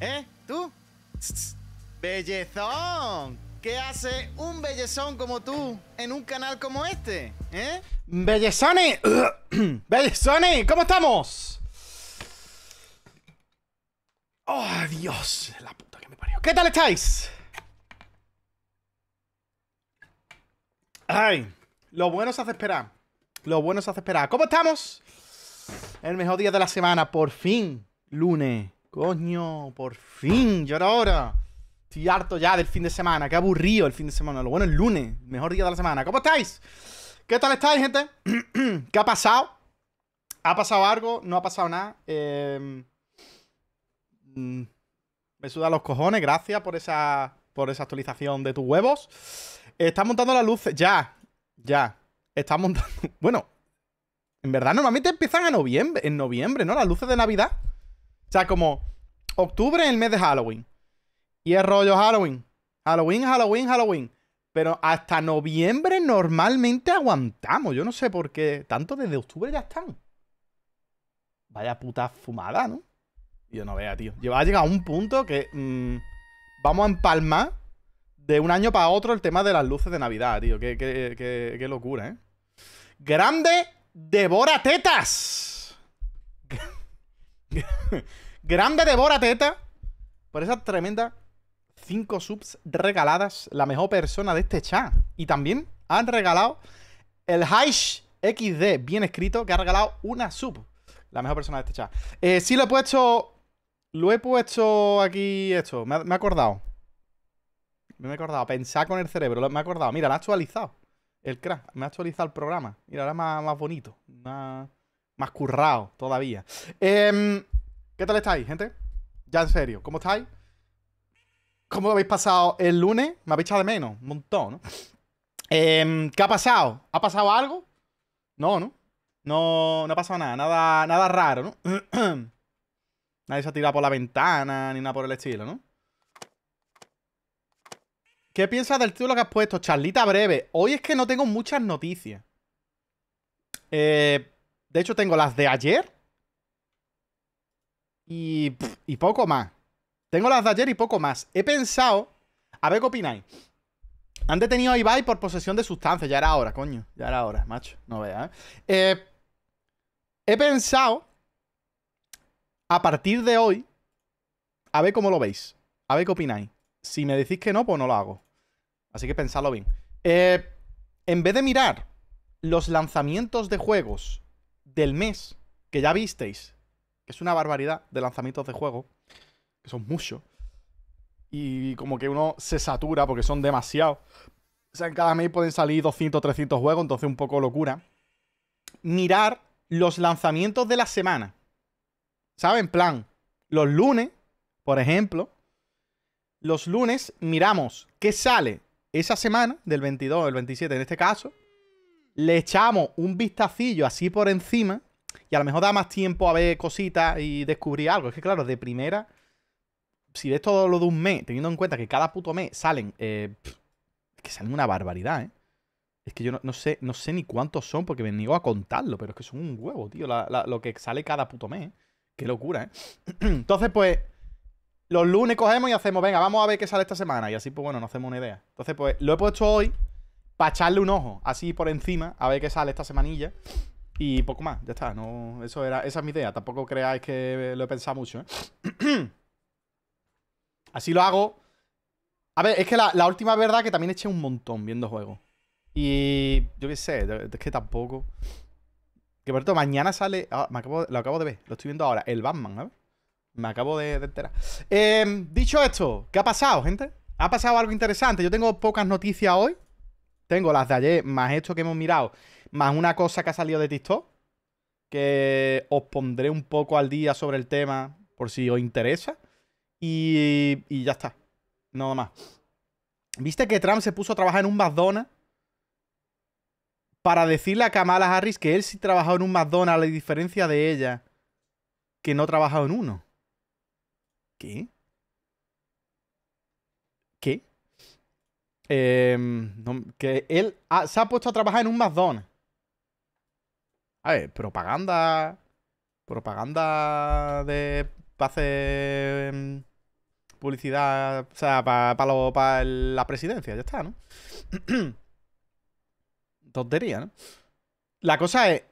¿Eh? ¿Tú? ¡Bellezón! ¿Qué hace un bellezón como tú en un canal como este? ¿Eh? ¡Bellezones! ¡Bellezones! ¿Cómo estamos? ¡Oh, Dios! La puta que me parió. ¿Qué tal estáis? Ay, lo bueno se hace esperar. Lo bueno se hace esperar. ¿Cómo estamos? El mejor día de la semana, por fin. Lunes. Coño, por fin, ya ahora Estoy harto ya del fin de semana, qué aburrido el fin de semana. Lo bueno es lunes, mejor día de la semana. ¿Cómo estáis? ¿Qué tal estáis, gente? ¿Qué ha pasado? ¿Ha pasado algo? ¿No ha pasado nada? Em, mm, me suda los cojones, gracias por esa, por esa actualización de tus huevos. Estás montando las luces, ya, ya. Está montando... Bueno, en verdad normalmente empiezan en noviembre, en noviembre, ¿no? Las luces de Navidad. O sea, como octubre es el mes de Halloween. Y es rollo Halloween. Halloween, Halloween, Halloween. Pero hasta noviembre normalmente aguantamos. Yo no sé por qué. Tanto desde octubre ya están. Vaya puta fumada, ¿no? Yo no vea, tío. lleva a llegar a un punto que mm, vamos a empalmar de un año para otro el tema de las luces de Navidad, tío. Qué, qué, qué, qué locura, ¿eh? Grande, devora tetas. Grande Deborah teta. Por esas tremenda 5 subs regaladas. La mejor persona de este chat. Y también han regalado el Haish XD, bien escrito, que ha regalado una sub. La mejor persona de este chat. Eh, sí lo he puesto. Lo he puesto aquí. Esto. Me, ha he acordado. Me he acordado. Pensar con el cerebro. Me he acordado. Mira, lo ha actualizado. El crack. Me ha actualizado el programa. Mira, ahora más, más bonito. Más más currado todavía. Em, ¿Qué tal estáis, gente? Ya en serio, ¿cómo estáis? ¿Cómo habéis pasado el lunes? Me habéis echado de menos, un montón, ¿no? Em, ¿Qué ha pasado? ¿Ha pasado algo? No, ¿no? No, no ha pasado nada, nada, nada raro, ¿no? Nadie se ha tirado por la ventana ni nada por el estilo, ¿no? ¿Qué piensas del título que has puesto? Charlita breve. Hoy es que no tengo muchas noticias. Eh, de hecho, tengo las de ayer. Y, poco más. Tengo las de ayer y poco más. He pensado. A ver qué opináis. Han detenido a Ibai por posesión de sustancias. Ya era hora, coño. Ya era hora, macho. No veas, ¿eh? Eh, he pensado. A partir de hoy. A ver cómo lo veis. A ver qué opináis. Si me decís que no, pues no lo hago. Así que pensadlo bien. Eh, en vez de mirar los lanzamientos de juegos del mes, que ya visteis, que es una barbaridad de lanzamientos de juego, que son muchos, y como que uno se satura porque son demasiados. O sea, en cada mes pueden salir 200, 300 juegos, entonces un poco locura. Mirar los lanzamientos de la semana. ¿Saben? En plan, los lunes, por ejemplo, los lunes miramos qué sale esa semana, del 22 el 27 en este caso, le echamos un vistacillo así por encima y a lo mejor da más tiempo a ver cositas y descubrir algo. Es que claro, de primera, si ves todo lo de un mes, teniendo en cuenta que cada puto mes salen... Eh, es que salen una barbaridad, ¿eh? Es que yo no, sé, no sé ni cuántos son porque me niego a contarlo, pero es que son un huevo, tío, lo que sale cada puto mes. ¿eh? Qué locura, ¿eh? Entonces, pues, los lunes cogemos y hacemos, venga, vamos a ver qué sale esta semana. Y así, pues bueno, no hacemos una idea. Entonces, pues, lo he puesto hoy para echarle un ojo así por encima, a ver qué sale esta semanilla. Y poco más, ya está. No, eso era, esa es mi idea. Tampoco creáis que lo he pensado mucho, ¿eh? así lo hago. A ver, es que la, última verdad que también eché un montón viendo juegos. Y yo qué sé, es que tampoco. Que por cierto, mañana sale. Ah, lo acabo de ver, lo estoy viendo ahora. El Batman, ver. Me acabo de, enterar. Em, dicho esto, ¿qué ha pasado, gente? Ha pasado algo interesante. Yo tengo pocas noticias hoy. Tengo las de ayer, más esto que hemos mirado, más una cosa que ha salido de TikTok, que os pondré un poco al día sobre el tema, por si os interesa. Y, ya está. Nada más. ¿Viste que Trump se puso a trabajar en un McDonald's? Para decirle a Kamala Harris que él sí trabajó en un McDonald's, a diferencia de ella, que no trabajado en uno. ¿Qué? ¿Qué? Em, que él ah, se ha puesto a trabajar en un McDonald's. A ver, propaganda. Propaganda de. para em, publicidad. O sea, para la presidencia, ya está, ¿no? Tontería, ¿no? La cosa es.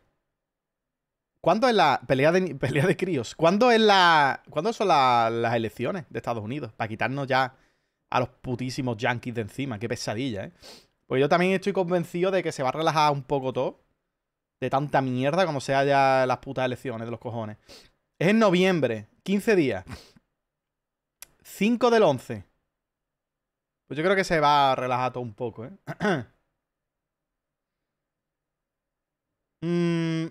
¿Cuándo es la pelea de, pelea de críos? ¿Cuándo, es la, ¿cuándo son las elecciones de Estados Unidos? Para quitarnos ya a los putísimos Yankees de encima. Qué pesadilla, ¿eh? Pues yo también estoy convencido de que se va a relajar un poco todo. De tanta mierda como se ya las putas elecciones de los cojones. Es en noviembre, 15 días. 5 del 11. Pues yo creo que se va a relajar todo un poco, ¿eh? Mm.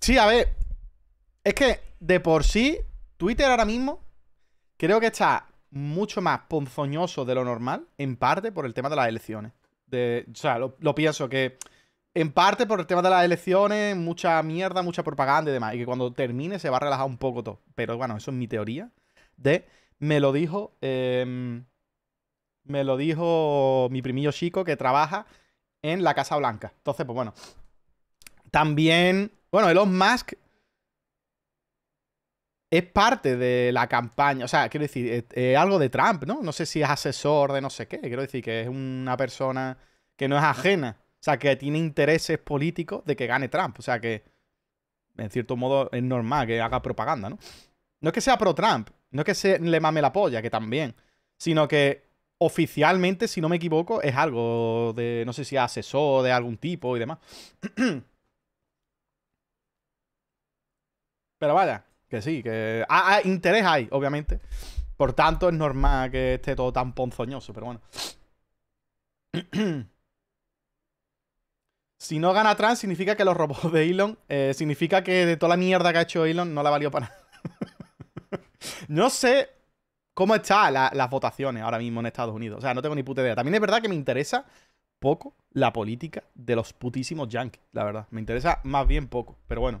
Sí, a ver. Es que de por sí Twitter ahora mismo creo que está mucho más ponzoñoso de lo normal, en parte por el tema de las elecciones. De, o sea, lo, pienso que en parte por el tema de las elecciones, mucha mierda, mucha propaganda y demás, y que cuando termine se va a relajar un poco todo. Pero bueno, eso es mi teoría de me lo dijo em, me lo dijo mi primillo chico que trabaja en la Casa Blanca. Entonces, pues bueno, también, bueno, Elon Musk es parte de la campaña, o sea, quiero decir, es, algo de Trump, ¿no? No sé si es asesor de no sé qué, quiero decir que es una persona que no es ajena, o sea, que tiene intereses políticos de que gane Trump, o sea, que en cierto modo es normal que haga propaganda, ¿no? No es que sea pro-Trump, no es que se le mame la polla, que también, sino que oficialmente, si no me equivoco, es algo de, no sé si asesor de algún tipo y demás. Pero vaya, que sí, que. Ah, ah, interés hay, obviamente. Por tanto, es normal que esté todo tan ponzoñoso, pero bueno. si no gana trans significa que los robots de Elon. Eh, significa que de toda la mierda que ha hecho Elon no la valió para nada. no sé cómo están las votaciones ahora mismo en Estados Unidos. O sea, no tengo ni puta idea. También es verdad que me interesa poco la política de los putísimos yankees, la verdad. Me interesa más bien poco, pero bueno.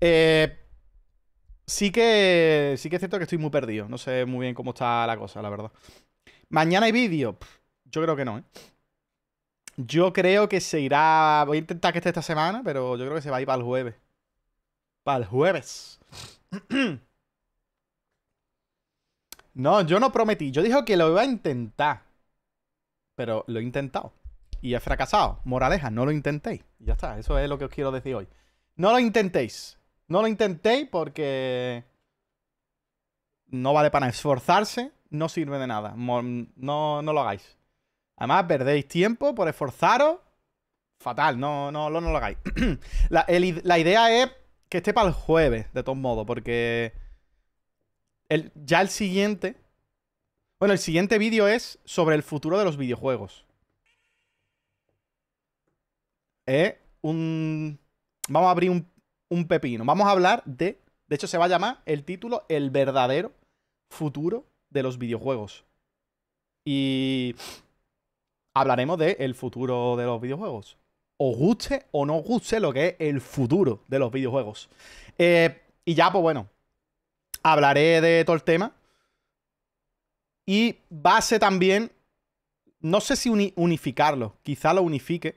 Eh, sí que, sí que es cierto que estoy muy perdido. No sé muy bien cómo está la cosa, la verdad. ¿Mañana hay vídeo? yo creo que no, ¿eh? Yo creo que se irá... Voy a intentar que esté esta semana, pero yo creo que se va a ir para el jueves. Para el jueves. no, yo no prometí. Yo dije que lo iba a intentar. Pero lo he intentado. Y he fracasado. Moraleja, no lo intentéis. Ya está, eso es lo que os quiero decir hoy. No lo intentéis. No lo intentéis porque no vale para esforzarse, no sirve de nada. No, no lo hagáis. Además, perdéis tiempo por esforzaros. Fatal, no, no, no, no lo hagáis. la, idea es que esté para el jueves, de todos modos, porque ya el siguiente... Bueno, el siguiente vídeo es sobre el futuro de los videojuegos. un... Vamos a abrir un un pepino. Vamos a hablar de. De hecho, se va a llamar el título El verdadero futuro de los videojuegos. Y. Hablaremos de el futuro de los videojuegos. o guste o no guste lo que es el futuro de los videojuegos. Eh, y ya, pues bueno. Hablaré de todo el tema. Y base también. No sé si unificarlo. Quizá lo unifique.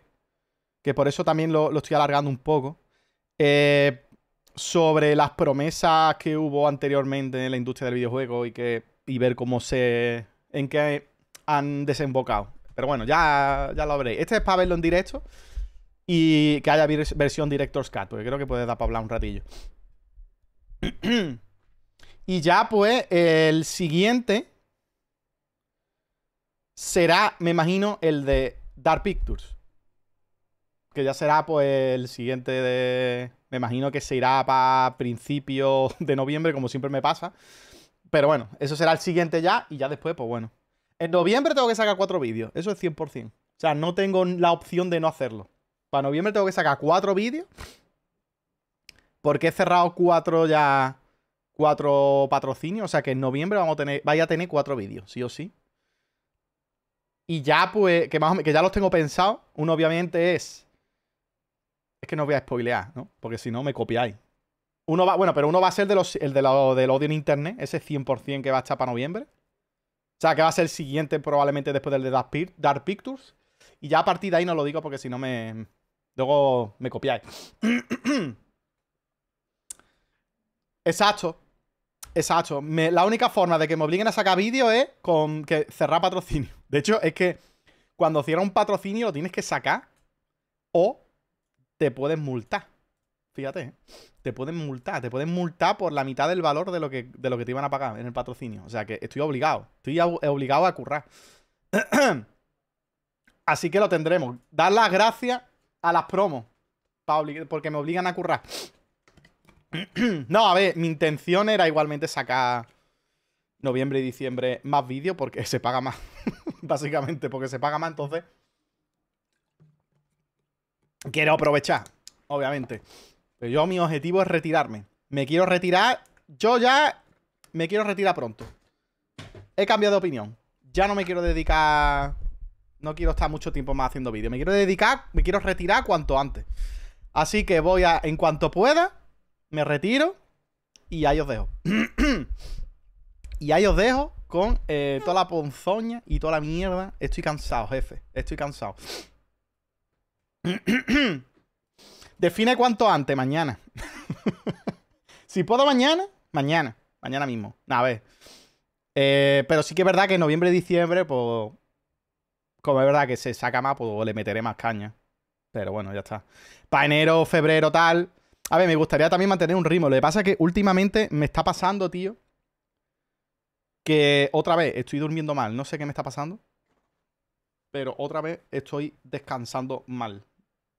Que por eso también lo estoy alargando un poco. Eh, sobre las promesas que hubo anteriormente en la industria del videojuego y, que, ver cómo se. en qué han desembocado. Pero bueno, ya, ya lo veréis. Este es para verlo en directo y que haya versión Director's Cut, porque creo que puede dar para hablar un ratillo. y ya, pues, el siguiente será, me imagino, el de Dark Pictures. Que ya será pues el siguiente de... Me imagino que se irá para principios de noviembre, como siempre me pasa. Pero bueno, eso será el siguiente ya y ya después, pues bueno. En noviembre tengo que sacar cuatro vídeos, eso es 100%. O sea, no tengo la opción de no hacerlo. Para noviembre tengo que sacar cuatro vídeos. Porque he cerrado cuatro ya. Cuatro patrocinios. O sea que en noviembre vamos a tener, vaya a tener cuatro vídeos, sí o sí. Y ya, pues, que, más que ya los tengo pensados. Uno, obviamente, es que no voy a spoilear, ¿no? Porque si no, me copiáis. Uno va, bueno, pero uno va a ser de los, el de lo, del odio en internet, ese 100% que va a estar para noviembre. O sea, que va a ser el siguiente probablemente después del de Dark, Pictures. Y ya a partir de ahí no lo digo porque si no me... Luego me copiáis. Exacto. Exacto. la única forma de que me obliguen a sacar vídeo es con que cerrar patrocinio. De hecho, es que cuando cierra un patrocinio lo tienes que sacar o te pueden multar. Fíjate, ¿eh? te pueden multar, te pueden multar por la mitad del valor de lo que, de lo que te iban a pagar en el patrocinio. O sea que estoy obligado, estoy obligado a currar. Así que lo tendremos. Dar las gracias a las promos. Porque me obligan a currar. no, a ver, mi intención era igualmente sacar noviembre y diciembre más vídeos. porque se paga más. Básicamente, porque se paga más, entonces quiero aprovechar, obviamente. Pero yo mi objetivo es retirarme. Me quiero retirar. Yo ya me quiero retirar pronto. He cambiado de opinión. Ya no me quiero dedicar. No quiero estar mucho tiempo más haciendo vídeos. Me quiero dedicar, me quiero retirar cuanto antes. Así que voy a, en cuanto pueda, me retiro y ahí os dejo. y ahí os dejo con eh, toda la ponzoña y toda la mierda. Estoy cansado, jefe. Estoy cansado. Define cuánto antes, mañana. si puedo mañana, mañana. Mañana mismo. A ver. Eh, pero sí que es verdad que en noviembre y diciembre, pues. Como es verdad que se saca más, pues le meteré más caña. Pero bueno, ya está. Para enero, febrero, tal. A ver, me gustaría también mantener un ritmo. Lo que pasa es que últimamente me está pasando, tío. Que otra vez estoy durmiendo mal. No sé qué me está pasando. Pero otra vez estoy descansando mal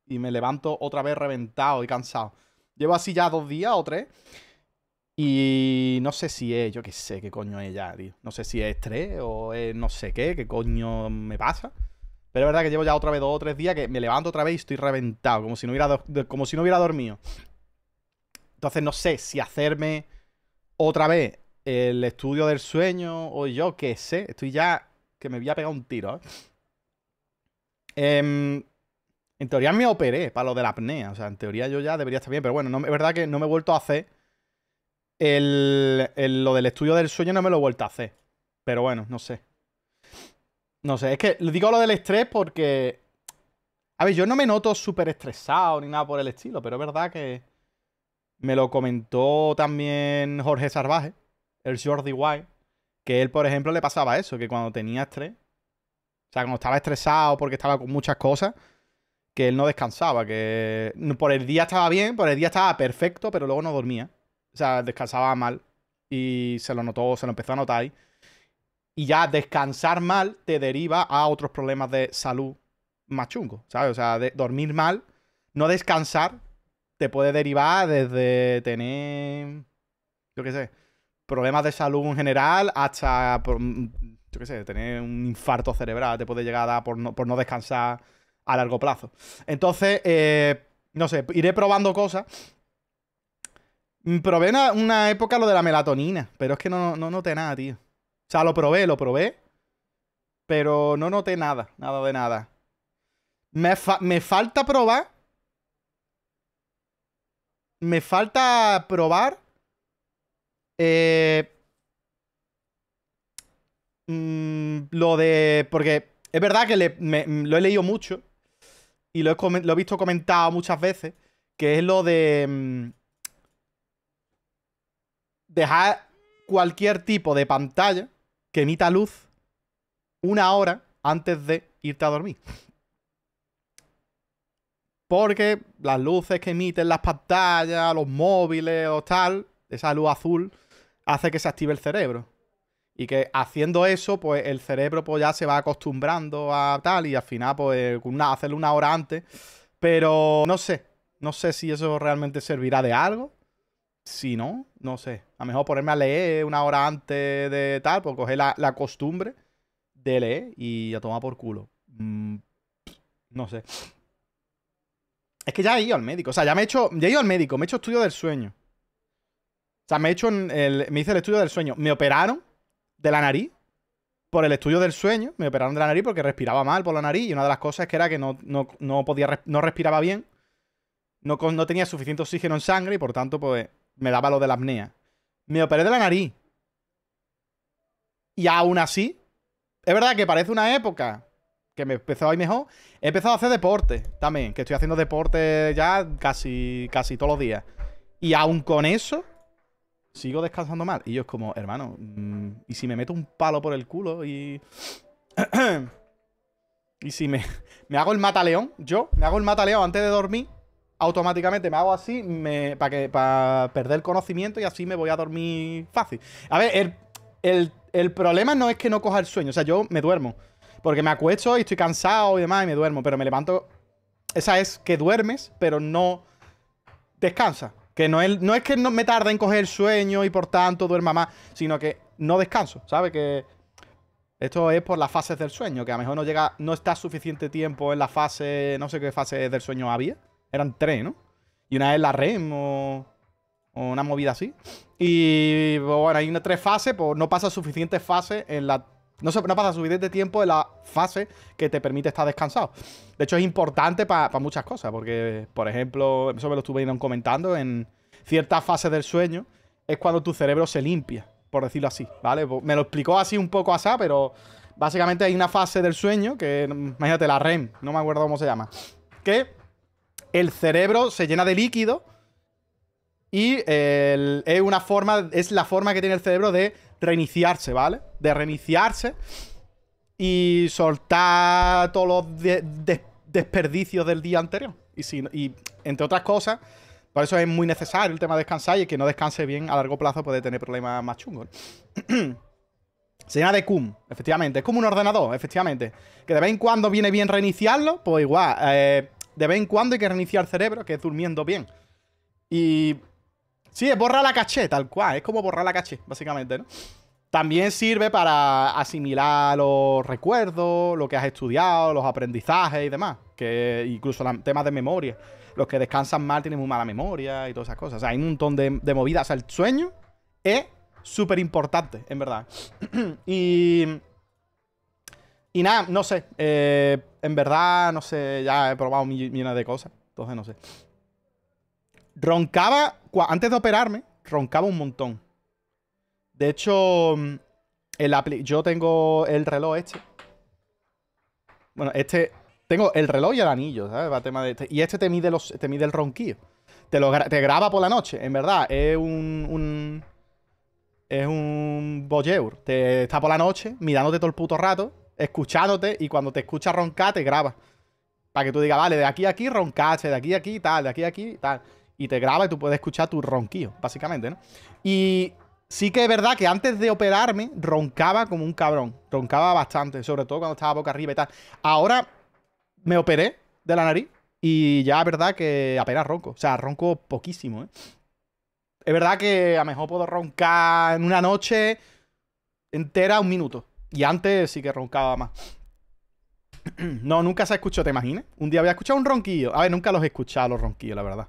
y me levanto otra vez reventado y cansado. Llevo así ya dos días o tres. Y no sé si es, yo qué sé, qué coño es ya, tío. No sé si es estrés o es no sé qué, qué coño me pasa. Pero es verdad que llevo ya otra vez dos o tres días que me levanto otra vez y estoy reventado, como si no hubiera, como si no hubiera dormido. Entonces no sé si hacerme otra vez el estudio del sueño o yo qué sé. Estoy ya que me voy a pegar un tiro, ¿eh? Eh, en teoría me operé para lo de la apnea. O sea, en teoría yo ya debería estar bien. Pero bueno, es verdad que no me he vuelto a hacer. lo del estudio del sueño no me lo he vuelto a hacer. Pero bueno, no sé. No sé, es que digo lo del estrés porque. A ver, yo no me noto súper estresado ni nada por el estilo, pero es verdad que. Me lo comentó también Jorge Sarvaje, el Jordi White, que él, por ejemplo, le pasaba eso, que cuando tenía estrés. O sea, cuando estaba estresado porque estaba con muchas cosas que él no descansaba, que por el día estaba bien, por el día estaba perfecto, pero luego no dormía. O sea, descansaba mal y se lo notó, se lo empezó a notar ahí. Y ya descansar mal te deriva a otros problemas de salud más chungos, ¿sabes? O sea, de dormir mal, no descansar, te puede derivar desde tener, yo qué sé, problemas de salud en general hasta, yo qué sé, tener un infarto cerebral, te puede llegar a dar por no descansar a largo plazo. Entonces, eh, no sé, iré probando cosas. Mm, probé una, época lo de la melatonina, pero es que no, no noté nada, tío. O sea, lo probé, lo probé, pero no noté nada, nada de nada. Me, falta probar. Me falta probar. Eh, mm, lo de. Porque es verdad que lo he leído mucho y lo he, visto comentado muchas veces, que es lo de mm, dejar cualquier tipo de pantalla que emita luz una hora antes de irte a dormir. Porque las luces que emiten las pantallas, los móviles o tal, esa luz azul, hace que se active el cerebro. Y que haciendo eso, pues el cerebro pues, ya se va acostumbrando a tal y al final, pues una, hacerlo una hora antes. Pero no sé, no sé si eso realmente servirá de algo. Si no, no sé. A lo mejor ponerme a leer una hora antes de tal, pues, coger la, costumbre de leer y a tomar por culo. Mm, no sé. Es que ya he ido al médico. O sea, ya me he hecho. Ya he ido al médico, me he hecho estudio del sueño. O sea, me he hecho el, me hice el estudio del sueño. Me operaron de la nariz por el estudio del sueño. Me operaron de la nariz porque respiraba mal por la nariz. Y una de las cosas que era que no, podía, no respiraba bien. No, no tenía suficiente oxígeno en sangre y por tanto, pues, me daba lo de la apnea. Me operé de la nariz. Y aún así, es verdad que parece una época que me empezó a ir mejor. He empezado a hacer deporte también, que estoy haciendo deporte ya casi, casi todos los días. Y aún con eso, sigo descansando mal. Y yo es como, hermano, mm, ¿y si me meto un palo por el culo y... y si me, hago el mataleón, yo, me hago el mataleón antes de dormir, automáticamente me hago así para que para perder conocimiento y así me voy a dormir fácil. A ver, el, el problema no es que no coja el sueño, o sea, yo me duermo. Porque me acuesto y estoy cansado y demás y me duermo, pero me levanto... Esa es que duermes, pero no descansa. Que no es, que no me tarde en coger sueño y por tanto duerma más, sino que no descanso, ¿sabes? Que esto es por las fases del sueño, que a lo mejor no llega, no está suficiente tiempo en la fase, no sé qué fase del sueño había. Eran tres, ¿no? Y una es la REM o, una movida así. Y pues, bueno, hay una tres fases, pues no pasa suficientes fases en la no, se, no pasa suficiente tiempo en la fase que te permite estar descansado. De hecho, es importante para muchas cosas, porque, por ejemplo, eso me lo estuve comentando, en ciertas fases del sueño es cuando tu cerebro se limpia, por decirlo así, ¿vale? Pues, me lo explicó así un poco así pero básicamente hay una fase del sueño que, imagínate, la REM, no me acuerdo cómo se llama, que el cerebro se llena de líquido y es una forma, es la forma que tiene el cerebro de reiniciarse, ¿vale? De reiniciarse y soltar todos los desperdicios del día anterior. Y, si, y entre otras cosas, por eso es muy necesario el tema de descansar y que no descanse bien a largo plazo puede tener problemas más chungos. Se de CUM, efectivamente. Es como un ordenador, efectivamente. Que de vez en cuando viene bien reiniciarlo, pues igual. Eh, de vez en cuando hay que reiniciar el cerebro, que es durmiendo bien. Y Sí, es borrar la caché, tal cual. Es como borrar la caché, básicamente, ¿no? También sirve para asimilar los recuerdos, lo que has estudiado, los aprendizajes y demás. Que incluso los temas de memoria. Los que descansan mal tienen muy mala memoria y todas esas cosas. O sea, hay un montón de, movidas. O sea, el sueño es súper importante, en verdad. y. Y nada, no sé. Eh, en verdad, no sé. Ya he probado millones de cosas. Entonces, no sé. Roncaba, antes de operarme, roncaba un montón. De hecho, mm, el yo tengo el reloj este. Bueno, este. Tengo el reloj y el anillo, ¿sabes? de este. Y este te mide, los, te mide el ronquillo. Te, lo te graba por la noche, en verdad. Es un. un es un boyeur. Te está por la noche mirándote todo el puto rato, escuchándote y cuando te escucha roncar te graba. Para que tú digas, vale, de aquí a aquí roncaste, de aquí a aquí tal, de aquí a aquí tal y te graba y tú puedes escuchar tu ronquillo, básicamente, ¿no? Y sí que es verdad que antes de operarme roncaba como un cabrón, roncaba bastante, sobre todo cuando estaba boca arriba y tal. Ahora me operé de la nariz y ya es verdad que apenas ronco, o sea, ronco poquísimo, ¿eh? Es verdad que a lo mejor puedo roncar en una noche entera un minuto. Y antes sí que roncaba más. No, nunca se ha escuchado, ¿te imaginas? Un día había escuchado un ronquillo. A ver, nunca los he escuchado los ronquillos, la verdad.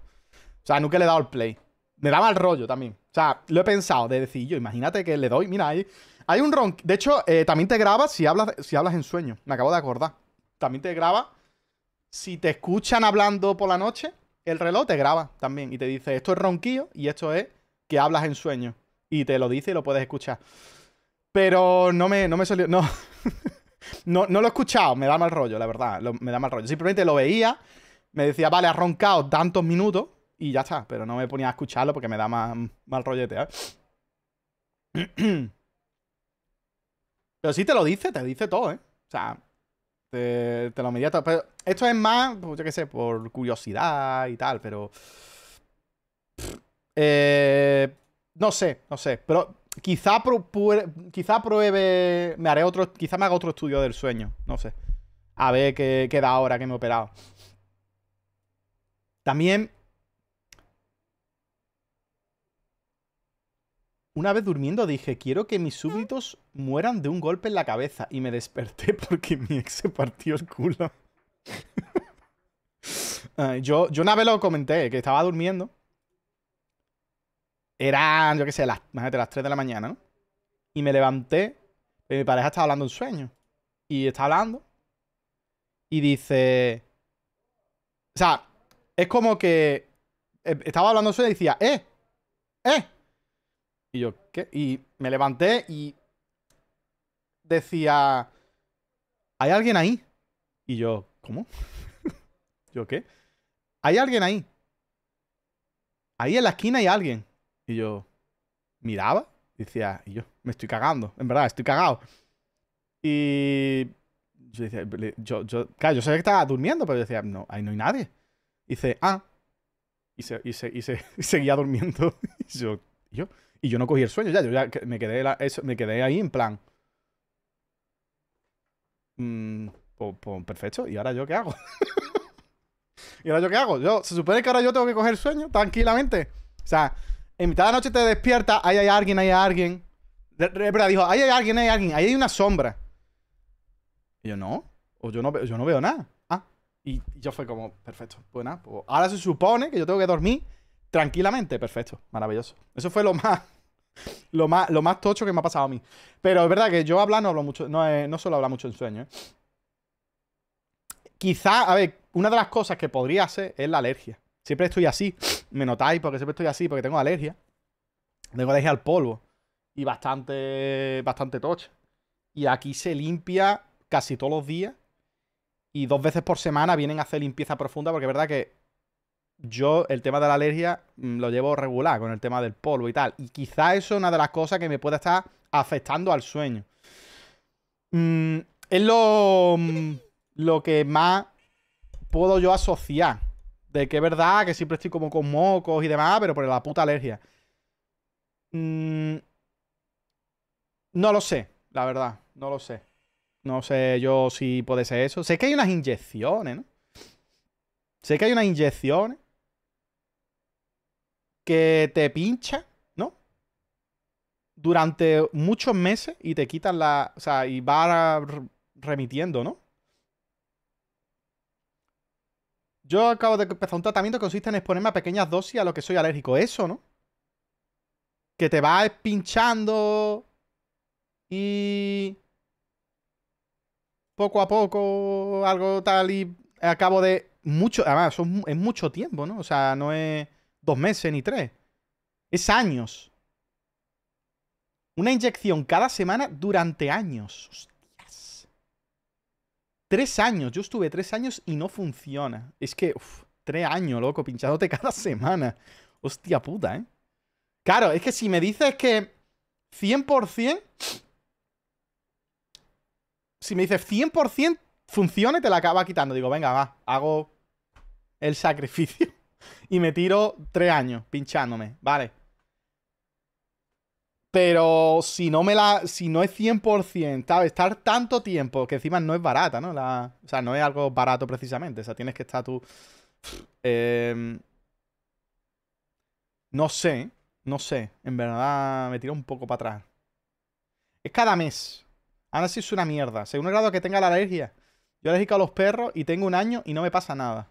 O sea, nunca le he dado el play. Me da mal rollo también. O sea, lo he pensado de decir yo, imagínate que le doy, mira, hay, hay un ron. De hecho, eh, también te graba si hablas, si hablas en sueño. Me acabo de acordar. También te graba. Si te escuchan hablando por la noche, el reloj te graba también y te dice, esto es ronquillo y esto es que hablas en sueño. Y te lo dice y lo puedes escuchar. Pero no me, no me salió. No. no, lo he escuchado. Me da mal rollo, la verdad. me da mal rollo. Simplemente lo veía. Me decía, vale, has roncado tantos minutos y ya está. Pero no me ponía a escucharlo porque me da mal rollete, ¿eh? Pero sí te lo dice, te dice todo, ¿eh? O sea, te, lo medía todo. Pero esto es más, pues, yo qué sé, por curiosidad y tal, pero... Eh, no sé, no sé. Pero quizá, quizá pruebe... Me haré otro... Quizá me haga otro estudio del sueño, no sé. A ver qué, qué da ahora que me he operado. También Una vez durmiendo dije, quiero que mis súbditos mueran de un golpe en la cabeza. Y me desperté porque mi ex se partió el culo. yo, yo una vez lo comenté, que estaba durmiendo. Eran, yo qué sé, las, imagínate, las 3 de la mañana, Y me levanté y mi pareja estaba hablando un sueño. Y estaba hablando. Y dice... O sea, es como que... Eh, estaba hablando sueño y decía, ¡eh! ¡eh! Y yo, ¿qué? Y me levanté y decía, ¿hay alguien ahí? Y yo, ¿cómo? yo, ¿qué? ¿Hay alguien ahí? Ahí en la esquina hay alguien. Y yo, miraba, decía, y yo, me estoy cagando, en verdad, estoy cagado. Y yo decía, yo, yo, claro, yo sabía que estaba durmiendo, pero decía, no, ahí no hay nadie. Y dice, ah. Y, se, y, se, seguía durmiendo. y yo, yo, y yo no cogí el sueño, ya, yo ya me quedé, me quedé ahí en plan. Mm, pues, pues, perfecto, ¿y ahora yo qué hago? ¿Y ahora yo qué hago? Yo, se supone que ahora yo tengo que coger sueño tranquilamente. O sea, en mitad de la noche te despiertas, ahí hay alguien, ahí hay alguien. Pero dijo, ahí hay alguien, ahí hay alguien, ahí hay una sombra. Y yo, no, o yo no, yo no veo nada. Ah, y yo fue como, perfecto, pues nada, pues, ahora se supone que yo tengo que dormir tranquilamente, perfecto, maravilloso. Eso fue lo más, lo más, lo más tocho que me ha pasado a mí. Pero es verdad que yo hablar no hablo mucho, no, eh, no suelo hablar mucho en sueño. ¿eh? Quizá, a ver, una de las cosas que podría ser es la alergia. Siempre estoy así, me notáis porque siempre estoy así, porque tengo alergia. Tengo alergia al polvo y bastante, bastante tocha. Y aquí se limpia casi todos los días y dos veces por semana vienen a hacer limpieza profunda porque es verdad que yo el tema de la alergia mm, lo llevo regular con el tema del polvo y tal. Y quizá eso es una de las cosas que me pueda estar afectando al sueño. Mm, es mm, lo, que más puedo yo asociar. De que es verdad que siempre estoy como con mocos y demás, pero por la puta alergia. no lo sé, la verdad. No lo sé. No sé yo si puede ser eso. Sé que hay unas inyecciones, ¿no? Sé que hay unas inyecciones que te pincha, ¿no? Durante muchos meses y te quitan la. O sea, y va remitiendo, ¿no? Yo acabo de empezar un tratamiento que consiste en exponerme a pequeñas dosis a lo que soy alérgico. Eso, ¿no? Que te va pinchando y poco a poco algo tal y acabo de mucho, además, es mucho tiempo, ¿no? O sea, no es dos meses ni tres. Es años. Una inyección cada semana durante años. Hostias. Tres años. Yo estuve tres años y no funciona. Es que, uff, tres años, loco, pinchándote cada semana. Hostia puta, ¿eh? Claro, es que si me dices que 100%... Si me dices 100% funciona, te la acaba quitando. Digo, venga, va, hago el sacrificio y me tiro tres años pinchándome, ¿vale? Pero si no me la. Si no es 100%, Estar tanto tiempo, que encima no es barata, ¿no? La, o sea, no es algo barato precisamente. O sea, tienes que estar tú. Em, no sé. No sé. En verdad me tiro un poco para atrás. Es cada mes. Ahora sí es una mierda. Según el grado que tenga la alergia. Yo alérgico a los perros y tengo un año y no me pasa nada.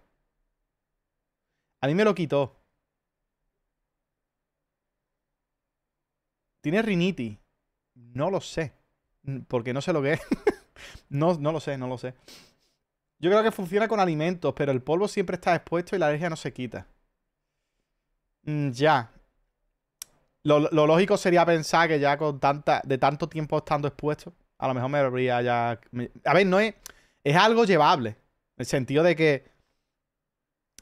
A mí me lo quitó. ¿Tiene riniti? No lo sé. Mm, porque no sé lo que es. no, no lo sé, no lo sé. Yo creo que funciona con alimentos, pero el polvo siempre está expuesto y la alergia no se quita. Mm, ya. Lo, lógico sería pensar que ya con tanta, de tanto tiempo estando expuesto, a lo mejor me habría ya... a ver, no es... Es algo llevable. En el sentido de que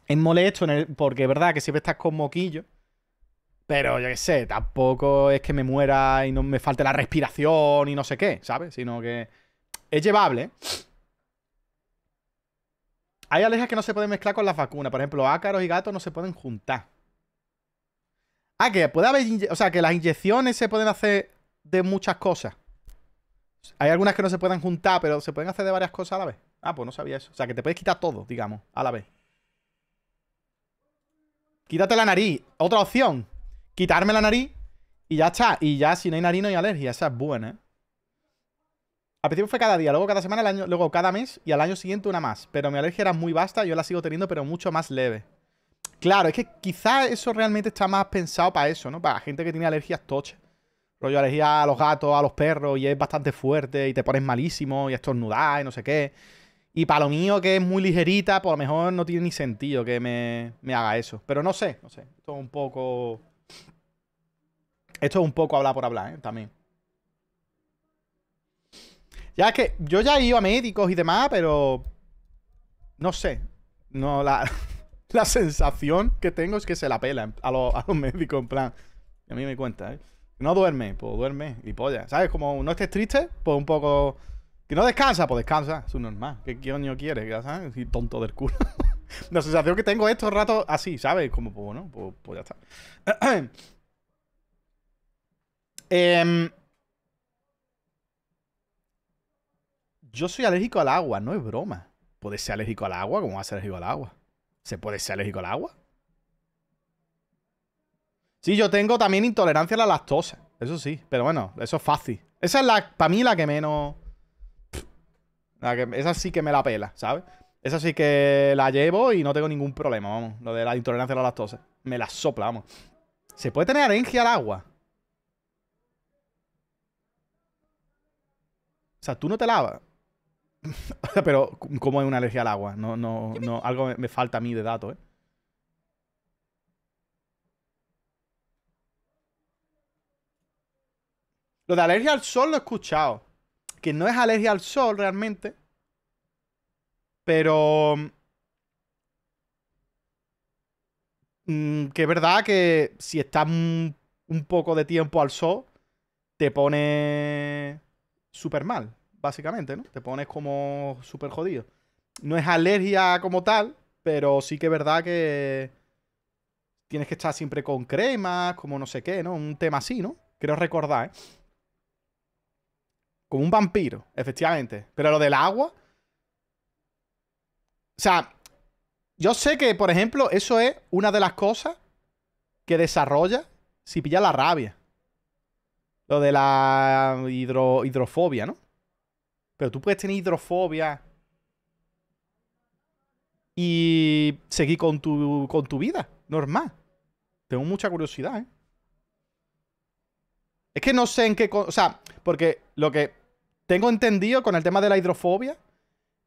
es molesto porque es verdad que siempre estás con moquillo. Pero yo qué sé, tampoco es que me muera y no me falte la respiración y no sé qué, ¿sabes? Sino que es llevable. Hay alejas que no se pueden mezclar con las vacunas. Por ejemplo, ácaros y gatos no se pueden juntar. Ah, que puede haber. O sea, que las inyecciones se pueden hacer de muchas cosas. Hay algunas que no se pueden juntar, pero se pueden hacer de varias cosas a la vez. Ah, pues no sabía eso. O sea, que te puedes quitar todo, digamos, a la vez. Quítate la nariz. Otra opción. Quitarme la nariz y ya está. Y ya, si no hay nariz, no hay alergia. Esa es buena, ¿eh? Al principio fue cada día, luego cada semana, el año, luego cada mes y al año siguiente una más. Pero mi alergia era muy vasta, yo la sigo teniendo, pero mucho más leve. Claro, es que quizás eso realmente está más pensado para eso, ¿no? Para gente que tiene alergias toches. Rollo alergia a los gatos, a los perros, y es bastante fuerte, y te pones malísimo, y estornudas y no sé qué. Y para lo mío, que es muy ligerita, por lo mejor no tiene ni sentido que me, haga eso. Pero no sé, no sé. Esto es un poco. Esto es un poco hablar por hablar, ¿eh? También. Ya es que yo ya he ido a médicos y demás, pero. No sé. No, la, sensación que tengo es que se la pela a, a los médicos, en plan. A mí me cuenta, ¿eh? No duerme, pues duerme y polla. ¿Sabes? Como no estés triste, pues un poco. Que no descansa, pues descansa, es un normal. ¿Qué coño quiere? ¿Sabes? Si tonto del culo. La sensación que tengo estos ratos así, ¿sabes? Como, pues bueno, pues, pues ya está. Em, yo soy alérgico al agua, no es broma. ¿Puedes ser alérgico al agua? ¿Cómo vas a ser alérgico al agua? ¿Se puede ser alérgico al agua? Sí, yo tengo también intolerancia a la lactosa. Eso sí, pero bueno, eso es fácil. Esa es la, para mí la que menos esa sí que me la pela, ¿sabes? Esa sí que la llevo y no tengo ningún problema, vamos. Lo de la intolerancia a la lactosa. Me la sopla, vamos. ¿Se puede tener alergia al agua? O sea, tú no te lavas. Pero, ¿cómo es una alergia al agua? No, no, Algo me, falta a mí de datos, ¿eh? Lo de alergia al sol lo he escuchado que no es alergia al sol realmente, pero mm, que es verdad que si estás un, poco de tiempo al sol, te pone súper mal, básicamente, ¿no? Te pones como súper jodido. No es alergia como tal, pero sí que es verdad que tienes que estar siempre con cremas, como no sé qué, ¿no? Un tema así, ¿no? Creo recordar, ¿eh? Como un vampiro, efectivamente. Pero lo del agua. O sea, yo sé que, por ejemplo, eso es una de las cosas que desarrolla si pilla la rabia. Lo de la hidrofobia, ¿no? Pero tú puedes tener hidrofobia y seguir con tu, con tu vida, normal. Tengo mucha curiosidad, ¿eh? Es que no sé en qué... O sea, porque lo que tengo entendido con el tema de la hidrofobia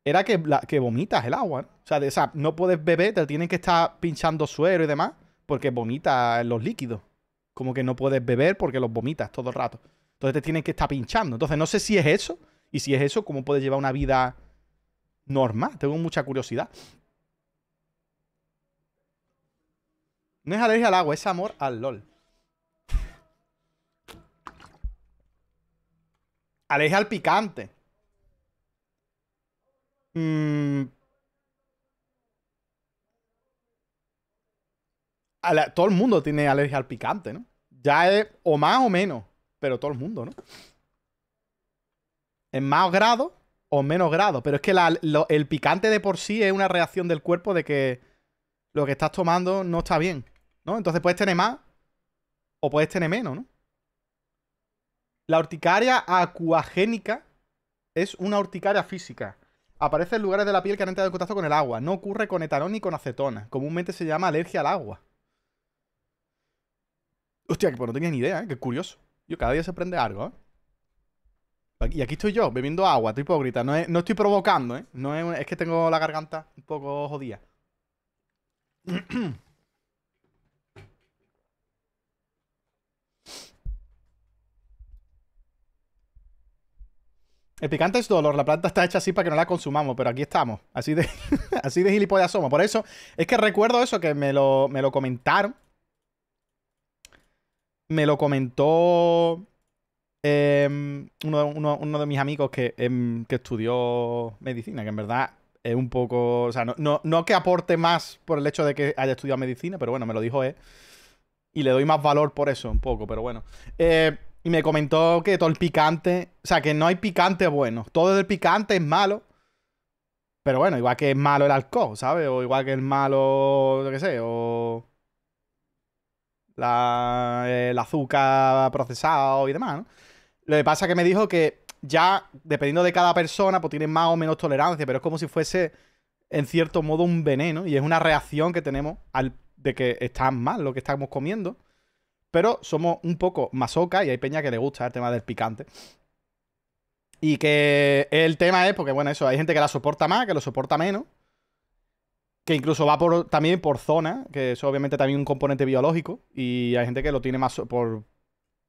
era que, que vomitas el agua. o sea, no puedes beber, te tienen que estar pinchando suero y demás porque vomitas los líquidos. Como que no puedes beber porque los vomitas todo el rato. Entonces te tienen que estar pinchando. Entonces no sé si es eso. Y si es eso, ¿cómo puedes llevar una vida normal? Tengo mucha curiosidad. No es alergia al agua, es amor al LOL. Alergia al picante. Mm. todo el mundo tiene alergia al picante, ¿no? Ya es o más o menos, pero todo el mundo, ¿no? En más grado o menos grado. Pero es que el picante de por sí es una reacción del cuerpo de que lo que estás tomando no está bien, ¿no? Entonces puedes tener más o puedes tener menos, ¿no? La urticaria acuagénica es una urticaria física. Aparece en lugares de la piel que han entrado en contacto con el agua. No ocurre con etanol ni con acetona. Comúnmente se llama alergia al agua. Hostia, que pues no tenía ni idea, que ¿eh? Qué curioso. Yo cada día se aprende algo, ¿eh? Y aquí estoy yo, bebiendo agua, estoy hipócrita. No, no estoy provocando, ¿eh? No es, es que tengo la garganta un poco jodida. El picante es dolor, la planta está hecha así para que no la consumamos, pero aquí estamos, así de, así de gilipollas somos. Por eso, es que recuerdo eso, que me lo, comentaron. Me lo comentó em, uno, de mis amigos em, que, estudió medicina, que en verdad es un poco... O sea, no, no, que aporte más por el hecho de que haya estudiado medicina, pero bueno, me lo dijo él. Y le doy más valor por eso, un poco, pero bueno. Eh... Y me comentó que todo el picante, o sea, que no hay picante bueno. Todo el picante es malo. Pero bueno, igual que es malo el alcohol, ¿sabes? O igual que es malo, lo qué sé, o la, el azúcar procesado y demás, ¿no? Lo que pasa es que me dijo que ya, dependiendo de cada persona, pues tienen más o menos tolerancia, pero es como si fuese, en cierto modo, un veneno y es una reacción que tenemos al, de que está mal lo que estamos comiendo pero somos un poco masoca y hay peña que le gusta el tema del picante. Y que el tema es, porque bueno, eso, hay gente que la soporta más, que lo soporta menos. Que incluso va por, también por zona, que eso obviamente también un componente biológico. Y hay gente que lo tiene más por,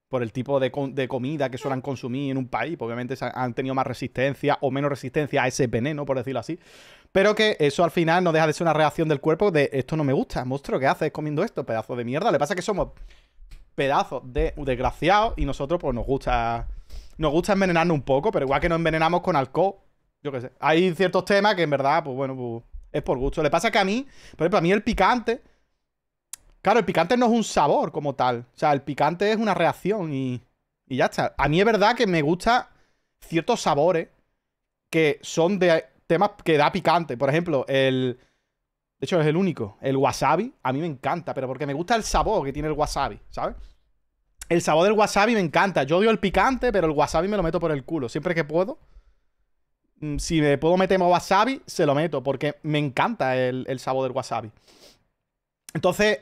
por el tipo de, comida que suelen consumir en un país. Obviamente han tenido más resistencia o menos resistencia a ese veneno, por decirlo así. Pero que eso al final no deja de ser una reacción del cuerpo de esto no me gusta, monstruo, ¿qué haces comiendo esto? Pedazo de mierda. Le pasa que somos pedazos de desgraciado y nosotros pues nos gusta nos gusta envenenarnos un poco, pero igual que nos envenenamos con alcohol, yo qué sé. Hay ciertos temas que en verdad, pues bueno, pues, es por gusto. Le pasa que a mí, por ejemplo, a mí el picante, claro, el picante no es un sabor como tal, o sea, el picante es una reacción y, y ya está. A mí es verdad que me gusta ciertos sabores que son de temas que da picante, por ejemplo, el de hecho, es el único. El wasabi a mí me encanta, pero porque me gusta el sabor que tiene el wasabi, ¿sabes? El sabor del wasabi me encanta. Yo odio el picante, pero el wasabi me lo meto por el culo. Siempre que puedo. Mm, si me puedo meter más wasabi, se lo meto, porque me encanta el, sabor del wasabi. Entonces,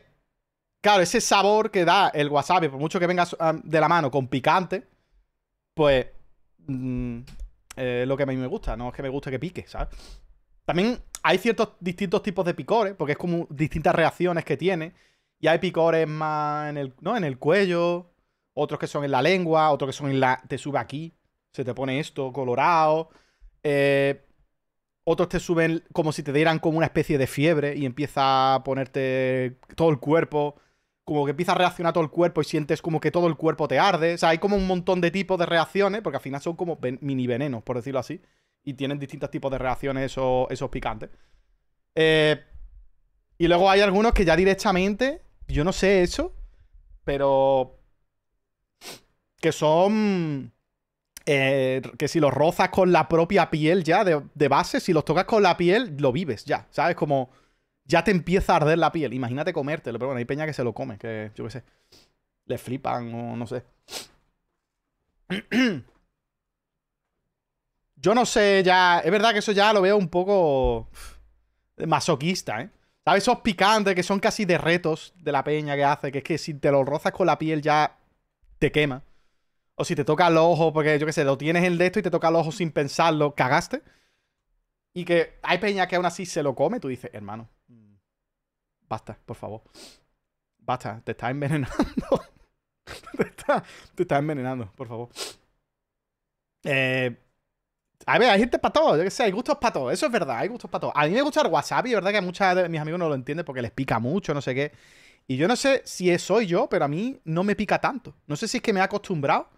claro, ese sabor que da el wasabi, por mucho que venga ah, de la mano con picante, pues mm, lo que a mí me gusta, no es que me guste que pique, ¿sabes? También hay ciertos distintos tipos de picores, porque es como distintas reacciones que tiene. Y hay picores más en el, ¿no? en el cuello, otros que son en la lengua, otros que son en la. Te sube aquí, se te pone esto colorado. Eh, otros te suben como si te dieran como una especie de fiebre y empieza a ponerte todo el cuerpo. Como que empieza a reaccionar todo el cuerpo y sientes como que todo el cuerpo te arde. O sea, hay como un montón de tipos de reacciones, porque al final son como mini venenos, por decirlo así y tienen distintos tipos de reacciones esos, picantes. Eh, y luego hay algunos que ya directamente, yo no sé eso, pero que son... Eh, que si los rozas con la propia piel ya de, de, base, si los tocas con la piel, lo vives ya, ¿sabes? Como ya te empieza a arder la piel. Imagínate comértelo, pero bueno, hay peña que se lo come, que yo qué sé, le flipan o no sé. Yo no sé, ya. Es verdad que eso ya lo veo un poco. masoquista, ¿eh? ¿Sabes? Esos picantes que son casi de retos de la peña que hace, que es que si te lo rozas con la piel ya te quema. O si te toca el ojo, porque yo qué sé, lo tienes en el de esto y te toca el ojo sin pensarlo, cagaste. Y que hay peña que aún así se lo come, tú dices, hermano, basta, por favor. Basta, te está envenenando. te, está, envenenando, por favor. Eh, a ver, hay gente para todo, yo que sé, hay gustos para todo, eso es verdad, hay gustos para todo. A mí me gusta el wasabi, verdad que muchos de mis amigos no lo entienden porque les pica mucho, no sé qué. Y yo no sé si soy yo, pero a mí no me pica tanto. No sé si es que me he acostumbrado.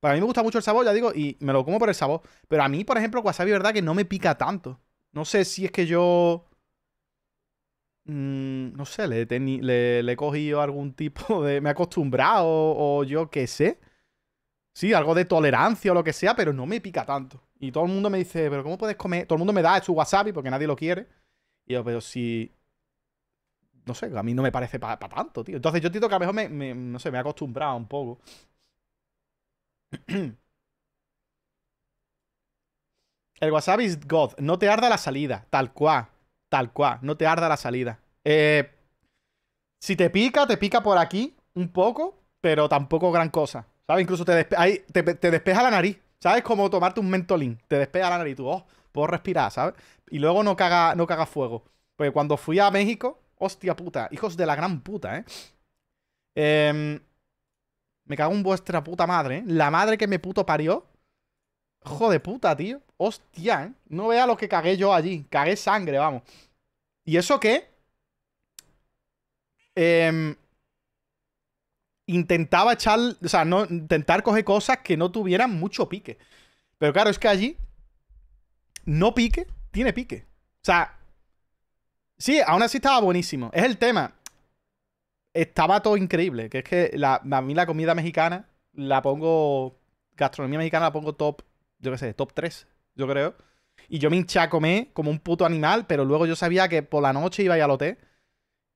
Para mí me gusta mucho el sabor, ya digo, y me lo como por el sabor. Pero a mí, por ejemplo, el wasabi, verdad que no me pica tanto. No sé si es que yo... Mm, no sé, le, he cogido algún tipo de... Me he acostumbrado o yo qué sé. Sí, algo de tolerancia o lo que sea, pero no me pica tanto. Y todo el mundo me dice, pero ¿cómo puedes comer? Todo el mundo me da su wasabi porque nadie lo quiere. Y yo, pero si... No sé, a mí no me parece para tanto, tío. Entonces yo entiendo que a lo mejor me, no sé, me he acostumbrado un poco. El wasabi is God. No te arda la salida. Tal cual. Tal cual. No te arda la salida. Eh, si te pica, te pica por aquí un poco, pero tampoco gran cosa. ¿Sabes? Incluso te, te despeja la nariz. ¿Sabes? Como tomarte un mentolín. Te despega la nariz y tú, oh, puedo respirar, ¿sabes? Y luego no caga, no caga fuego. Porque cuando fui a México, hostia puta, hijos de la gran puta, ¿eh? eh me cago en vuestra puta madre, ¿eh? La madre que me puto parió. Joder puta, tío. Hostia, ¿eh? No vea lo que cagué yo allí. Cagué sangre, vamos. ¿Y eso qué? Eh, intentaba echar, o sea, no, intentar coger cosas que no tuvieran mucho pique. Pero claro, es que allí no pique, tiene pique. O sea, sí, aún así estaba buenísimo. Es el tema. Estaba todo increíble. Que es que la, a mí la comida mexicana la pongo, gastronomía mexicana la pongo top, yo qué sé, top 3, yo creo. Y yo me hinché como un puto animal, pero luego yo sabía que por la noche iba a ir al hotel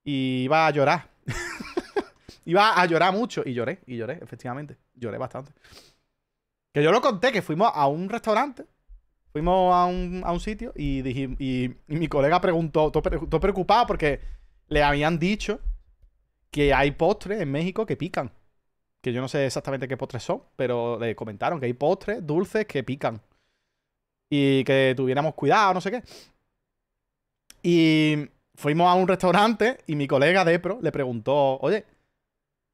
y iba a llorar. iba a llorar mucho. Y lloré, y lloré, efectivamente. Lloré bastante. Que yo lo conté, que fuimos a un restaurante. Fuimos a un, sitio y, dije, y, mi colega preguntó, todo preocupado porque le habían dicho que hay postres en México que pican. Que yo no sé exactamente qué postres son, pero le comentaron que hay postres dulces que pican. Y que tuviéramos cuidado, no sé qué. Y fuimos a un restaurante y mi colega de pro le preguntó, oye,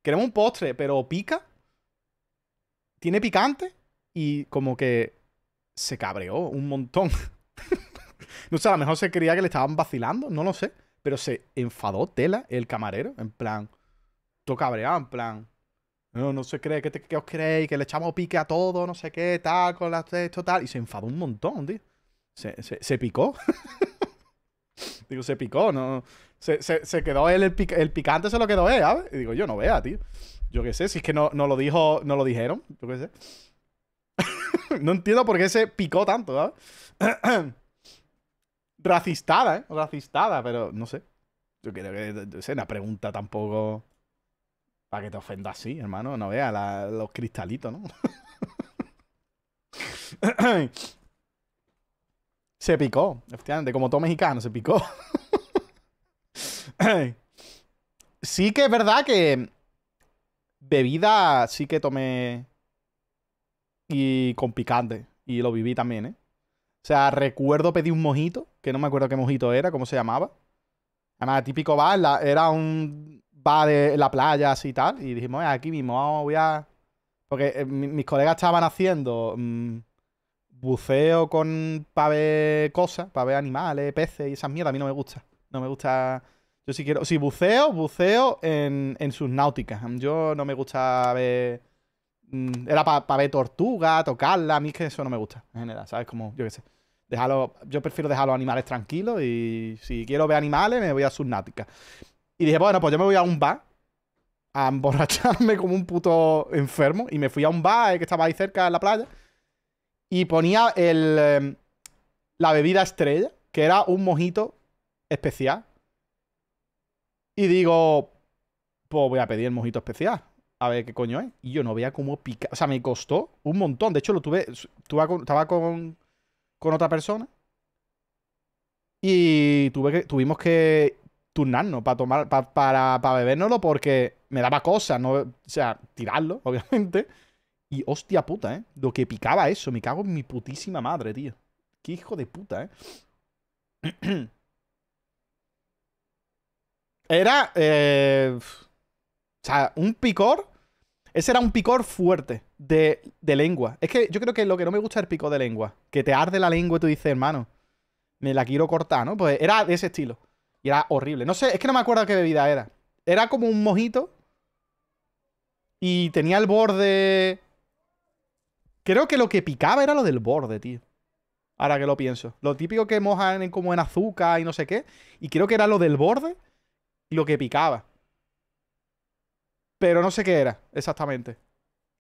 queremos un postre, pero pica, tiene picante y como que se cabreó un montón. no sé, a lo mejor se creía que le estaban vacilando, no lo sé, pero se enfadó tela el camarero, en plan, todo cabreado, en plan, no, no se cree, ¿qué, os creéis? Que le echamos pique a todo, no sé qué, tal, con las esto, tal. Y se enfadó un montón, tío. Se, se picó. Digo, se picó, no, se, quedó él, el, picante se lo quedó él, ¿sabes? Y digo, yo no vea, tío. Yo qué sé, si es que no, no lo dijo, no lo dijeron, yo qué sé. no entiendo por qué se picó tanto, ¿sabes? Racistada, ¿eh? Racistada, pero no sé. Yo creo que es una pregunta tampoco para que te ofenda así, hermano. No vea los cristalitos, ¿no? se picó, efectivamente, como todo mexicano, se picó. sí que es verdad que bebida sí que tomé y con picante. Y lo viví también, ¿eh? O sea, recuerdo pedí un mojito, que no me acuerdo qué mojito era, cómo se llamaba. Además, típico bar, era un va de la playa así y tal. Y dijimos, aquí mismo, vamos, voy a... Porque eh, mis colegas estaban haciendo mm, buceo con para ver cosas, para ver animales, peces y esas mierdas. A mí no me gusta. No me gusta yo si quiero. Si buceo, buceo en, en sus náuticas. Yo no me gusta ver. Mm, era para ver tortuga, tocarla. A mí que eso no me gusta en general, ¿sabes? Como, yo qué sé. yo prefiero dejar los animales tranquilos y si quiero ver animales, me voy a sus náuticas. Y dije, bueno, pues yo me voy a un bar a emborracharme como un puto enfermo. Y me fui a un bar eh, que estaba ahí cerca de la playa. Y ponía el, em, la bebida estrella, que era un mojito especial y digo, pues voy a pedir el mojito especial. A ver qué coño es. Y yo no veía cómo pica. O sea, me costó un montón. De hecho, lo tuve. Estaba con, con, otra persona. Y tuve que, tuvimos que turnarnos para tomar. para, para bebérnoslo porque me daba cosas. No, o sea, tirarlo, obviamente. Y hostia puta, ¿eh? Lo que picaba eso. Me cago en mi putísima madre, tío. Qué hijo de puta, ¿eh? Era. Eh, o sea, un picor. Ese era un picor fuerte de, lengua. Es que yo creo que lo que no me gusta es el picor de lengua. Que te arde la lengua y tú dices, hermano, me la quiero cortar, ¿no? Pues era de ese estilo. Y era horrible. No sé, es que no me acuerdo qué bebida era. Era como un mojito. Y tenía el borde. Creo que lo que picaba era lo del borde, tío. Ahora que lo pienso. Lo típico que mojan como en azúcar y no sé qué. Y creo que era lo del borde lo que picaba. Pero no sé qué era exactamente.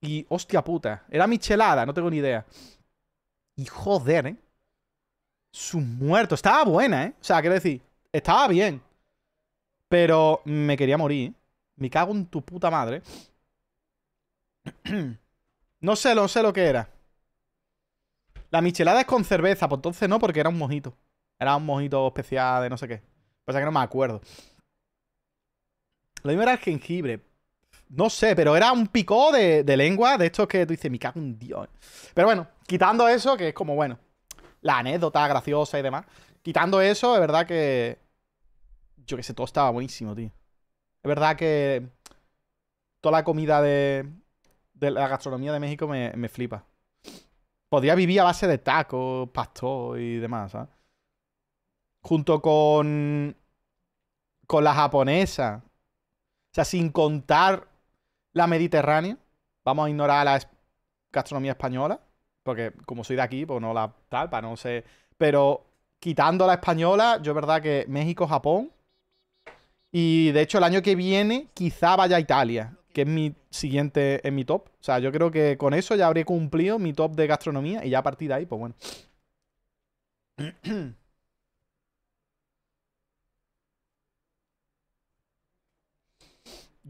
Y hostia puta, era michelada, no tengo ni idea. Y joder, ¿eh? Su muerto. Estaba buena, ¿eh? O sea, quiero decir, estaba bien. Pero me quería morir. ¿eh? Me cago en tu puta madre. no sé, no sé lo que era. La michelada es con cerveza, pues entonces no, porque era un mojito. Era un mojito especial de no sé qué. sea que no me acuerdo. Lo mismo era el jengibre. No sé, pero era un picó de, lengua de estos que tú dices, ¡mi cago en Dios. Pero bueno, quitando eso, que es como, bueno, la anécdota graciosa y demás. Quitando eso, es verdad que. Yo que sé, todo estaba buenísimo, tío. Es verdad que. Toda la comida de. de la gastronomía de México me, me flipa. Podría vivir a base de tacos, pastor y demás, ¿sabes? Junto con. Con la japonesa, o sea, sin contar la Mediterránea, vamos a ignorar la gastronomía española, porque como soy de aquí, pues no la tal, para no sé. Pero quitando la española, yo es verdad que México, Japón. Y de hecho, el año que viene, quizá vaya a Italia, que es mi siguiente, en mi top. O sea, yo creo que con eso ya habré cumplido mi top de gastronomía y ya a partir de ahí, pues bueno.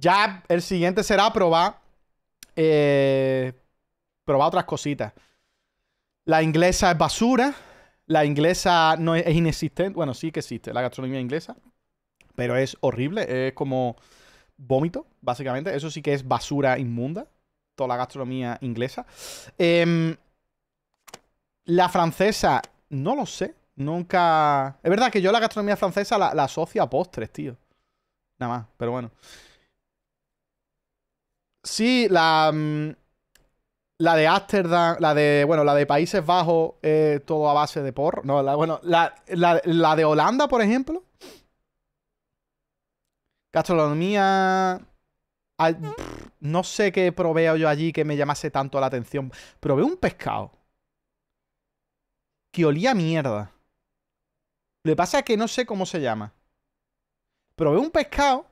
Ya el siguiente será probar. Eh, probar otras cositas. La inglesa es basura. La inglesa no es, inexistente. Bueno, sí que existe la gastronomía inglesa. Pero es horrible. Es como vómito, básicamente. Eso sí que es basura inmunda. Toda la gastronomía inglesa. Em, la francesa, no lo sé. Nunca. Es verdad que yo la gastronomía francesa la, la asocio a postres, tío. Nada más, pero bueno. Sí, la. Mm, la de Ámsterdam, la de. Bueno, la de Países Bajos, todo a base de porro. No, la, bueno, la, de Holanda, por ejemplo. Gastronomía. no sé qué proveo yo allí que me llamase tanto la atención. Probé un pescado. Que olía mierda. Lo que pasa es que no sé cómo se llama. Probé un pescado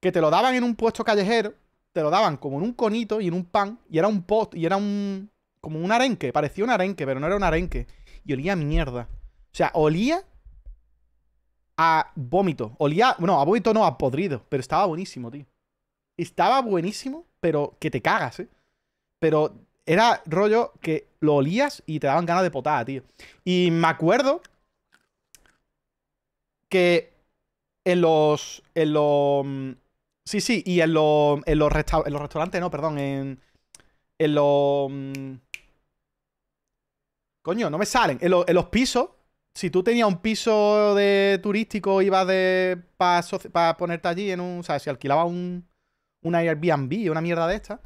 que te lo daban en un puesto callejero te lo daban como en un conito y en un pan, y era un pot, y era un. como un arenque, parecía un arenque, pero no era un arenque. Y olía a mierda. O sea, olía a vómito. Olía, bueno, a vómito no, a podrido, pero estaba buenísimo, tío. Estaba buenísimo, pero que te cagas, ¿eh? Pero era rollo que lo olías y te daban ganas de potada, tío. Y me acuerdo que en los. En los. Sí, sí, y en, los, en los restaurantes, no, perdón, en, en los... Mm, coño, no me salen. En, los pisos, si tú tenías un piso de turístico, ibas de para ponerte allí en un... O sea, si alquilabas un, un Airbnb, una mierda de esta,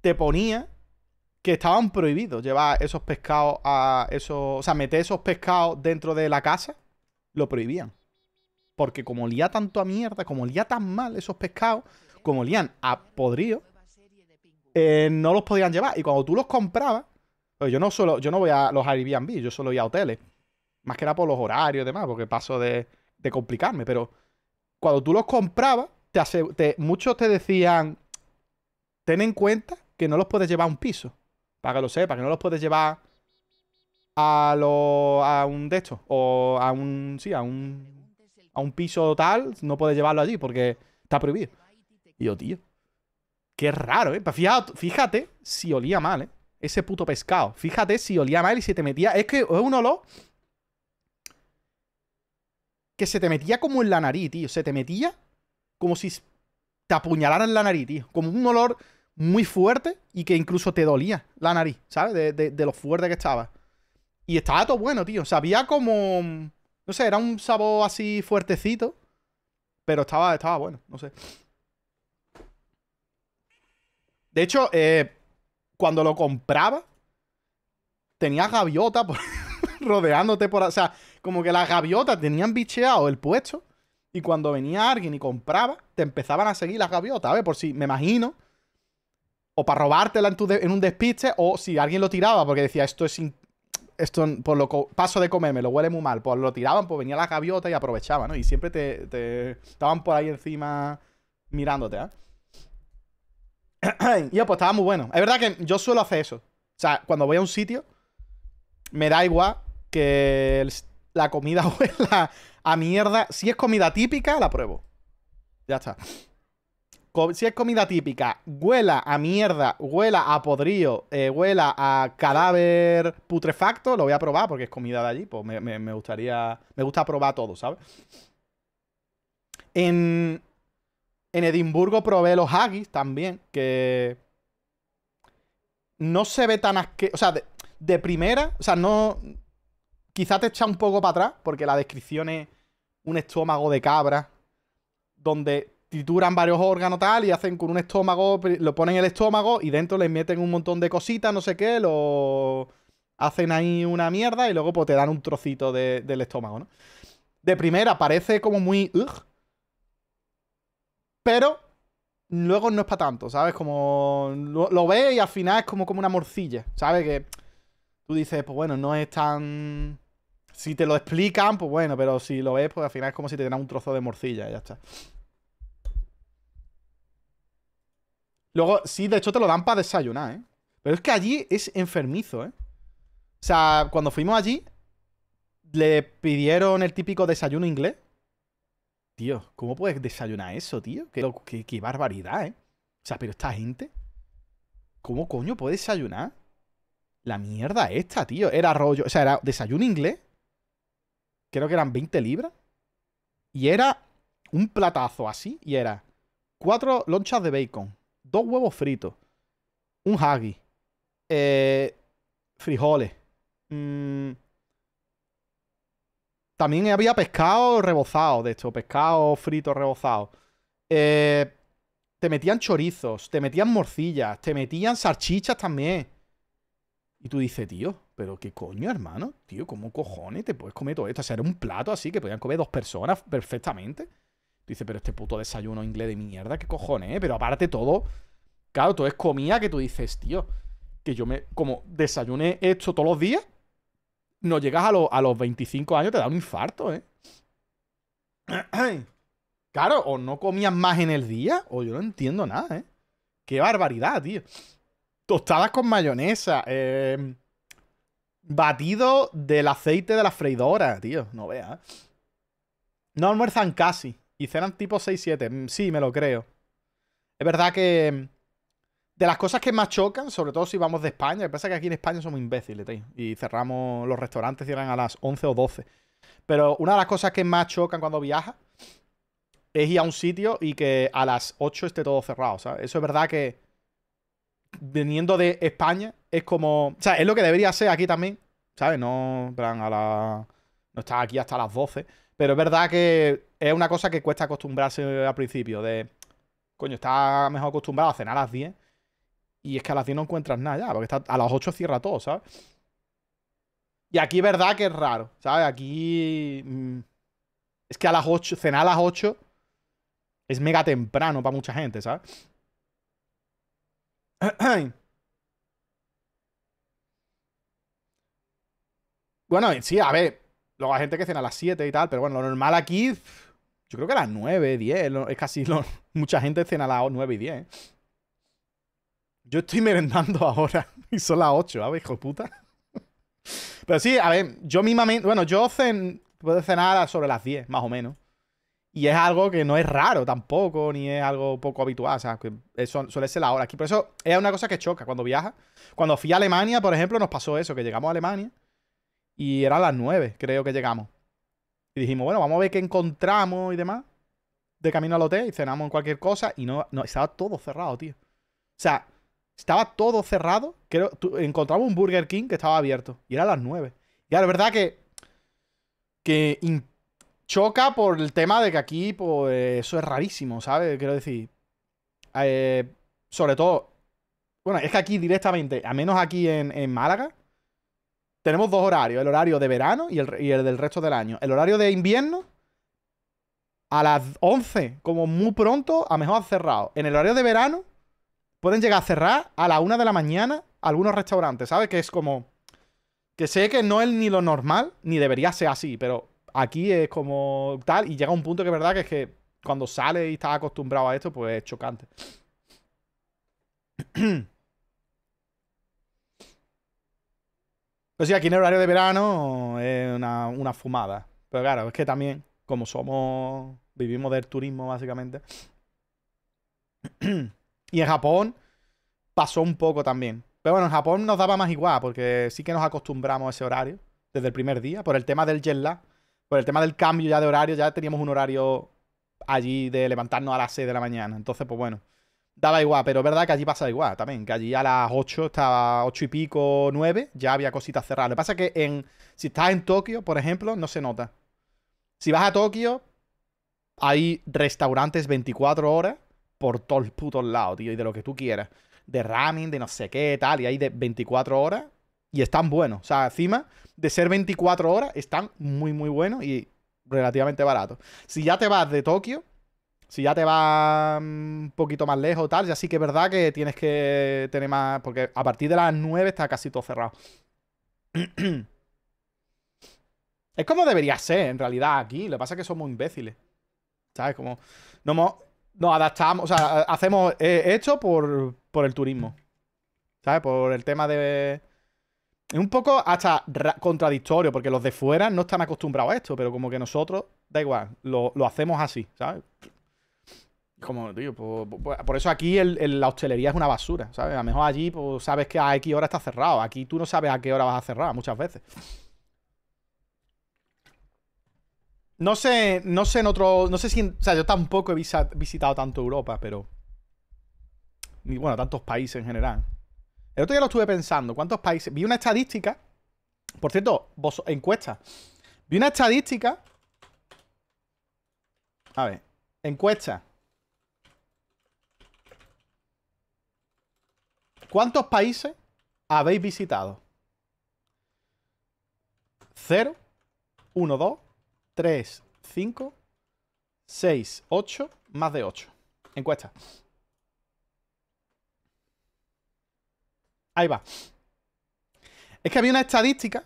te ponía que estaban prohibidos llevar esos pescados a esos... O sea, meter esos pescados dentro de la casa, lo prohibían. Porque como olía tanto a mierda, como olía tan mal esos pescados, como olían a podrido, eh, no los podían llevar. Y cuando tú los comprabas, pues yo no solo, yo no voy a los Airbnb, yo solo voy a hoteles. Más que era por los horarios y demás, porque paso de, complicarme. Pero cuando tú los comprabas, te muchos te decían, ten en cuenta que no los puedes llevar a un piso. Para que lo sepa que no los puedes llevar a, a un de estos. O a un. Sí, a un a un piso tal, no puedes llevarlo allí porque está prohibido. Y yo, tío, qué raro, ¿eh? Pues fíjate, fíjate si olía mal, ¿eh? Ese puto pescado. Fíjate si olía mal y se te metía... Es que es un olor... Que se te metía como en la nariz, tío. Se te metía como si te apuñalaran la nariz, tío. Como un olor muy fuerte y que incluso te dolía la nariz, ¿sabes? De, de lo fuerte que estaba. Y estaba todo bueno, tío. Sabía como no sé, era un sabor así fuertecito. Pero estaba, estaba bueno, no sé. De hecho, eh, cuando lo compraba, tenía gaviota rodeándote por... O sea, como que las gaviotas tenían bicheado el puesto. Y cuando venía alguien y compraba, te empezaban a seguir las gaviotas. A ver, por si me imagino. O para robártela en, un despiste. O si alguien lo tiraba porque decía, esto es esto por lo paso de comerme, lo huele muy mal, pues lo tiraban, pues venía la gaviota y aprovechaban, ¿no? Y siempre te, te estaban por ahí encima mirándote, ¿eh? y pues estaba muy bueno. Es verdad que yo suelo hacer eso. O sea, cuando voy a un sitio, me da igual que la comida huela a mierda. Si es comida típica, la pruebo. Ya está si es comida típica, huela a mierda, huela a podrío, eh, huela a cadáver putrefacto, lo voy a probar porque es comida de allí, pues me, gustaría, me gusta probar todo, ¿sabes? En, Edimburgo probé los haggis también, que no se ve tan asqueroso, o sea, de, de, primera, o sea, no, quizás te echa un poco para atrás porque la descripción es un estómago de cabra donde tituran varios órganos tal y hacen con un estómago, lo ponen en el estómago y dentro les meten un montón de cositas, no sé qué, lo hacen ahí una mierda y luego pues, te dan un trocito del estómago, ¿no? De primera parece como muy... pero luego no es para tanto, ¿sabes? Como lo, ves y al final es como, como una morcilla, ¿sabes? Que tú dices, pues bueno, no es tan... Si te lo explican, pues bueno, pero si lo ves, pues al final es como si te dieran un trozo de morcilla, ya está. Luego, sí, de hecho te lo dan para desayunar, ¿eh? Pero es que allí es enfermizo, ¿eh? O sea, cuando fuimos allí, le pidieron el típico desayuno inglés. Tío, ¿cómo puedes desayunar eso, tío? Qué, barbaridad, ¿eh? O sea, pero esta gente... ¿Cómo coño puede desayunar? La mierda esta, tío. Era rollo... O sea, era desayuno inglés. Creo que eran 20 libras. Y era un platazo así. Y era cuatro lonchas de bacon dos huevos fritos, un hagi, eh, frijoles. Mm, también había pescado rebozado, de hecho, pescado frito rebozado. Eh, te metían chorizos, te metían morcillas, te metían salchichas también. Y tú dices, tío, pero qué coño, hermano, tío, ¿cómo cojones te puedes comer todo esto? O sea, era un plato así que podían comer dos personas perfectamente. Dice, pero este puto desayuno inglés de mierda, qué cojones, ¿eh? Pero aparte todo, claro, todo es comida que tú dices, tío, que yo me, como desayuné esto todos los días, no llegas a, los 25 años, te da un infarto, ¿eh? Claro, o no comías más en el día, o yo no entiendo nada, ¿eh? Qué barbaridad, tío. Tostadas con mayonesa, em, batido del aceite de la freidora, tío. No veas. No almuerzan casi. Y cenan tipo 6-7. Mm, sí, me lo creo. Es verdad que... Mm, de las cosas que más chocan, sobre todo si vamos de España, que pasa que aquí en España somos imbéciles, tío. Y cerramos, los restaurantes cierran a las 11 o 12. Pero una de las cosas que más chocan cuando viajas es ir a un sitio y que a las 8 esté todo cerrado. o sea, Eso es verdad que viniendo de España es como... O sea, es lo que debería ser aquí también, ¿sabes? No, plan, a la... No estás aquí hasta las 12. Pero es verdad que es una cosa que cuesta acostumbrarse al principio. De, coño, está mejor acostumbrado a cenar a las 10. Y es que a las 10 no encuentras nada ya, porque a las 8 cierra todo, ¿sabes? Y aquí es verdad que es raro, ¿sabes? Aquí... Mm, es que a las 8, cenar a las 8 es mega temprano para mucha gente, ¿sabes? Bueno, sí, a ver, Luego hay gente que cena a las 7 y tal, pero bueno, lo normal aquí, yo creo que a las 9, 10, es casi lo, mucha gente cena a las 9 y 10. ¿eh? Yo estoy merendando ahora y son las 8, ver, hijo de puta? Pero sí, a ver, yo mismamente, bueno, yo cen, puedo cenar sobre las 10, más o menos. Y es algo que no es raro tampoco, ni es algo poco habitual. O sea, que suele ser la hora aquí. Por eso es una cosa que choca cuando viaja. Cuando fui a Alemania, por ejemplo, nos pasó eso, que llegamos a Alemania. Y era las 9, creo que llegamos. Y dijimos, bueno, vamos a ver qué encontramos y demás. De camino al hotel y cenamos en cualquier cosa. Y no, no estaba todo cerrado, tío. O sea, estaba todo cerrado. Creo, encontramos un Burger King que estaba abierto. Y era a las 9. Y la verdad que. Que choca por el tema de que aquí, pues, eso es rarísimo, ¿sabes? Quiero decir. Eh, sobre todo. Bueno, es que aquí directamente, a menos aquí en Málaga tenemos dos horarios, el horario de verano y el, del resto del año. El horario de invierno a las 11, como muy pronto, a mejor cerrado. En el horario de verano pueden llegar a cerrar a la 1 de la mañana algunos restaurantes, ¿sabes? Que es como... Que sé que no es ni lo normal, ni debería ser así, pero aquí es como tal y llega un punto que es verdad que es que cuando sales y estás acostumbrado a esto, pues es chocante. Pues sí, aquí en el horario de verano es una, una fumada. Pero claro, es que también, como somos. Vivimos del turismo, básicamente. y en Japón pasó un poco también. Pero bueno, en Japón nos daba más igual, porque sí que nos acostumbramos a ese horario desde el primer día, por el tema del jet lag, por el tema del cambio ya de horario, ya teníamos un horario allí de levantarnos a las 6 de la mañana. Entonces, pues bueno, daba igual, pero es verdad que allí pasa igual también, que allí a las 8 estaba 8 y pico, 9, ya había cositas cerradas. Lo que pasa es que en, si estás en Tokio, por ejemplo, no se nota. Si vas a Tokio, hay restaurantes 24 horas por todos los putos lados, tío, y de lo que tú quieras. De ramen, de no sé qué, tal, y hay de 24 horas y están buenos. O sea, encima de ser 24 horas, están muy, muy buenos y relativamente baratos. Si ya te vas de Tokio, si ya te va mm, un poquito más lejos, tal, ya sí que es verdad que tienes que tener más. Porque a partir de las 9 está casi todo cerrado. es como debería ser, en realidad, aquí. Lo que pasa es que somos imbéciles. ¿Sabes? Como. No Nos adaptamos, o sea, hacemos eh, esto por, el turismo. ¿Sabes? Por el tema de. Es un poco hasta contradictorio, porque los de fuera no están acostumbrados a esto, pero como que nosotros, da igual, lo, lo hacemos así, ¿sabes? Como digo, pues, pues, pues, por, eso aquí la hostelería es una basura, ¿sabes? A lo mejor allí sabes que a X hora está cerrado. Aquí tú no sabes a qué hora vas a cerrar muchas veces. No sé, no sé en otro. No sé si. o sea, yo tampoco he visitado tanto Europa, pero. Ni, bueno, tantos países en general. El otro día lo estuve pensando. ¿Cuántos países? Vi una estadística. Por cierto, vos, encuesta. Vi una estadística. A ver, encuesta. ¿Cuántos países habéis visitado? 0, 1, 2, 3, 5, 6, 8, más de 8. Encuesta. Ahí va. Es que había una estadística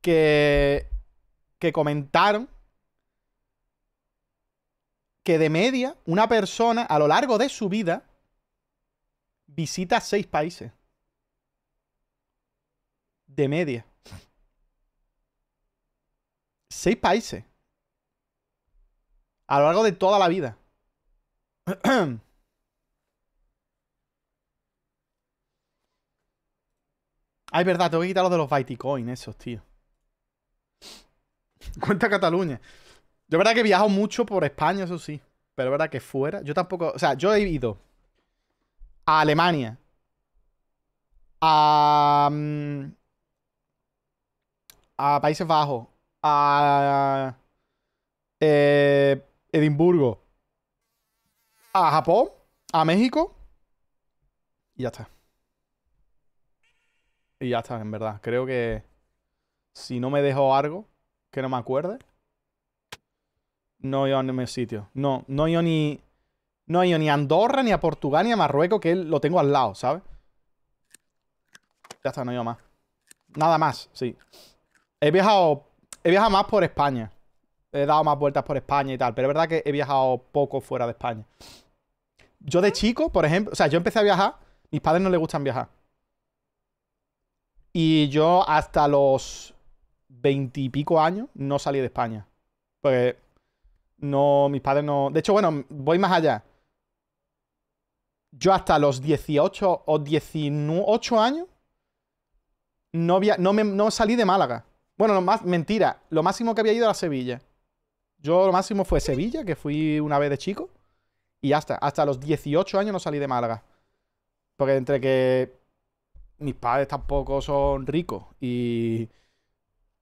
que, que comentaron que de media una persona a lo largo de su vida visita seis países. De media. Seis países. A lo largo de toda la vida. Ay, es verdad, tengo que quitar lo de los Bitcoin, esos, tío. Cuenta Cataluña. Yo, verdad que he viajado mucho por España, eso sí. Pero, verdad que fuera. Yo tampoco. O sea, yo he ido a Alemania, a, mm, a Países Bajos, a eh, Edimburgo, a Japón, a México y ya está. Y ya está, en verdad. Creo que si no me dejo algo que no me acuerde, no yo a mi sitio. No, no yo ni. No he ido ni a Andorra, ni a Portugal, ni a Marruecos, que lo tengo al lado, ¿sabes? Ya está, no he ido más. Nada más, sí. He viajado, he viajado más por España. He dado más vueltas por España y tal, pero es verdad que he viajado poco fuera de España. Yo de chico, por ejemplo, o sea, yo empecé a viajar, mis padres no les gustan viajar. Y yo hasta los veintipico años no salí de España. pues no, mis padres no. De hecho, bueno, voy más allá yo hasta los 18 o 18 años no, no, salí de Málaga. Bueno, más, mentira, lo máximo que había ido era Sevilla. Yo lo máximo fue Sevilla, que fui una vez de chico, y hasta, hasta los 18 años no salí de Málaga. Porque entre que mis padres tampoco son ricos y,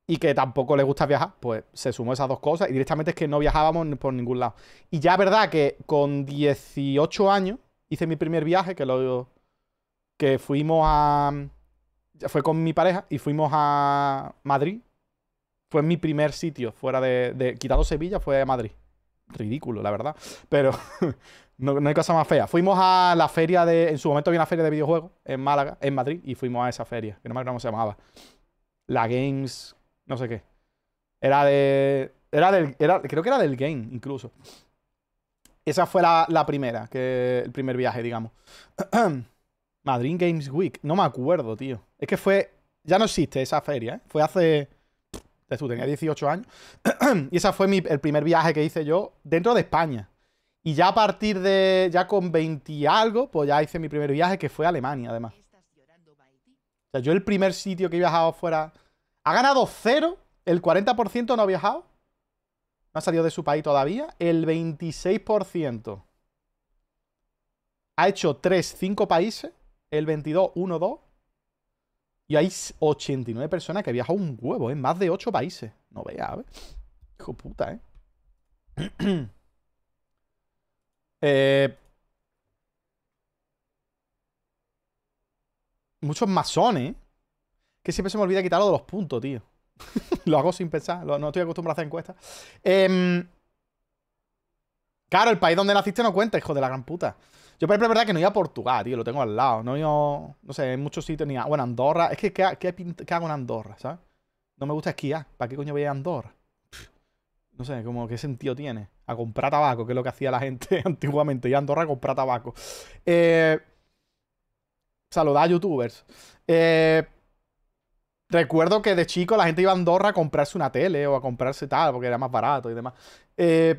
y que tampoco les gusta viajar, pues se sumó esas dos cosas directamente es que que no viajábamos por ningún lado. y Y ya verdad con años 18 hice mi primer viaje, que lo que fuimos a fue con mi pareja y fuimos a Madrid. Fue mi primer sitio fuera de, Quitado Sevilla fue a Madrid. Ridículo, la verdad, pero no, hay cosa más fea. Fuimos a la feria de en su momento había una feria de videojuegos en Málaga, en Madrid y fuimos a esa feria, que no me acuerdo cómo se llamaba. La Games, no sé qué. Era de era del creo que era del game incluso. Esa fue la, primera, que, el primer viaje, digamos. Madrid Games Week. No me acuerdo, tío. Es que fue. Ya no existe esa feria, ¿eh? Fue hace. tenía 18 años. y esa fue el primer viaje que hice yo dentro de España. Y ya a partir de. Ya con 20 y algo, pues ya hice mi primer viaje, que fue a Alemania, además. O sea, yo el primer sitio que he viajado fuera. Ha ganado cero. El 40% no ha viajado no ha salido de su país todavía, el 26%. Ha hecho 3, 5 países, el 22, 1, 2. Y hay 89 personas que han viajado un huevo, ¿eh? Más de 8 países. No veas, ver. ¿eh? Hijo puta, ¿eh? eh muchos masones. ¿eh? Que siempre se me olvida quitarlo de los puntos, tío. lo hago sin pensar, no estoy acostumbrado a hacer encuestas. Em, claro, el país donde naciste no cuenta, hijo de la gran puta. Yo, por ejemplo, es verdad que no iba a Portugal, tío, lo tengo al lado. No iba, no sé, en muchos sitios ni a... Bueno, Andorra, es que ¿qué, hago en Andorra, sabes? No me gusta esquiar, ¿para qué coño voy a Andorra? No sé, como qué sentido tiene. A comprar tabaco, que es lo que hacía la gente antiguamente. Y Andorra a comprar tabaco. Eh, saludar a youtubers. Eh, Recuerdo que de chico la gente iba a Andorra a comprarse una tele o a comprarse tal, porque era más barato y demás. Eh,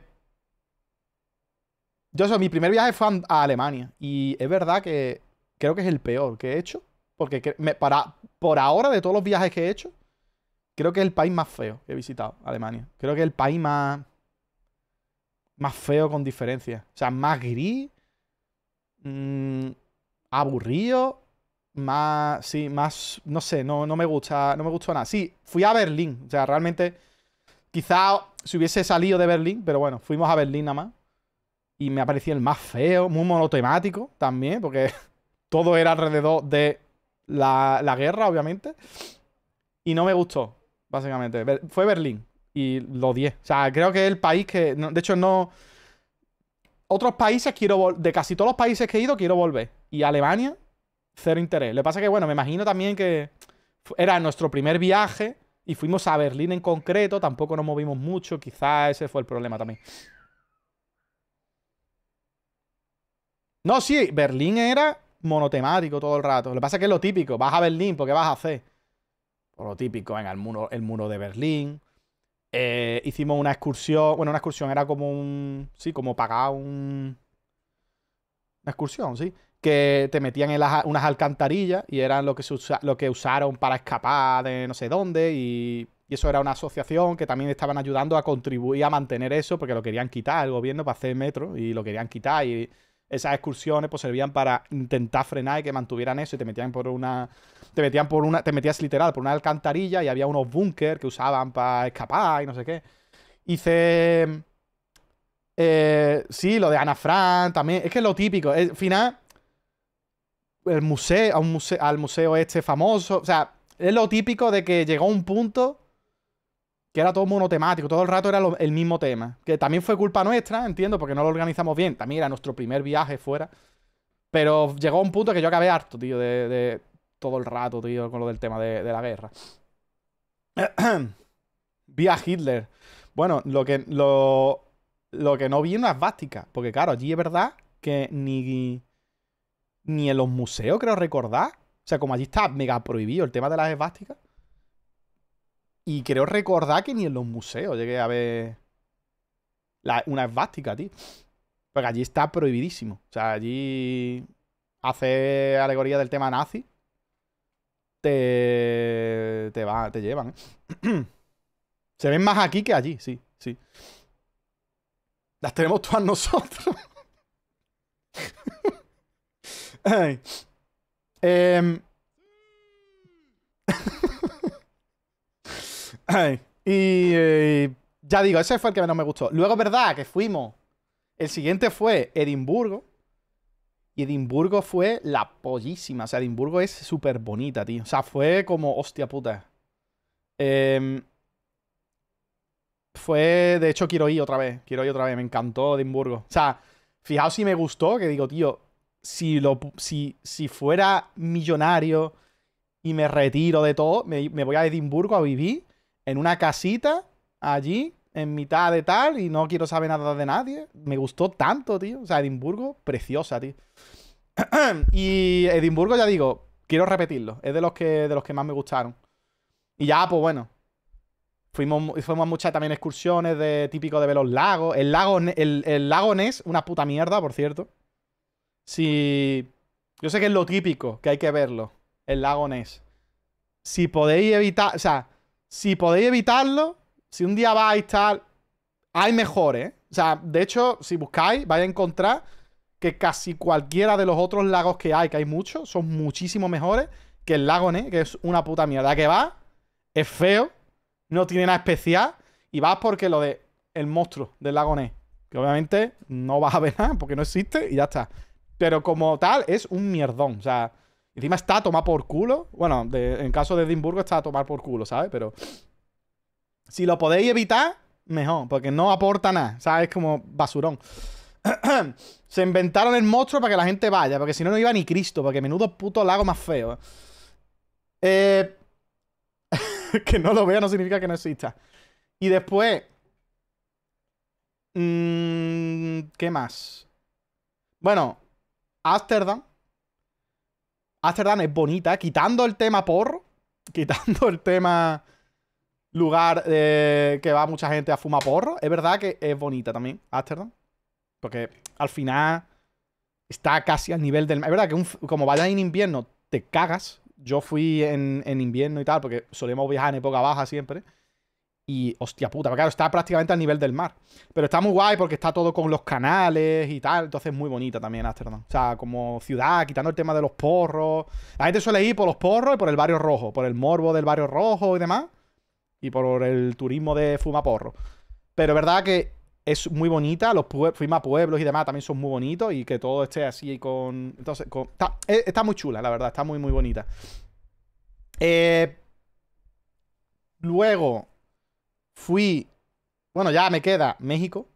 yo, sé, mi primer viaje fue a Alemania. Y es verdad que creo que es el peor que he hecho. Porque para, por ahora, de todos los viajes que he hecho, creo que es el país más feo que he visitado, Alemania. Creo que es el país más. Más feo con diferencia. O sea, más gris. Mm, aburrido más, sí, más, no sé, no, no me gusta, no me gustó nada. Sí, fui a Berlín, o sea, realmente, quizá si hubiese salido de Berlín, pero bueno, fuimos a Berlín nada más. Y me parecía el más feo, muy monotemático también, porque todo era alrededor de la, guerra, obviamente. Y no me gustó, básicamente. Fue Berlín y lo odié. O sea, creo que es el país que, de hecho, no... Otros países quiero... De casi todos los países que he ido, quiero volver. Y Alemania cero interés. que pasa que, bueno, me imagino también que era nuestro primer viaje y fuimos a Berlín en concreto, tampoco nos movimos mucho, Quizás ese fue el problema también. No, sí, Berlín era monotemático todo el rato. Lo que pasa es que es lo típico, vas a Berlín, qué vas a hacer? Por lo típico, venga, el muro, el muro de Berlín. Eh, hicimos una excursión, bueno, una excursión era como un, sí, como pagar un... Una excursión, sí que te metían en unas alcantarillas y eran lo que, se lo que usaron para escapar de no sé dónde y, eso era una asociación que también estaban ayudando a contribuir a mantener eso porque lo querían quitar el gobierno para hacer metro y lo querían quitar y esas excursiones pues servían para intentar frenar y que mantuvieran eso y te metían por una te metían por una te metías literal por una alcantarilla y había unos búnker que usaban para escapar y no sé qué hice eh, sí lo de Ana Fran también es que es lo típico al final el museo, al museo este famoso. O sea, es lo típico de que llegó un punto que era todo monotemático, todo el rato era el mismo tema. Que también fue culpa nuestra, entiendo, porque no lo organizamos bien. También era nuestro primer viaje fuera. Pero llegó un punto que yo acabé harto, tío, de, todo el rato, tío, con lo del tema de, la guerra. vi a Hitler. Bueno, lo que, lo, lo que no vi en una esvástica, porque claro, allí es verdad que ni ni en los museos, creo recordar. O sea, como allí está mega prohibido el tema de las esvásticas. Y creo recordar que ni en los museos llegué a ver una esvástica, tío. Porque allí está prohibidísimo. O sea, allí hace alegoría del tema nazi. Te, te, llevan. ¿eh? Se ven más aquí que allí, sí, sí. Las tenemos todas nosotros. Em. y eh, ya digo, ese fue el que menos me gustó. Luego, verdad, que fuimos. El siguiente fue Edimburgo. Y Edimburgo fue la pollísima. O sea, Edimburgo es súper bonita, tío. O sea, fue como hostia puta. Em. fue, de hecho, quiero ir otra vez. Quiero ir otra vez. Me encantó Edimburgo. O sea, fijaos si me gustó, que digo, tío, si, lo, si, fuera millonario y me retiro de todo, me, voy a Edimburgo a vivir en una casita allí, en mitad de tal, y no quiero saber nada de nadie. Me gustó tanto, tío. O sea, Edimburgo, preciosa, tío. y Edimburgo, ya digo, quiero repetirlo. Es de los que, de los que más me gustaron. Y ya, pues bueno. Fuimos, fuimos muchas también excursiones de típico de ver los lagos. El lago, el, el lago Ness, una puta mierda, por cierto si... Yo sé que es lo típico, que hay que verlo, el lago Ness. Si podéis evitar, o sea, si podéis evitarlo, si un día vais tal, hay mejores. ¿eh? O sea, de hecho, si buscáis, vais a encontrar que casi cualquiera de los otros lagos que hay, que hay muchos, son muchísimo mejores que el lago Ness, que es una puta mierda. Que va, es feo, no tiene nada especial, y vas porque lo de el monstruo del lago Ness, que obviamente no vas a ver nada porque no existe y ya está. Pero como tal, es un mierdón. O sea, encima está a tomar por culo. Bueno, en caso de Edimburgo está a tomar por culo, ¿sabes? Pero si lo podéis evitar, mejor, porque no aporta nada, ¿sabes? Como basurón. Se inventaron el monstruo para que la gente vaya, porque si no, no iba ni Cristo, porque menudo puto lago más feo. Eh... que no lo vea no significa que no exista. Y después... Mm, ¿Qué más? Bueno, Ámsterdam. Ámsterdam es bonita, ¿eh? quitando el tema porro, quitando el tema lugar eh, que va mucha gente a fumar porro, es verdad que es bonita también Ámsterdam. Porque al final está casi al nivel del... Es verdad que como vayas en invierno, te cagas. Yo fui en invierno y tal, porque solemos viajar en época baja siempre. Y hostia puta, porque claro, está prácticamente al nivel del mar. Pero está muy guay porque está todo con los canales y tal. Entonces es muy bonita también Ámsterdam. O sea, como ciudad, quitando el tema de los porros. La gente suele ir por los porros y por el barrio rojo. Por el morbo del barrio rojo y demás. Y por el turismo de fumaporro. Pero verdad que es muy bonita. Los fumapueblos pueblos y demás también son muy bonitos. Y que todo esté así y con... Entonces, Está, e-, está muy chula, la verdad. Está muy, muy bonita. Eh... Luego, Fui, bueno, ya me queda México.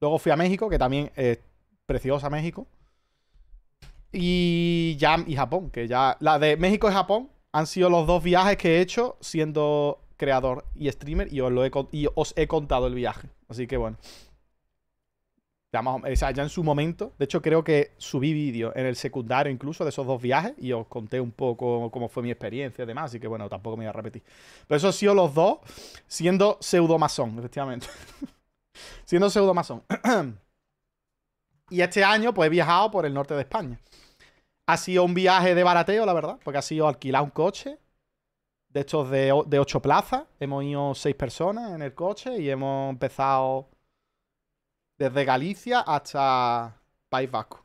Luego fui a México, que también es preciosa México. Y ya y Japón, que ya la de México y Japón han sido los dos viajes que he hecho siendo creador y streamer lo y os he contado el viaje. Así que bueno o sea, ya en su momento, de hecho creo que subí vídeo en el secundario incluso de esos dos viajes y os conté un poco cómo fue mi experiencia y demás, así que bueno, tampoco me voy a repetir. Pero eso ha sido los dos siendo pseudomasón, efectivamente. siendo pseudomasón. y este año pues he viajado por el norte de España. Ha sido un viaje de barateo, la verdad, porque ha sido alquilar un coche de estos de, de ocho plazas. Hemos ido seis personas en el coche y hemos empezado desde Galicia hasta País Vasco.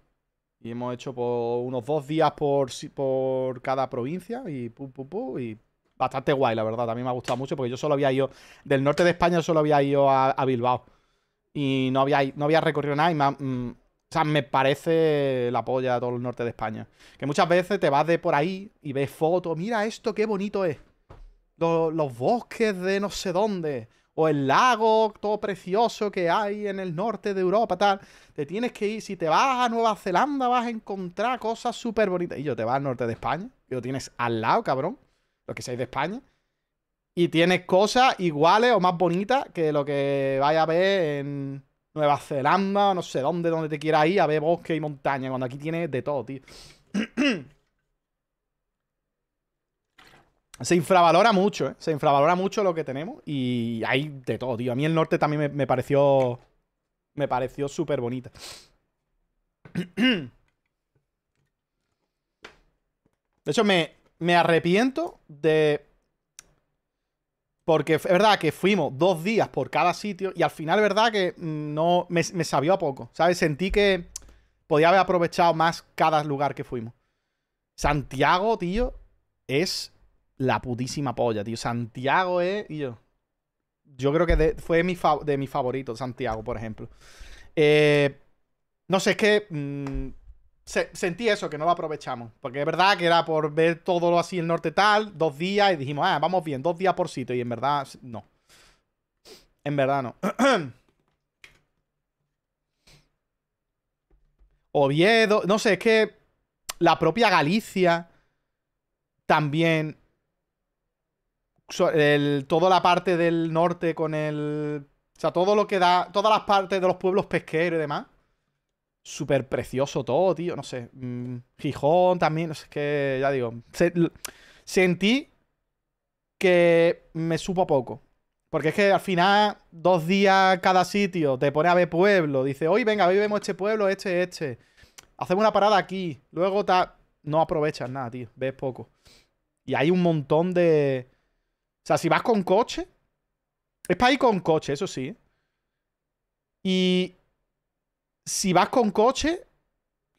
Y hemos hecho por unos dos días por, por cada provincia y pum, Y bastante guay, la verdad. A También me ha gustado mucho porque yo solo había ido. Del norte de España solo había ido a, Bilbao. Y no había, no había recorrido nada. Y me mm, o sea, me parece la polla todo el norte de España. Que muchas veces te vas de por ahí y ves fotos. Mira esto, qué bonito es. Los, los bosques de no sé dónde o el lago todo precioso que hay en el norte de Europa, tal. Te tienes que ir, si te vas a Nueva Zelanda vas a encontrar cosas súper bonitas. Y yo te vas al norte de España, y lo tienes al lado, cabrón, lo que seáis de España. Y tienes cosas iguales o más bonitas que lo que vaya a ver en Nueva Zelanda, no sé dónde, donde te quieras ir, a ver bosque y montaña, cuando aquí tienes de todo, tío. se infravalora mucho, ¿eh? Se infravalora mucho lo que tenemos y hay de todo, tío. A mí el norte también me, pareció... Me pareció súper bonita. De hecho, me, me arrepiento de... Porque es verdad que fuimos dos días por cada sitio y al final es verdad que no me, me sabió a poco, ¿sabes? Sentí que podía haber aprovechado más cada lugar que fuimos. Santiago, tío, es la putísima polla, tío. Santiago ¿eh? yo. creo que fue mi de mis favoritos, Santiago, por ejemplo. Eh, no sé, es que. Mm, sentí eso, que no lo aprovechamos. Porque es verdad que era por ver todo lo así el norte tal, dos días, y dijimos, ah, vamos bien, dos días por sitio. Y en verdad, no. En verdad no. Oviedo, no sé, es que la propia Galicia también el, toda la parte del norte con el. O sea, todo lo que da. Todas las partes de los pueblos pesqueros y demás. Súper precioso todo, tío. No sé. Mm, Gijón también. No sé, qué... ya digo. sentí que me supo poco. Porque es que al final, dos días cada sitio, te pone a ver pueblo. Dice, hoy venga, hoy vemos este pueblo, este, este. Hacemos una parada aquí. Luego no aprovechas nada, tío. Ves poco. Y hay un montón de o sea, si vas con coche, es para ir con coche, eso sí. Y si vas con coche,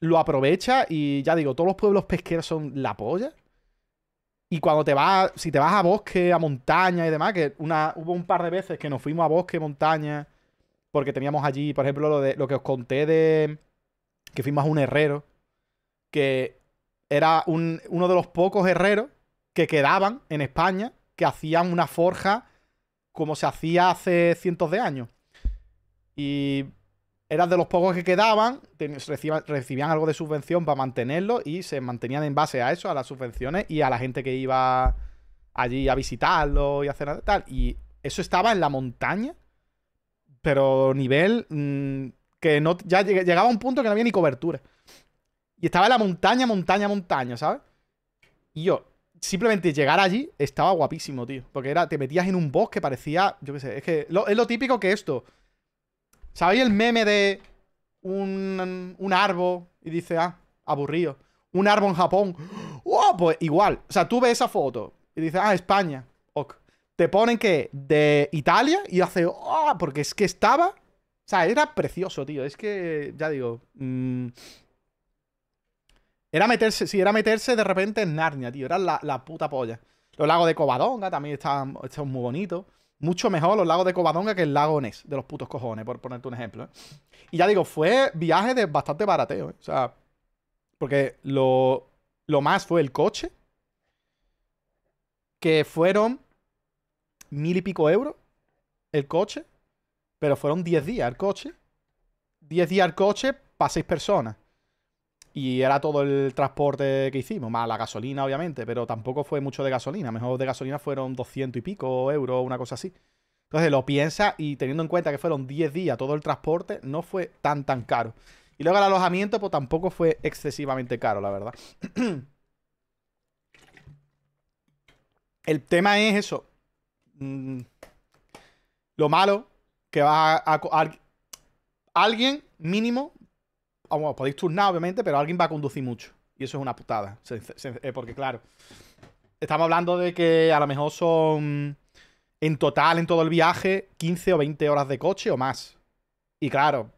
lo aprovecha y ya digo, todos los pueblos pesqueros son la polla. Y cuando te vas, si te vas a bosque, a montaña y demás, que una, hubo un par de veces que nos fuimos a bosque, montaña, porque teníamos allí, por ejemplo, lo, de, lo que os conté de que fuimos a un herrero, que era uno de los pocos herreros que quedaban en España que hacían una forja como se hacía hace cientos de años. Y eran de los pocos que quedaban, recibían, algo de subvención para mantenerlo y se mantenían en base a eso, a las subvenciones y a la gente que iba allí a visitarlo y hacer tal. Y eso estaba en la montaña, pero nivel mm, que no, ya llegaba a un punto que no había ni cobertura. Y estaba en la montaña, montaña, montaña, ¿sabes? Y yo, simplemente llegar allí estaba guapísimo, tío. Porque era, te metías en un bosque, que parecía, yo qué sé, es que lo, es lo típico que esto. ¿Sabéis el meme de un, un árbol y dice, ah, aburrido? Un árbol en Japón. ¡Oh! Pues igual. O sea, tú ves esa foto y dices, ah, España. Ok. Te ponen que de Italia y hace, ¡oh! Porque es que estaba. O sea, era precioso, tío. Es que, ya digo. Mm, era meterse, sí, era meterse de repente en Narnia, tío. Era la, puta polla. Los lagos de Covadonga también están, muy bonitos. Mucho mejor los lagos de Covadonga que el lago Ness, de los putos cojones, por ponerte un ejemplo. ¿eh? Y ya digo, fue viaje de bastante barateo. ¿eh? O sea, porque lo, lo más fue el coche, que fueron mil y pico euros el coche, pero fueron diez días el coche. Diez días el coche para seis personas. Y era todo el transporte que hicimos, más la gasolina, obviamente, pero tampoco fue mucho de gasolina. Mejor de gasolina fueron 200 y pico euros, una cosa así. Entonces lo piensa y teniendo en cuenta que fueron 10 días todo el transporte, no fue tan, tan caro. Y luego el alojamiento, pues tampoco fue excesivamente caro, la verdad. el tema es eso. Mm. lo malo que va a alguien mínimo podéis turnar, obviamente, pero alguien va a conducir mucho. Y eso es una putada. Eh, porque, claro, estamos hablando de que a lo mejor son en total, en todo el viaje, 15 o 20 horas de coche o más. Y claro,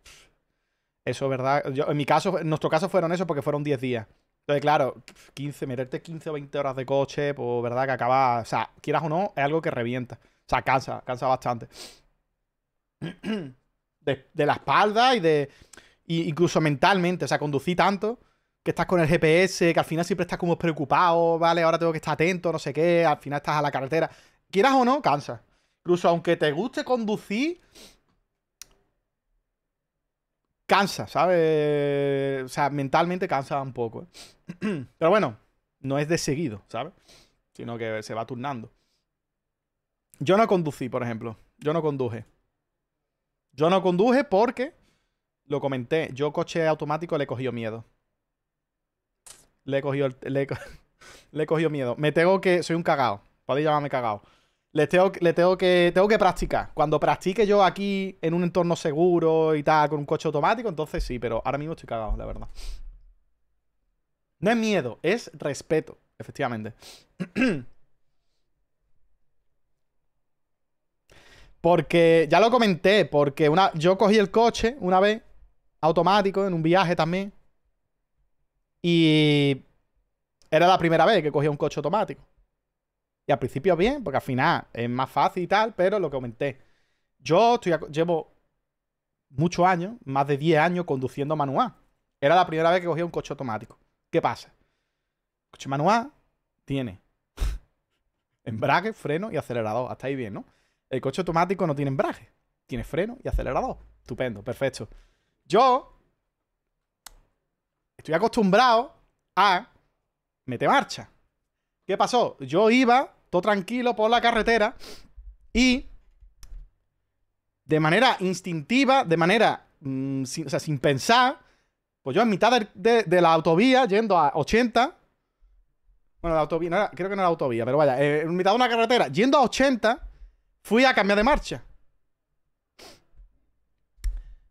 eso, ¿verdad? en mi caso, en nuestro caso fueron eso porque fueron 10 días. Entonces, claro, 15, meterte 15 o 20 horas de coche, pues, ¿verdad? Que acaba, o sea, quieras o no, es algo que revienta. O sea, cansa, cansa bastante. de la espalda y de incluso mentalmente, o sea, conducí tanto que estás con el GPS, que al final siempre estás como preocupado, ¿vale? Ahora tengo que estar atento, no sé qué, al final estás a la carretera. Quieras o no, cansa. Incluso aunque te guste conducir, cansa, ¿sabes? O sea, mentalmente cansa un poco. ¿eh? Pero bueno, no es de seguido, ¿sabes? Sino que se va turnando. Yo no conducí, por ejemplo. Yo no conduje. Yo no conduje porque lo comenté, yo coche automático le cogió miedo. Le cogió, le, le cogió miedo. Me tengo que, soy un cagao, podéis llamarme cagao. Le tengo, le tengo que, tengo que practicar. Cuando practique yo aquí en un entorno seguro y tal, con un coche automático, entonces sí, pero ahora mismo estoy cagado, la verdad. No es miedo, es respeto, efectivamente. Porque, ya lo comenté, porque una, yo cogí el coche una vez automático en un viaje también. Y era la primera vez que cogía un coche automático. Y al principio bien, porque al final es más fácil y tal, pero lo que comenté. Yo estoy, llevo muchos años, más de 10 años conduciendo manual. Era la primera vez que cogía un coche automático. ¿Qué pasa? El coche manual tiene embrague, freno y acelerador. Hasta ahí bien, ¿no? El coche automático no tiene embrague, tiene freno y acelerador. Estupendo, perfecto. Yo estoy acostumbrado a meter marcha. ¿Qué pasó? Yo iba todo tranquilo por la carretera y de manera instintiva, de manera mm, sin, pensar, pues yo en mitad de, la autovía, yendo a 80, bueno, la autovía, creo que no era autovía, pero vaya, eh, en mitad de una carretera, yendo a 80, fui a cambiar de marcha.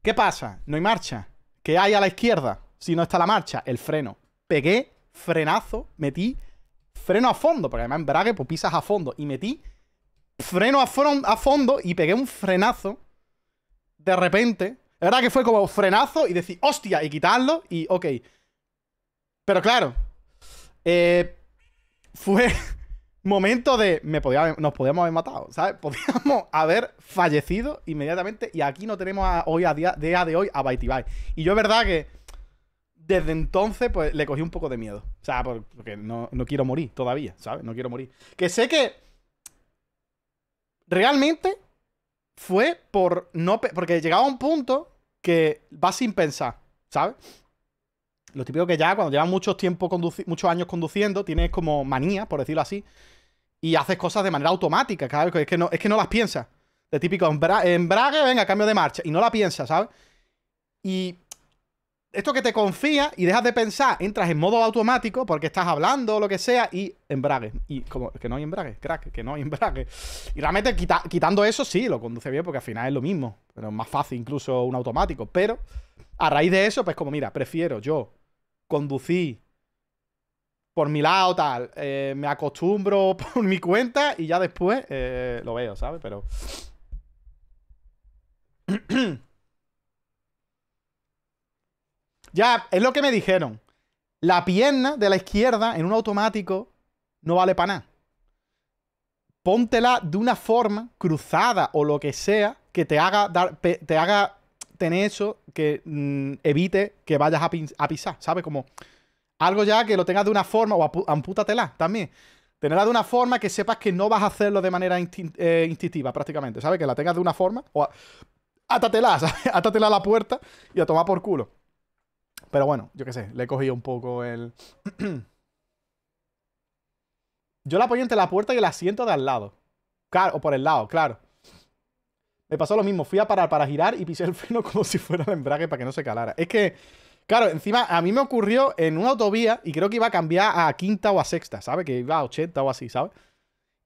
¿Qué pasa? No hay marcha. ¿Qué hay a la izquierda? Si no está la marcha, el freno. Pegué, frenazo, metí freno a fondo, porque además en brague pues pisas a fondo. Y metí freno a, fondo y pegué un frenazo. De repente, la verdad que fue como frenazo y decir, hostia, y quitarlo y ok. Pero claro, eh, fue momento de nos podíamos haber matado, ¿sabes? Podíamos haber fallecido inmediatamente y aquí no tenemos hoy a día, de hoy a Baitibai. Y yo es verdad que desde entonces pues le cogí un poco de miedo, o sea, porque no, quiero morir todavía, ¿sabes? No quiero morir. Que sé que realmente fue por no porque llegaba un punto que vas sin pensar, ¿sabes? Lo típico que ya cuando llevas mucho tiempo muchos años conduciendo, tienes como manía, por decirlo así, y haces cosas de manera automática, claro. Es que no, es que no las piensas. De típico embrague, venga, cambio de marcha. Y no la piensas, ¿sabes? Y esto que te confía y dejas de pensar, entras en modo automático porque estás hablando o lo que sea y embrague. Y como que no hay embrague, crack, que no hay embrague. Y realmente quitando eso sí, lo conduce bien porque al final es lo mismo. Pero es más fácil incluso un automático. Pero a raíz de eso, pues como mira, prefiero yo conducir por mi lado, tal. Eh, me acostumbro por mi cuenta y ya después eh, lo veo, ¿sabes? Pero. ya, es lo que me dijeron. La pierna de la izquierda en un automático no vale para nada. Póntela de una forma cruzada o lo que sea que te haga, dar, te haga tener eso que mm, evite que vayas a, a pisar, ¿sabes? Como algo ya que lo tengas de una forma, o ampútatela también. Tenerla de una forma que sepas que no vas a hacerlo de manera eh, instintiva, prácticamente, ¿sabes? Que la tengas de una forma, o atatela, ¿sabes? Atatela a la puerta y a tomar por culo. Pero bueno, yo qué sé, le he cogido un poco el... yo la apoyé entre la puerta y el asiento de al lado. Claro, o por el lado, claro. Me pasó lo mismo, fui a parar para girar y pisé el freno como si fuera el embrague para que no se calara. Es que... Claro, encima a mí me ocurrió en una autovía y creo que iba a cambiar a quinta o a sexta, ¿sabes? Que iba a ochenta o así, ¿sabes?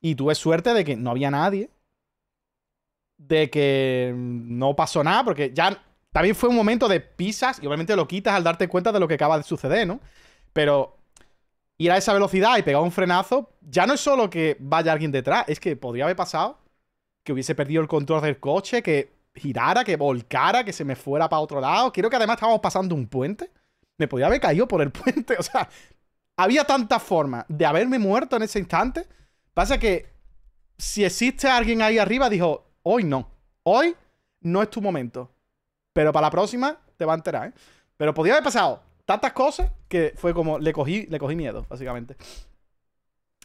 Y tuve suerte de que no había nadie. De que no pasó nada, porque ya también fue un momento de pisas y obviamente lo quitas al darte cuenta de lo que acaba de suceder, ¿no? Pero ir a esa velocidad y pegar un frenazo, ya no es solo que vaya alguien detrás, es que podría haber pasado que hubiese perdido el control del coche, que girara, que volcara, que se me fuera para otro lado. Quiero que además estábamos pasando un puente. Me podía haber caído por el puente. O sea, había tantas formas de haberme muerto en ese instante. Pasa que si existe alguien ahí arriba, dijo, hoy no. Hoy no es tu momento. Pero para la próxima te va a enterar, ¿eh?". Pero podía haber pasado tantas cosas que fue como, le cogí, le cogí miedo, básicamente.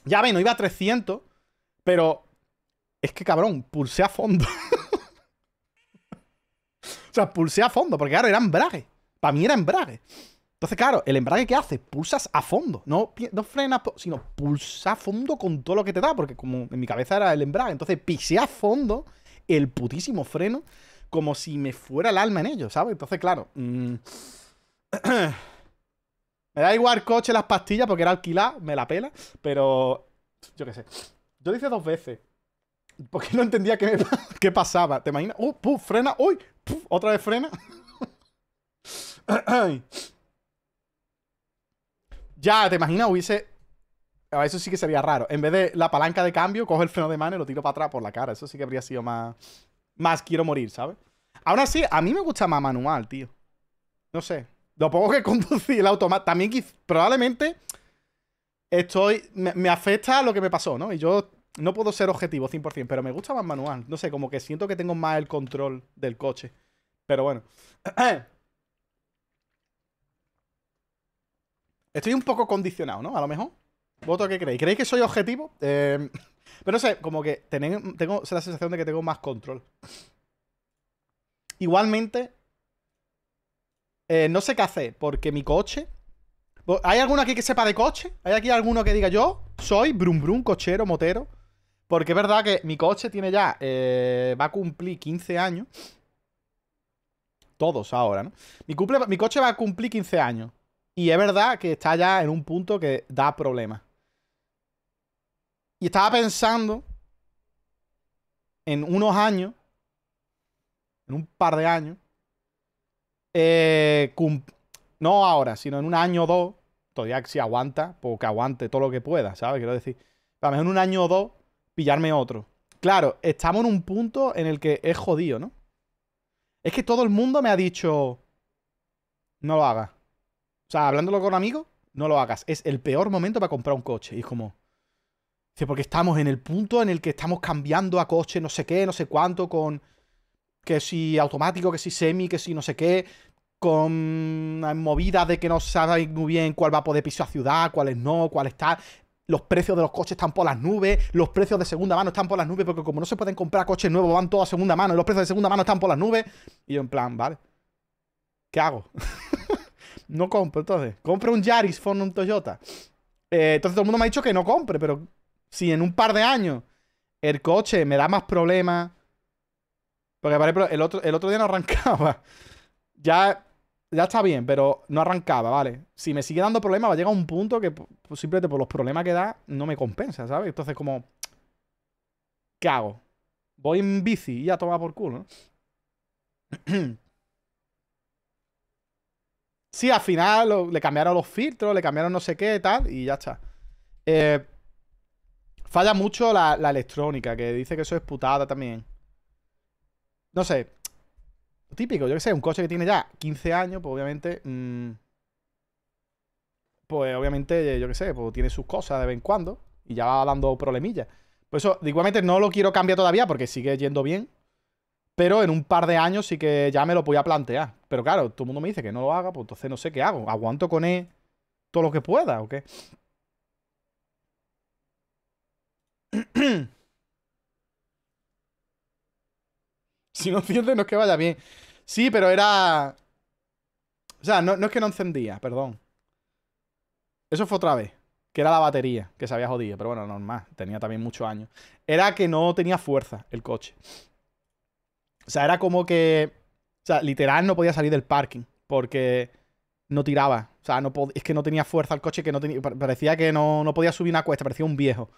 Ya ven, no iba a 300, pero es que cabrón, pulse a fondo. O sea, pulsé a fondo, porque claro, era embrague. Para mí era embrague. Entonces, claro, el embrague qué hace, pulsas a fondo. No, frenas, sino pulsa a fondo con todo lo que te da, porque como en mi cabeza era el embrague. Entonces, pisé a fondo el putísimo freno como si me fuera el alma en ello, ¿sabes? Entonces, claro. Mm, me da igual el coche, las pastillas, porque era alquilar, me la pela, pero. Yo qué sé. Yo lo hice dos veces. Porque no entendía qué, pasaba. ¿Te imaginas? ¡Uh, puf! Frena. ¡Uy! otra vez frena. ya, te imaginas, hubiese. Ah, eso sí que sería raro. En vez de la palanca de cambio, cojo el freno de mano y lo tiro para atrás por la cara. Eso sí que habría sido más. Más quiero morir, ¿sabes? Aún así, a mí me gusta más manual, tío. No sé. Lo pongo que conducir el automático. También probablemente estoy. Me, afecta lo que me pasó, ¿no? Y yo no puedo ser objetivo 100%, pero me gusta más manual. No sé, como que siento que tengo más el control del coche. Pero bueno. Estoy un poco condicionado, ¿no? A lo mejor. ¿Voto qué creéis? ¿Creéis que soy objetivo? Eh, pero no sé, como que tengo la sensación de que tengo más control. Igualmente, eh, no sé qué hacer, porque mi coche... ¿Hay alguno aquí que sepa de coche? ¿Hay aquí alguno que diga yo soy brum brum, cochero, motero? Porque es verdad que mi coche tiene ya. Eh, va a cumplir 15 años. Todos ahora, ¿no? Mi, coche va a cumplir 15 años. Y es verdad que está ya en un punto que da problemas. Y estaba pensando en unos años, en un par de años, eh, no ahora, sino en un año o dos, todavía si aguanta, porque pues aguante todo lo que pueda, ¿sabes? Quiero decir, a lo mejor en un año o dos, pillarme otro. Claro, estamos en un punto en el que es jodido, ¿no? Es que todo el mundo me ha dicho... No lo hagas. O sea, hablándolo con amigos, no lo hagas. Es el peor momento para comprar un coche. Y es como... porque estamos en el punto en el que estamos cambiando a coche no sé qué, no sé cuánto, con... Que si automático, que si semi, que si no sé qué, con movidas de que no sabes muy bien cuál va a poder piso a ciudad, cuáles no, cuál está los precios de los coches están por las nubes, los precios de segunda mano están por las nubes, porque como no se pueden comprar coches nuevos, van todos a segunda mano, los precios de segunda mano están por las nubes. Y yo en plan, vale, ¿qué hago? no compro, entonces. Compro un Yaris Ford, un Toyota. Eh, entonces todo el mundo me ha dicho que no compre, pero si en un par de años el coche me da más problemas... Porque, por ejemplo, el otro, el otro día no arrancaba. Ya ya está bien, pero no arrancaba, ¿vale? Si me sigue dando problemas, va a llegar un punto que pues, pues, simplemente por los problemas que da, no me compensa, ¿sabes? Entonces, como. ¿Qué hago? Voy en bici y ya toma por culo, ¿no? sí, al final le cambiaron los filtros, le cambiaron no sé qué, tal, y ya está. Eh, falla mucho la electrónica, que dice que eso es putada también. No sé, típico, yo que sé, un coche que tiene ya 15 años, pues obviamente. Mm, pues obviamente, yo que sé, pues tiene sus cosas de vez en cuando y ya va dando problemillas. Por pues eso, igualmente no lo quiero cambiar todavía porque sigue yendo bien. Pero en un par de años sí que ya me lo voy a plantear. Pero claro, todo el mundo me dice que no lo haga, pues entonces no sé qué hago. ¿Aguanto con él todo lo que pueda o qué? si no enciende, no es que vaya bien. Sí, pero era... O sea, no, es que no encendía, perdón. Eso fue otra vez. Que era la batería, que se había jodido. Pero bueno, normal. Tenía también muchos años. Era que no tenía fuerza el coche. O sea, era como que... O sea, literal no podía salir del parking. Porque no tiraba. O sea, no es que no tenía fuerza el coche, que no tenía. Parecía que no, podía subir una cuesta, parecía un viejo.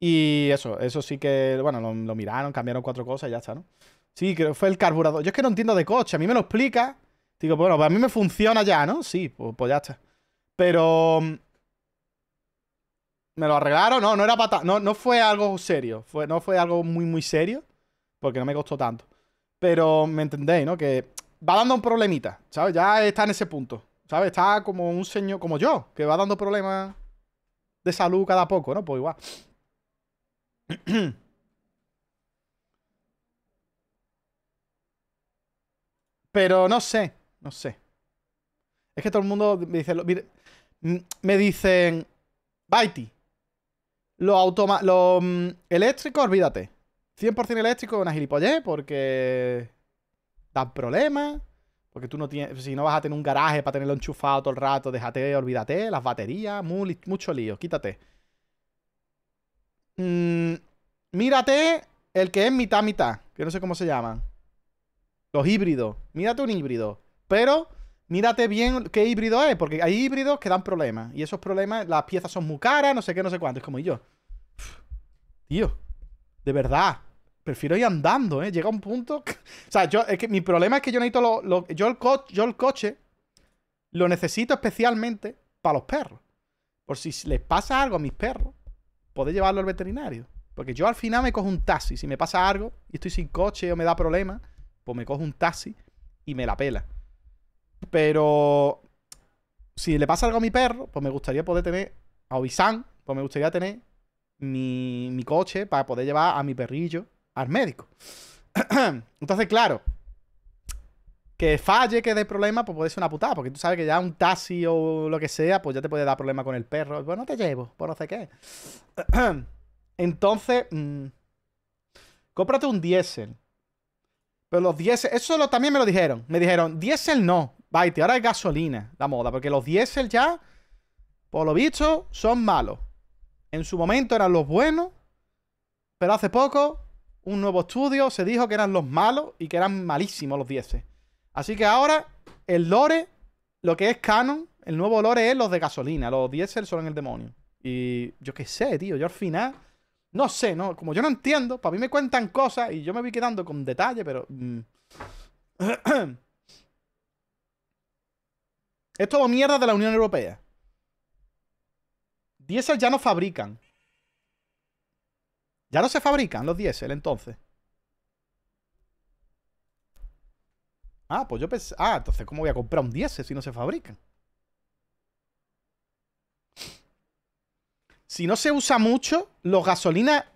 Y eso, eso sí que. Bueno, lo miraron, cambiaron cuatro cosas y ya está, ¿no? Sí, creo que fue el carburador. Yo es que no entiendo de coche. A mí me lo explica. Digo, bueno, pues a mí me funciona ya, ¿no? Sí, pues, pues ya está. Pero... Mm, ¿Me lo arreglaron? No, no era para... No, no fue algo serio. Fue, no fue algo muy, muy serio. Porque no me costó tanto. Pero me entendéis, ¿no? Que va dando un problemita, ¿sabes? Ya está en ese punto. ¿Sabes? Está como un señor, como yo, que va dando problemas de salud cada poco, ¿no? Pues igual. Pero no sé, no sé. Es que todo el mundo me dice... me dicen... Baiti. lo automa... lo mm, eléctrico olvídate. 100% eléctrico una gilipollez porque... Dan problemas. Porque tú no tienes... Si no vas a tener un garaje para tenerlo enchufado todo el rato, déjate, olvídate. Las baterías, mucho lío. Quítate. Mm, mírate el que es mitad-mitad. Que no sé cómo se llaman. Los híbridos. Mírate un híbrido. Pero mírate bien qué híbrido es, porque hay híbridos que dan problemas. Y esos problemas, las piezas son muy caras, no sé qué, no sé cuánto. Es como yo. tío, de verdad. Prefiero ir andando, ¿eh? Llega un punto. o sea, yo, es que mi problema es que yo necesito. Lo, yo, el co... yo el coche lo necesito especialmente para los perros. Por si les pasa algo a mis perros, podés llevarlo al veterinario. Porque yo al final me cojo un taxi. Si me pasa algo y estoy sin coche o me da problemas pues me cojo un taxi y me la pela. Pero si le pasa algo a mi perro, pues me gustaría poder tener a Obisan, pues me gustaría tener mi, coche para poder llevar a mi perrillo al médico. Entonces, claro, que falle, que dé problema, pues puede ser una putada, porque tú sabes que ya un taxi o lo que sea, pues ya te puede dar problema con el perro. Pues no te llevo, por pues no sé qué. Entonces, mm, cómprate un diésel pero los diésel, eso también me lo dijeron. Me dijeron, diésel no, tío, ahora es gasolina la moda, porque los diésel ya, por lo visto, son malos. En su momento eran los buenos, pero hace poco un nuevo estudio se dijo que eran los malos y que eran malísimos los diésel. Así que ahora el lore, lo que es canon, el nuevo lore es los de gasolina, los diésel son el demonio. Y yo qué sé, tío, yo al final... No sé, no, como yo no entiendo, para mí me cuentan cosas y yo me voy quedando con detalle, pero. Mm. Esto es todo mierda de la Unión Europea. Diesel ya no fabrican. Ya no se fabrican los diésel entonces. Ah, pues yo pensé. Ah, entonces, ¿cómo voy a comprar un diésel si no se fabrican? si no se usa mucho, los gasolina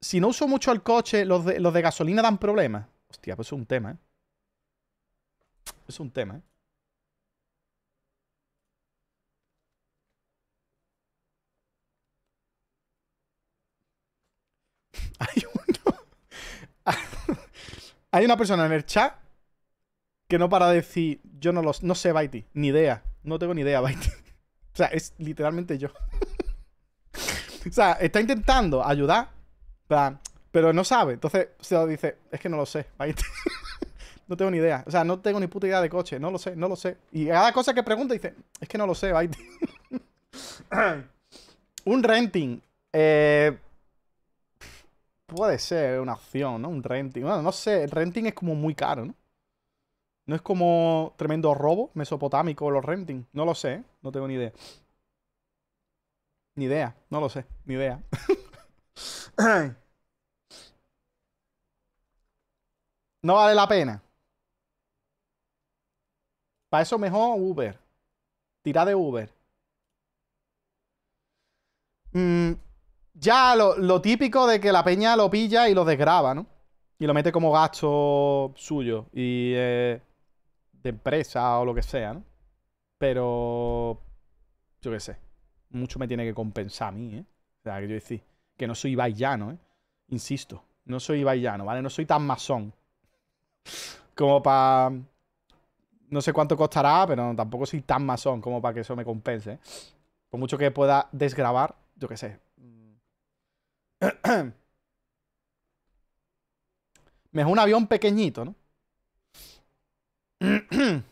Si no uso mucho el coche, los de, gasolina dan problemas. Hostia, pues es un tema, ¿eh? Es un tema, ¿eh? Hay uno. Hay una persona en el chat que no para de decir, yo no los, no sé Baiti, ni idea, no tengo ni idea Baiti. O sea, es literalmente yo o sea, está intentando ayudar, pero no sabe. Entonces se dice, es que no lo sé. no tengo ni idea. O sea, no tengo ni puta idea de coche. No lo sé, no lo sé. Y cada cosa que pregunta dice, es que no lo sé, un renting. Eh, puede ser una opción, ¿no? Un renting. Bueno, no sé. El renting es como muy caro, ¿no? No es como tremendo robo mesopotámico los renting. No lo sé, ¿eh? no tengo ni idea. Ni idea, no lo sé, ni idea. no vale la pena. Para eso mejor Uber. Tira de Uber. Mm, ya lo, típico de que la peña lo pilla y lo desgraba, ¿no? Y lo mete como gasto suyo y de empresa o lo que sea, ¿no? Pero... Yo qué sé mucho me tiene que compensar a mí, ¿eh? O sea, que yo decir, que no soy baillano, ¿eh? Insisto, no soy bayano, ¿vale? No soy tan masón. Como para... No sé cuánto costará, pero tampoco soy tan masón como para que eso me compense. ¿eh? Por mucho que pueda desgrabar, yo qué sé. Mejor un avión pequeñito, ¿no?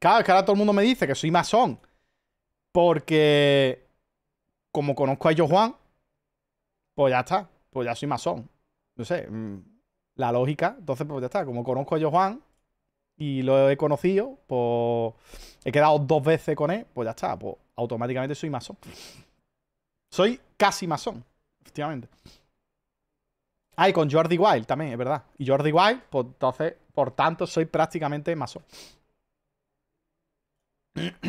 Claro, es que ahora todo el mundo me dice que soy masón. Porque como conozco a yo Juan, pues ya está. Pues ya soy masón. No sé. Mm, la lógica. Entonces, pues ya está. Como conozco a yo Juan y lo he conocido, pues he quedado dos veces con él, pues ya está. Pues automáticamente soy masón. Soy casi masón, efectivamente. Ah, y con Jordi Wild también, es verdad. Y Jordi Wild, pues entonces, por tanto, soy prácticamente masón.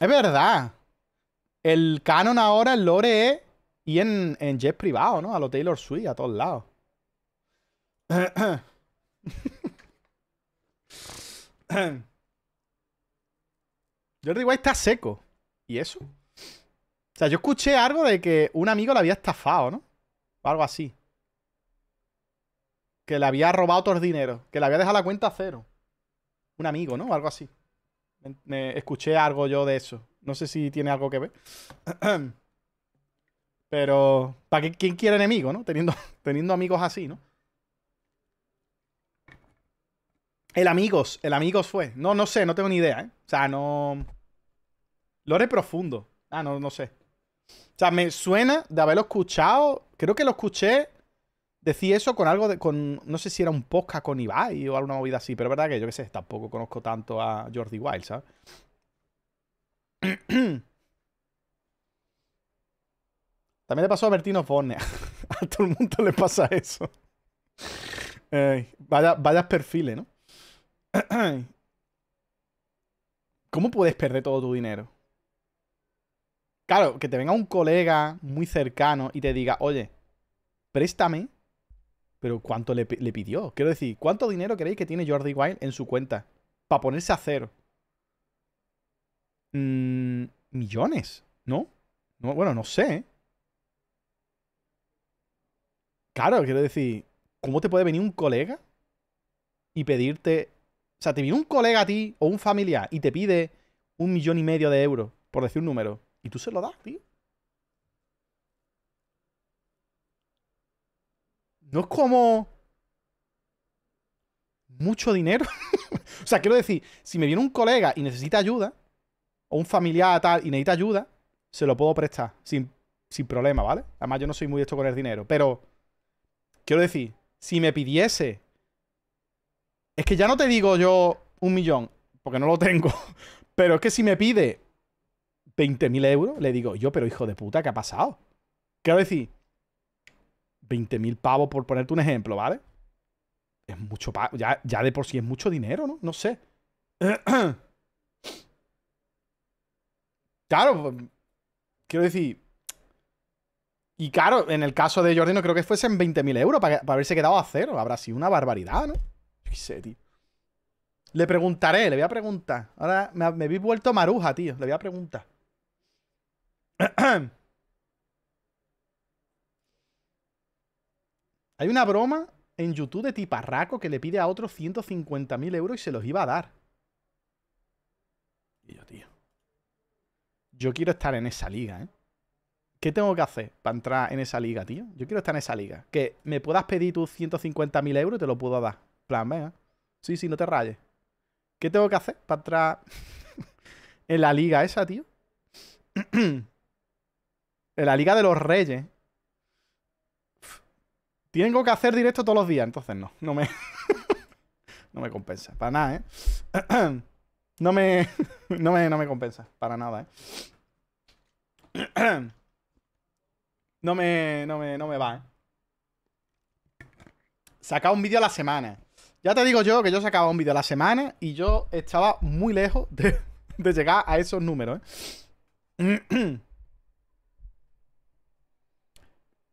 es verdad. El canon ahora, el lore es y en, en jet privado, ¿no? A lo Taylor Swift, a todos lados. Jordi White está seco. ¿Y eso? O sea, yo escuché algo de que un amigo Lo había estafado, ¿no? O algo así que le había robado todo el dinero, que le había dejado la cuenta a cero. Un amigo, ¿no? Algo así. escuché algo yo de eso. No sé si tiene algo que ver. Pero, ¿para qué, quién quiere enemigo, no? Teniendo, teniendo amigos así, ¿no? El amigos, el amigos fue. No, no sé, no tengo ni idea, ¿eh? O sea, no. Lore profundo. Ah, no, no sé. O sea, me suena de haberlo escuchado. Creo que lo escuché Decí eso con algo de. Con, no sé si era un podcast con Ibai o alguna movida así, pero es verdad que yo qué sé, tampoco conozco tanto a Jordi Wild, ¿sabes? También le pasó a Bertino Fone a todo el mundo le pasa eso. Eh, vaya perfiles, ¿no? ¿Cómo puedes perder todo tu dinero? Claro, que te venga un colega muy cercano y te diga, oye, préstame pero ¿cuánto le, pidió? Quiero decir, ¿cuánto dinero creéis que tiene Jordi Wild en su cuenta? Para ponerse a cero. Mm, millones, ¿no? ¿no? Bueno, no sé. Claro, quiero decir, ¿cómo te puede venir un colega y pedirte... O sea, te viene un colega a ti o un familiar y te pide un millón y medio de euros, por decir un número, y tú se lo das, tío. No es como mucho dinero. o sea, quiero decir, si me viene un colega y necesita ayuda, o un familiar tal y necesita ayuda, se lo puedo prestar sin, problema, ¿vale? Además, yo no soy muy de esto con el dinero, pero quiero decir, si me pidiese. Es que ya no te digo yo un millón, porque no lo tengo. Pero es que si me pide 20.000 euros, le digo yo, pero hijo de puta, ¿qué ha pasado? Quiero decir, 20.000 mil pavos, por ponerte un ejemplo, ¿vale? Es mucho pavo. Ya, de por sí es mucho dinero, ¿no? No sé. claro, pues, quiero decir. Y claro, en el caso de Jordi no creo que fuesen 20.000 euros para, haberse quedado a cero. Habrá sido una barbaridad, ¿no? Yo qué sé, tío. Le preguntaré, le voy a preguntar. Ahora me, me he vuelto maruja, tío. Le voy a preguntar. Hay una broma en YouTube de tiparraco que le pide a otros 150.000 euros y se los iba a dar. Y yo, tío. Yo quiero estar en esa liga, ¿eh? ¿Qué tengo que hacer para entrar en esa liga, tío? Yo quiero estar en esa liga. Que me puedas pedir tus 150.000 euros y te lo puedo dar. Plan, venga. Sí, sí, no te rayes. ¿Qué tengo que hacer para entrar en la liga esa, tío? en la liga de los reyes. Tengo que hacer directo todos los días, entonces no. No me. no me compensa. Para nada, ¿eh? no, me, no me. No me compensa. Para nada, ¿eh? no me. No me, no me va, ¿eh? Sacaba un vídeo a la semana. Ya te digo yo que yo sacaba un vídeo a la semana y yo estaba muy lejos de, llegar a esos números, ¿eh?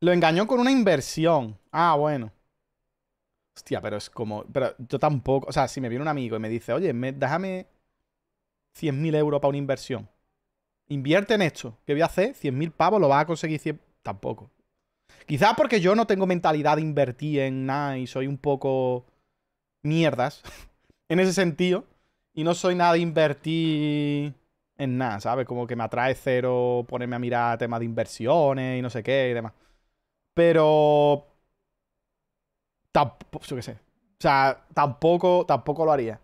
Lo engañó con una inversión. Ah, bueno. Hostia, pero es como. Pero yo tampoco. O sea, si me viene un amigo y me dice, oye, me, déjame 100.000 euros para una inversión. Invierte en esto. ¿Qué voy a hacer? 100.000 pavos, lo vas a conseguir 100. Tampoco. Quizás porque yo no tengo mentalidad de invertir en nada y soy un poco. mierdas. en ese sentido. Y no soy nada de invertir en nada, ¿sabes? Como que me atrae cero ponerme a mirar temas de inversiones y no sé qué y demás. Pero. Tampoco, yo qué sé. O sea, tampoco, lo haría.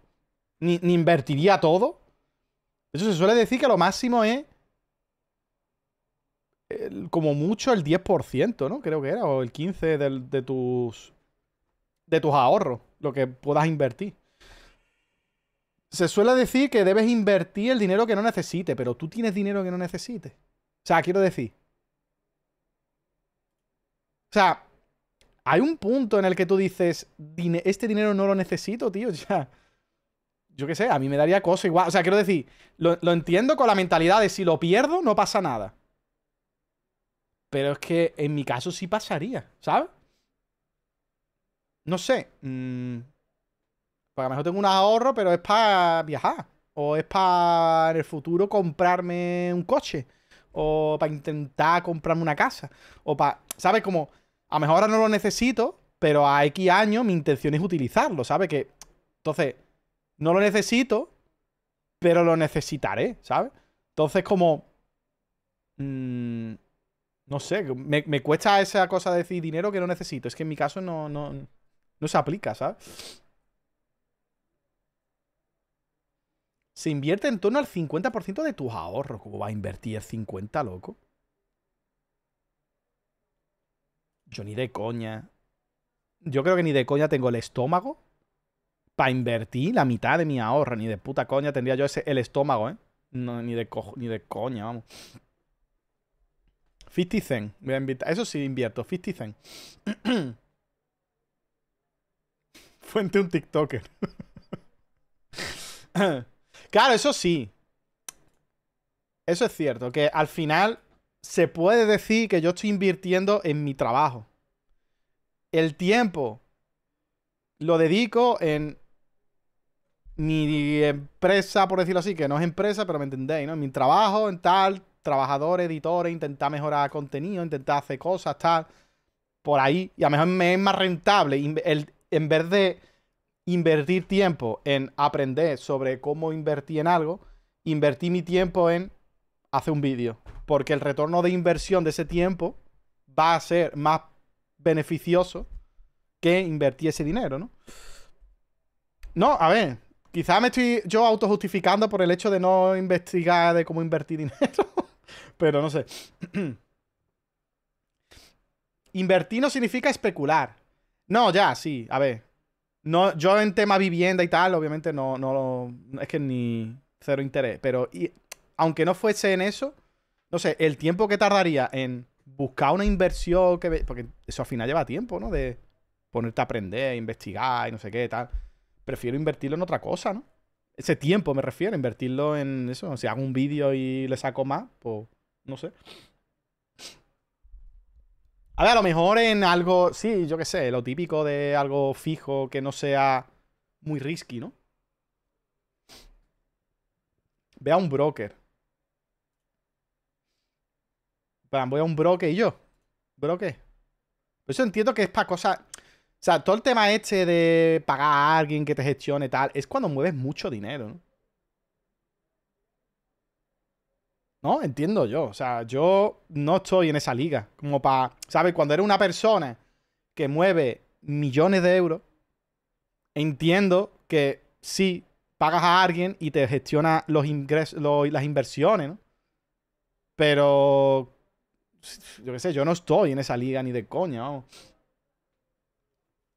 Ni, invertiría todo. Eso se suele decir que lo máximo es. como mucho el 10%, ¿no? Creo que era, o el 15% de tus. de tus ahorros, lo que puedas invertir. Se suele decir que debes invertir el dinero que no necesites, pero tú tienes dinero que no necesites. O sea, quiero decir, o sea, hay un punto en el que tú dices, este dinero no lo necesito, tío, sea, Yo qué sé, a mí me daría cosa igual. O sea, quiero decir, lo, entiendo con la mentalidad de si lo pierdo, no pasa nada. Pero es que en mi caso sí pasaría, ¿sabes? No sé. Mm, Porque a lo mejor tengo un ahorro, pero es para viajar. O es para en el futuro comprarme un coche. O para intentar comprarme una casa. O para. ¿Sabes? Como a lo mejor ahora no lo necesito, pero a X año mi intención es utilizarlo, ¿sabes? Que, entonces, no lo necesito, pero lo necesitaré, ¿sabes? Entonces, como... Mm, no sé, me, cuesta esa cosa de decir dinero que no necesito. Es que en mi caso no, no, no se aplica, ¿sabes? Se invierte en torno al 50% de tus ahorros. ¿Cómo va a invertir 50, loco? Yo ni de coña. Yo creo que ni de coña tengo el estómago para invertir la mitad de mi ahorro. Ni de puta coña tendría yo ese, el estómago, ¿eh? ni, de ni de coña, vamos. 50 cent. Voy a invitar. Eso sí invierto, 50 cent. Fuente un TikToker. claro, eso sí. Eso es cierto, que al final se puede decir que yo estoy invirtiendo en mi trabajo. El tiempo lo dedico en mi empresa, por decirlo así, que no es empresa, pero me entendéis, ¿no? En mi trabajo, en tal, trabajador, editor, intentar mejorar contenido, intentar hacer cosas, tal, por ahí. Y a lo mejor me es más rentable en vez de invertir tiempo en aprender sobre cómo invertir en algo, invertí mi tiempo en hace un vídeo. Porque el retorno de inversión de ese tiempo va a ser más beneficioso que invertir ese dinero, ¿no? No, a ver, Quizás me estoy yo autojustificando por el hecho de no investigar de cómo invertir dinero, pero no sé. invertir no significa especular. No, ya, sí, a ver. No, yo en tema vivienda y tal, obviamente no, no es que ni cero interés, pero aunque no fuese en eso, no sé, el tiempo que tardaría en buscar una inversión que... Porque eso al final lleva tiempo, ¿no? De ponerte a aprender, investigar y no sé qué, tal. Prefiero invertirlo en otra cosa, ¿no? Ese tiempo me refiero, invertirlo en eso. Si hago un vídeo y le saco más, pues no sé. A ver, a lo mejor en algo, sí, yo qué sé, lo típico de algo fijo que no sea muy risky, ¿no? Ve a un broker. voy a un broque y yo. ¿Broque? Pues Por eso entiendo que es para cosas. O sea, todo el tema este de pagar a alguien que te gestione tal, es cuando mueves mucho dinero, ¿no? No, entiendo yo. O sea, yo no estoy en esa liga. Como para. ¿Sabes? Cuando eres una persona que mueve millones de euros, entiendo que sí pagas a alguien y te gestiona los ingresos, las inversiones, ¿no? Pero yo qué sé, yo no estoy en esa liga ni de coña, vamos.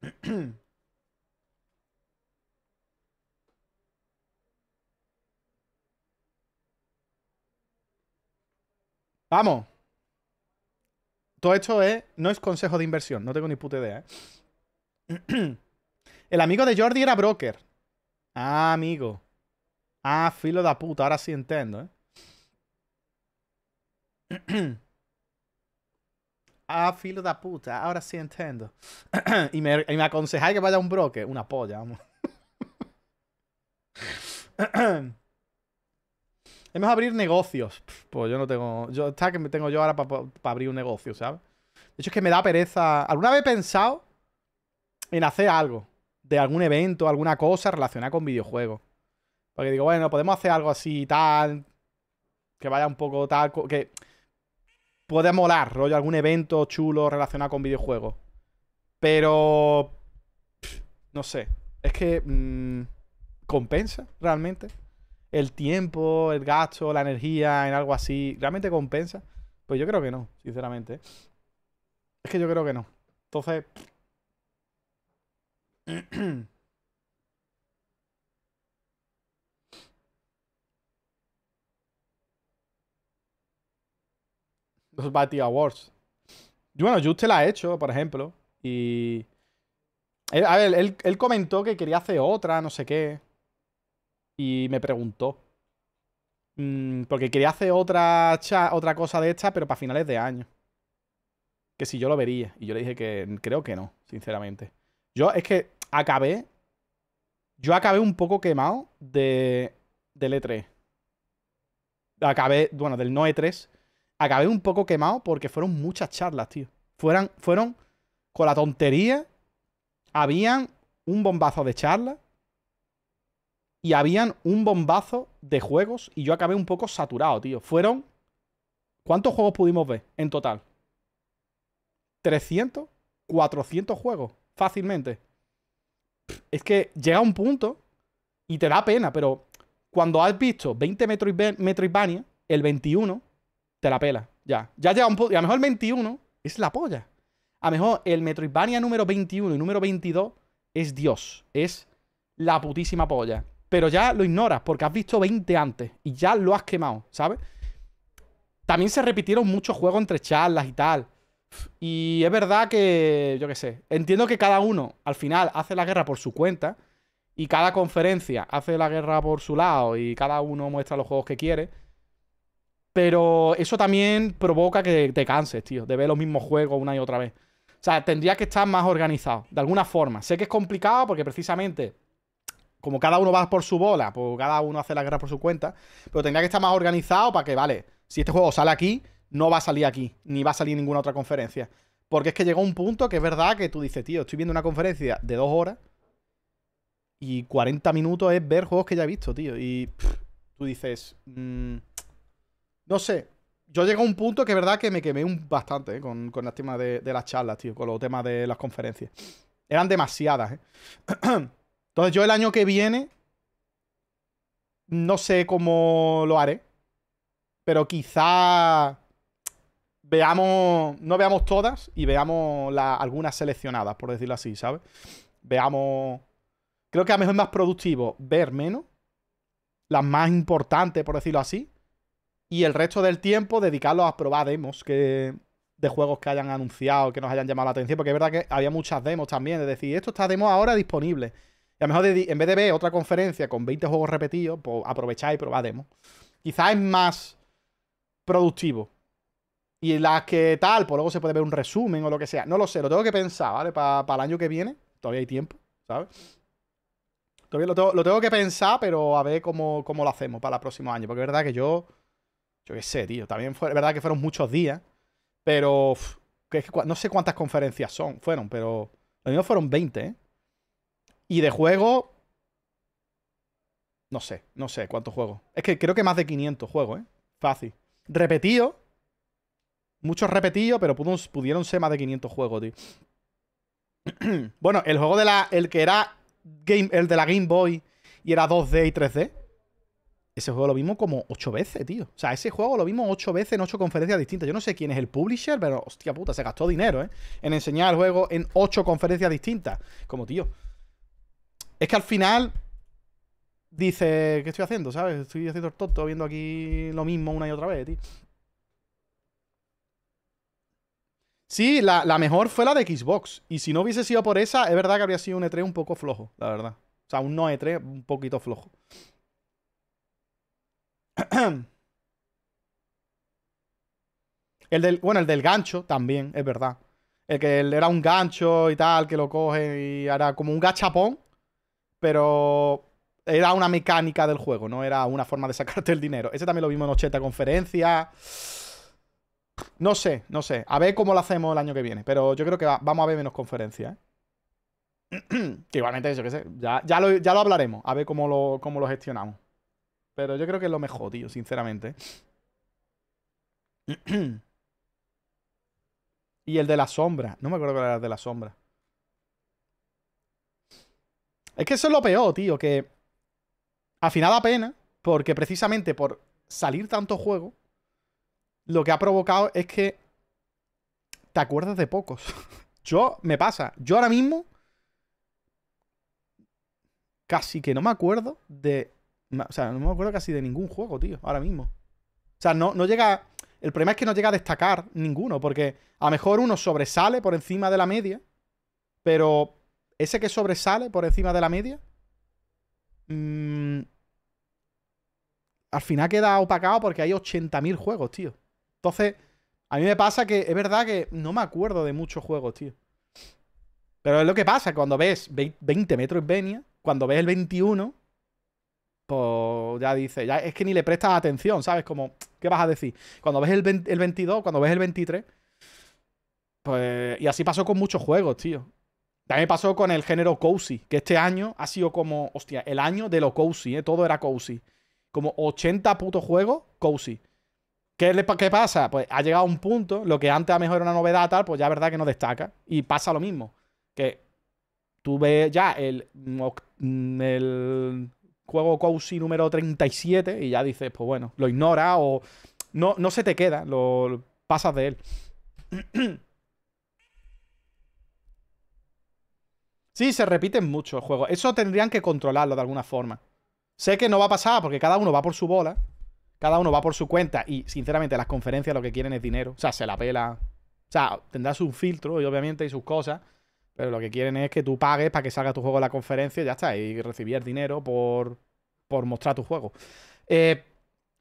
Vamos. Todo esto es, no es consejo de inversión, no tengo ni puta idea. ¿eh? El amigo de Jordi era broker. Ah, amigo. Ah, filo de puta, ahora sí entiendo, ¿eh? Ah, filo de puta, ahora sí entiendo. y, me, aconsejáis que vaya a un broker. Una polla, vamos. es mejor abrir negocios. Pues yo no tengo. Yo, está que me tengo yo ahora para abrir un negocio, ¿sabes? De hecho, es que me da pereza. ¿Alguna vez he pensado en hacer algo? De algún evento, alguna cosa relacionada con videojuegos. Porque digo, bueno, podemos hacer algo así, tal. Que vaya un poco tal. Que, puede molar, rollo, algún evento chulo relacionado con videojuegos. Pero... no sé. Es que... Mm, ¿Compensa realmente? El tiempo, el gasto, la energía en algo así, ¿realmente compensa? Pues yo creo que no, sinceramente. ¿eh? Es que yo creo que no. Entonces... los Batty Awards. Y bueno, usted la ha hecho, por ejemplo. Y. a ver, él, comentó que quería hacer otra, no sé qué. Y me preguntó. Mm, porque quería hacer otra, otra cosa de esta, pero para finales de año. Que si yo lo vería. Y yo le dije que creo que no, sinceramente. Yo es que acabé. Yo acabé un poco quemado de, del E3. Acabé, bueno, del no E3 acabé un poco quemado porque fueron muchas charlas, tío. Fueran, fueron con la tontería, habían un bombazo de charlas y habían un bombazo de juegos y yo acabé un poco saturado, tío. Fueron... ¿Cuántos juegos pudimos ver en total? 300, 400 juegos, fácilmente. Es que llega un punto y te da pena, pero cuando has visto 20 Metroidvania, el 21, te la pela. Ya. Ya llega un A lo mejor 21 es la polla. A lo mejor el Metroidvania número 21 y número 22 es Dios. Es la putísima polla. Pero ya lo ignoras porque has visto 20 antes y ya lo has quemado, ¿sabes? También se repitieron muchos juegos entre charlas y tal. Y es verdad que, yo qué sé, entiendo que cada uno al final hace la guerra por su cuenta y cada conferencia hace la guerra por su lado y cada uno muestra los juegos que quiere. Pero eso también provoca que te canses, tío, de ver los mismos juegos una y otra vez. O sea, tendría que estar más organizado, de alguna forma. Sé que es complicado porque precisamente, como cada uno va por su bola, pues cada uno hace la guerra por su cuenta, pero tendría que estar más organizado para que, vale, si este juego sale aquí, no va a salir aquí, ni va a salir ninguna otra conferencia. Porque es que llegó un punto que es verdad que tú dices, tío, estoy viendo una conferencia de dos horas y 40 minutos es ver juegos que ya he visto, tío. Y tú dices... Mm, no sé. Yo llego a un punto que es verdad que me quemé un bastante ¿eh? con, con las de, las charlas, tío, con los temas de las conferencias. Eran demasiadas, ¿eh? Entonces yo el año que viene no sé cómo lo haré, pero quizá veamos, no veamos todas y veamos la, algunas seleccionadas, por decirlo así, ¿sabes? Veamos, creo que a lo mejor es más productivo ver menos, las más importantes, por decirlo así, y el resto del tiempo dedicarlo a probar demos que, de juegos que hayan anunciado, que nos hayan llamado la atención, porque es verdad que había muchas demos también, es decir, esto está demo ahora disponible. Y a lo mejor en vez de ver otra conferencia con 20 juegos repetidos, pues aprovecháis y probar demos. Quizás es más productivo. Y las que tal, pues luego se puede ver un resumen o lo que sea. No lo sé, lo tengo que pensar, ¿vale? Para el año que viene. Todavía hay tiempo, ¿sabes? Todavía lo tengo, que pensar, pero a ver cómo, cómo lo hacemos para el próximo año. Porque es verdad que yo yo qué sé, tío. También fue verdad que fueron muchos días, pero no sé cuántas conferencias son, fueron, pero lo mismo fueron 20, ¿eh? Y de juego, no sé, no sé cuántos juegos. Es que creo que más de 500 juegos, ¿eh? Fácil. Repetido. Muchos repetidos, pero pudieron ser más de 500 juegos, tío. bueno, el juego de la... El que era el de la Game Boy y era 2D y 3D. Ese juego lo vimos como ocho veces, tío. O sea, ese juego lo vimos ocho veces en ocho conferencias distintas. Yo no sé quién es el publisher, pero hostia puta, se gastó dinero, ¿eh? En enseñar el juego en ocho conferencias distintas. Como, tío. Es que al final. Dice, ¿qué estoy haciendo? ¿Sabes? Estoy haciendo el tonto viendo aquí lo mismo una y otra vez, tío. Sí, la, la mejor fue la de Xbox. Y si no hubiese sido por esa, es verdad que habría sido un E3 un poco flojo, la verdad. O sea, un no E3 un poquito flojo. el del, bueno, el del gancho también, es verdad. El que era un gancho y tal, que lo coge y era como un gachapón, pero era una mecánica del juego, no era una forma de sacarte el dinero. Ese también lo vimos en 80 conferencias. No sé, no sé. A ver cómo lo hacemos el año que viene. Pero yo creo que vamos a ver menos conferencias. ¿eh? igualmente, eso, que sé. Ya, ya, lo, hablaremos. A ver cómo lo, cómo lo gestionamos. Pero yo creo que es lo mejor, tío, sinceramente. y el de la sombra. No me acuerdo cuál era el de la sombra. Es que eso es lo peor, tío, que al pena, porque precisamente por salir tanto juego, lo que ha provocado es que te acuerdas de pocos. Yo, me pasa, yo ahora mismo casi que no me acuerdo de o sea, no me acuerdo casi de ningún juego, tío, ahora mismo. O sea, no, no llega. El problema es que no llega a destacar ninguno, porque a lo mejor uno sobresale por encima de la media, pero ese que sobresale por encima de la media, mm, al final queda opacado porque hay 80.000 juegos, tío. Entonces, a mí me pasa que es verdad que no me acuerdo de muchos juegos, tío. Pero es lo que pasa, cuando ves 20 metros Venia, cuando ves el 21, pues ya dice, ya es que ni le prestas atención, ¿sabes? Como, ¿qué vas a decir? Cuando ves el, 22, cuando ves el 23, pues... Y así pasó con muchos juegos, tío. También pasó con el género cozy, que este año ha sido como, hostia, el año de lo cozy, ¿eh? todo era cozy. Como 80 putos juegos cozy. ¿Qué, ¿Qué pasa? Pues ha llegado un punto, lo que antes a lo mejor era una novedad tal, pues ya es verdad que no destaca. Y pasa lo mismo, que tú ves ya el, mm, mm, el juego Cousy número 37 y ya dices, pues bueno, lo ignora o no, no se te queda, lo, pasas de él. sí, se repiten el juegos. Eso tendrían que controlarlo de alguna forma. Sé que no va a pasar porque cada uno va por su bola, cada uno va por su cuenta y sinceramente las conferencias lo que quieren es dinero. O sea, se la pela. O sea, tendrá su filtro y obviamente y sus cosas. Pero lo que quieren es que tú pagues para que salga tu juego en la conferencia y ya está. Y recibir dinero por, mostrar tu juego. Eh,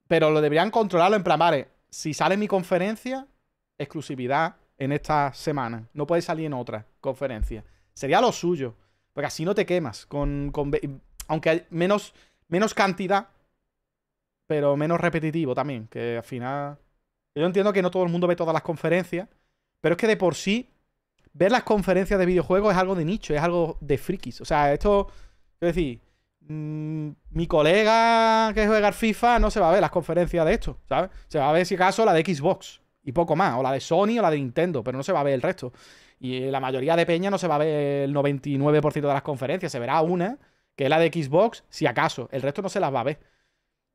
pero lo deberían controlarlo en plan, vale, si sale mi conferencia, exclusividad en esta semana. No puede salir en otra conferencia. Sería lo suyo. Porque así no te quemas. aunque hay menos, menos cantidad, pero menos repetitivo también. Que al final... Yo entiendo que no todo el mundo ve todas las conferencias, pero es que de por sí ver las conferencias de videojuegos es algo de nicho, es algo de frikis. O sea, esto, es decir, mm, mi colega que juega FIFA no se va a ver las conferencias de esto, ¿sabes? Se va a ver si acaso la de Xbox y poco más, o la de Sony o la de Nintendo, pero no se va a ver el resto. Y eh, la mayoría de peña no se va a ver el 99% de las conferencias, se verá una, que es la de Xbox, si acaso, el resto no se las va a ver.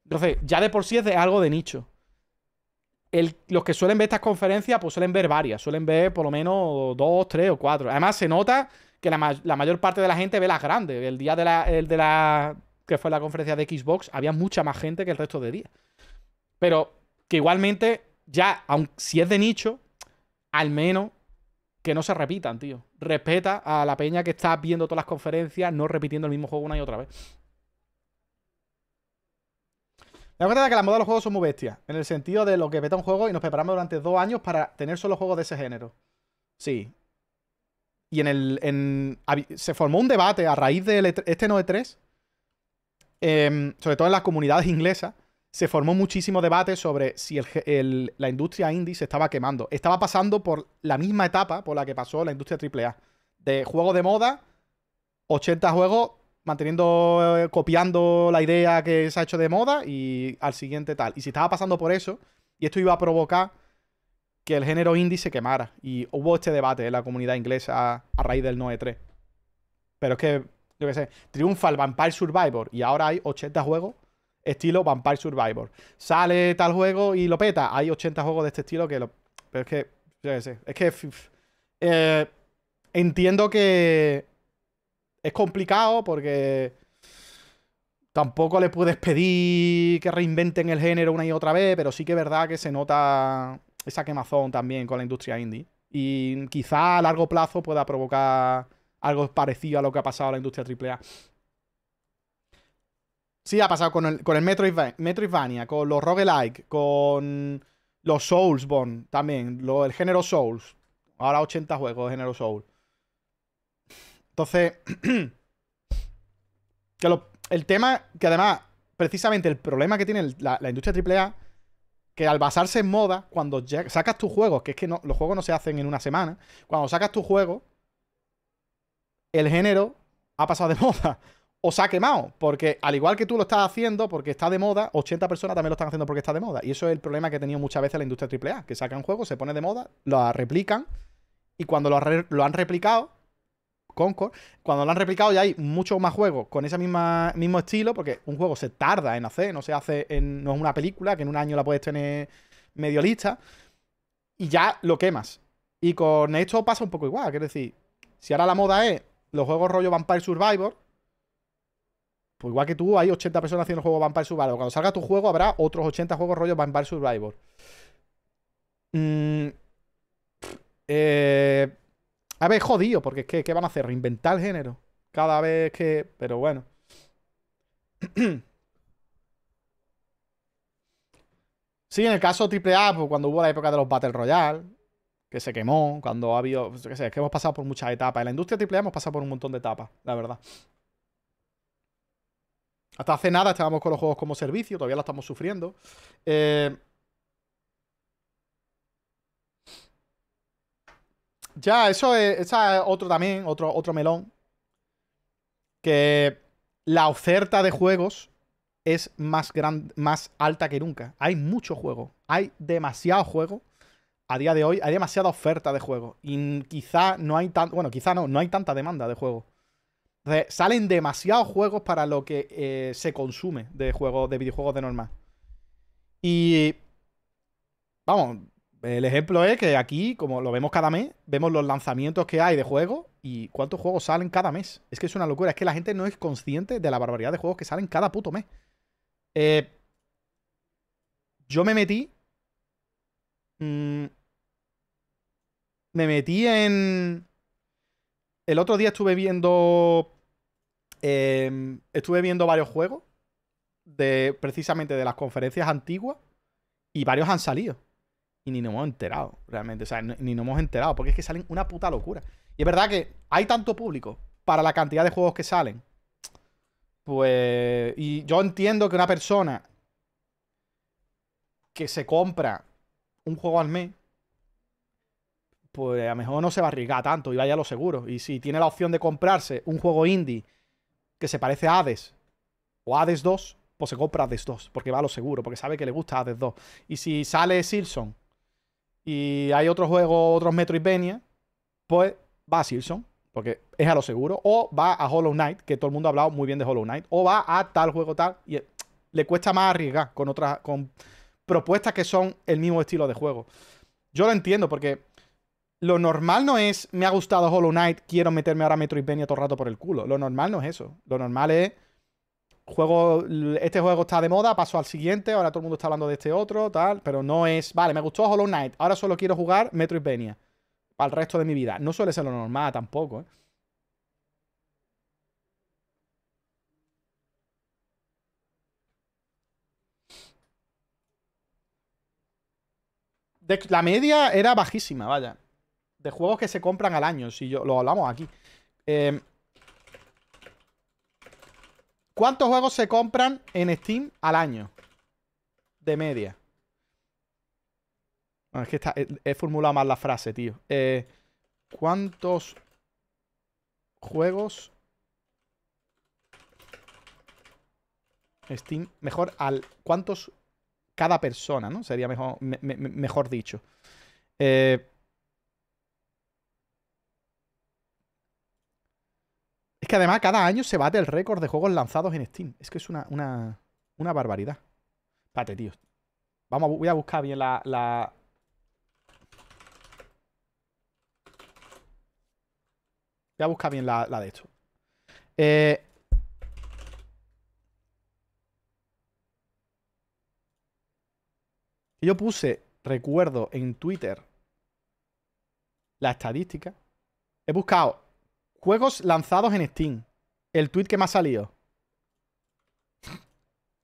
Entonces, ya de por sí es algo de nicho los que suelen ver estas conferencias, pues suelen ver varias, suelen ver por lo menos dos, tres o cuatro. Además, se nota que la, mayor parte de la gente ve las grandes. El día de la, que fue la conferencia de Xbox, había mucha más gente que el resto de días. Pero que igualmente, ya, aunque si es de nicho, al menos que no se repitan, tío. Respeta a la peña que está viendo todas las conferencias, no repitiendo el mismo juego una y otra vez verdad es que la moda de los juegos son muy bestias, en el sentido de lo que peta un juego y nos preparamos durante dos años para tener solo juegos de ese género. Sí. Y en el. se formó un debate a raíz de e este no 3 e em, sobre todo en las comunidades inglesas, se formó muchísimo debate sobre si la industria indie se estaba quemando. Estaba pasando por la misma etapa por la que pasó la industria AAA. De juegos de moda, 80 juegos manteniendo, eh, copiando la idea que se ha hecho de moda y al siguiente tal. Y si estaba pasando por eso, y esto iba a provocar que el género indie se quemara. Y hubo este debate en la comunidad inglesa a, raíz del e 3 Pero es que, yo qué sé, triunfa el Vampire Survivor y ahora hay 80 juegos estilo Vampire Survivor. Sale tal juego y lo peta. Hay 80 juegos de este estilo que lo... Pero es que, yo qué sé, es que... Eh, entiendo que es complicado porque tampoco le puedes pedir que reinventen el género una y otra vez, pero sí que es verdad que se nota esa quemazón también con la industria indie. Y quizá a largo plazo pueda provocar algo parecido a lo que ha pasado a la industria AAA. Sí, ha pasado con el, Metroidvania, con los roguelike, con los Bond también, el género Souls. Ahora 80 juegos de género Souls. Entonces, que el tema, que además, precisamente el problema que tiene la, industria AAA, que al basarse en moda, cuando sacas tus juegos, que es que los juegos no se hacen en una semana, cuando sacas tu juego el género ha pasado de moda. O se ha quemado, porque al igual que tú lo estás haciendo porque está de moda, 80 personas también lo están haciendo porque está de moda. Y eso es el problema que ha tenido muchas veces la industria AAA, que sacan juegos, se pone de moda, lo replican, y cuando lo han replicado, Concord, cuando lo han replicado ya hay muchos más juegos con ese misma, mismo estilo, porque un juego se tarda en hacer, no se hace en, no es una película que en un año la puedes tener medio lista, y ya lo quemas. Y con esto pasa un poco igual, quiero decir, si ahora la moda es los juegos rollo Vampire Survivor, pues igual que tú, hay 80 personas haciendo el juego Vampire Survivor. Cuando salga tu juego habrá otros 80 juegos rollo Vampire Survivor. Mm, eh, a ver, jodido, porque es que, ¿qué van a hacer? ¿Reinventar el género? Cada vez que... Pero bueno. Sí, en el caso AAA, pues cuando hubo la época de los Battle Royale, que se quemó, cuando ha habido, qué sé, es que hemos pasado por muchas etapas. En la industria AAA hemos pasado por un montón de etapas, la verdad. Hasta hace nada estábamos con los juegos como servicio, todavía lo estamos sufriendo. Eh, Ya, eso es, otro también, otro, otro melón. Que la oferta de juegos es más, gran, más alta que nunca. Hay mucho juego. Hay demasiado juego. A día de hoy hay demasiada oferta de juego. Y quizá no hay tan. Bueno, quizá no, no hay tanta demanda de juego. salen demasiados juegos para lo que eh, se consume de juegos, de videojuegos de normal. Y. Vamos, el ejemplo es que aquí, como lo vemos cada mes, vemos los lanzamientos que hay de juegos y cuántos juegos salen cada mes. Es que es una locura, es que la gente no es consciente de la barbaridad de juegos que salen cada puto mes. Eh, yo me metí... Mm, me metí en... El otro día estuve viendo... Em, estuve viendo varios juegos de precisamente de las conferencias antiguas y varios han salido y ni nos hemos enterado, realmente. O sea, ni nos hemos enterado, porque es que salen una puta locura. Y es verdad que hay tanto público para la cantidad de juegos que salen. Pues. Y yo entiendo que una persona que se compra un juego al mes, pues a lo mejor no se va a arriesgar tanto y vaya a lo seguro. Y si tiene la opción de comprarse un juego indie que se parece a Hades o Hades 2, pues se compra Hades 2, porque va a lo seguro, porque sabe que le gusta Hades 2. Y si sale Silson y hay otro juego otros Metroidvania, pues va a Silson, porque es a lo seguro, o va a Hollow Knight, que todo el mundo ha hablado muy bien de Hollow Knight, o va a tal juego tal, y eh, le cuesta más arriesgar con otras, con propuestas que son el mismo estilo de juego. Yo lo entiendo, porque lo normal no es, me ha gustado Hollow Knight, quiero meterme ahora a Metroidvania todo el rato por el culo. Lo normal no es eso. Lo normal es, Juego, este juego está de moda, paso al siguiente, ahora todo el mundo está hablando de este otro, tal, pero no es, vale, me gustó Hollow Knight, ahora solo quiero jugar Metroidvania para el resto de mi vida. No suele ser lo normal tampoco, ¿eh? la media era bajísima, vaya. De juegos que se compran al año, si yo lo hablamos aquí. Eh, ¿Cuántos juegos se compran en Steam al año? De media. Ah, es que eh, he, formulado mal la frase, tío. Eh, ¿Cuántos juegos Steam, mejor al cuántos cada persona, ¿no? Sería mejor, mejor dicho. Eh, que además cada año se bate el récord de juegos lanzados en Steam. Es que es una, una, una barbaridad. Espérate, tío. Vamos voy a buscar bien la, la... Voy a buscar bien la, de esto. Eh, yo puse, recuerdo, en Twitter la estadística. He buscado Juegos lanzados en Steam. El tweet que me ha salido.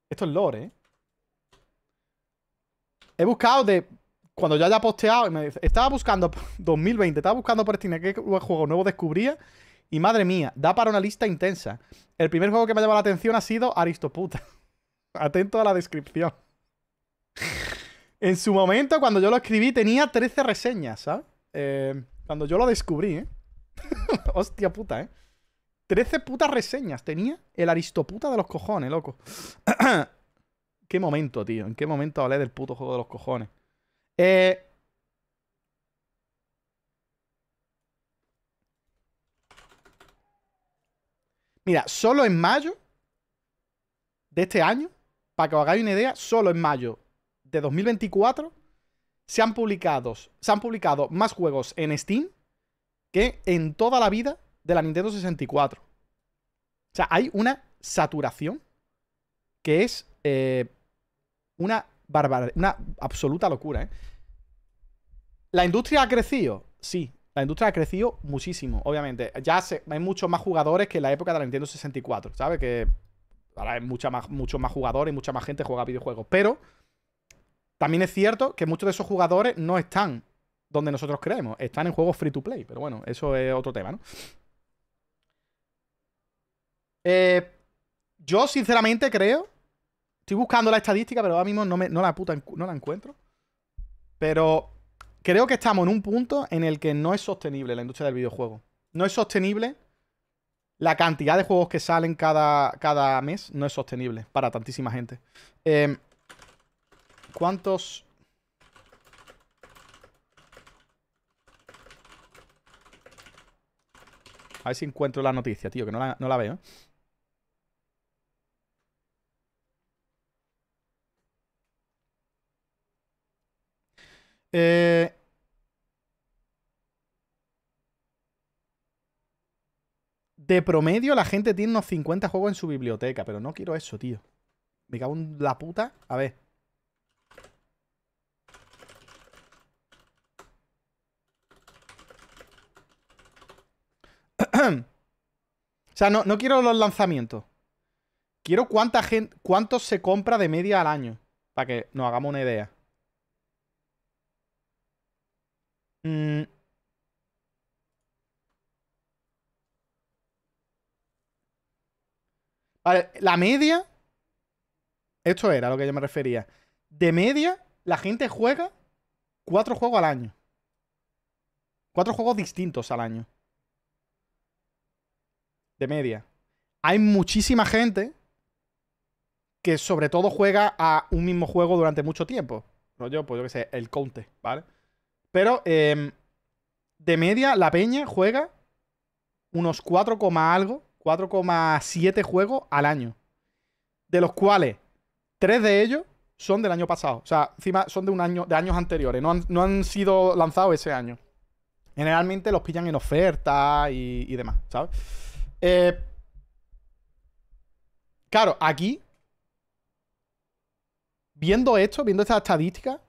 Esto es lore, ¿eh? He buscado de... Cuando yo haya posteado, me estaba buscando 2020, estaba buscando por Steam qué juego nuevo descubría. Y madre mía, da para una lista intensa. El primer juego que me ha llamado la atención ha sido Aristoputa. Atento a la descripción. en su momento, cuando yo lo escribí, tenía 13 reseñas, ¿sabes? Eh, cuando yo lo descubrí, ¿eh? Hostia puta, ¿eh? 13 putas reseñas tenía el aristoputa de los cojones, loco. ¿Qué momento, tío? ¿En qué momento hablé del puto juego de los cojones? Eh, mira, solo en mayo de este año, para que os hagáis una idea, solo en mayo de 2024 se han se han publicado más juegos en Steam que en toda la vida de la Nintendo 64. O sea, hay una saturación que es eh, una barbaridad, una absoluta locura. ¿eh? ¿La industria ha crecido? Sí, la industria ha crecido muchísimo, obviamente. Ya hay muchos más jugadores que en la época de la Nintendo 64, ¿sabes? Que ahora hay más, muchos más jugadores y mucha más gente juega videojuegos. Pero también es cierto que muchos de esos jugadores no están donde nosotros creemos. Están en juegos free to play, pero bueno, eso es otro tema, ¿no? Eh, yo sinceramente creo, estoy buscando la estadística, pero ahora mismo no, la no la encuentro. Pero creo que estamos en un punto en el que no es sostenible la industria del videojuego. No es sostenible la cantidad de juegos que salen cada, cada mes no es sostenible para tantísima gente. Em, ¿Cuántos A ver si encuentro la noticia, tío, que no la, veo. Eh, de promedio la gente tiene unos 50 juegos en su biblioteca, pero no quiero eso, tío. Me cago en la puta. A ver. o sea, no, no quiero los lanzamientos. Quiero cuánta gente, cuántos se compra de media al año. Para que nos hagamos una idea. Mm. Vale, la media. Esto era lo que yo me refería. De media, la gente juega cuatro juegos al año. Cuatro juegos distintos al año de media. Hay muchísima gente que sobre todo juega a un mismo juego durante mucho tiempo. No yo, pues yo qué sé, el Conte, ¿vale? Pero em, de media la peña juega unos 4, algo, 4,7 juegos al año. De los cuales tres de ellos son del año pasado. O sea, encima son de un año, de años anteriores. No han, sido lanzados ese año. Generalmente los pillan en oferta y, y demás, ¿sabes? Eh, claro, aquí, viendo esto, viendo estas estadísticas,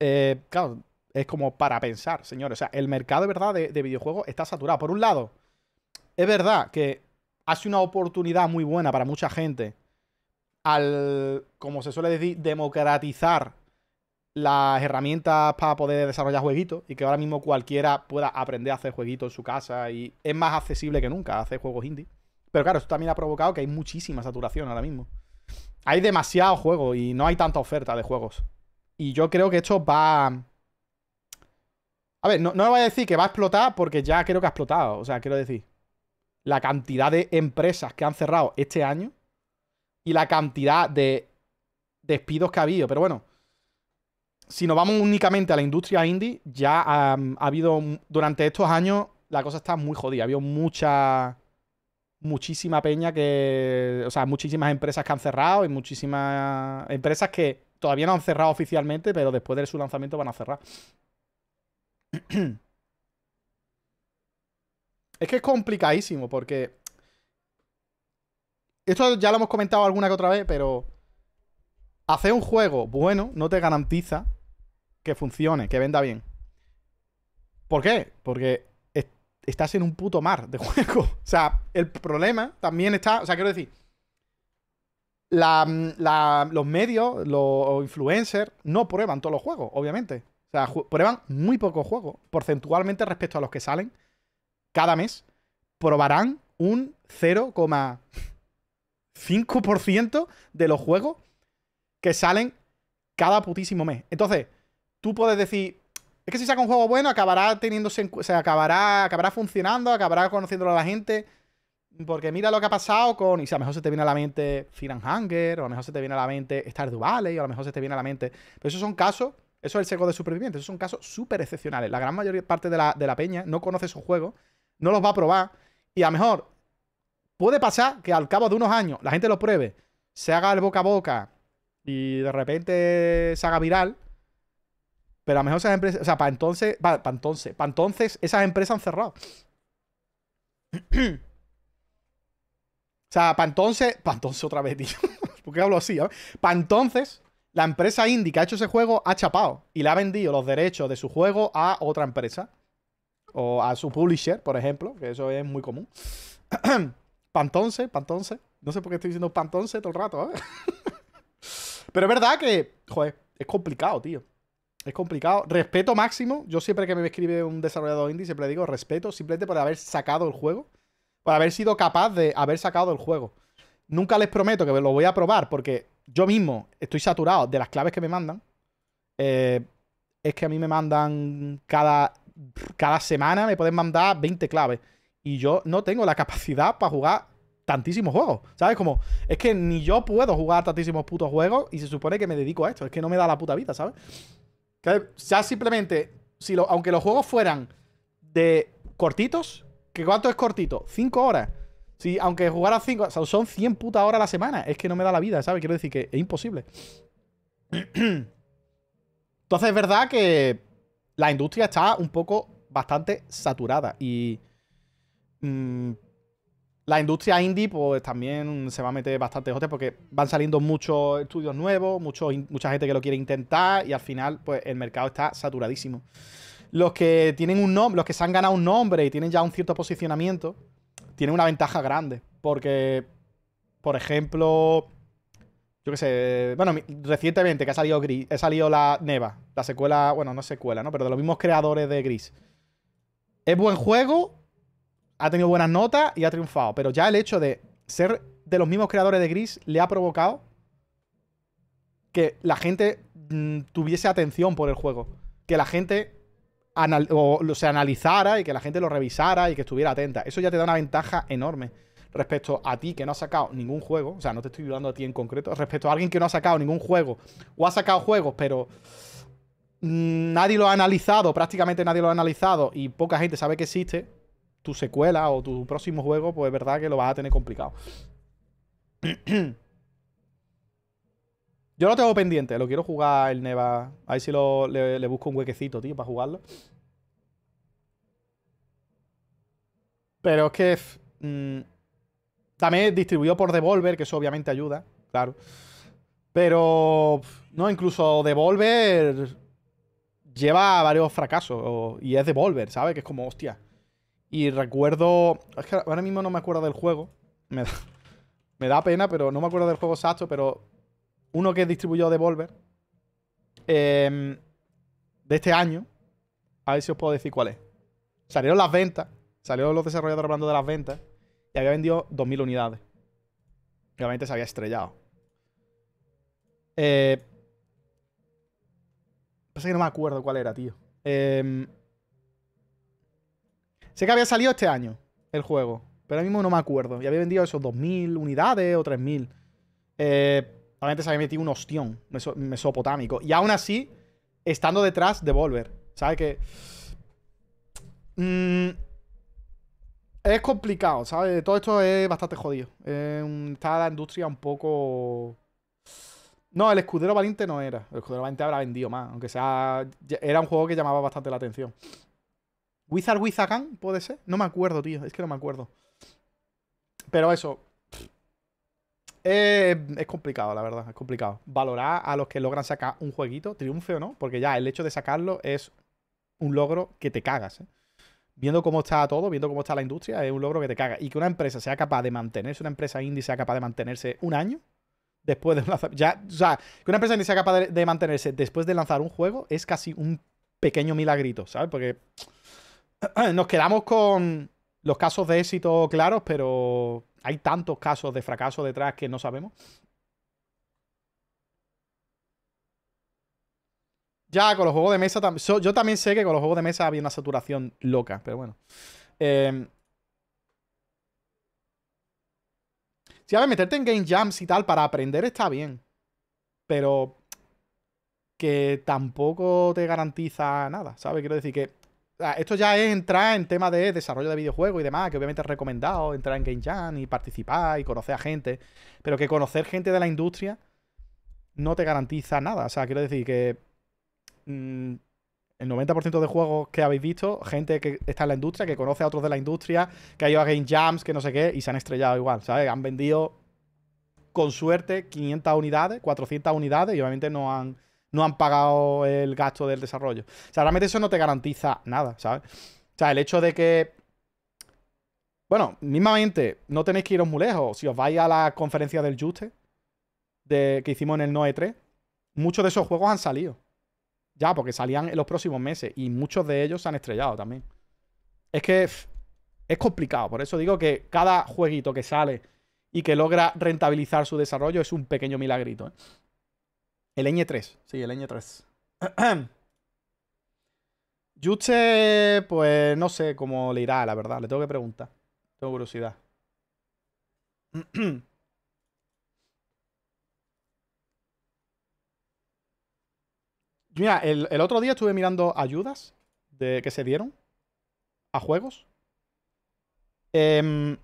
eh, claro, es como para pensar, señores. O sea, el mercado, ¿verdad? De, videojuegos está saturado. Por un lado, es verdad que hace una oportunidad muy buena para mucha gente al, como se suele decir, democratizar las herramientas para poder desarrollar jueguitos y que ahora mismo cualquiera pueda aprender a hacer jueguitos en su casa y es más accesible que nunca hacer juegos indie. Pero claro, esto también ha provocado que hay muchísima saturación ahora mismo. Hay demasiado juego y no hay tanta oferta de juegos. Y yo creo que esto va... A ver, no, no voy a decir que va a explotar porque ya creo que ha explotado. O sea, quiero decir, la cantidad de empresas que han cerrado este año y la cantidad de despidos que ha habido. Pero bueno, si nos vamos únicamente a la industria indie, ya ha habido, durante estos años, la cosa está muy jodida. Ha habido mucha, muchísima peña que, o sea, muchísimas empresas que han cerrado y muchísimas empresas que todavía no han cerrado oficialmente, pero después de su lanzamiento van a cerrar. Es que es complicadísimo porque... Esto ya lo hemos comentado alguna que otra vez, pero... Hacer un juego bueno no te garantiza que funcione, que venda bien. ¿Por qué? Porque estás en un puto mar de juego. O sea, el problema también está. O sea, quiero decir. los medios, los influencers, no prueban todos los juegos, obviamente. O sea, prueban muy pocos juegos. Porcentualmente respecto a los que salen cada mes, probarán un 0,5% de los juegos que salen cada putísimo mes. Entonces, tú puedes decir, es que si saca un juego bueno, acabará teniéndose, acabará, acabará funcionando, acabará conociéndolo a la gente. Porque mira lo que ha pasado con. Y si a lo mejor se te viene a la mente Finan Hunger, o a lo mejor se te viene a la mente Stardew Valley, o a lo mejor se te viene a la mente. Pero esos son casos. Eso es el seco de supervivientes. Esos son casos súper excepcionales. La gran mayoría parte de la, de la peña no conoce esos juegos, no los va a probar. Y a lo mejor puede pasar que al cabo de unos años la gente lo pruebe, se haga el boca a boca y de repente se haga viral. Pero a lo mejor esas empresas, o sea, para entonces, para, para entonces, para entonces esas empresas han cerrado. O sea, para entonces. Para entonces otra vez, tío. ¿Por qué hablo así? Eh? Para entonces, la empresa indie que ha hecho ese juego ha chapado y le ha vendido los derechos de su juego a otra empresa. O a su publisher, por ejemplo, que eso es muy común. para entonces, para entonces. No sé por qué estoy diciendo para todo el rato, ¿eh? Pero es verdad que, joder, es complicado, tío. Es complicado. Respeto máximo. Yo siempre que me escribe un desarrollador indie, siempre le digo respeto, simplemente por haber sacado el juego. Por haber sido capaz de haber sacado el juego. Nunca les prometo que lo voy a probar, porque yo mismo estoy saturado de las claves que me mandan. Eh, es que a mí me mandan cada, cada semana, me pueden mandar 20 claves. Y yo no tengo la capacidad para jugar tantísimos juegos. ¿Sabes? Como, es que ni yo puedo jugar tantísimos putos juegos y se supone que me dedico a esto. Es que no me da la puta vida, ¿sabes? Que ya simplemente, si aunque los juegos fueran de cortitos, ¿qué ¿cuánto es cortito? 5 horas. Si, aunque a 5, son 100 putas horas a la semana. Es que no me da la vida, ¿sabes? Quiero decir que es imposible. Entonces es verdad que la industria está un poco bastante saturada y... Mm, la industria indie pues también se va a meter bastante jote porque van saliendo muchos estudios nuevos, mucha gente que lo quiere intentar y al final pues el mercado está saturadísimo. Los que tienen un nombre, los que se han ganado un nombre y tienen ya un cierto posicionamiento, tienen una ventaja grande porque por ejemplo, yo qué sé, bueno, recientemente que ha salido Gris, ha salido la Neva, la secuela, bueno, no secuela, ¿no? Pero de los mismos creadores de Gris. Es buen juego, ha tenido buenas notas y ha triunfado. Pero ya el hecho de ser de los mismos creadores de Gris le ha provocado que la gente mm, tuviese atención por el juego. Que la gente se analizara y que la gente lo revisara y que estuviera atenta. Eso ya te da una ventaja enorme respecto a ti que no has sacado ningún juego. O sea, no te estoy hablando a ti en concreto. Respecto a alguien que no ha sacado ningún juego o ha sacado juegos, pero mm, nadie lo ha analizado, prácticamente nadie lo ha analizado y poca gente sabe que existe tu secuela o tu próximo juego, pues es verdad que lo vas a tener complicado. Yo lo tengo pendiente, lo quiero jugar el Neva. Ahí si lo, le, busco un huequecito, tío, para jugarlo. Pero es que mm, también distribuido por Devolver, que eso obviamente ayuda, claro. Pero, no, incluso Devolver lleva varios fracasos y es Devolver, ¿sabes? Que es como, hostia. Y recuerdo... Es que ahora mismo no me acuerdo del juego. Me da, pena, pero no me acuerdo del juego exacto, pero uno que distribuyó Devolver em, de este año. A ver si os puedo decir cuál es. Salieron las ventas. Salieron los desarrolladores hablando de las ventas. Y había vendido 2.000 unidades. Y obviamente se había estrellado. Eh, pasa que no me acuerdo cuál era, tío. Eh, Sé que había salido este año el juego, pero ahora mismo no me acuerdo. Y había vendido esos 2.000 unidades o 3.000. Eh, obviamente se había metido un ostión mesopotámico. Y aún así, estando detrás de Volver. ¿Sabes qué? Mm, es complicado, ¿sabes? Todo esto es bastante jodido. está la industria un poco... No, el escudero valiente no era. El escudero valiente habrá vendido más, aunque sea. Era un juego que llamaba bastante la atención. Wizard Wizagan, ¿puede ser? No me acuerdo, tío. Es que no me acuerdo. Pero eso. es complicado, la verdad. Es complicado. Valorar a los que logran sacar un jueguito, triunfe o no, porque ya el hecho de sacarlo es un logro que te cagas. ¿eh? Viendo cómo está todo, viendo cómo está la industria, es un logro que te caga Y que una empresa sea capaz de mantenerse, una empresa indie sea capaz de mantenerse un año después de Ya, o sea, que una empresa indie sea capaz de mantenerse después de lanzar un juego es casi un pequeño milagrito, ¿sabes? Porque nos quedamos con los casos de éxito claros, pero hay tantos casos de fracaso detrás que no sabemos. Ya, con los juegos de mesa Yo también sé que con los juegos de mesa había una saturación loca, pero bueno. Em, sí, si ver, meterte en game jams y tal para aprender está bien. Pero que tampoco te garantiza nada, ¿sabes? Quiero decir que esto ya es entrar en tema de desarrollo de videojuegos y demás, que obviamente es recomendado entrar en Game Jam y participar y conocer a gente, pero que conocer gente de la industria no te garantiza nada. O sea, quiero decir que mm, el 90% de juegos que habéis visto, gente que está en la industria, que conoce a otros de la industria, que ha ido a Game Jams, que no sé qué, y se han estrellado igual, ¿sabes? Han vendido con suerte 500 unidades, 400 unidades, y obviamente no han no han pagado el gasto del desarrollo. O sea, realmente eso no te garantiza nada, ¿sabes? O sea, el hecho de que bueno, mismamente, no tenéis que iros muy lejos. Si os vais a la conferencia del Juste de, que hicimos en el Noe 3, muchos de esos juegos han salido. Ya, porque salían en los próximos meses y muchos de ellos se han estrellado también. Es que es complicado, por eso digo que cada jueguito que sale y que logra rentabilizar su desarrollo es un pequeño milagrito. ¿eh? El ñ3, sí, el ñ3. Yuste, pues no sé cómo le irá, la verdad. Le tengo que preguntar. Tengo curiosidad. Mira, el, otro día estuve mirando ayudas de, que se dieron a juegos. Em,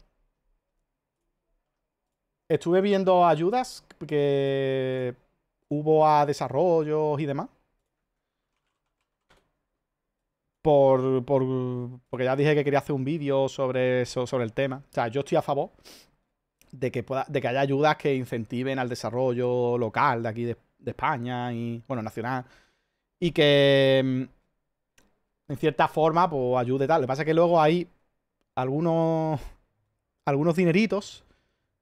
estuve viendo ayudas que hubo a desarrollos y demás. Por, porque ya dije que quería hacer un vídeo sobre eso, sobre el tema. O sea, yo estoy a favor de que, pueda, de que haya ayudas que incentiven al desarrollo local de aquí de, España y, bueno, nacional. Y que, mm, en cierta forma, pues ayude tal. Lo que pasa es que luego hay algunos, algunos dineritos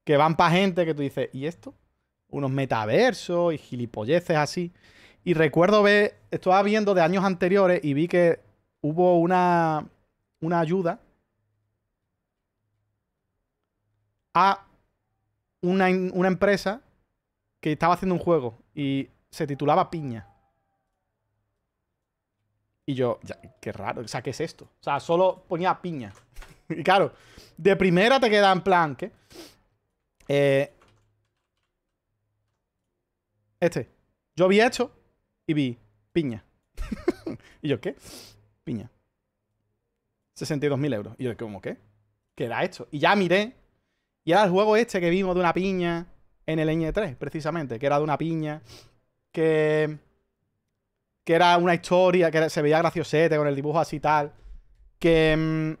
que van para gente que tú dices, ¿y esto? unos metaversos y gilipolleces así. Y recuerdo ver, estaba viendo de años anteriores y vi que hubo una, una ayuda a una, empresa que estaba haciendo un juego y se titulaba Piña. Y yo, qué raro, o sea, ¿qué es esto? O sea, solo ponía piña. y claro, de primera te queda en plan, ¿qué? Eh, este. Yo vi esto y vi piña. y yo, ¿qué? Piña. 62.000 euros. Y yo, ¿cómo qué? ¿Qué era esto? Y ya miré. Y era el juego este que vimos de una piña en el ñ3, precisamente. Que era de una piña. Que. Que era una historia. Que se veía graciosete con el dibujo así tal. Que. Mm,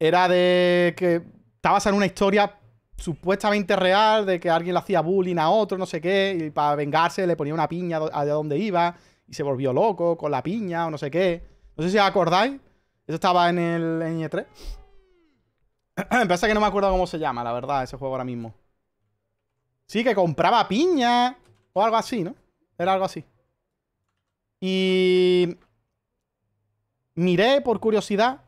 era de. Que estaba en una historia supuestamente real de que alguien le hacía bullying a otro, no sé qué, y para vengarse le ponía una piña a donde iba y se volvió loco con la piña o no sé qué. No sé si os acordáis. Eso estaba en el en E3. Pasa que no me acuerdo cómo se llama, la verdad, ese juego ahora mismo. Sí, que compraba piña o algo así, ¿no? Era algo así. Y miré por curiosidad.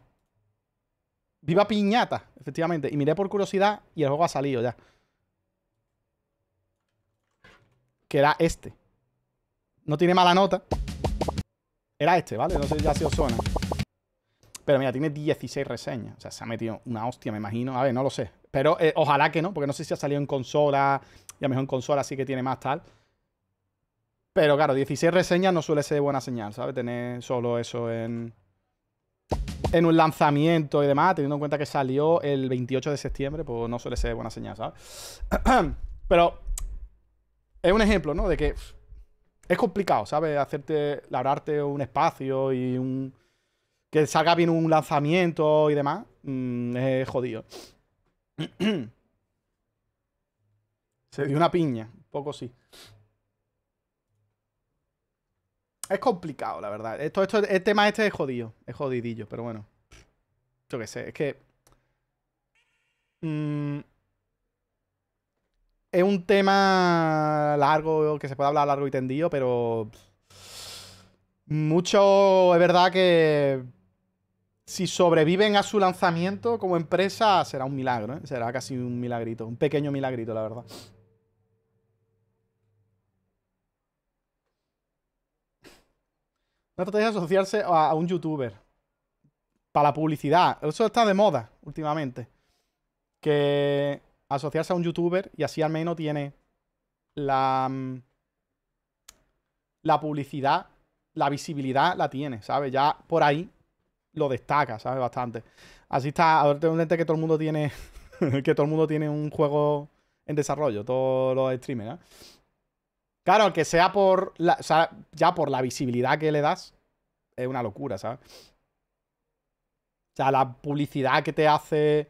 Viva Piñata efectivamente. Y miré por curiosidad y el juego ha salido ya. Que era este. No tiene mala nota. Era este, ¿vale? No sé ya si os suena. Pero mira, tiene 16 reseñas. O sea, se ha metido una hostia, me imagino. A ver, no lo sé. Pero eh, ojalá que no, porque no sé si ha salido en consola. Y a lo mejor en consola sí que tiene más tal. Pero claro, 16 reseñas no suele ser buena señal, ¿sabes? Tener solo eso en, en un lanzamiento y demás, teniendo en cuenta que salió el 28 de septiembre, pues no suele ser buena señal, ¿sabes? Pero es un ejemplo, ¿no? De que es complicado, ¿sabes? Hacerte, labrarte un espacio y un... Que salga bien un lanzamiento y demás, mm, es jodido. Se dio una piña, un poco sí. Es complicado, la verdad. Esto, el tema este es jodido. Es jodidillo, pero bueno. Yo qué sé, es que. Mm, es un tema largo, que se puede hablar largo y tendido, pero. Mucho. Es verdad que. Si sobreviven a su lanzamiento como empresa, será un milagro, ¿eh? Será casi un milagrito. Un pequeño milagrito, la verdad. No de asociarse a, un youtuber. Para la publicidad. Eso está de moda últimamente. Que asociarse a un youtuber y así al menos tiene la, mm, la publicidad, la visibilidad la tiene, sabe Ya por ahí lo destaca, sabe Bastante. Así está, ahora tengo que todo el mundo tiene, que todo el mundo tiene un juego en desarrollo, todos los streamers, Claro, aunque sea por la, o sea, ya por la visibilidad que le das, es una locura, ¿sabes? O sea, la publicidad que te hace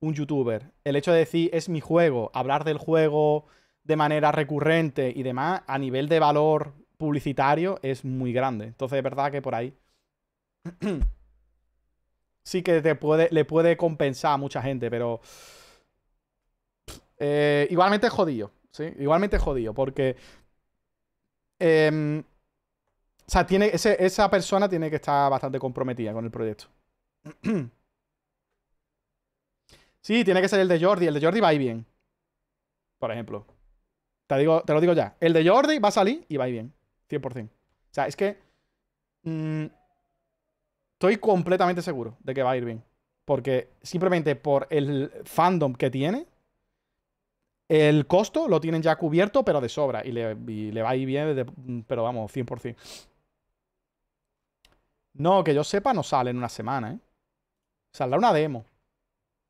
un youtuber, el hecho de decir es mi juego, hablar del juego de manera recurrente y demás, a nivel de valor publicitario es muy grande. Entonces, es verdad que por ahí sí que te puede, le puede compensar a mucha gente, pero eh, igualmente es jodido, ¿sí? Igualmente es jodido, porque Em, o sea, tiene, esa persona tiene que estar bastante comprometida con el proyecto. sí, tiene que ser el de Jordi. El de Jordi va a bien. Por ejemplo. Te, digo, te lo digo ya. El de Jordi va a salir y va a bien. 100%. O sea, es que... Mm, estoy completamente seguro de que va a ir bien. Porque simplemente por el fandom que tiene, el costo lo tienen ya cubierto, pero de sobra. Y le, va a ir bien, mm, pero vamos, 100%. No, que yo sepa, no sale en una semana, ¿eh? Saldrá una demo.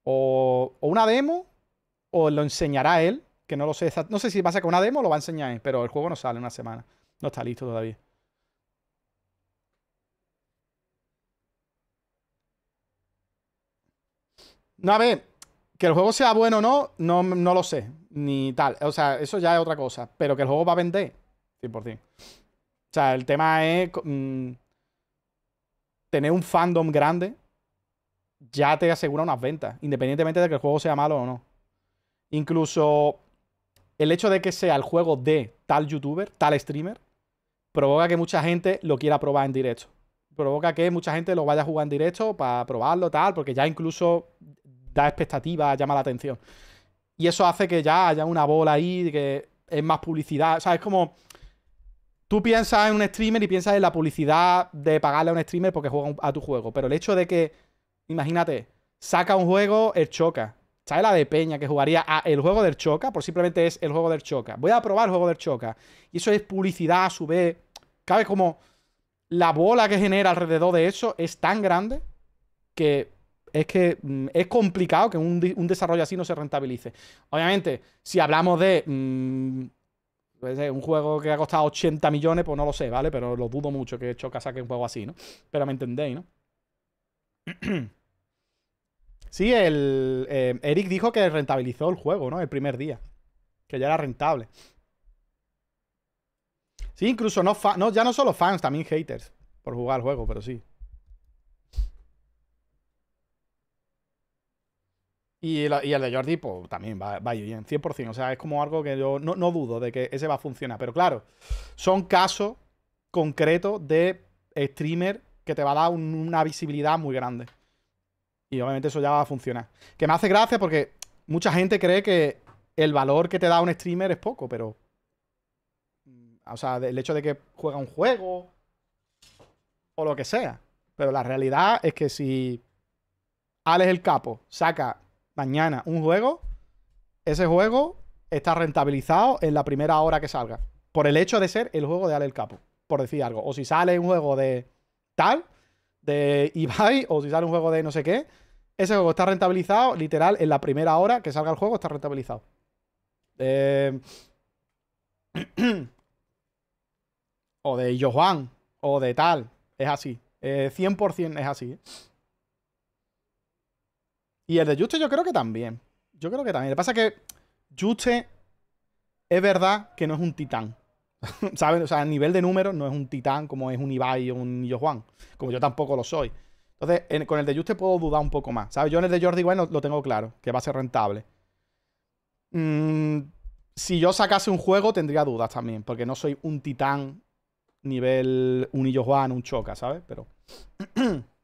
O, una demo, o lo enseñará él, que no lo sé. No sé si va a una demo o lo va a enseñar él, pero el juego no sale en una semana. No está listo todavía. No, a ver, que el juego sea bueno o no, no, no lo sé ni tal. O sea, eso ya es otra cosa. Pero que el juego va a vender, 100%. O sea, el tema es mm, tener un fandom grande ya te asegura unas ventas, independientemente de que el juego sea malo o no. Incluso el hecho de que sea el juego de tal youtuber, tal streamer, provoca que mucha gente lo quiera probar en directo. Provoca que mucha gente lo vaya a jugar en directo para probarlo, tal, porque ya incluso da expectativa, llama la atención. Y eso hace que ya haya una bola ahí, que es más publicidad. O sea, es como. Tú piensas en un streamer y piensas en la publicidad de pagarle a un streamer porque juega a tu juego. Pero el hecho de que, imagínate, saca un juego, el choca. ¿Sabes la de Peña que jugaría a el juego del Choca? Por simplemente es el juego del Choca. Voy a probar el juego del Choca. Y eso es publicidad a su vez. ¿Cabe como la bola que genera alrededor de eso es tan grande que es que mm, es complicado que un, desarrollo así no se rentabilice. Obviamente, si hablamos de mm, un juego que ha costado 80 millones, pues no lo sé, ¿vale? Pero lo dudo mucho que Choca saque un juego así, ¿no? Pero me entendéis, ¿no? sí, el, eh, Eric dijo que rentabilizó el juego, ¿no? El primer día. Que ya era rentable. Sí, incluso no, no ya no solo fans, también haters. Por jugar el juego, pero sí. Y el, de Jordi, pues también va, va bien, 100%. O sea, es como algo que yo no, dudo de que ese va a funcionar. Pero claro, son casos concretos de streamer que te va a dar una visibilidad muy grande. Y obviamente eso ya va a funcionar. Que me hace gracia porque mucha gente cree que el valor que te da un streamer es poco, pero. O sea, el hecho de que juega un juego o lo que sea. Pero la realidad es que si Alex el Capo saca mañana un juego, ese juego está rentabilizado en la primera hora que salga. Por el hecho de ser el juego de Ale el Capo, por decir algo. O si sale un juego de tal, de Ibai, o si sale un juego de no sé qué, ese juego está rentabilizado, literal, en la primera hora que salga el juego está rentabilizado. Em, o de Johan, o de tal. Es así. 100% eh, es así. ¿eh? Y el de Juste yo creo que también. Yo creo que también. Lo que pasa es que Juste es verdad que no es un titán. ¿Sabes? O sea, a nivel de números no es un titán como es un Ibai o un Yo Juan. Como yo tampoco lo soy. Entonces, con el de Juste puedo dudar un poco más. ¿Sabes? Yo en el de Jordi bueno lo, tengo claro, que va a ser rentable. Mm, si yo sacase un juego, tendría dudas también, porque no soy un titán nivel un Illo Juan, un Choca, ¿sabes? Pero.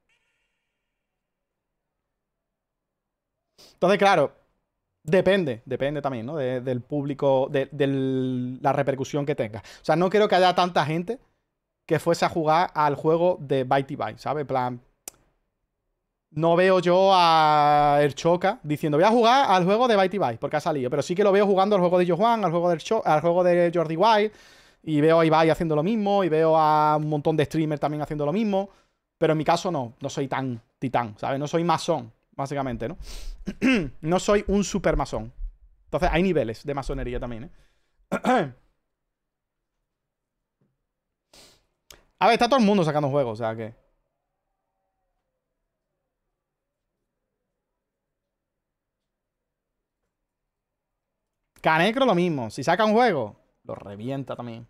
Entonces, claro, depende, depende también, ¿no? del público, de, la repercusión que tenga. O sea, no creo que haya tanta gente que fuese a jugar al juego de Byte by, ¿sabes? En plan, no veo yo a El Choca diciendo, voy a jugar al juego de Byte by, porque ha salido. Pero sí que lo veo jugando al juego de Johan, al juego de, al juego de Jordi Wild. Y veo a Ibai haciendo lo mismo. Y veo a un montón de streamers también haciendo lo mismo. Pero en mi caso no, no soy tan titán, ¿sabes? No soy masón básicamente, ¿no? no soy un super masón. Entonces, hay niveles de masonería también, ¿eh? A ver, está todo el mundo sacando juegos, o sea que. Canecro lo mismo. Si saca un juego, lo revienta también.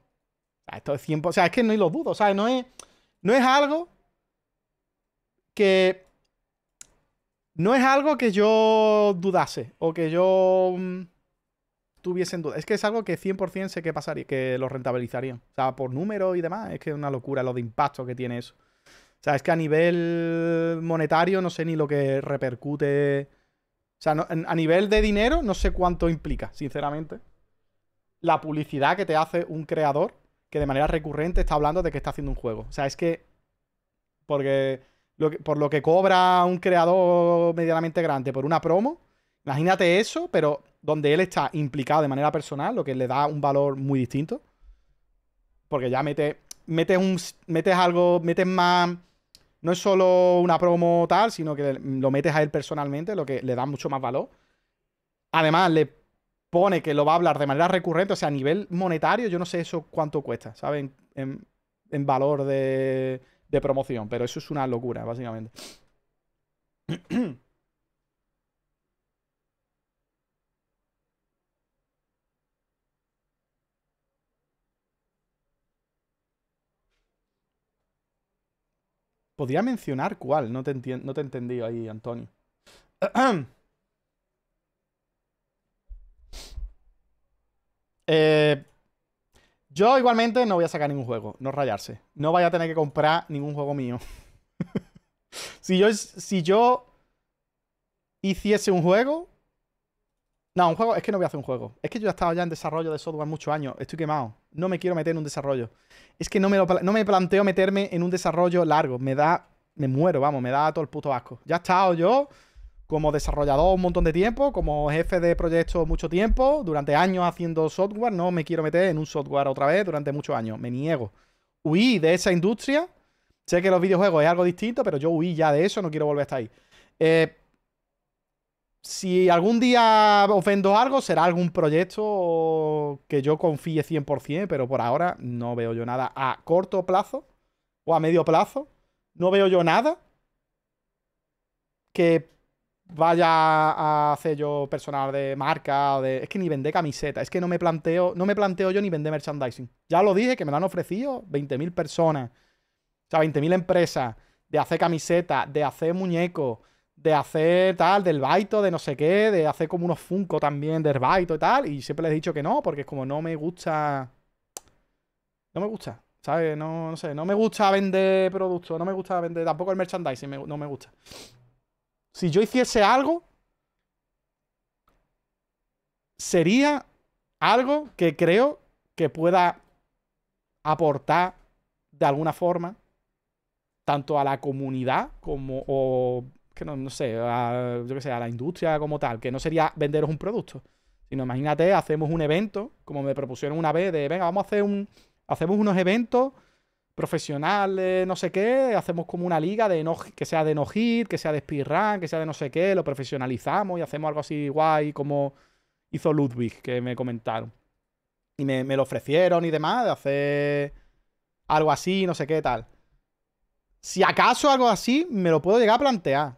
O sea, esto es tiempo. O sea, es que no lo dudo. O sea, no es, no es algo que no es algo que yo dudase o que yo mm, tuviese en duda. Es que es algo que 100% sé que pasaría, que lo rentabilizarían. O sea, por número y demás, es que es una locura lo de impacto que tiene eso. O sea, es que a nivel monetario no sé ni lo que repercute. O sea, a nivel de dinero no sé cuánto implica, sinceramente. La publicidad que te hace un creador que de manera recurrente está hablando de que está haciendo un juego. O sea, es que... Porque por lo que cobra un creador medianamente grande por una promo. Imagínate eso, pero donde él está implicado de manera personal, lo que le da un valor muy distinto. Porque ya metes, metes, un, metes algo, metes más. No es solo una promo tal, sino que lo metes a él personalmente, lo que le da mucho más valor. Además, le pone que lo va a hablar de manera recurrente, o sea, a nivel monetario, yo no sé eso cuánto cuesta, ¿saben? en valor de de promoción. Pero eso es una locura, básicamente. Podría mencionar cuál, no te, no te he ahí, Antonio. eh, yo igualmente no voy a sacar ningún juego, no rayarse. No vaya a tener que comprar ningún juego mío. si, yo, si yo hiciese un juego... No, un juego, es que no voy a hacer un juego. Es que yo he estado ya en desarrollo de software muchos años, estoy quemado. No me quiero meter en un desarrollo. Es que no me, no me planteo meterme en un desarrollo largo, me da... Me muero, vamos, me da todo el puto asco. Ya he estado yo como desarrollador un montón de tiempo, como jefe de proyecto mucho tiempo, durante años haciendo software, no me quiero meter en un software otra vez durante muchos años, me niego. Huí de esa industria, sé que los videojuegos es algo distinto, pero yo huí ya de eso, no quiero volver hasta ahí. Eh, si algún día ofendo algo, será algún proyecto que yo confíe 100%, pero por ahora no veo yo nada a corto plazo o a medio plazo. No veo yo nada que vaya a hacer yo personal de marca o de... Es que ni vende camiseta, es que no me planteo, no me planteo yo ni vender merchandising. Ya lo dije, que me lo han ofrecido 20.000 personas, o sea, 20.000 empresas, de hacer camiseta, de hacer muñeco, de hacer tal, del baito, de no sé qué, de hacer como unos Funko también del baito y tal, y siempre les he dicho que no, porque es como no me gusta... No me gusta, ¿sabes? No, no sé, no me gusta vender productos, no me gusta vender, tampoco el merchandising, no me gusta si yo hiciese algo, sería algo que creo que pueda aportar de alguna forma tanto a la comunidad como no, sé, a, yo que sé, a la industria como tal, que no sería venderos un producto, sino imagínate, hacemos un evento, como me propusieron una vez de, venga, vamos a hacer un hacemos unos eventos profesionales, no sé qué, hacemos como una liga de no, que sea de no hit, que sea de speedrun, que sea de no sé qué, lo profesionalizamos y hacemos algo así guay como hizo Ludwig, que me comentaron. Y me, me lo ofrecieron y demás, de hacer algo así, no sé qué tal. Si acaso algo así, me lo puedo llegar a plantear.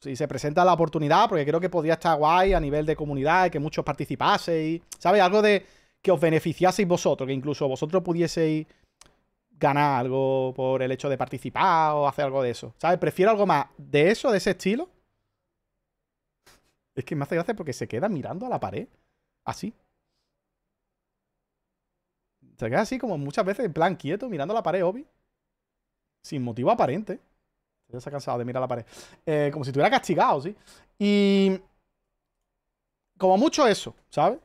Si se presenta la oportunidad, porque creo que podría estar guay a nivel de comunidad, que muchos participaseis, ¿sabes? Algo de que os beneficiaseis vosotros, que incluso vosotros pudieseis Ganar algo por el hecho de participar o hacer algo de eso. ¿Sabes? Prefiero algo más de eso, de ese estilo. Es que me hace gracia porque se queda mirando a la pared. Así. Se queda así como muchas veces en plan quieto, mirando a la pared, Obi. Sin motivo aparente. Ya se ha cansado de mirar a la pared. Eh, como si estuviera castigado, ¿sí? Y... Como mucho eso, ¿sabes?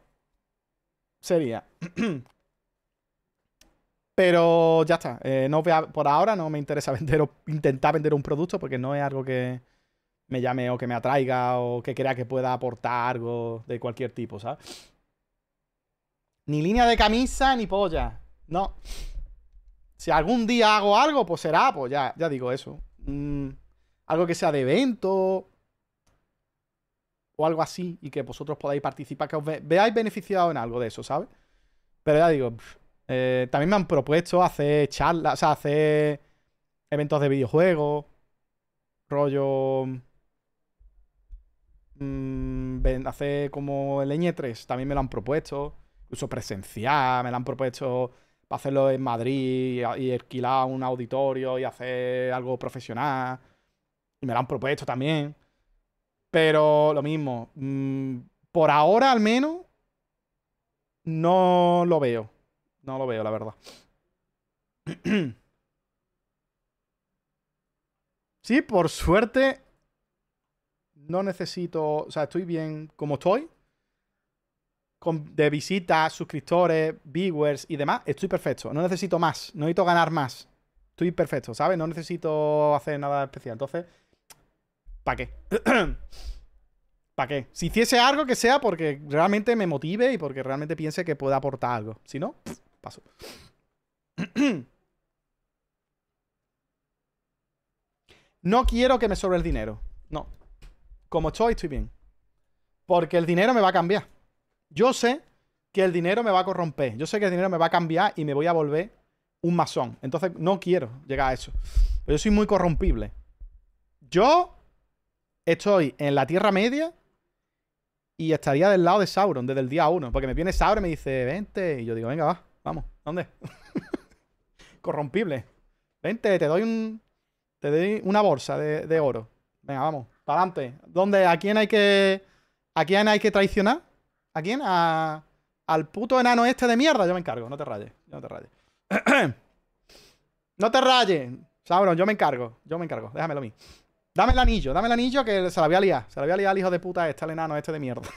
Sería... Pero ya está. Eh, no por ahora no me interesa vender o intentar vender un producto porque no es algo que me llame o que me atraiga o que crea que pueda aportar algo de cualquier tipo, ¿sabes? Ni línea de camisa ni polla. No. Si algún día hago algo, pues será, pues ya, digo eso. Mm, algo que sea de evento o algo así y que vosotros podáis participar, que os veáis beneficiado en algo de eso, ¿sabes? Pero ya digo, eh, también me han propuesto hacer charlas, o sea, hacer eventos de videojuegos, rollo... Mm, hacer como el ñ3, e también me lo han propuesto, incluso presencial, me lo han propuesto para hacerlo en Madrid y, alquilar un auditorio y hacer algo profesional. Y me lo han propuesto también. Pero lo mismo, mm, por ahora al menos, no lo veo. No lo veo, la verdad. sí, por suerte. No necesito. O sea, estoy bien como estoy. Con, de visitas, suscriptores, viewers y demás. Estoy perfecto. No necesito más. No necesito ganar más. Estoy perfecto, ¿sabes? No necesito hacer nada especial. Entonces, ¿para qué? ¿Para qué? Si hiciese algo que sea porque realmente me motive y porque realmente piense que pueda aportar algo. Si no, paso. no quiero que me sobre el dinero. No. Como estoy, estoy bien. Porque el dinero me va a cambiar. Yo sé que el dinero me va a corromper. Yo sé que el dinero me va a cambiar y me voy a volver un masón. Entonces no quiero llegar a eso. yo soy muy corrompible. Yo estoy en la Tierra Media y estaría del lado de Sauron desde el día 1. Porque me viene Sauron y me dice, vente. Y yo digo, venga, va. Vamos, ¿dónde? Corrompible. Vente, te doy un. Te doy una bolsa de, oro. Venga, vamos. Para adelante. ¿Dónde? ¿A quién hay que. ¿A quién hay que traicionar? ¿A quién? al puto enano este de mierda. Yo me encargo, no te rayes. No te rayes. no te rayes. Sabrón, yo me encargo. Yo me encargo. Déjamelo a mí. Dame el anillo, dame el anillo que se la voy a liar. Se la voy a liar al hijo de puta este, al enano este de mierda.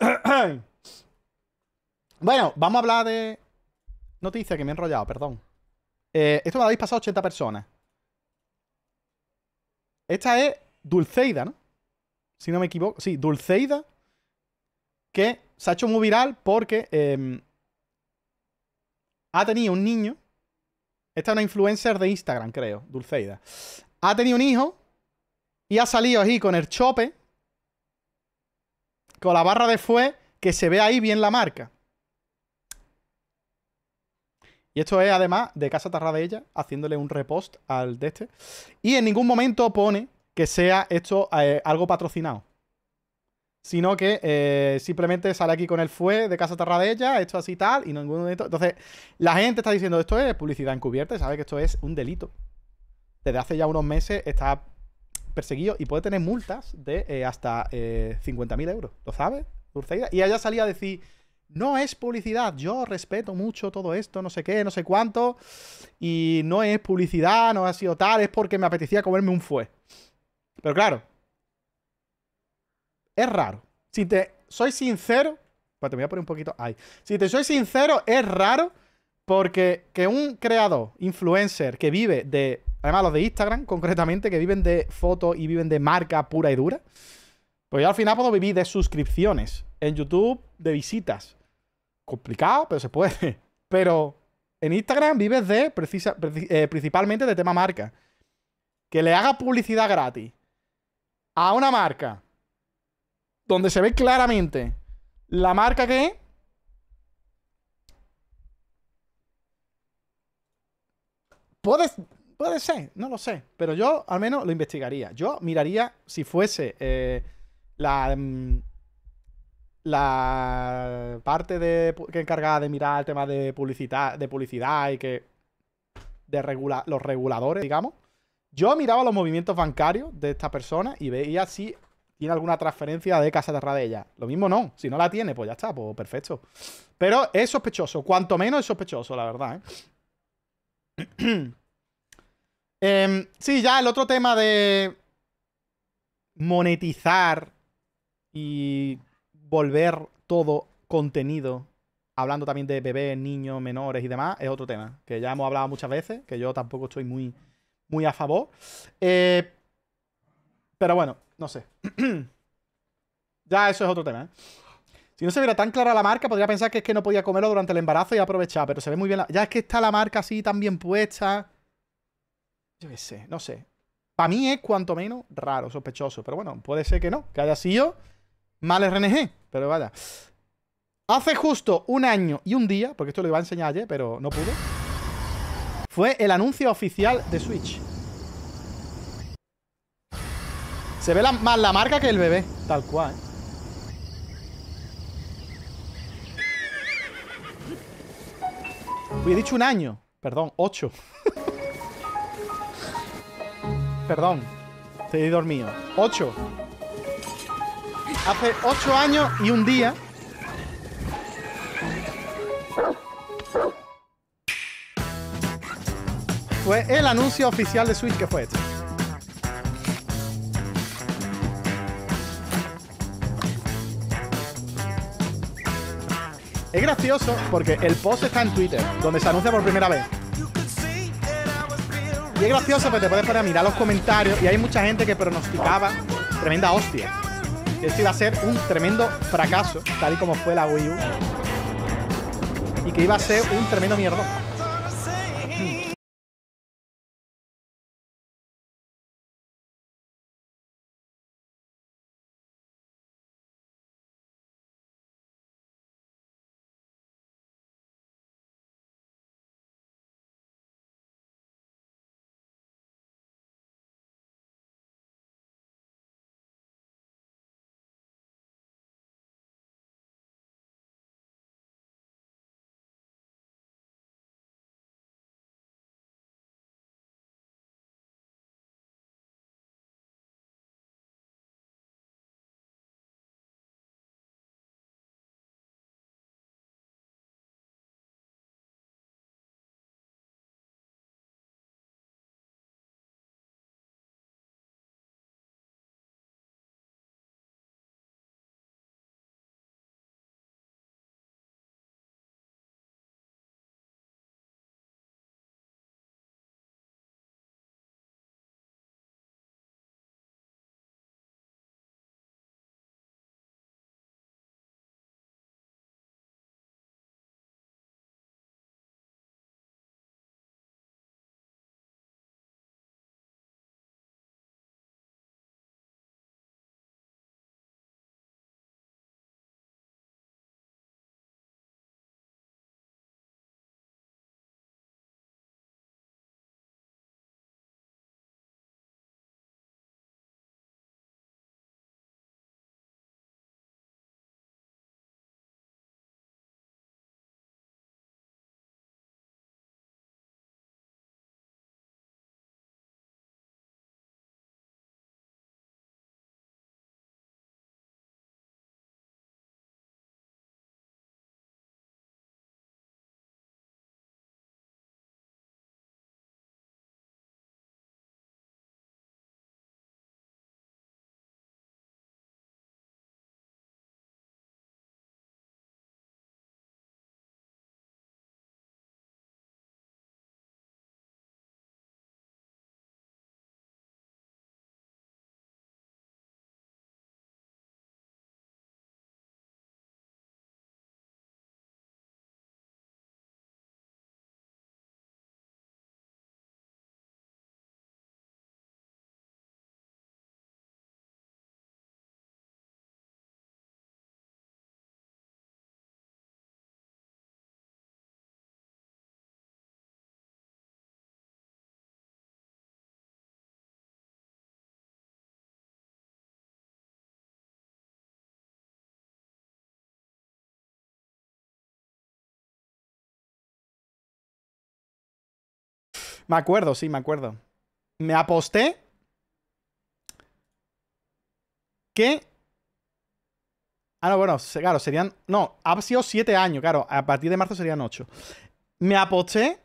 Bueno, vamos a hablar de noticias que me he enrollado, perdón. Eh, esto me lo habéis pasado 80 personas. Esta es Dulceida, ¿no? Si no me equivoco. Sí, Dulceida. Que se ha hecho muy viral porque em, ha tenido un niño. Esta es una influencer de Instagram, creo, Dulceida. Ha tenido un hijo y ha salido ahí con el chope, con la barra de fue, que se ve ahí bien la marca. Y esto es además de Casa Tarradella haciéndole un repost al de este. Y en ningún momento pone que sea esto eh, algo patrocinado. Sino que eh, simplemente sale aquí con el fue de Casa Tarradella, esto así tal, y no ningún momento. Entonces, la gente está diciendo esto es publicidad encubierta y sabe que esto es un delito. Desde hace ya unos meses está perseguido y puede tener multas de eh, hasta 50.000 euros. ¿Lo sabes? Dulceida. Y ella salía a decir no es publicidad, yo respeto mucho todo esto, no sé qué, no sé cuánto, y no es publicidad, no ha sido tal, es porque me apetecía comerme un fue. Pero claro, es raro. Si te soy sincero, pues te voy a poner un poquito ahí. Si te soy sincero, es raro porque que un creador, influencer, que vive de, además los de Instagram concretamente, que viven de fotos y viven de marca pura y dura, pues yo al final puedo vivir de suscripciones en YouTube, de visitas complicado, pero se puede. Pero en Instagram vives de precisa, eh, principalmente de tema marca. Que le haga publicidad gratis a una marca donde se ve claramente la marca que Puede, ser, no lo sé. Pero yo al menos lo investigaría. Yo miraría si fuese eh, la. Mm, la parte de, que encargada de mirar el tema de publicidad, de publicidad y que. de los reguladores, digamos. Yo miraba los movimientos bancarios de esta persona y veía si tiene alguna transferencia de Casa de Radella. Lo mismo no. Si no la tiene, pues ya está, pues perfecto. Pero es sospechoso. Cuanto menos es sospechoso, la verdad, ¿eh? em, sí, ya el otro tema de monetizar y volver todo contenido, hablando también de bebés, niños, menores y demás, es otro tema, que ya hemos hablado muchas veces, que yo tampoco estoy muy, muy a favor. Eh, pero bueno, no sé. ya eso es otro tema. ¿eh? Si no se viera tan clara la marca, podría pensar que es que no podía comerlo durante el embarazo y aprovechar, pero se ve muy bien. La... Ya es que está la marca así tan bien puesta. Yo qué sé, no sé. Para mí es cuanto menos raro, sospechoso, pero bueno, puede ser que no, que haya sido mal RNG. Pero vaya. Hace justo un año y un día, porque esto lo iba a enseñar ayer, pero no pude. Fue el anuncio oficial de Switch. Se ve más la marca que el bebé, tal cual, ¿eh? he dicho un año. Perdón, ocho. Perdón, he dormido. Ocho hace 8 años y un día. Fue el anuncio oficial de Switch que fue este. Es gracioso porque el post está en Twitter, donde se anuncia por primera vez. Y es gracioso porque te puedes poner a mirar los comentarios y hay mucha gente que pronosticaba tremenda hostia esto iba a ser un tremendo fracaso, tal y como fue la Wii U. Y que iba a ser un tremendo mierda Me acuerdo, sí, me acuerdo. Me aposté que... Ah, no, bueno, claro, serían... No, ha sido 7 años, claro. A partir de marzo serían 8. Me aposté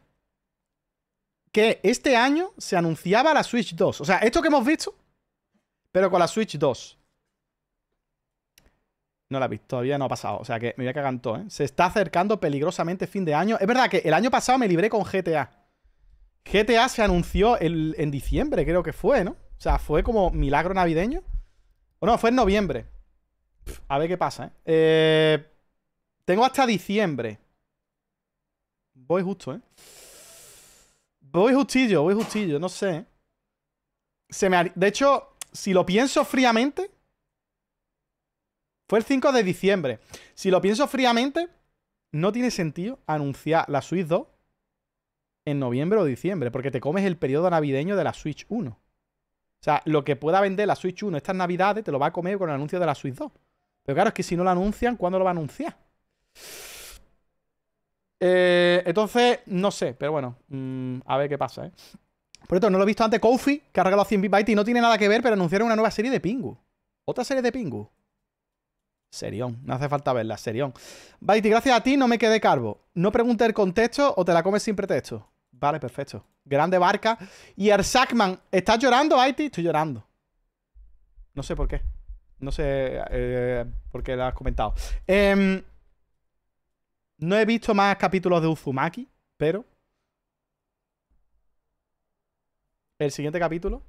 que este año se anunciaba la Switch 2. O sea, esto que hemos visto, pero con la Switch 2. No la he visto, todavía no ha pasado. O sea que me voy a cagar ¿eh? Se está acercando peligrosamente fin de año. Es verdad que el año pasado me libré con GTA. GTA se anunció en diciembre, creo que fue, ¿no? O sea, fue como milagro navideño. O no, fue en noviembre. a ver qué pasa, ¿eh? eh tengo hasta diciembre. Voy justo, ¿eh? Voy justillo, voy justillo, no sé. ¿eh? Se me De hecho, si lo pienso fríamente... Fue el 5 de diciembre. Si lo pienso fríamente, no tiene sentido anunciar la Switch 2 en noviembre o diciembre, porque te comes el periodo navideño de la Switch 1. O sea, lo que pueda vender la Switch 1 estas navidades te lo va a comer con el anuncio de la Switch 2. Pero claro, es que si no lo anuncian, ¿cuándo lo va a anunciar? Eh, entonces, no sé, pero bueno, mm, a ver qué pasa, ¿eh? Por cierto, no lo he visto antes, Kofi, que ha regalado 100 bytes y no tiene nada que ver, pero anunciaron una nueva serie de Pingu. Otra serie de Pingu. Serión, no hace falta verla, serión. Baiti, gracias a ti no me quedé carbo. No preguntes el contexto o te la comes sin pretexto. Vale, perfecto. Grande barca. Y Arsakman, ¿estás llorando, Baiti? Estoy llorando. No sé por qué. No sé eh, por qué lo has comentado. Em, no he visto más capítulos de Uzumaki, pero... El siguiente capítulo...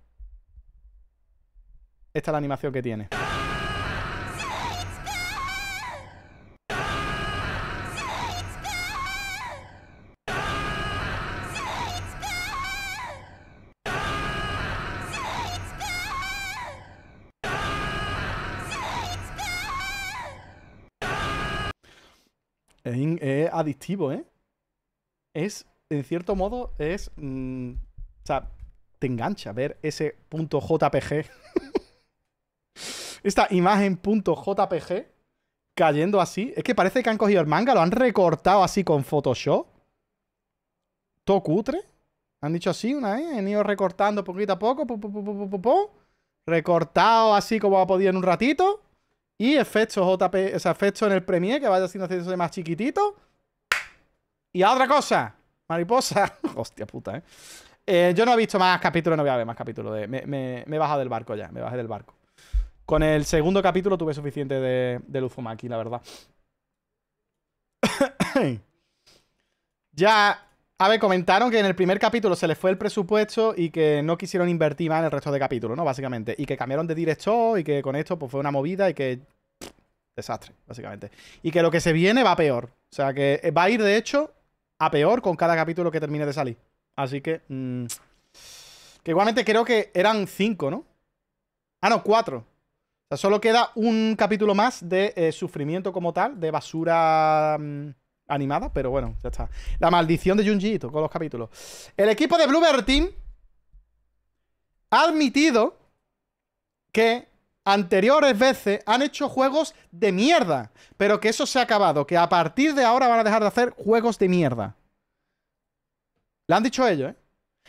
Esta es la animación que tiene. adictivo, ¿eh? Es, en cierto modo, es... Mm, o sea, te engancha ver ese JPG. Esta imagen JPG cayendo así. Es que parece que han cogido el manga, lo han recortado así con Photoshop. Todo cutre. Han dicho así una vez, han ido recortando poquito a poco, recortado así como ha podido en un ratito. Y efecto JP, o sea, efecto en el Premiere que vaya haciendo más chiquitito. Y a otra cosa, mariposa. Hostia puta, eh. ¿eh? Yo no he visto más capítulos, no voy a ver más capítulos. De, me, me, he bajado del barco ya, me bajé del barco. Con el segundo capítulo tuve suficiente de, de aquí la verdad. ya, a ver, comentaron que en el primer capítulo se les fue el presupuesto y que no quisieron invertir más en el resto de capítulos, ¿no? Básicamente. Y que cambiaron de director y que con esto pues, fue una movida y que... Desastre, básicamente. Y que lo que se viene va peor. O sea, que va a ir, de hecho, a peor con cada capítulo que termine de salir. Así que... Mm, que igualmente creo que eran cinco, ¿no? Ah, no, cuatro. O sea, solo queda un capítulo más de eh, sufrimiento como tal, de basura mm, animada, pero bueno, ya está. La maldición de Junji con los capítulos. El equipo de Blueberry Team ha admitido que anteriores veces han hecho juegos de mierda, pero que eso se ha acabado, que a partir de ahora van a dejar de hacer juegos de mierda. Lo han dicho ellos, ¿eh?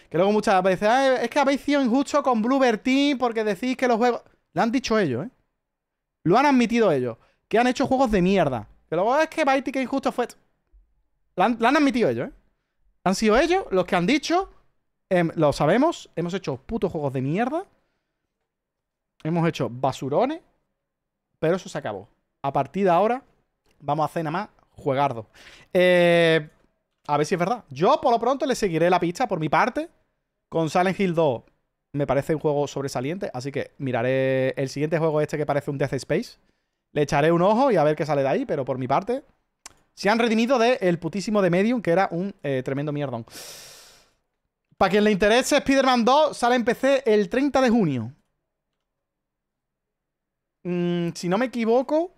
Que luego muchas veces, ah, es que habéis sido injusto con Bluebird Team porque decís que los juegos... Lo han dicho ellos, ¿eh? Lo han admitido ellos, que han hecho juegos de mierda. Que luego es que Baiti que injusto fue... Lo han, admitido ellos, ¿eh? Han sido ellos los que han dicho, em, lo sabemos, hemos hecho putos juegos de mierda hemos hecho basurones, pero eso se acabó. A partir de ahora, vamos a hacer nada más juegardo. Eh, a ver si es verdad. Yo por lo pronto le seguiré la pista por mi parte. Con Silent Hill 2 me parece un juego sobresaliente, así que miraré el siguiente juego este que parece un Death Space. Le echaré un ojo y a ver qué sale de ahí, pero por mi parte... Se han redimido de el putísimo de Medium, que era un eh, tremendo mierdón. Para quien le interese, Spider-Man 2 sale en PC el 30 de junio. Mm, si no me equivoco,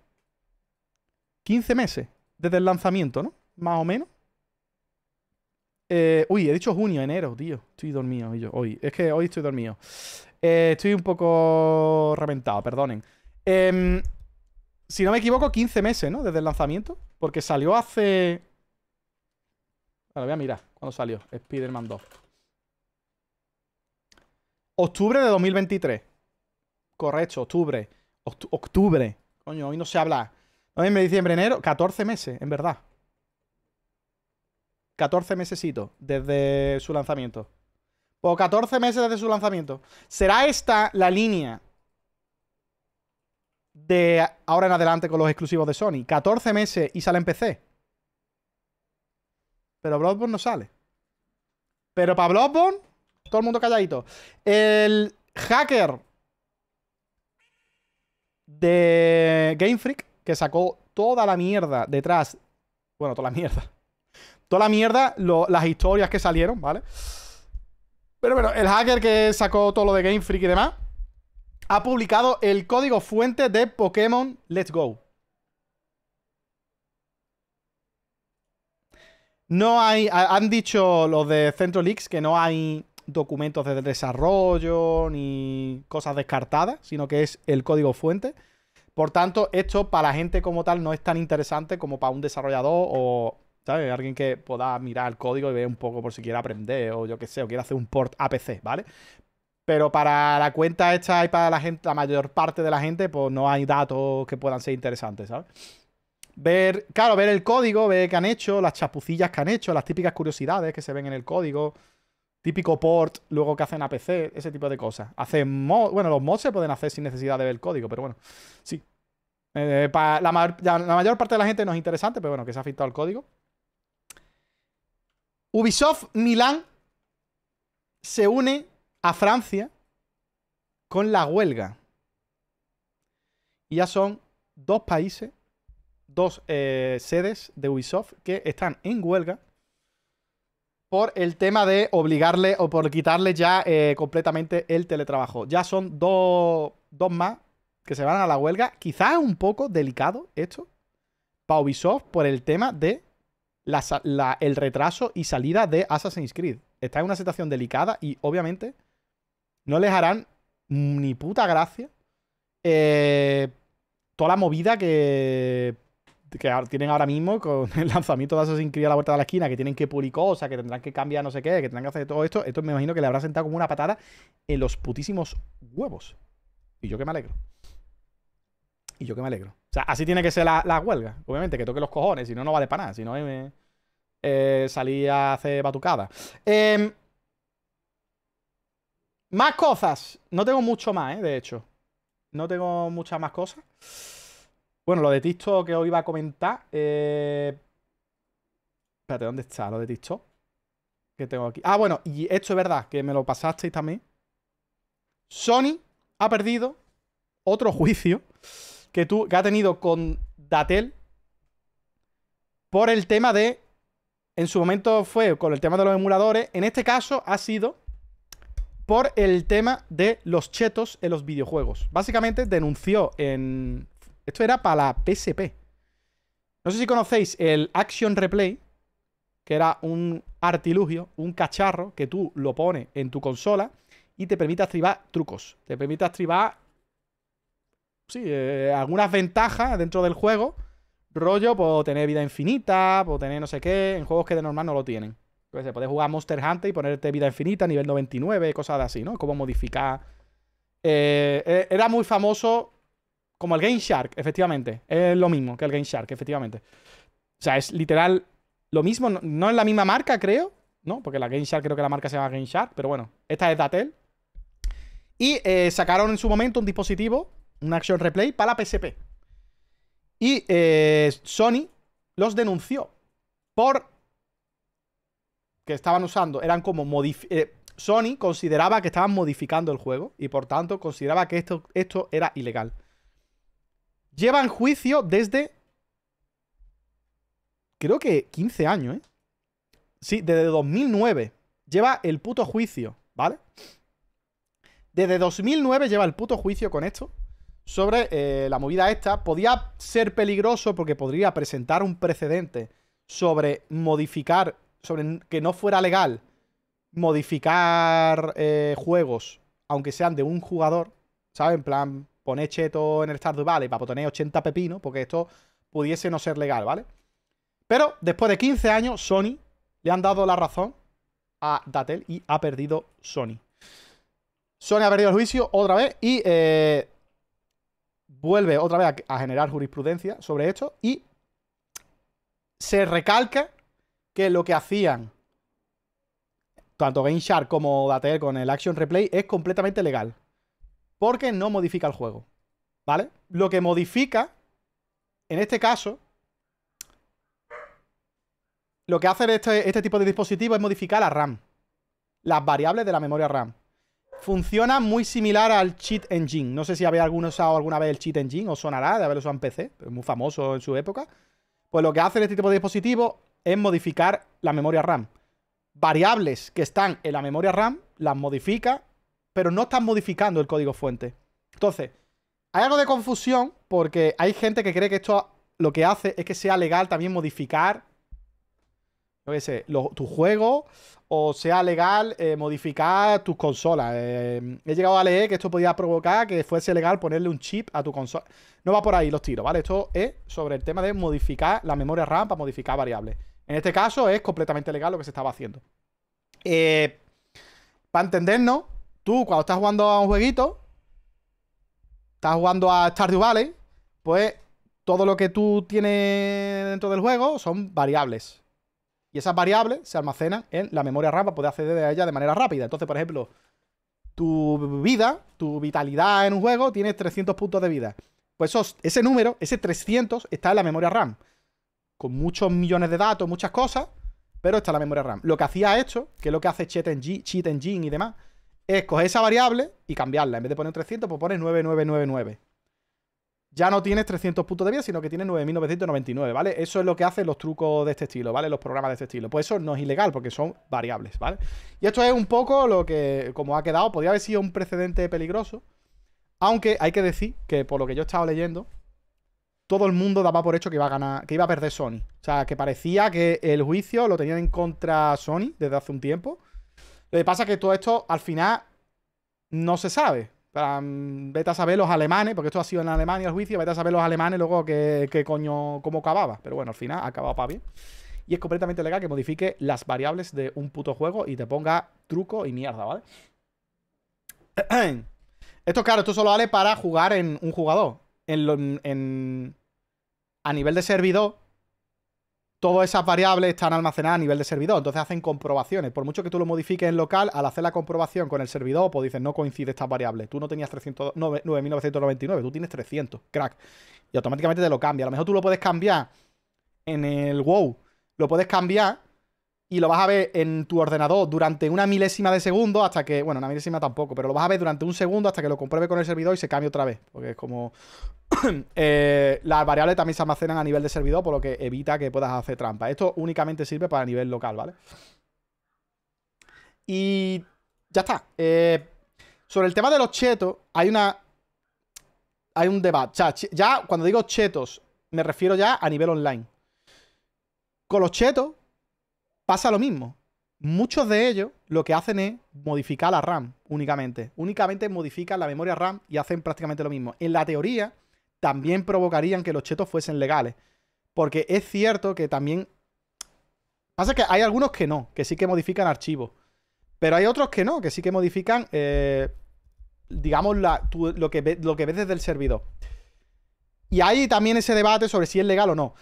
15 meses desde el lanzamiento, ¿no? Más o menos. Eh, uy, he dicho junio, enero, tío. Estoy dormido hoy, Es que hoy estoy dormido. Eh, estoy un poco reventado, perdonen. Em, si no me equivoco, 15 meses, ¿no? Desde el lanzamiento. Porque salió hace... Bueno, voy a mirar cuándo salió Spider-Man 2. Octubre de 2023. Correcto, octubre octubre. Coño, hoy no se habla. en diciembre, enero. 14 meses, en verdad. 14 mesecitos desde su lanzamiento. Pues o 14 meses desde su lanzamiento. ¿Será esta la línea de ahora en adelante con los exclusivos de Sony? 14 meses y sale en PC. Pero Bloodborne no sale. Pero para Bloodborne, todo el mundo calladito. El hacker de Game Freak, que sacó toda la mierda detrás. Bueno, toda la mierda. Toda la mierda, las historias que salieron, ¿vale? Pero bueno, el hacker que sacó todo lo de Game Freak y demás, ha publicado el código fuente de Pokémon Let's Go. No hay. Han dicho los de Centro Leaks que no hay documentos de desarrollo ni cosas descartadas, sino que es el código fuente. Por tanto, esto para la gente como tal no es tan interesante como para un desarrollador o ¿sabes? alguien que pueda mirar el código y ver un poco por si quiere aprender o yo qué sé, o quiere hacer un port APC, ¿vale? Pero para la cuenta esta y para la, gente, la mayor parte de la gente, pues no hay datos que puedan ser interesantes, ¿sabes? Ver, claro, ver el código, ver qué han hecho, las chapucillas que han hecho, las típicas curiosidades que se ven en el código, típico port, luego que hacen a PC, ese tipo de cosas. Hacen bueno, los mods se pueden hacer sin necesidad de ver el código, pero bueno, sí. Eh, la, mayor parte de la gente no es interesante, pero bueno, que se ha afectado el código. Ubisoft Milán se une a Francia con la huelga. Y ya son dos países, dos eh, sedes de Ubisoft que están en huelga por el tema de obligarle o por quitarle ya eh, completamente el teletrabajo. Ya son dos, más que se van a la huelga. Quizás un poco delicado esto para Ubisoft por el tema de el retraso y salida de Assassin's Creed. Está en una situación delicada y obviamente no les harán ni puta gracia eh, toda la movida que que tienen ahora mismo con el lanzamiento de Assassin's Creed a la vuelta de la esquina, que tienen que pulir cosas, que tendrán que cambiar no sé qué, que tendrán que hacer todo esto, esto me imagino que le habrá sentado como una patada en los putísimos huevos. Y yo que me alegro. Y yo que me alegro. O sea, así tiene que ser la, huelga. Obviamente, que toque los cojones, si no, no vale para nada. Si no, eh, eh, salí a hacer batucada. Em, más cosas. No tengo mucho más, eh, De hecho. No tengo muchas más cosas. Bueno, lo de TikTok que os iba a comentar. Eh, espérate, ¿dónde está lo de TikTok? Que tengo aquí. Ah, bueno, y esto es verdad, que me lo pasasteis también. Sony ha perdido otro juicio que, tú, que ha tenido con Datel por el tema de. En su momento fue con el tema de los emuladores. En este caso ha sido por el tema de los chetos en los videojuegos. Básicamente denunció en, esto era para la PSP. No sé si conocéis el Action Replay, que era un artilugio, un cacharro que tú lo pones en tu consola y te permite activar trucos. Te permite activar, sí, eh, algunas ventajas dentro del juego. Rollo, por tener vida infinita, por tener no sé qué, en juegos que de normal no lo tienen. Pues, puede jugar Monster Hunter y ponerte vida infinita, nivel 99, cosas así, ¿no? Cómo modificar. Eh, eh, era muy famoso como el Game Shark, efectivamente. Es lo mismo que el Game Shark, efectivamente. O sea, es literal lo mismo. No, es la misma marca, creo. ¿No? Porque la Game Shark creo que la marca se llama Game Shark. Pero bueno, esta es Datel. Y eh, sacaron en su momento un dispositivo, un Action Replay, para la PSP. Y eh, Sony los denunció por que estaban usando eran como eh, Sony consideraba que estaban modificando el juego y por tanto consideraba que esto, esto era ilegal. Lleva en juicio desde... Creo que 15 años, ¿eh? Sí, desde 2009. Lleva el puto juicio, ¿vale? Desde 2009 lleva el puto juicio con esto. Sobre eh, la movida esta. Podía ser peligroso porque podría presentar un precedente sobre modificar, sobre que no fuera legal modificar eh, juegos, aunque sean de un jugador, ¿sabes? En plan, Pone cheto en el Stardew Valley para poner 80 pepinos, porque esto pudiese no ser legal, ¿vale? Pero después de 15 años, Sony le han dado la razón a Datel y ha perdido Sony. Sony ha perdido el juicio otra vez y eh, vuelve otra vez a, generar jurisprudencia sobre esto y se recalca que lo que hacían tanto Game como Datel con el Action Replay es completamente legal porque no modifica el juego. ¿Vale? Lo que modifica, en este caso, lo que hace este, este, tipo de dispositivo es modificar la RAM, las variables de la memoria RAM. Funciona muy similar al Cheat Engine. No sé si habéis alguno usado alguna vez el Cheat Engine o sonará de haberlo usado en PC, es muy famoso en su época. Pues lo que hace este tipo de dispositivo es modificar la memoria RAM. Variables que están en la memoria RAM las modifica pero no estás modificando el código fuente. Entonces, hay algo de confusión porque hay gente que cree que esto lo que hace es que sea legal también modificar, no sé, lo, tu juego o sea legal eh, modificar tus consolas. Eh, he llegado a leer que esto podía provocar que fuese legal ponerle un chip a tu consola. No va por ahí los tiros, ¿vale? Esto es sobre el tema de modificar la memoria RAM para modificar variables. En este caso es completamente legal lo que se estaba haciendo. Eh, para entendernos, Tú, cuando estás jugando a un jueguito, estás jugando a Stardew Valley, pues todo lo que tú tienes dentro del juego son variables. Y esas variables se almacenan en la memoria RAM para poder acceder a ella de manera rápida. Entonces, por ejemplo, tu vida, tu vitalidad en un juego, tiene 300 puntos de vida. Pues ese número, ese 300, está en la memoria RAM. Con muchos millones de datos, muchas cosas, pero está en la memoria RAM. Lo que hacía esto, que es lo que hace Cheat Engine, Cheat Engine y demás, es coger esa variable y cambiarla. En vez de poner 300, pues pones 9999. Ya no tienes 300 puntos de vida, sino que tienes 9999, ¿vale? Eso es lo que hacen los trucos de este estilo, ¿vale? Los programas de este estilo. Pues eso no es ilegal porque son variables, ¿vale? Y esto es un poco lo que, como ha quedado, podría haber sido un precedente peligroso. Aunque hay que decir que por lo que yo he estado leyendo, todo el mundo daba por hecho que iba a ganar, que iba a perder Sony. O sea, que parecía que el juicio lo tenían en contra Sony desde hace un tiempo. Lo que pasa es que todo esto al final no se sabe. Mm, vete a saber los alemanes, porque esto ha sido en Alemania el juicio, vete a saber los alemanes luego que qué coño, cómo acababa. Pero bueno, al final ha acabado para bien. Y es completamente legal que modifique las variables de un puto juego y te ponga truco y mierda, ¿vale? Esto, claro, esto solo vale para jugar en un jugador. a nivel de servidor, todas esas variables están almacenadas a nivel de servidor, entonces hacen comprobaciones. Por mucho que tú lo modifiques en local, al hacer la comprobación con el servidor, pues dicen, no coincide estas variables. Tú no tenías 9.999, tú tienes 300, crack. Y automáticamente te lo cambia. A lo mejor tú lo puedes cambiar en el WoW, lo puedes cambiar y lo vas a ver en tu ordenador durante una milésima de segundo hasta que, bueno, una milésima tampoco, pero lo vas a ver durante un segundo hasta que lo compruebe con el servidor y se cambie otra vez, porque es como... Eh, las variables también se almacenan a nivel de servidor, por lo que evita que puedas hacer trampa. Esto únicamente sirve para nivel local, ¿vale? Y ya está. Eh, sobre el tema de los chetos, hay una... Hay un debate. O sea, ya cuando digo chetos, me refiero ya a nivel online. Con los chetos pasa lo mismo. Muchos de ellos lo que hacen es modificar la RAM únicamente. Únicamente modifican la memoria RAM y hacen prácticamente lo mismo. En la teoría, también provocarían que los chetos fuesen legales. Porque es cierto que también... Pasa que hay algunos que no, que sí que modifican archivos. Pero hay otros que no, que sí que modifican, eh, digamos, lo, que lo que ves desde el servidor. Y hay también ese debate sobre si es legal o no.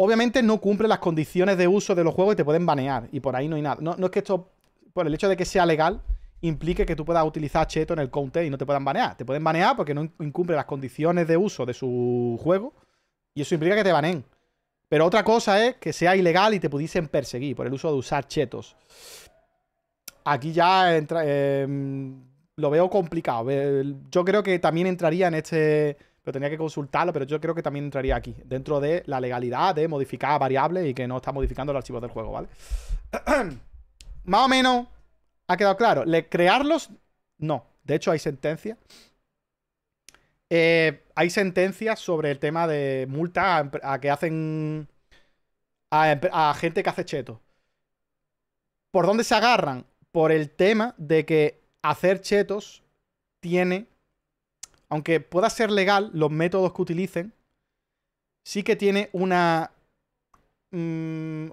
Obviamente no cumple las condiciones de uso de los juegos y te pueden banear. Y por ahí no hay nada. No, es que esto, por el hecho de que sea legal, implique que tú puedas utilizar Cheto en el counter y no te puedan banear. Te pueden banear porque no incumple las condiciones de uso de su juego. Y eso implica que te baneen. Pero otra cosa es que sea ilegal y te pudiesen perseguir por el uso de usar chetos. Aquí ya entra, em, lo veo complicado. Yo creo que también entraría en este tenía que consultarlo, pero yo creo que también entraría aquí, dentro de la legalidad de modificar variables y que no está modificando los archivos del juego, ¿vale? Más o menos, ha quedado claro. ¿Le crearlos? No. De hecho, hay sentencia. Eh, hay sentencias sobre el tema de multa a, que hacen a, gente que hace chetos. ¿Por dónde se agarran? Por el tema de que hacer chetos tiene aunque pueda ser legal los métodos que utilicen, sí que tiene una... Mm,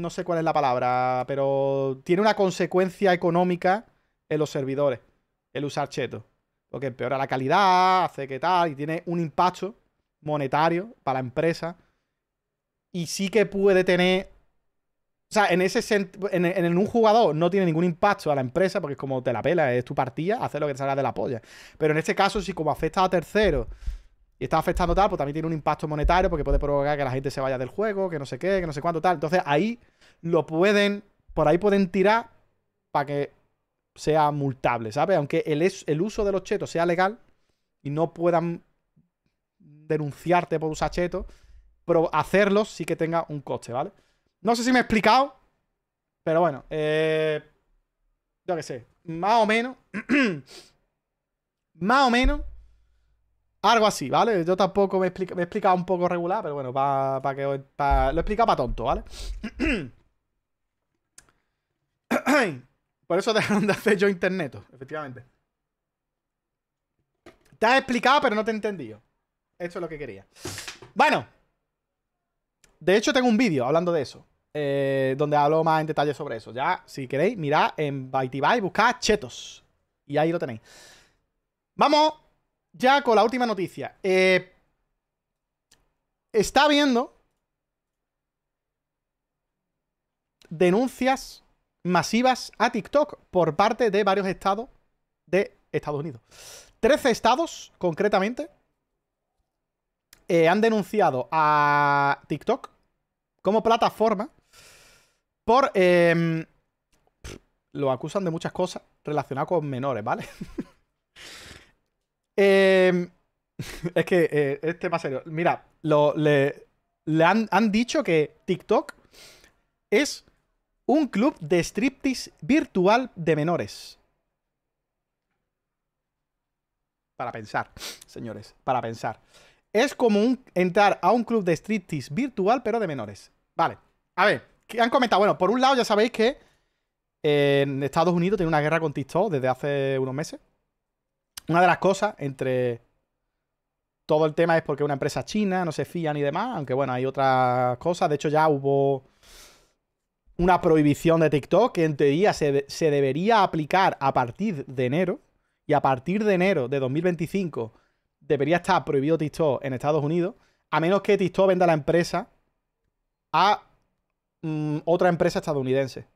no sé cuál es la palabra, pero tiene una consecuencia económica en los servidores, el usar cheto. Porque empeora la calidad, hace que tal, y tiene un impacto monetario para la empresa. Y sí que puede tener o sea, en ese en, en, un jugador no tiene ningún impacto a la empresa porque es como te la pela, es tu partida, haces lo que te salga de la polla. Pero en este caso, si como afecta a terceros y está afectando tal, pues también tiene un impacto monetario porque puede provocar que la gente se vaya del juego, que no sé qué, que no sé cuánto tal. Entonces ahí lo pueden, por ahí pueden tirar para que sea multable, ¿sabes? Aunque el, es, el uso de los chetos sea legal y no puedan denunciarte por usar chetos, pero hacerlos sí que tenga un coste, ¿vale? No sé si me he explicado, pero bueno, eh, yo qué sé, más o menos, más o menos, algo así, ¿vale? Yo tampoco me, he explicado un poco regular, pero bueno, para que lo he explicado para tonto, ¿vale? Por eso dejaron de hacer yo internet, efectivamente. Te has explicado, pero no te he entendido. Eso es lo que quería. Bueno. De hecho, tengo un vídeo hablando de eso. Eh, donde hablo más en detalle sobre eso. Ya, si queréis, mirad en Baitibai, buscad chetos. Y ahí lo tenéis. Vamos ya con la última noticia. Eh, está habiendo denuncias masivas a TikTok por parte de varios estados de Estados Unidos. 13 estados, concretamente, eh, han denunciado a TikTok como plataforma Em, lo acusan de muchas cosas relacionadas con menores, ¿vale? Em, es que eh, es tema serio. Mira, le, han, dicho que TikTok es un club de striptease virtual de menores. Para pensar, señores, para pensar. Es común entrar a un club de striptease virtual, pero de menores. Vale, a ver han comentado, bueno, por un lado ya sabéis que en Estados Unidos tiene una guerra con TikTok desde hace unos meses. Una de las cosas entre todo el tema es porque una empresa china no se fía ni demás, aunque bueno, hay otras cosas. De hecho, ya hubo una prohibición de TikTok que en teoría se, debería aplicar a partir de enero. Y a partir de enero de 2025 debería estar prohibido TikTok en Estados Unidos, a menos que TikTok venda la empresa a Mm, otra empresa estadounidense.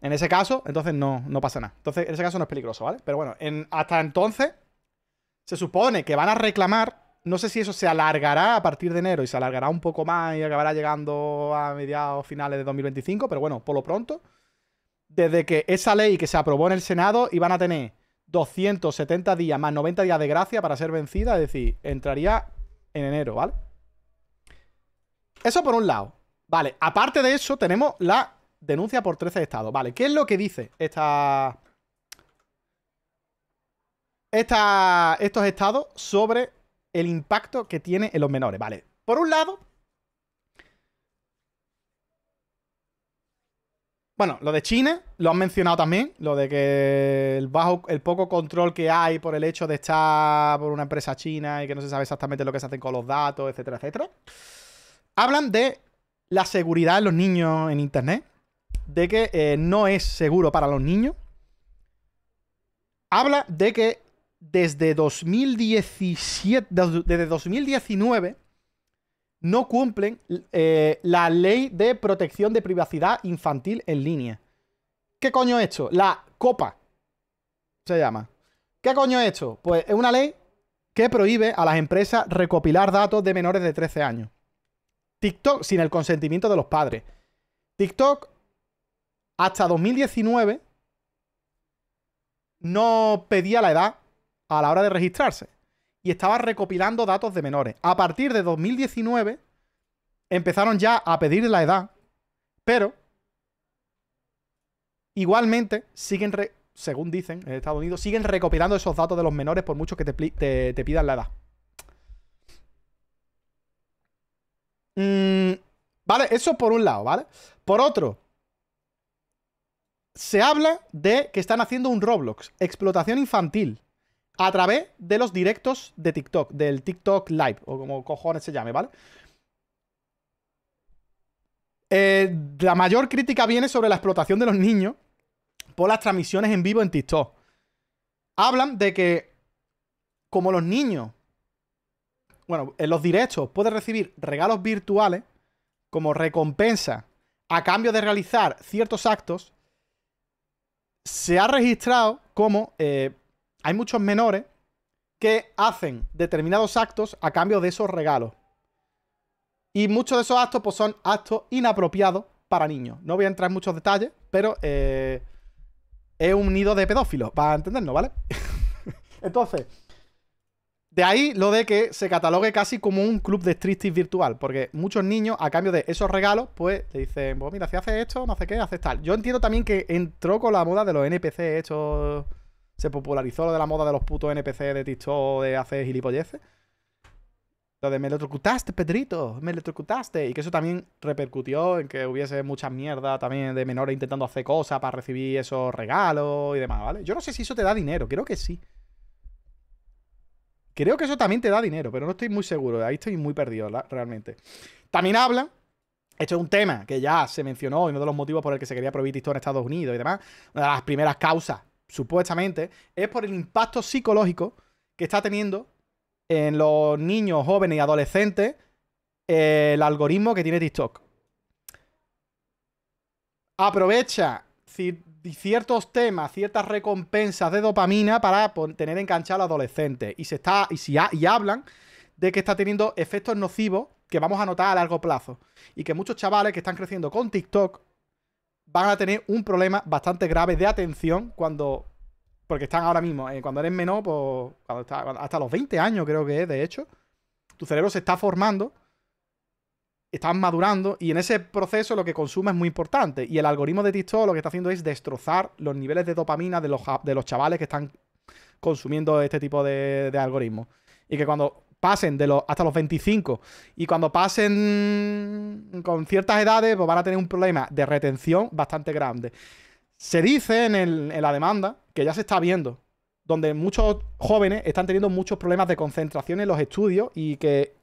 En ese caso, entonces no, pasa nada. Entonces, en ese caso no es peligroso, ¿vale? Pero bueno, hasta entonces se supone que van a reclamar. No sé si eso se alargará a partir de enero y se alargará un poco más y acabará llegando a mediados finales de 2025, pero bueno, por lo pronto, desde que esa ley que se aprobó en el Senado iban a tener 270 días más 90 días de gracia para ser vencida, es decir, entraría en enero, ¿vale? Eso por un lado. Vale, aparte de eso tenemos la denuncia por 13 estados. Vale, ¿qué es lo que dice esta... esta... estos estados sobre el impacto que tiene en los menores? Vale, por un lado... Bueno, lo de China, lo han mencionado también, lo de que el, bajo, el poco control que hay por el hecho de estar por una empresa china y que no se sabe exactamente lo que se hacen con los datos, etcétera, etcétera. Hablan de la seguridad de los niños en Internet, de que eh, no es seguro para los niños. Habla de que desde desde 2019, no cumplen eh, la ley de protección de privacidad infantil en línea. ¿Qué coño he hecho? La COPA se llama. ¿Qué coño he hecho? Pues es una ley que prohíbe a las empresas recopilar datos de menores de 13 años. TikTok sin el consentimiento de los padres. TikTok hasta 2019 no pedía la edad a la hora de registrarse y estaba recopilando datos de menores. A partir de 2019 empezaron ya a pedir la edad, pero igualmente siguen, según dicen en Estados Unidos, siguen recopilando esos datos de los menores por mucho que te pidan la edad. Mm, vale, eso por un lado, ¿vale? Por otro, se habla de que están haciendo un Roblox, explotación infantil, a través de los directos de TikTok, del TikTok Live, o como cojones se llame, ¿vale? Eh, la mayor crítica viene sobre la explotación de los niños por las transmisiones en vivo en TikTok. Hablan de que como los niños bueno, en los derechos puedes recibir regalos virtuales como recompensa a cambio de realizar ciertos actos. Se ha registrado como eh, hay muchos menores que hacen determinados actos a cambio de esos regalos. Y muchos de esos actos pues, son actos inapropiados para niños. No voy a entrar en muchos detalles, pero eh, es un nido de pedófilos, para entendernos, ¿vale? Entonces, de ahí lo de que se catalogue casi como un club de striptease virtual, porque muchos niños, a cambio de esos regalos, pues te dicen, pues mira, si haces esto, no sé qué, haces tal. Yo entiendo también que entró con la moda de los NPC hecho Se popularizó lo de la moda de los putos NPC de TikTok de hacer gilipolleces. Lo de me electrocutaste, Pedrito, me electrocutaste. Y que eso también repercutió en que hubiese muchas mierda también de menores intentando hacer cosas para recibir esos regalos y demás, ¿vale? Yo no sé si eso te da dinero, creo que sí. Creo que eso también te da dinero, pero no estoy muy seguro. Ahí estoy muy perdido, realmente. También habla... esto es un tema que ya se mencionó y uno de los motivos por el que se quería prohibir TikTok en Estados Unidos y demás. Una de las primeras causas, supuestamente, es por el impacto psicológico que está teniendo en los niños, jóvenes y adolescentes el algoritmo que tiene TikTok. Aprovecha ciertos temas, ciertas recompensas de dopamina para tener enganchado al adolescente. Y se está. Y si hablan de que está teniendo efectos nocivos que vamos a notar a largo plazo. Y que muchos chavales que están creciendo con TikTok van a tener un problema bastante grave de atención cuando. Porque están ahora mismo, eh, cuando eres menor, pues, hasta los 20 años creo que es, de hecho, tu cerebro se está formando están madurando y en ese proceso lo que consume es muy importante. Y el algoritmo de TikTok lo que está haciendo es destrozar los niveles de dopamina de los, de los chavales que están consumiendo este tipo de, algoritmos. Y que cuando pasen de los, hasta los 25 y cuando pasen con ciertas edades, pues van a tener un problema de retención bastante grande. Se dice en la demanda que ya se está viendo, donde muchos jóvenes están teniendo muchos problemas de concentración en los estudios y que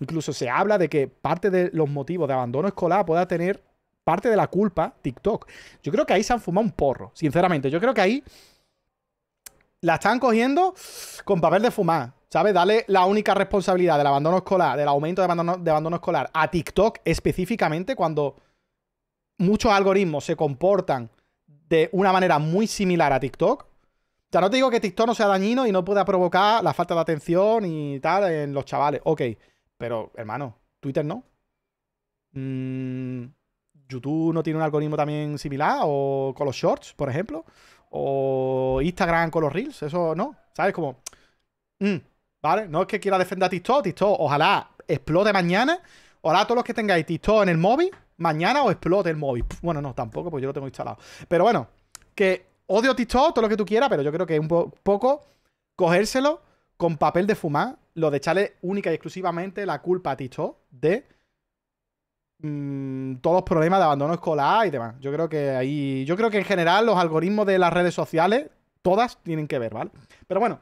Incluso se habla de que parte de los motivos de abandono escolar pueda tener parte de la culpa TikTok. Yo creo que ahí se han fumado un porro, sinceramente. Yo creo que ahí la están cogiendo con papel de fumar. ¿Sabes? Dale la única responsabilidad del abandono escolar, del aumento de abandono, escolar a TikTok específicamente cuando muchos algoritmos se comportan de una manera muy similar a TikTok. Ya no te digo que TikTok no sea dañino y no pueda provocar la falta de atención y tal en los chavales. Ok. Pero, hermano, Twitter no. Mm, YouTube no tiene un algoritmo también similar, o con los shorts, por ejemplo, o Instagram con los reels, eso no, ¿sabes? Como, mm, ¿vale? No es que quiera defender a TikTok, TikTok, ojalá explote mañana, ojalá todos los que tengáis TikTok en el móvil, mañana o explote el móvil. bueno, no, tampoco, pues yo lo tengo instalado. Pero bueno, que odio TikTok, todo lo que tú quieras, pero yo creo que es un poco cogérselo con papel de fumar lo de echarle única y exclusivamente la culpa a TikTok de mm, todos los problemas de abandono escolar y demás. Yo creo que ahí. Yo creo que en general los algoritmos de las redes sociales, todas tienen que ver, ¿vale? Pero bueno.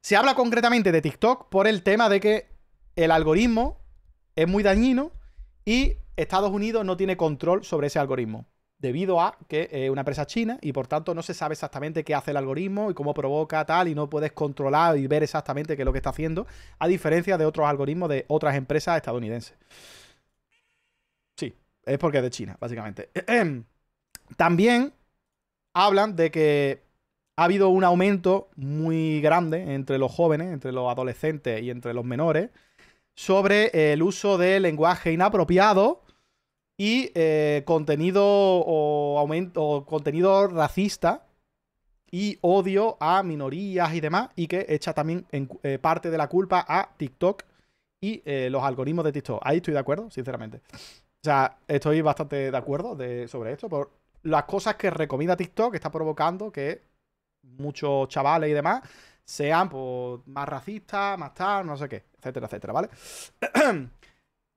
Se habla concretamente de TikTok por el tema de que el algoritmo es muy dañino y Estados Unidos no tiene control sobre ese algoritmo debido a que es una empresa china y por tanto no se sabe exactamente qué hace el algoritmo y cómo provoca tal y no puedes controlar y ver exactamente qué es lo que está haciendo, a diferencia de otros algoritmos de otras empresas estadounidenses. Sí, es porque es de China, básicamente. También hablan de que ha habido un aumento muy grande entre los jóvenes, entre los adolescentes y entre los menores sobre el uso de lenguaje inapropiado y eh, contenido o aumento contenido racista y odio a minorías y demás y que echa también eh, parte de la culpa a TikTok y eh, los algoritmos de TikTok. Ahí estoy de acuerdo, sinceramente. O sea, estoy bastante de acuerdo sobre esto por las cosas que recomienda TikTok que está provocando que muchos chavales y demás sean pues, más racistas, más tal, no sé qué, etcétera, etcétera, ¿vale?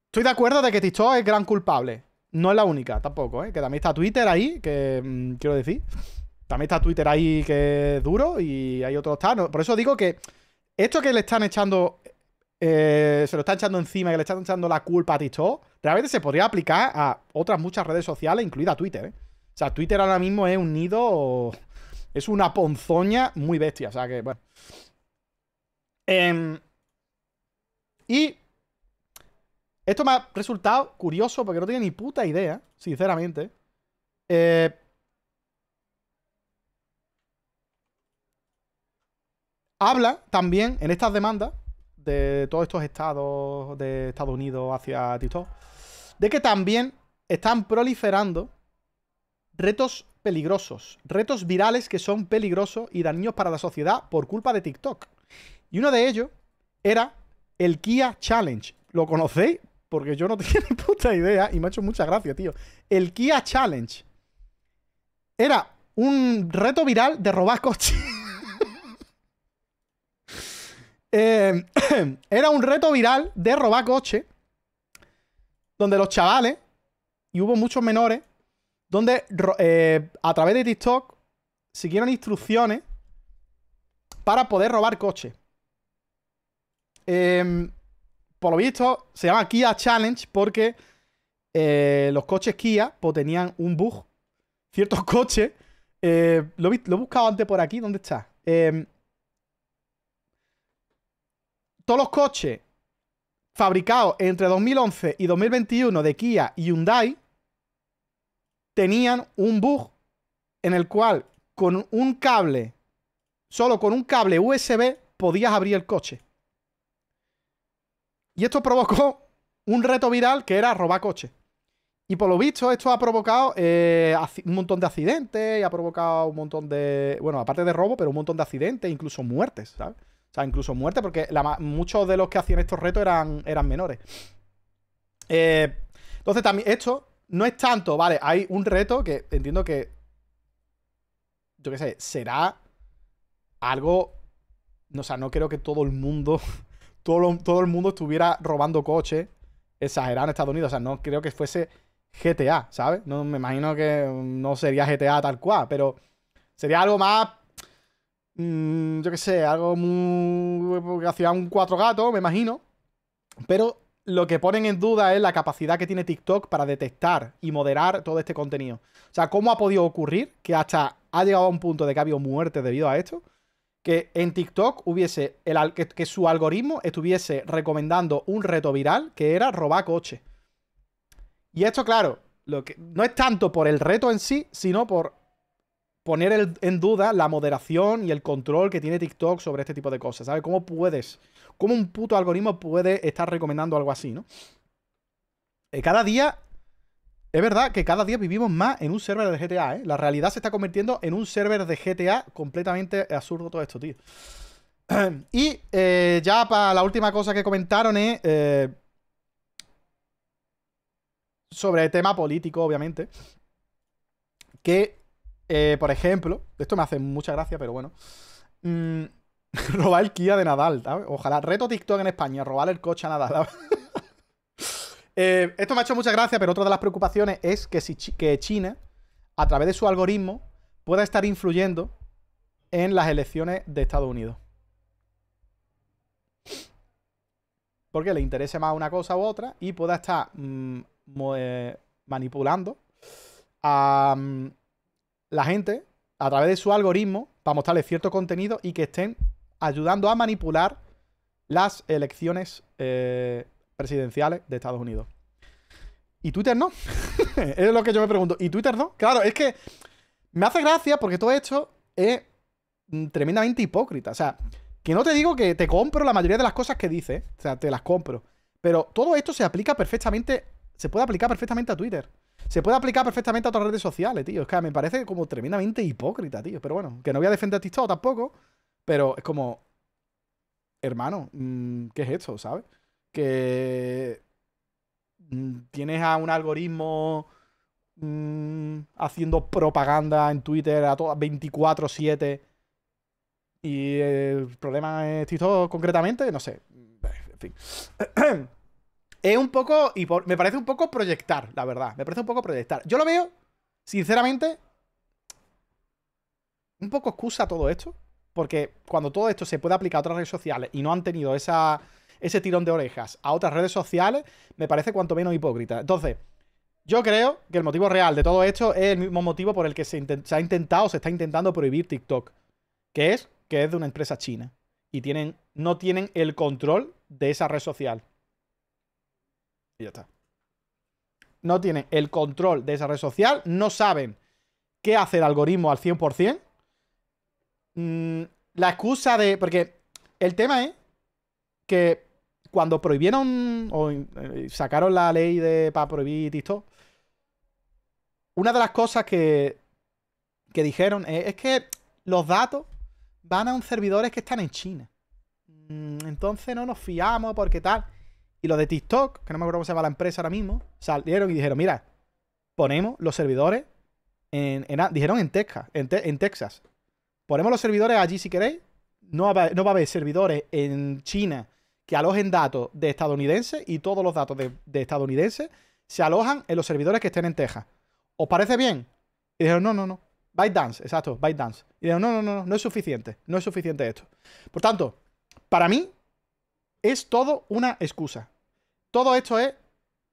Estoy de acuerdo de que TikTok es gran culpable. No es la única tampoco, ¿eh? Que también está Twitter ahí, que mm, quiero decir. También está Twitter ahí que es duro y hay otros tal. por eso digo que esto que le están echando, eh, se lo están echando encima, que le están echando la culpa a TikTok, realmente se podría aplicar a otras muchas redes sociales, incluida Twitter, ¿eh? O sea, Twitter ahora mismo es un nido, es una ponzoña muy bestia, o sea que, bueno. Em, y esto me ha resultado curioso porque no tenía ni puta idea, sinceramente. Eh, habla también en estas demandas de todos estos estados de Estados Unidos hacia TikTok, de que también están proliferando retos peligrosos, retos virales que son peligrosos y dañinos para la sociedad por culpa de TikTok. Y uno de ellos era el Kia Challenge. ¿Lo conocéis? porque yo no tenía puta idea y me ha hecho mucha gracia, tío. El Kia Challenge era un reto viral de robar coches. Eh, era un reto viral de robar coche, donde los chavales, y hubo muchos menores, donde eh, a través de TikTok siguieron instrucciones para poder robar coche. Eh, em, por lo visto, se llama Kia Challenge porque eh, los coches Kia pues, tenían un bug. Ciertos coches. Eh, lo, lo, he buscado antes por aquí. ¿Dónde está? Em, todos los coches fabricados entre 2011 y 2021 de Kia y Hyundai tenían un bug en el cual con un cable, solo con un cable USB, podías abrir el coche. Y esto provocó un reto viral que era robar coche Y por lo visto, esto ha provocado eh, un montón de accidentes y ha provocado un montón de. Bueno, aparte de robo, pero un montón de accidentes, incluso muertes, ¿sabes? O sea, incluso muertes, porque muchos de los que hacían estos retos eran, eran menores. Eh, entonces, también, esto no es tanto, ¿vale? Hay un reto que entiendo que. Yo qué sé, será algo. No, o sea, no creo que todo el mundo todo, el mundo estuviera robando coches, exagerados en Estados Unidos. O sea, no creo que fuese GTA, ¿sabes? No, me imagino que no sería GTA tal cual, pero sería algo más. Mm, yo qué sé, algo muy. hacía un cuatro gatos, me imagino. Pero lo que ponen en duda es la capacidad que tiene TikTok para detectar y moderar todo este contenido. O sea, ¿cómo ha podido ocurrir que hasta ha llegado a un punto de que ha habido muerte debido a esto? que en TikTok hubiese que, su algoritmo estuviese recomendando un reto viral que era robar coche. Y esto, claro, lo que, no es tanto por el reto en sí, sino por poner en duda la moderación y el control que tiene TikTok sobre este tipo de cosas. ¿Sabes? ¿Cómo puedes? ¿Cómo un puto algoritmo puede estar recomendando algo así, no? Eh, cada día es verdad que cada día vivimos más en un server de GTA, ¿eh? La realidad se está convirtiendo en un server de GTA completamente absurdo todo esto, tío. y eh, ya para la última cosa que comentaron es... Eh, sobre el tema político, obviamente. Que, eh, por ejemplo, esto me hace mucha gracia, pero bueno. Mm, robar el Kia de Nadal, ¿sabes? Ojalá. Reto TikTok en España, robar el coche a Nadal. ¿sabes? Eh, esto me ha hecho mucha gracia, pero otra de las preocupaciones es que, si, que China, a través de su algoritmo, pueda estar influyendo en las elecciones de Estados Unidos. Porque le interese más una cosa u otra y pueda estar mm, eh, manipulando a mm, la gente a través de su algoritmo para mostrarle cierto contenido y que estén ayudando a manipular las elecciones eh, presidenciales de Estados Unidos. ¿Y Twitter no? es lo que yo me pregunto. ¿Y Twitter no? Claro, es que me hace gracia porque todo esto es mm, tremendamente hipócrita. O sea, que no te digo que te compro la mayoría de las cosas que dice, o sea, te las compro. Pero todo esto se aplica perfectamente, se puede aplicar perfectamente a Twitter. Se puede aplicar perfectamente a otras redes sociales, tío. Es que me parece como tremendamente hipócrita, tío. Pero bueno, que no voy a defender a TikTok tampoco. Pero es como, hermano, mm, ¿qué es esto, sabes? que mm, tienes a un algoritmo mm, haciendo propaganda en Twitter a 24/7 y el problema es TikTok concretamente, no sé. En fin. es un poco, y me parece un poco proyectar, la verdad. Me parece un poco proyectar. Yo lo veo, sinceramente, un poco excusa todo esto. Porque cuando todo esto se puede aplicar a otras redes sociales y no han tenido esa ese tirón de orejas a otras redes sociales, me parece cuanto menos hipócrita. Entonces, yo creo que el motivo real de todo esto es el mismo motivo por el que se, ha intentado, se está intentando prohibir TikTok, que es que es de una empresa china y tienen, no tienen el control de esa red social. Y ya está. No tienen el control de esa red social, no saben qué hace el algoritmo al 100%. Mm, la excusa de... Porque el tema es que cuando prohibieron o eh, sacaron la ley de, para prohibir TikTok, una de las cosas que, dijeron es, que los datos van a un servidores que están en China. Mm, entonces no nos fiamos porque tal. Y los de TikTok, que no me acuerdo cómo se llama la empresa ahora mismo, salieron y dijeron, mira, ponemos los servidores en, dijeron en Texas, en, Texas. Ponemos los servidores allí si queréis. No va, no va a haber servidores en China que alojen datos de estadounidenses y todos los datos de, estadounidenses se alojan en los servidores que estén en Texas. ¿Os parece bien? Y dijeron, no, no, no. ByteDance, exacto, ByteDance. Y dijeron, no, no, no, no, no es suficiente. No es suficiente esto. Por tanto, para mí es todo una excusa. Todo esto es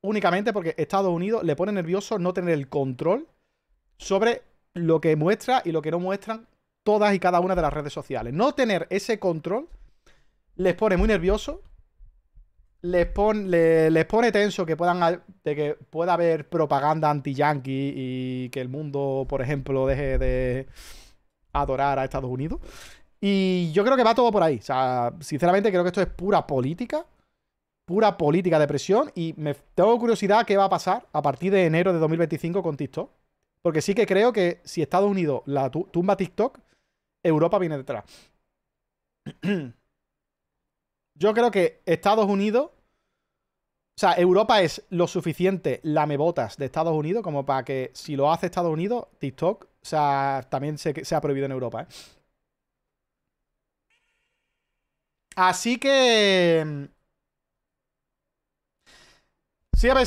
únicamente porque Estados Unidos le pone nervioso no tener el control sobre lo que muestra y lo que no muestran todas y cada una de las redes sociales. No tener ese control les pone muy nervioso, les, pone les pone tenso que, puedan, de que pueda haber propaganda anti-yankee y que el mundo, por ejemplo, deje de adorar a Estados Unidos. Y yo creo que va todo por ahí. O sea, sinceramente creo que esto es pura política pura política de presión y me tengo curiosidad qué va a pasar a partir de enero de 2025 con TikTok. Porque sí que creo que si Estados Unidos la tumba TikTok, Europa viene detrás. Yo creo que Estados Unidos. O sea, Europa es lo suficiente lamebotas de Estados Unidos como para que si lo hace Estados Unidos, TikTok o sea, también se, ha prohibido en Europa. ¿eh? Así que. Mm, sí, a ver,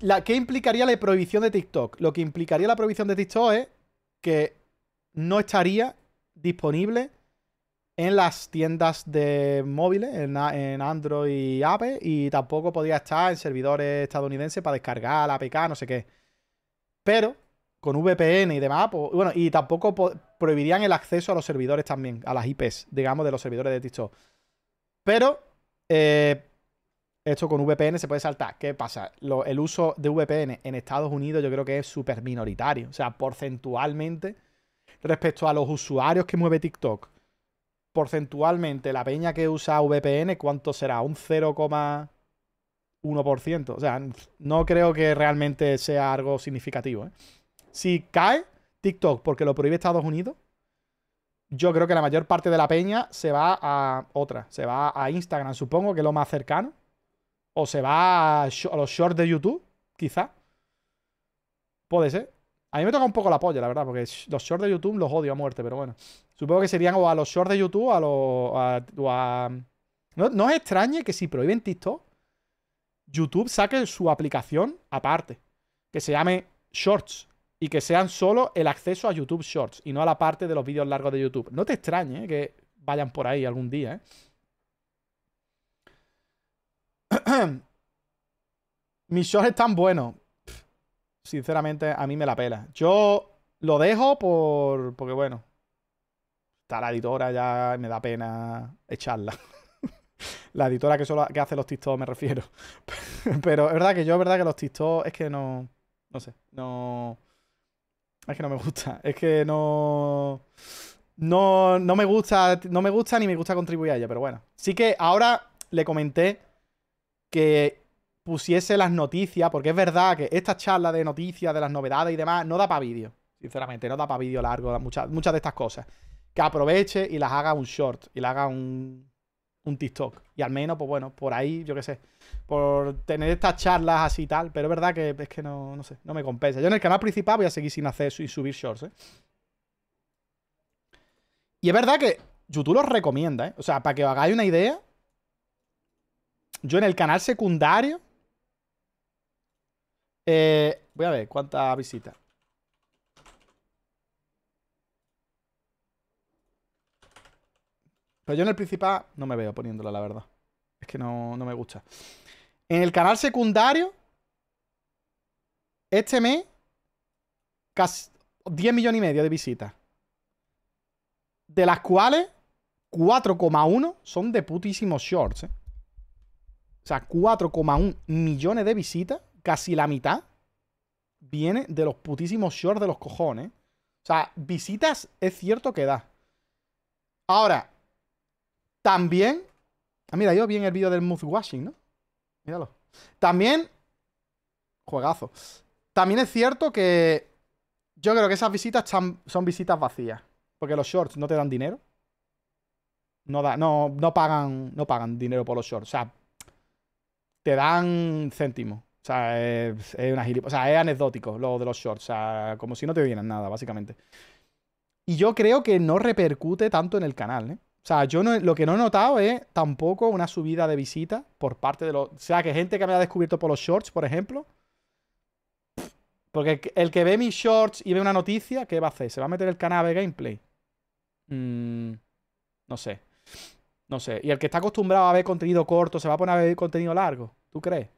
la, ¿qué implicaría la prohibición de TikTok? Lo que implicaría la prohibición de TikTok es que no estaría disponible en las tiendas de móviles, en, Android y Apple, y tampoco podía estar en servidores estadounidenses para descargar la APK, no sé qué. Pero con VPN y demás, pues, bueno, y tampoco prohibirían el acceso a los servidores también, a las IPs, digamos, de los servidores de TikTok. Pero eh, esto con VPN se puede saltar. ¿Qué pasa? el uso de VPN en Estados Unidos yo creo que es súper minoritario. O sea, porcentualmente respecto a los usuarios que mueve TikTok porcentualmente la peña que usa VPN, ¿cuánto será? ¿Un 0,1%? O sea, no creo que realmente sea algo significativo. ¿eh? Si cae TikTok porque lo prohíbe Estados Unidos, yo creo que la mayor parte de la peña se va a otra. Se va a Instagram, supongo, que es lo más cercano. O se va a, a los shorts de YouTube, quizá. Puede ser. A mí me toca un poco la polla, la verdad, porque los shorts de YouTube los odio a muerte, pero bueno. Supongo que serían o a los shorts de YouTube a los, a, No, no os extrañe que si prohíben TikTok, YouTube saque su aplicación aparte, que se llame Shorts y que sean solo el acceso a YouTube Shorts y no a la parte de los vídeos largos de YouTube. No te extrañe eh, que vayan por ahí algún día. ¿eh? Mis shorts están buenos. Sinceramente, a mí me la pela. Yo lo dejo por... porque bueno, Está la editora, ya me da pena echarla. la editora que, solo, que hace los tiktoks me refiero. Pero es verdad que yo, es verdad que los tiktoks es que no. No sé, no. Es que no me gusta. Es que no. No, no me gusta. No me gusta ni me gusta contribuir a ella, pero bueno. Sí que ahora le comenté que pusiese las noticias, porque es verdad que esta charla de noticias, de las novedades y demás, no da para vídeo. Sinceramente, no da para vídeo largo, muchas, muchas de estas cosas que aproveche y las haga un short y las haga un, un TikTok. Y al menos, pues bueno, por ahí, yo qué sé, por tener estas charlas así y tal. Pero es verdad que es que no, no sé, no me compensa. Yo en el canal principal voy a seguir sin hacer y subir shorts, ¿eh? Y es verdad que YouTube los recomienda, ¿eh? O sea, para que os hagáis una idea, yo en el canal secundario. Eh, voy a ver cuántas visitas. Pero yo en el principal no me veo poniéndola, la verdad. Es que no, me gusta. En el canal secundario, este mes, casi 10 millones y medio de visitas. De las cuales, 4,1 son de putísimos shorts, ¿eh? O sea, 4,1 millones de visitas, casi la mitad, viene de los putísimos shorts de los cojones. ¿eh? O sea, visitas es cierto que da. Ahora, también... Ah, mira, yo vi en el vídeo del washing ¿no? Míralo. También... Juegazo. También es cierto que... Yo creo que esas visitas son visitas vacías. Porque los shorts no te dan dinero. No, no, no, pagan, no pagan dinero por los shorts. O sea, te dan céntimos O sea, es, una gilip... O sea, es anecdótico lo de los shorts. O sea, como si no te dieran nada, básicamente. Y yo creo que no repercute tanto en el canal, ¿eh? O sea, yo lo que no he notado es tampoco una subida de visitas por parte de los. O sea, que gente que me ha descubierto por los shorts, por ejemplo. Porque el, que ve mis shorts y ve una noticia, ¿qué va a hacer? ¿Se va a meter el canal de gameplay? Mm, no sé. No sé. ¿Y el que está acostumbrado a ver contenido corto se va a poner a ver contenido largo? ¿Tú crees?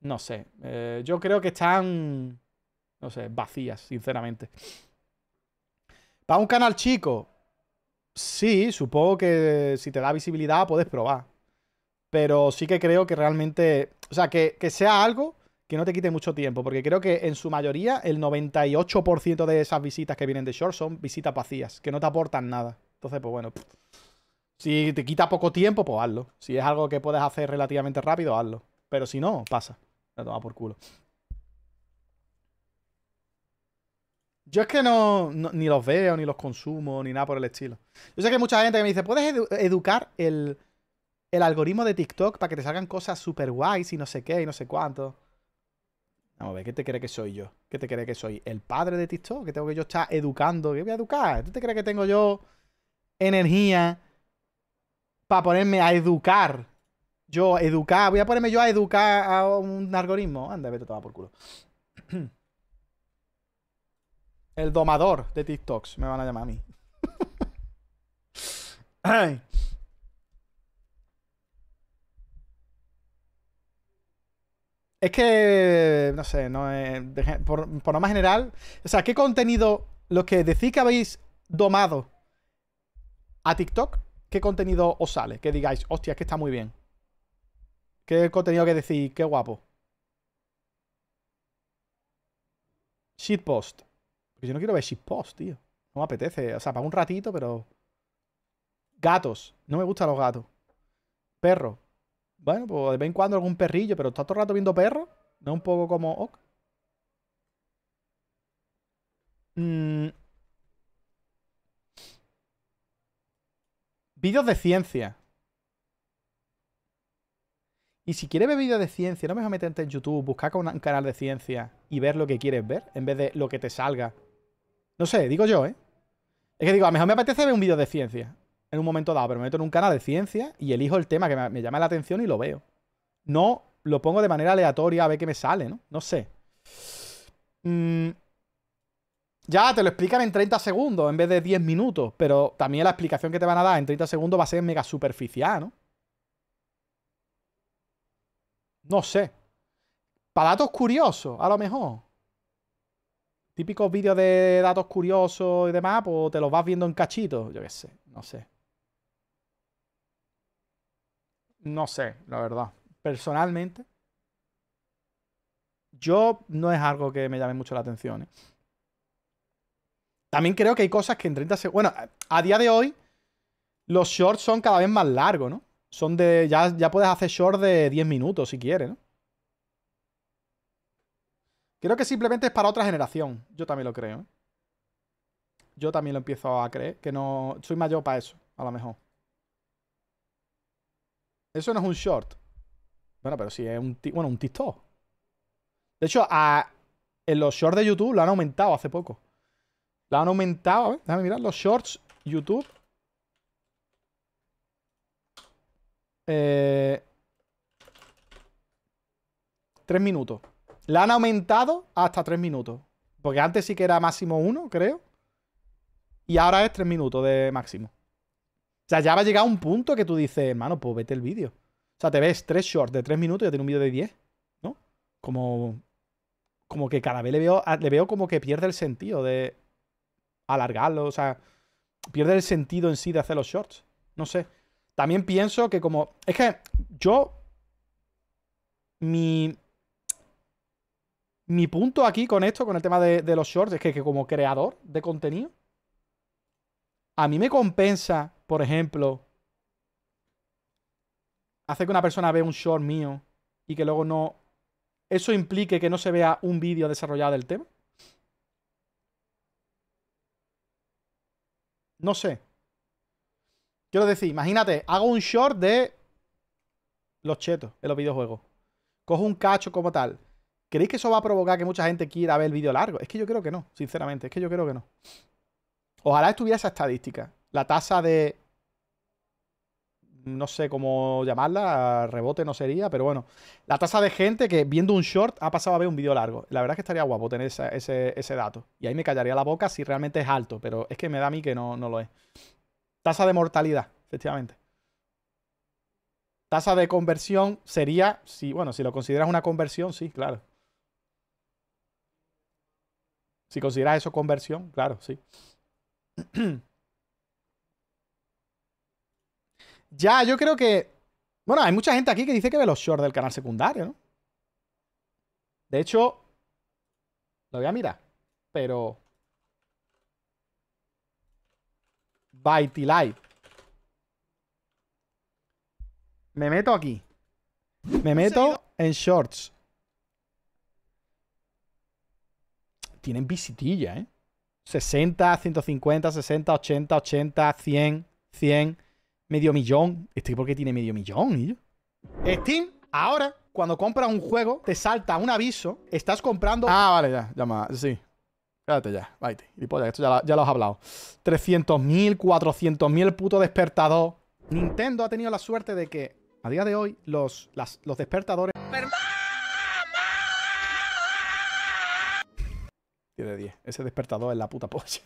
No sé. Eh, yo creo que están. No sé, vacías, sinceramente. Para un canal chico, Sí, supongo que si te da visibilidad puedes probar. Pero sí que creo que realmente. O sea, que, que sea algo que no te quite mucho tiempo. Porque creo que en su mayoría, el 98% de esas visitas que vienen de Short son visitas vacías, que no te aportan nada. Entonces, pues bueno. Si te quita poco tiempo, pues hazlo. Si es algo que puedes hacer relativamente rápido, hazlo. Pero si no, pasa. La toma por culo. Yo es que no, ni los veo, ni los consumo, ni nada por el estilo. Yo sé que hay mucha gente que me dice, ¿puedes educar el, algoritmo de TikTok para que te salgan cosas súper guays y no sé qué y no sé cuánto? Vamos a ver, ¿qué te cree que soy yo? ¿Qué te cree que soy? ¿El padre de TikTok? ¿Que tengo que yo estar educando? ¿Qué voy a educar? ¿Tú te crees que tengo yo energía para ponerme a educar? Yo, educar, voy a ponerme yo a educar a un algoritmo. Anda, vete, todo por culo. El domador de TikToks, me van a llamar a mí. Es que, no sé, no eh, por, lo más general, o sea, ¿qué contenido, lo que decís que habéis domado a TikTok, qué contenido os sale? Que digáis, hostia, es que está muy bien. ¿Qué contenido que decís, qué guapo? Shitpost yo no quiero ver shitpost, tío. No me apetece. O sea, para un ratito, pero... Gatos. No me gustan los gatos. Perro. Bueno, pues de vez en cuando algún perrillo, pero está todo el rato viendo perros. No un poco como... Ok. Mm. Vídeos de ciencia. Y si quieres ver vídeos de ciencia, no me vas a meterte en YouTube, buscar un canal de ciencia y ver lo que quieres ver, en vez de lo que te salga no sé, digo yo, ¿eh? Es que digo, a lo mejor me apetece ver un vídeo de ciencia en un momento dado, pero me meto en un canal de ciencia y elijo el tema que me, llama la atención y lo veo. No lo pongo de manera aleatoria a ver qué me sale, ¿no? No sé. Mm, ya, te lo explican en 30 segundos en vez de 10 minutos, pero también la explicación que te van a dar en 30 segundos va a ser mega superficial, ¿no? No sé. Para datos curiosos, a lo mejor típicos vídeos de datos curiosos y demás, pues te los vas viendo en cachitos. Yo qué sé, no sé. No sé, la verdad. Personalmente, yo no es algo que me llame mucho la atención. ¿eh? También creo que hay cosas que en 30 segundos. Bueno, a día de hoy, los shorts son cada vez más largos, ¿no? Son de. Ya, ya puedes hacer shorts de 10 minutos si quieres, ¿no? Creo que simplemente es para otra generación. Yo también lo creo. ¿eh? Yo también lo empiezo a creer. Que no. Soy mayor para eso, a lo mejor. Eso no es un short. Bueno, pero sí es un. Bueno, un TikTok. De hecho, a... en los shorts de YouTube lo han aumentado hace poco. Lo han aumentado. A déjame mirar los shorts YouTube. Eh, tres minutos. La han aumentado hasta 3 minutos. Porque antes sí que era máximo 1, creo. Y ahora es 3 minutos de máximo. O sea, ya va a llegar un punto que tú dices, hermano, pues vete el vídeo. O sea, te ves tres shorts de 3 minutos y ya tiene un vídeo de 10. ¿No? Como. Como que cada vez le veo, le veo como que pierde el sentido de alargarlo. O sea, pierde el sentido en sí de hacer los shorts. No sé. También pienso que como. Es que yo. Mi mi punto aquí con esto, con el tema de, los shorts, es que, como creador de contenido, a mí me compensa, por ejemplo, hacer que una persona vea un short mío y que luego no... Eso implique que no se vea un vídeo desarrollado del tema. No sé. Quiero decir, imagínate, hago un short de los chetos en los videojuegos. Cojo un cacho como tal ¿Creéis que eso va a provocar que mucha gente quiera ver el vídeo largo? Es que yo creo que no, sinceramente, es que yo creo que no. Ojalá estuviera esa estadística. La tasa de. No sé cómo llamarla, rebote no sería, pero bueno. La tasa de gente que viendo un short ha pasado a ver un vídeo largo. La verdad es que estaría guapo tener ese, dato. Y ahí me callaría la boca si realmente es alto, pero es que me da a mí que no, no lo es. Tasa de mortalidad, efectivamente tasa de conversión sería, si, bueno, si lo consideras una conversión, sí, claro. Si consideras eso conversión, claro, sí. ya, yo creo que. Bueno, hay mucha gente aquí que dice que ve los shorts del canal secundario, ¿no? De hecho, lo voy a mirar, pero. T. Light. Me meto aquí. Me meto en shorts. tienen visitillas, ¿eh? 60, 150, 60, 80, 80, 100, 100, medio millón. ¿Este por qué tiene medio millón? ¿y Steam, ahora, cuando compras un juego, te salta un aviso, estás comprando... Ah, vale, ya, ya más, sí. Quédate ya, Y polla, esto ya, lo, ya lo has hablado. 300.000, 400.000, puto despertador. Nintendo ha tenido la suerte de que, a día de hoy, los, los despertadores... de 10. Ese despertador es la puta polla.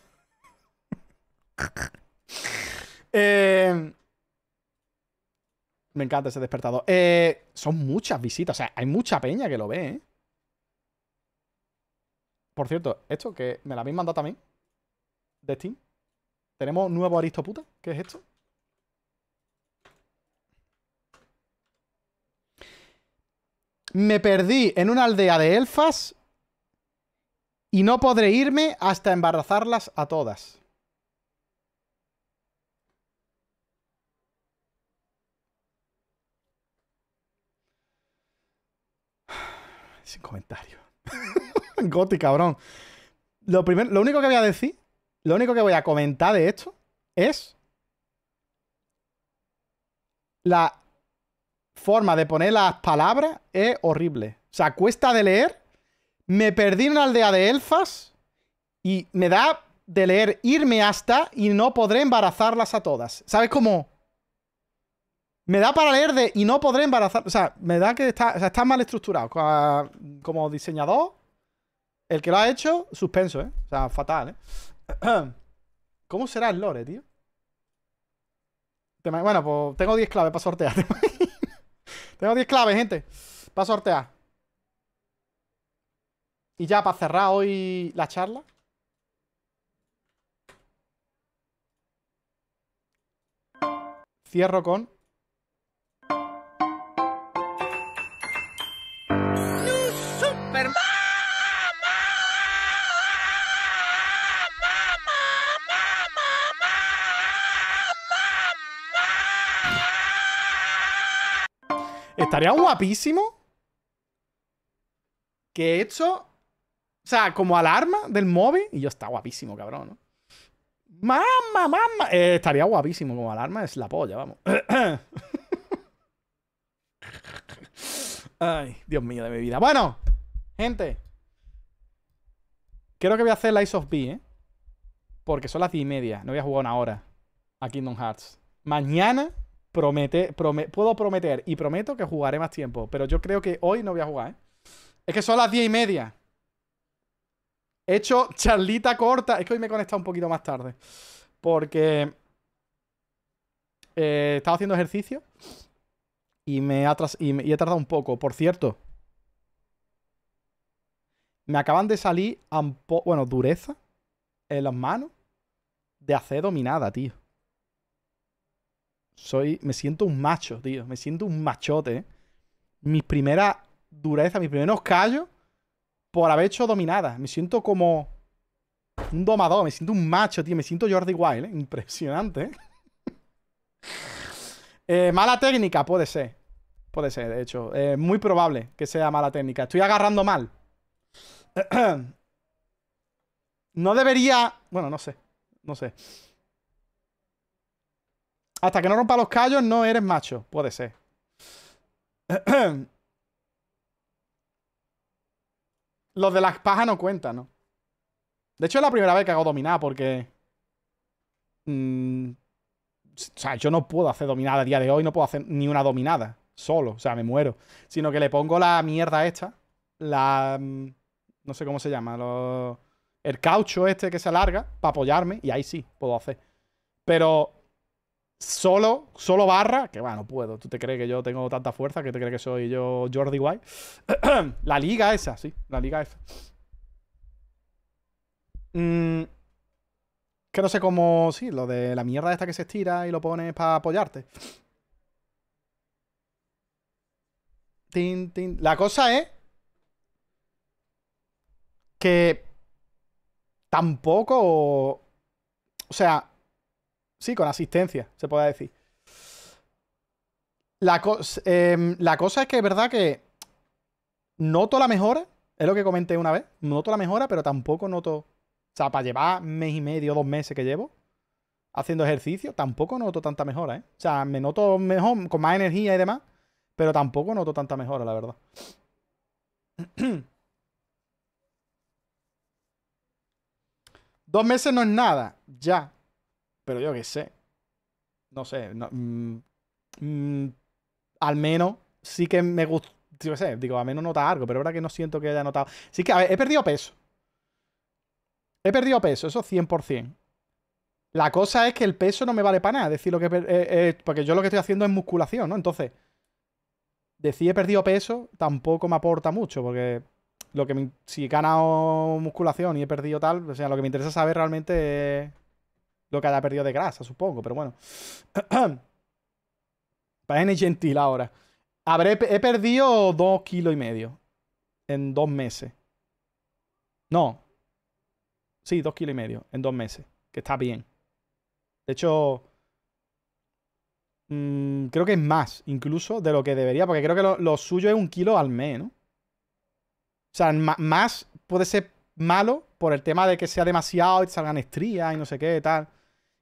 Eh, me encanta ese despertador. Eh, son muchas visitas. O sea, hay mucha peña que lo ve, ¿eh? Por cierto, esto que me la habéis mandado también. De Steam. Tenemos nuevo Aristoputa. ¿Qué es esto? Me perdí en una aldea de elfas y no podré irme hasta embarazarlas a todas. Sin comentario. Goti, cabrón. Lo, lo único que voy a decir, lo único que voy a comentar de esto es la forma de poner las palabras es horrible. O sea, cuesta de leer me perdí en una aldea de elfas y me da de leer irme hasta y no podré embarazarlas a todas. ¿Sabes cómo? Me da para leer de y no podré embarazar. O sea, me da que está, está mal estructurado. Como diseñador, el que lo ha hecho, suspenso, ¿eh? O sea, fatal, ¿eh? ¿Cómo será el lore, tío? Bueno, pues tengo 10 claves para sortear. tengo 10 claves, gente. Para sortear. Y ya para cerrar hoy la charla. Cierro con... Estaría guapísimo que hecho... O sea, como alarma del móvil. Y yo, está guapísimo, cabrón, ¿no? mamma mamma, eh, estaría guapísimo como alarma, es la polla, vamos. Ay, Dios mío de mi vida. Bueno, gente. Creo que voy a hacer la of B, ¿eh? Porque son las 10 y media. No voy a jugar una hora a Kingdom Hearts. Mañana promete, puedo prometer y prometo que jugaré más tiempo. Pero yo creo que hoy no voy a jugar, ¿eh? Es que son las 10 y media hecho charlita corta. Es que hoy me he conectado un poquito más tarde. Porque eh, estaba haciendo ejercicio y me, ha y he tardado un poco. Por cierto, me acaban de salir, bueno, dureza en las manos de hacer dominada, tío. Soy, me siento un macho, tío. Me siento un machote. ¿eh? Mis primeras durezas, mis primeros callos por haber hecho dominada. Me siento como un domador, me siento un macho, tío. Me siento Jordi Wild, ¿eh? impresionante. ¿eh? Eh, mala técnica, puede ser. Puede ser, de hecho. muy probable que sea mala técnica. Estoy agarrando mal. no debería... Bueno, no sé. No sé. Hasta que no rompa los callos, no eres macho. Puede ser. Los de las pajas no cuentan, ¿no? De hecho, es la primera vez que hago dominada porque... Mm, o sea, yo no puedo hacer dominada a día de hoy, no puedo hacer ni una dominada solo, o sea, me muero. Sino que le pongo la mierda esta, la... Mm, no sé cómo se llama, el caucho este que se alarga para apoyarme y ahí sí puedo hacer. Pero solo, solo barra, que va, no puedo. ¿Tú te crees que yo tengo tanta fuerza? que te crees que soy yo Jordi White? la liga esa, sí, la liga esa. Mm, que no sé cómo, sí, lo de la mierda esta que se estira y lo pones para apoyarte. Tin, tin. La cosa es que tampoco... O sea, Sí, con asistencia, se puede decir. Em, la, cosa es que es verdad que noto la mejora, es lo que comenté una vez, noto la mejora, pero tampoco noto, o sea, para llevar mes y medio, dos meses que llevo haciendo ejercicio, tampoco noto tanta mejora, ¿eh? O sea, me noto mejor, con más energía y demás, pero tampoco noto tanta mejora, la verdad. Dos meses no es nada, ya. Pero yo qué sé. No sé. Mm, mm, al menos sí que me gusta. Yo sé, digo, al menos nota algo, pero ahora que no siento que haya notado. Sí que, he perdido peso. He perdido peso, eso 100%. La cosa es que el peso no me vale para nada. Decir lo que. Eh, eh, porque yo lo que estoy haciendo es musculación, ¿no? Entonces, decir he perdido peso tampoco me aporta mucho, porque lo que si he ganado musculación y he perdido tal, o sea, lo que me interesa saber realmente es lo que haya perdido de grasa, supongo, pero bueno. Página gentil ahora. Habré, he perdido dos kilos y medio en dos meses. No. Sí, dos kilos y medio en dos meses. Que está bien. De hecho, mm, creo que es más incluso de lo que debería, porque creo que lo, suyo es un kilo al mes, ¿no? O sea, más puede ser malo por el tema de que sea demasiado y salgan estrías y no sé qué, tal.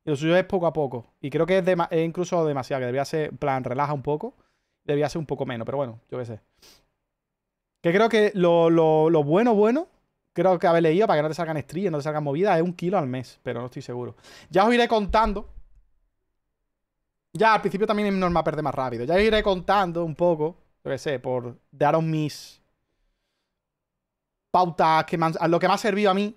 Y lo suyo es poco a poco. Y creo que es, de, incluso demasiado, que debía ser, plan, relaja un poco. Debía ser un poco menos, pero bueno, yo qué sé. Que creo que lo, bueno, bueno, creo que haber leído para que no te salgan estrellas, no te salgan movidas, es un kilo al mes, pero no estoy seguro. Ya os iré contando. Ya al principio también es normal perder más rápido. Ya os iré contando un poco, yo qué sé, por daros mis pautas que lo que me ha servido a mí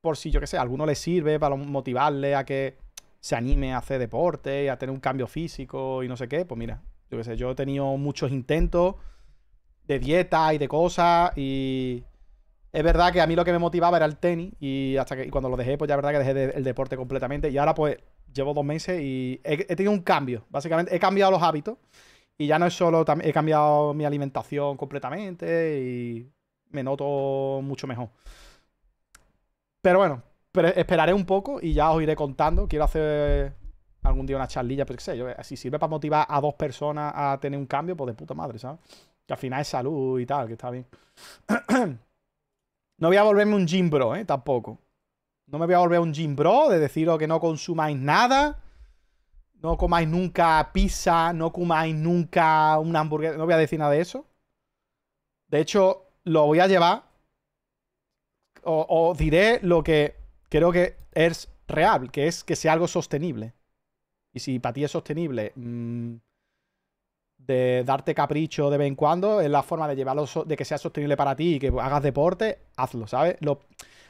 por si yo qué sé, a alguno le sirve para motivarle a que se anime a hacer deporte, a tener un cambio físico y no sé qué, pues mira, yo qué sé, yo he tenido muchos intentos de dieta y de cosas y es verdad que a mí lo que me motivaba era el tenis y hasta que cuando lo dejé, pues ya es verdad que dejé el deporte completamente y ahora pues llevo dos meses y he, he, tenido un cambio, básicamente he cambiado los hábitos y ya no es solo, he cambiado mi alimentación completamente y me noto mucho mejor. Pero bueno, pero esperaré un poco y ya os iré contando. Quiero hacer algún día una charlilla, pero qué sé yo. Eh, si sirve para motivar a dos personas a tener un cambio, pues de puta madre, ¿sabes? Que al final es salud y tal, que está bien. no voy a volverme un gym bro, ¿eh? Tampoco. No me voy a volver un gym bro de deciros que no consumáis nada. No comáis nunca pizza, no comáis nunca una hamburguesa. No voy a decir nada de eso. De hecho, lo voy a llevar. Os diré lo que creo que es real, que es que sea algo sostenible. Y si para ti es sostenible mm, de darte capricho de vez en cuando, es la forma de llevarlo, de que sea sostenible para ti y que hagas deporte, hazlo, ¿sabes?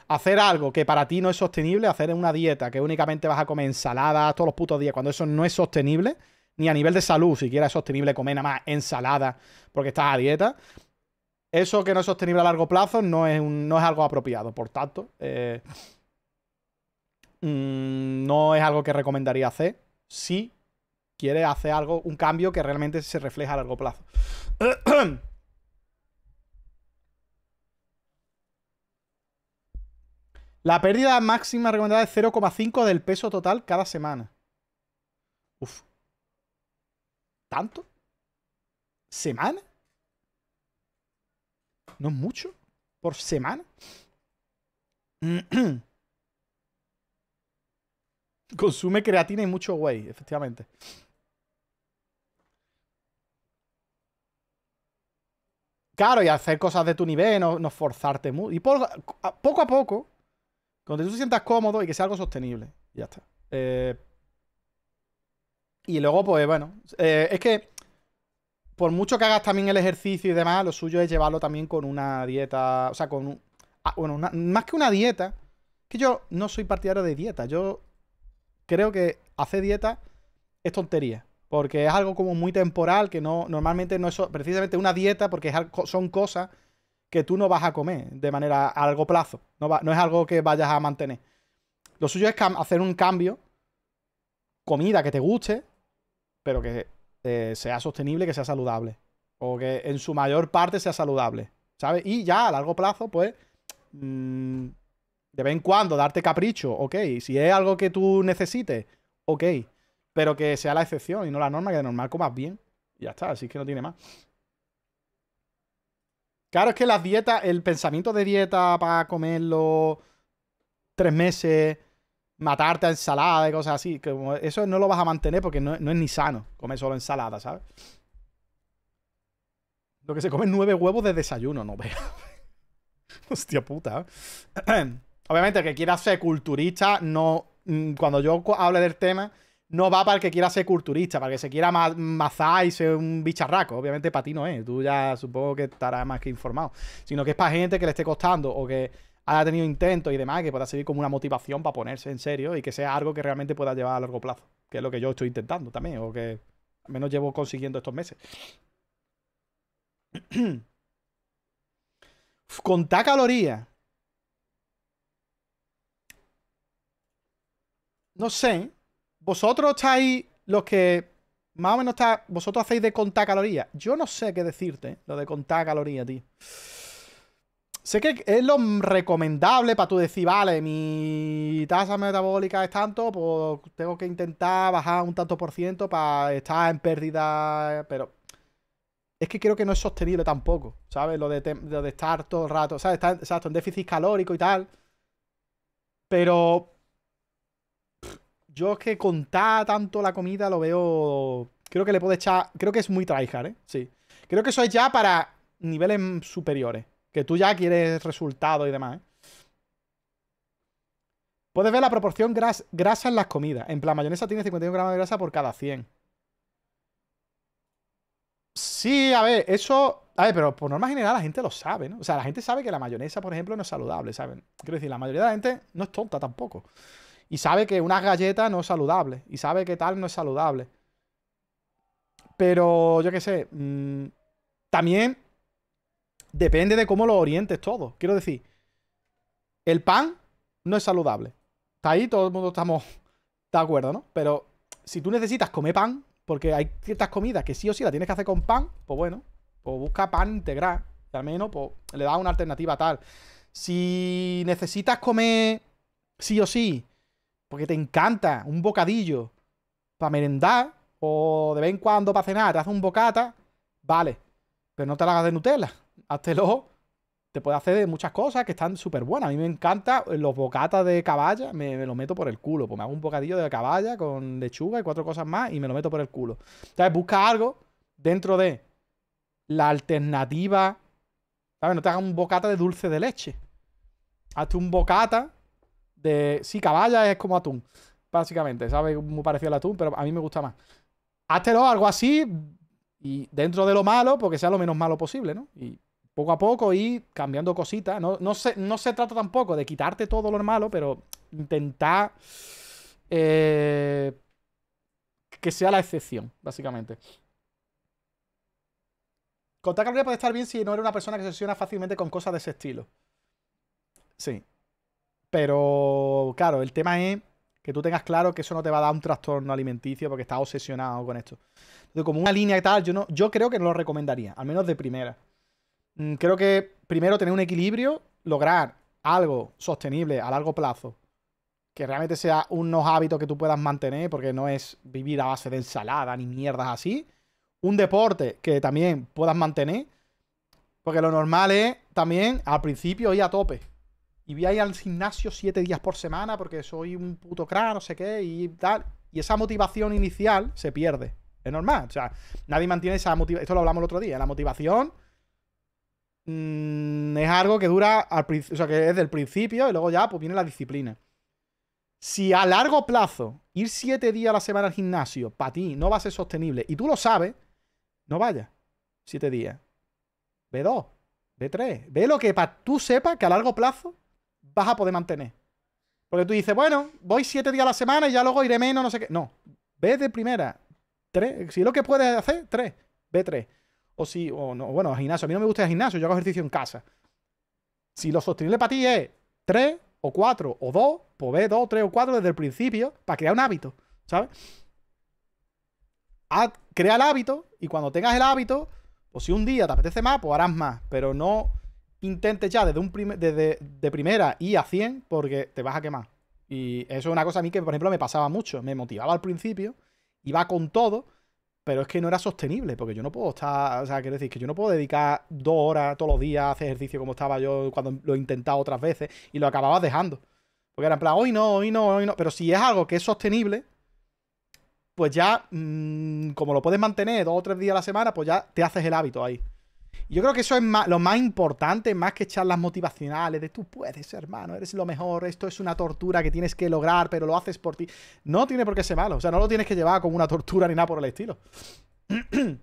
hacer algo que para ti no es sostenible, hacer una dieta que únicamente vas a comer ensaladas todos los putos días, cuando eso no es sostenible, ni a nivel de salud siquiera es sostenible comer nada más ensalada porque estás a dieta. Eso que no es sostenible a largo plazo no es, no es algo apropiado. Por tanto, eh, Mm, no es algo que recomendaría hacer si quiere hacer algo, un cambio que realmente se refleja a largo plazo. La pérdida máxima recomendada es 0,5 del peso total cada semana. Uf. ¿Tanto? ¿Semana? ¿No es mucho? ¿Por semana? Consume creatina y mucho whey, efectivamente. Claro, y hacer cosas de tu nivel, no, forzarte mucho. Y poco a poco, cuando tú te sientas cómodo y que sea algo sostenible. Ya está. Eh, y luego, pues bueno, eh, es que por mucho que hagas también el ejercicio y demás, lo suyo es llevarlo también con una dieta, o sea, con un, ah, bueno, más que una dieta, que yo no soy partidario de dieta, yo creo que hacer dieta es tontería. Porque es algo como muy temporal, que no normalmente no es precisamente una dieta, porque son cosas que tú no vas a comer de manera a largo plazo. No, es algo que vayas a mantener. Lo suyo es hacer un cambio, comida que te guste, pero que eh, sea sostenible, que sea saludable. O que en su mayor parte sea saludable. ¿Sabes? Y ya a largo plazo, pues, mm, de vez en cuando darte capricho, ok. Si es algo que tú necesites, ok. Pero que sea la excepción y no la norma, que de normal comas bien. ya está, así que no tiene más. Claro, es que las dietas, el pensamiento de dieta para comerlo tres meses, matarte a ensalada y cosas así, eso no lo vas a mantener porque no, es ni sano comer solo ensalada, ¿sabes? Lo que se es nueve huevos de desayuno, no vea. Hostia puta. ¿eh? Obviamente, el que quiera ser culturista, no. Mm, cuando yo hable del tema, no va para el que quiera ser culturista, para el que se quiera mazar y ser un bicharraco. Obviamente, para ti no es. Tú ya supongo que estarás más que informado. Sino que es para gente que le esté costando o que haya tenido intentos y demás, que pueda servir como una motivación para ponerse en serio y que sea algo que realmente pueda llevar a largo plazo. Que es lo que yo estoy intentando también, o que al menos llevo consiguiendo estos meses. Contá calorías. no sé, vosotros estáis los que más o menos está, vosotros hacéis de contar calorías. Yo no sé qué decirte, lo de contar calorías, tío. Sé que es lo recomendable para tú decir, vale, mi tasa metabólica es tanto, pues tengo que intentar bajar un tanto por ciento para estar en pérdida, pero es que creo que no es sostenible tampoco, ¿sabes? Lo de, estar todo el rato, ¿sabes? Estar, en déficit calórico y tal. Pero yo es que contar tanto la comida lo veo. Creo que le puedo echar. Creo que es muy tryhard, ¿eh? Sí. Creo que eso es ya para niveles superiores. Que tú ya quieres resultados y demás, ¿eh? Puedes ver la proporción grasa en las comidas. En plan, mayonesa tiene 51 gramos de grasa por cada 100. Sí, a ver, eso. A ver, pero por norma general la gente lo sabe, ¿no? O sea, la gente sabe que la mayonesa, por ejemplo, no es saludable, ¿saben? Quiero decir, la mayoría de la gente no es tonta tampoco. Y sabe que unas galletas no es saludable. Y sabe que tal no es saludable. Pero yo qué sé. Mm, también depende de cómo lo orientes todo. Quiero decir, el pan no es saludable. Está ahí, todo el mundo estamos de acuerdo, ¿no? Pero si tú necesitas comer pan, porque hay ciertas comidas que sí o sí la tienes que hacer con pan, pues bueno, pues busca pan integral. Al menos, pues le da una alternativa tal. Si necesitas comer sí o sí porque te encanta un bocadillo para merendar o de vez en cuando para cenar, te haces un bocata, vale, pero no te la hagas de Nutella, háztelo. Te puede hacer de muchas cosas que están súper buenas. A mí me encanta los bocatas de caballa, me, lo meto por el culo. Pues me hago un bocadillo de caballa con lechuga y cuatro cosas más y me lo meto por el culo. Entonces, busca algo dentro de la alternativa. ¿Sabes? No te hagas un bocata de dulce de leche. Hazte un bocata de... Sí, caballa es como atún, básicamente, ¿sabes? Muy parecido al atún, pero a mí me gusta más. Háztelo algo así y dentro de lo malo, porque sea lo menos malo posible, ¿no? Y poco a poco ir cambiando cositas. No, no, se, no se trata tampoco de quitarte todo lo malo, pero intentar eh, que sea la excepción, básicamente. Contar calorías puede estar bien si no eres una persona que se obsesiona fácilmente con cosas de ese estilo. Sí. Pero claro, el tema es que tú tengas claro que eso no te va a dar un trastorno alimenticio porque estás obsesionado con esto. Entonces, como una línea y tal, yo, no, yo creo que no lo recomendaría, al menos de primera. Mm, creo que primero tener un equilibrio, lograr algo sostenible a largo plazo, que realmente sea unos hábitos que tú puedas mantener, porque no es vivir a base de ensalada ni mierdas así. Un deporte que también puedas mantener, porque lo normal es también al principio ir a tope y voy a ir al gimnasio siete días por semana porque soy un puto crack, no sé qué, y tal. Y esa motivación inicial se pierde. Es normal. O sea, nadie mantiene esa motivación. Esto lo hablamos el otro día. La motivación mm, es algo que dura, al o sea, que es del principio y luego ya pues, viene la disciplina. Si a largo plazo ir siete días a la semana al gimnasio para ti no va a ser sostenible y tú lo sabes, no vaya. siete días. Ve dos, ve tres, ve lo que para tú sepas que a largo plazo vas a poder mantener. Porque tú dices, bueno, voy siete días a la semana y ya luego iré menos, no sé qué. No, ve de primera. Tres, si es lo que puedes hacer, tres. Ve tres. O si, o no, bueno, gimnasio. A mí no me gusta el gimnasio, yo hago ejercicio en casa. Si lo sostenible para ti es tres o cuatro o dos, pues ve dos, tres o cuatro desde el principio para crear un hábito, ¿sabes? crea el hábito y cuando tengas el hábito, o pues si un día te apetece más, pues harás más. Pero no intentes ya desde, un desde de primera y a 100 porque te vas a quemar. Y eso es una cosa a mí que, por ejemplo, me pasaba mucho. Me motivaba al principio, iba con todo, pero es que no era sostenible, porque yo no puedo estar, o sea, decir que yo no puedo dedicar dos horas todos los días a hacer ejercicio como estaba yo cuando lo he intentado otras veces y lo acababa dejando. Porque era en plan, hoy no, hoy no, hoy no. Pero si es algo que es sostenible, pues ya, mm, como lo puedes mantener dos o tres días a la semana, pues ya te haces el hábito ahí yo creo que eso es lo más importante, más que charlas motivacionales de tú puedes, hermano, eres lo mejor, esto es una tortura que tienes que lograr, pero lo haces por ti. No tiene por qué ser malo, o sea, no lo tienes que llevar como una tortura ni nada por el estilo.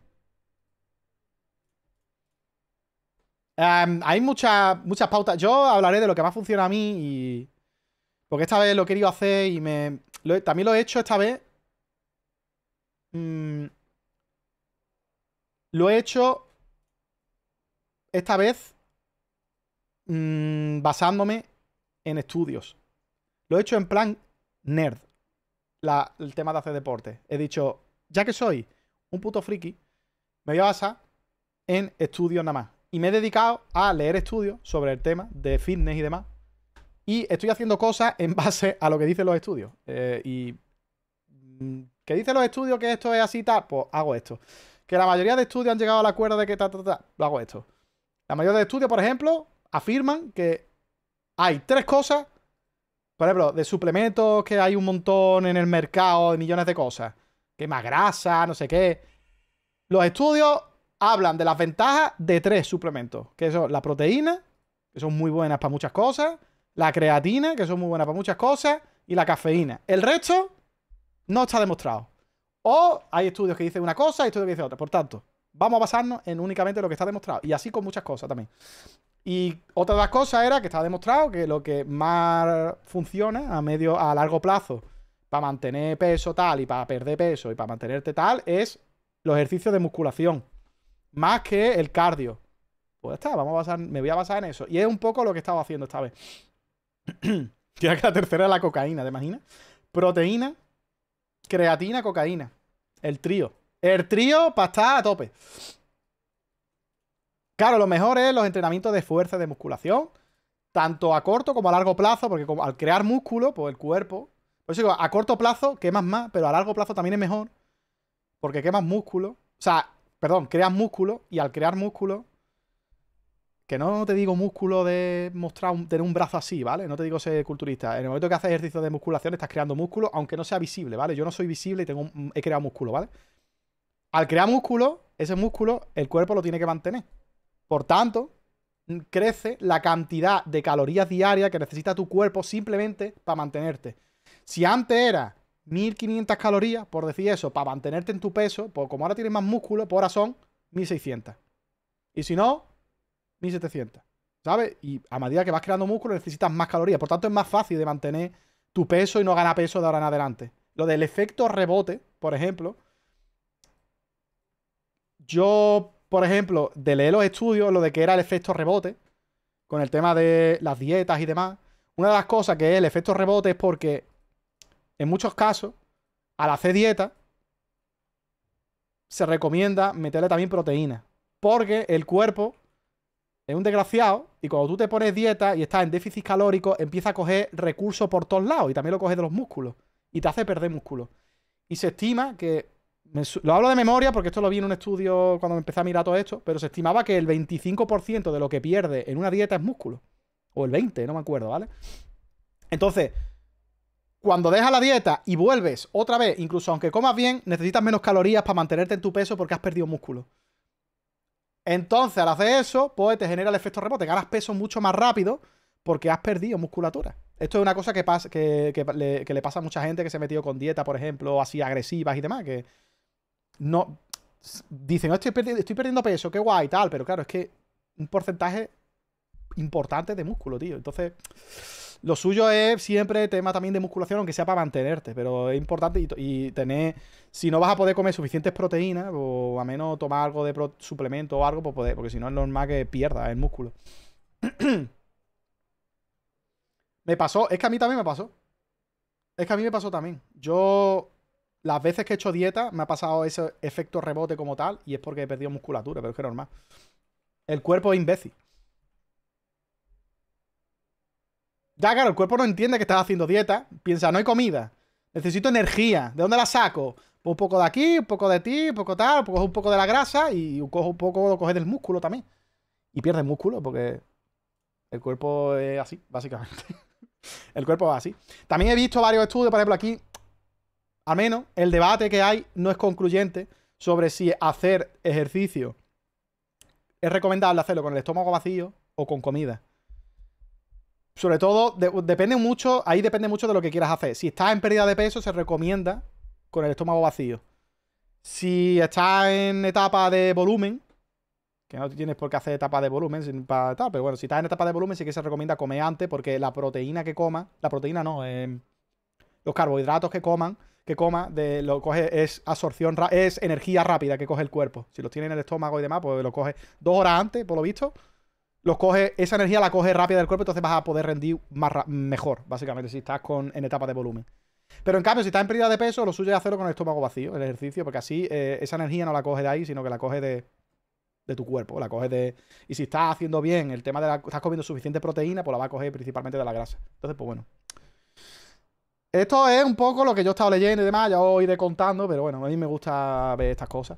Em, hay muchas muchas pautas. Yo hablaré de lo que más funciona a mí y. Porque esta vez lo he querido hacer y me. también lo he hecho esta vez. Mm. Lo he hecho esta vez mm, basándome en estudios. Lo he hecho en plan nerd, el tema de hacer deporte. He dicho, ya que soy un puto friki, me voy a basar en estudios nada más. Y me he dedicado a leer estudios sobre el tema de fitness y demás. Y estoy haciendo cosas en base a lo que dicen los estudios. Eh, y mm, que dicen los estudios que esto es así tal, pues hago esto. Que la mayoría de estudios han llegado a la de que tal tal tal lo hago esto. La mayoría de estudios, por ejemplo, afirman que hay tres cosas, por ejemplo, de suplementos que hay un montón en el mercado, de millones de cosas, que más grasa, no sé qué. Los estudios hablan de las ventajas de tres suplementos, que son la proteína, que son muy buenas para muchas cosas, la creatina, que son muy buenas para muchas cosas, y la cafeína. El resto no está demostrado. O hay estudios que dicen una cosa y estudios que dicen otra. Por tanto, vamos a basarnos en únicamente lo que está demostrado. Y así con muchas cosas también. Y otra de las cosas era que está demostrado que lo que más funciona a medio, a largo plazo, para mantener peso tal y para perder peso y para mantenerte tal, es los ejercicios de musculación. Más que el cardio. Pues está, vamos a me voy a basar en eso. Y es un poco lo que estaba haciendo esta vez. Tienes que la tercera es la cocaína, ¿te imaginas? Proteína, creatina, cocaína. El trío. El trío para estar a tope. Claro, lo mejor es los entrenamientos de fuerza de musculación, tanto a corto como a largo plazo, porque al crear músculo, pues el cuerpo. Por eso digo, a corto plazo quemas más, pero a largo plazo también es mejor, porque quemas músculo. O sea, perdón, creas músculo y al crear músculo. Que no te digo músculo de mostrar un, tener un brazo así, ¿vale? No te digo ser culturista. En el momento que haces ejercicio de musculación estás creando músculo, aunque no sea visible, ¿vale? Yo no soy visible y tengo, he creado músculo, ¿vale? al crear músculo, ese músculo, el cuerpo lo tiene que mantener. Por tanto, crece la cantidad de calorías diarias que necesita tu cuerpo simplemente para mantenerte. Si antes era 1500 calorías, por decir eso, para mantenerte en tu peso, pues como ahora tienes más músculo, por pues ahora son 1600. Y si no, 1700. ¿Sabes? Y a medida que vas creando músculo necesitas más calorías. Por tanto, es más fácil de mantener tu peso y no ganar peso de ahora en adelante. Lo del efecto rebote, por ejemplo, yo, por ejemplo, de leer los estudios, lo de que era el efecto rebote, con el tema de las dietas y demás, una de las cosas que es el efecto rebote es porque en muchos casos, al hacer dieta, se recomienda meterle también proteína. Porque el cuerpo es un desgraciado y cuando tú te pones dieta y estás en déficit calórico, empieza a coger recursos por todos lados y también lo coges de los músculos y te hace perder músculo. Y se estima que lo hablo de memoria porque esto lo vi en un estudio cuando me empecé a mirar todo esto, pero se estimaba que el 25% de lo que pierde en una dieta es músculo. O el 20, no me acuerdo, ¿vale? Entonces, cuando dejas la dieta y vuelves otra vez, incluso aunque comas bien, necesitas menos calorías para mantenerte en tu peso porque has perdido músculo. Entonces, al hacer eso, pues te genera el efecto rebote, ganas peso mucho más rápido porque has perdido musculatura. Esto es una cosa que, pasa, que, le, que le pasa a mucha gente que se ha metido con dieta, por ejemplo, así agresivas y demás, que no dicen, estoy, perdiendo peso, qué guay, Y tal, pero claro, es que un porcentaje importante de músculo, tío. Entonces, lo suyo es siempre tema también de musculación, aunque sea para mantenerte, pero es importante y, tener, si no vas a poder comer suficientes proteínas, o a menos tomar algo de suplemento o algo, pues poder, porque si no es normal que pierdas el músculo. me pasó, es que a mí también me pasó. Es que a mí me pasó también. Yo las veces que he hecho dieta me ha pasado ese efecto rebote como tal y es porque he perdido musculatura, pero es que normal. El cuerpo es imbécil. Ya, claro, el cuerpo no entiende que estás haciendo dieta. Piensa, no hay comida. Necesito energía. ¿De dónde la saco? Pues un poco de aquí, un poco de ti, un poco tal, cojo un poco de la grasa y cojo un poco, coger del músculo también. Y pierde músculo porque el cuerpo es así, básicamente. el cuerpo es así. También he visto varios estudios, por ejemplo, aquí a menos, el debate que hay no es concluyente sobre si hacer ejercicio es recomendable hacerlo con el estómago vacío o con comida. Sobre todo, depende mucho, ahí depende mucho de lo que quieras hacer. Si estás en pérdida de peso, se recomienda con el estómago vacío. Si estás en etapa de volumen, que no tienes por qué hacer etapa de volumen, sin, para, tal, pero bueno, si estás en etapa de volumen, sí que se recomienda comer antes, porque la proteína que comas, la proteína no, eh, los carbohidratos que coman, que coma de, lo coge, es absorción, es energía rápida que coge el cuerpo. Si los tiene en el estómago y demás, pues lo coge dos horas antes, por lo visto. Los coge, esa energía la coge rápida del cuerpo, entonces vas a poder rendir más mejor, básicamente, si estás con, en etapa de volumen. Pero en cambio, si estás en pérdida de peso, lo suyo es hacerlo con el estómago vacío, el ejercicio, porque así eh, esa energía no la coge de ahí, sino que la coge de, tu cuerpo, la coge de... Y si estás haciendo bien el tema de la... Estás comiendo suficiente proteína, pues la va a coger principalmente de la grasa. Entonces, pues bueno, esto es un poco lo que yo he estado leyendo y demás, ya os iré contando, pero bueno, a mí me gusta ver estas cosas.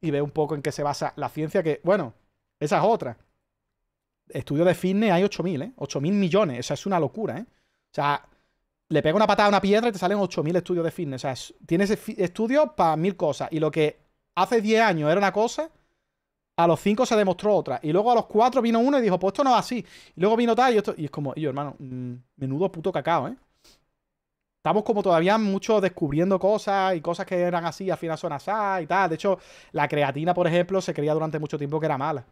Y ver un poco en qué se basa la ciencia, que, bueno, esa es otra. Estudios de fitness hay 8.000, ¿eh? 8.000 millones, o es una locura, ¿eh? O sea, le pega una patada a una piedra y te salen 8.000 estudios de fitness. O sea, tienes estudios para mil cosas. Y lo que hace 10 años era una cosa, a los 5 se demostró otra. Y luego a los 4 vino uno y dijo, pues esto no es así. Y luego vino tal y esto... Y es como, yo, hermano, mm, menudo puto cacao, ¿eh? estamos como todavía mucho descubriendo cosas y cosas que eran así, al final son así y tal. De hecho, la creatina, por ejemplo, se creía durante mucho tiempo que era mala.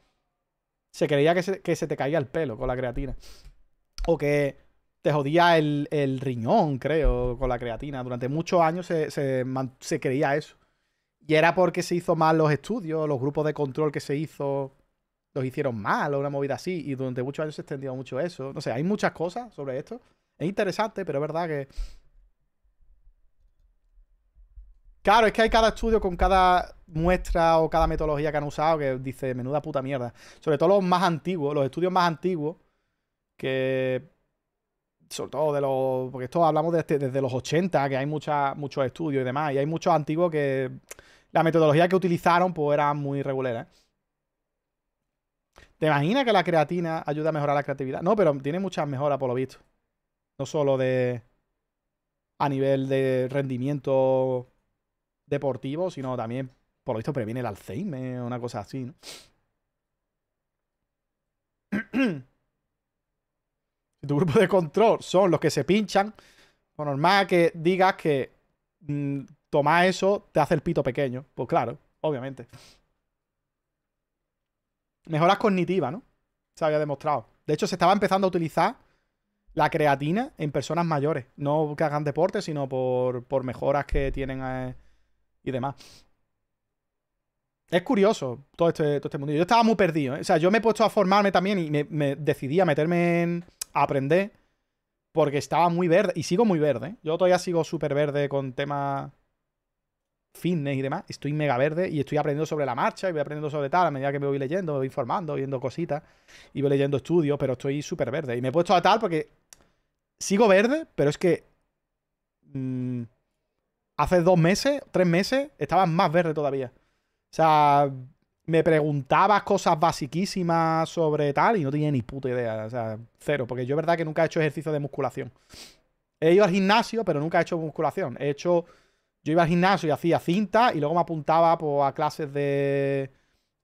Se creía que se, te caía el pelo con la creatina. O que te jodía el, riñón, creo, con la creatina. Durante muchos años se, se creía eso. Y era porque se hizo mal los estudios, los grupos de control que se hizo, los hicieron mal o una movida así. Y durante muchos años se extendió mucho eso. No sé, hay muchas cosas sobre esto. Es interesante, pero es verdad que Claro, es que hay cada estudio con cada muestra o cada metodología que han usado que dice, menuda puta mierda. Sobre todo los más antiguos, los estudios más antiguos, que... Sobre todo de los... Porque esto hablamos desde, los 80, que hay muchos estudios y demás. Y hay muchos antiguos que... La metodología que utilizaron pues era muy regular. ¿eh? ¿Te imaginas que la creatina ayuda a mejorar la creatividad? No, pero tiene muchas mejoras por lo visto. No solo de... A nivel de rendimiento deportivo, sino también, por lo visto, previene el Alzheimer, una cosa así, ¿no? tu grupo de control son los que se pinchan, lo normal que digas que mm, toma eso te hace el pito pequeño. Pues claro, obviamente. Mejoras cognitivas, ¿no? Se había demostrado. De hecho, se estaba empezando a utilizar la creatina en personas mayores. No que hagan deporte, sino por, mejoras que tienen. Eh, y demás. Es curioso todo este, este mundo. Yo estaba muy perdido. ¿eh? O sea, yo me he puesto a formarme también y me, decidí a meterme en, a aprender porque estaba muy verde. Y sigo muy verde. Yo todavía sigo súper verde con temas fitness y demás. Estoy mega verde y estoy aprendiendo sobre la marcha y voy aprendiendo sobre tal a medida que me voy leyendo, me voy informando, viendo cositas y voy leyendo estudios, pero estoy súper verde. Y me he puesto a tal porque sigo verde, pero es que... Mm, hace dos meses, tres meses, estaba más verde todavía. O sea, me preguntabas cosas basiquísimas sobre tal y no tenía ni puta idea. O sea, cero. Porque yo, verdad, que nunca he hecho ejercicio de musculación. He ido al gimnasio, pero nunca he hecho musculación. He hecho. Yo iba al gimnasio y hacía cinta y luego me apuntaba pues, a clases de.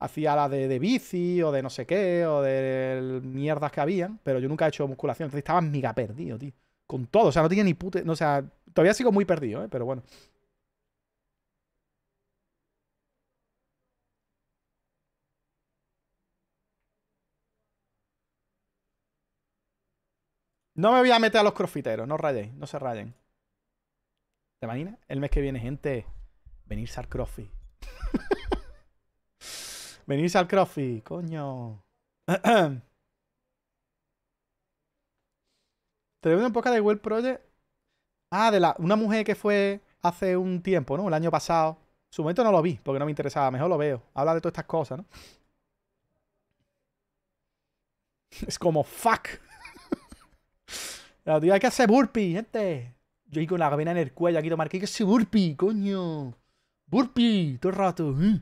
Hacía la de, bici o de no sé qué o de mierdas que habían, pero yo nunca he hecho musculación. Entonces estaba mega perdido, tío. Con todo. O sea, no tenía ni puta. No, o sea, Todavía sigo muy perdido, ¿eh? pero bueno. No me voy a meter a los crofiteros. no rayéis, no se rayen. ¿Te imaginas? El mes que viene, gente, venirse al crofi. venirse al crofi. coño. Te doy un poco de World Project Ah, de la, una mujer que fue hace un tiempo, ¿no? El año pasado. Su momento no lo vi, porque no me interesaba. Mejor lo veo. Habla de todas estas cosas, ¿no? Es como, fuck. La hay que hacer burpee, gente. Yo ahí con la gavina en el cuello, aquí tomar que hay que hacer burpee, coño. Burpee, todo el rato. ¿eh?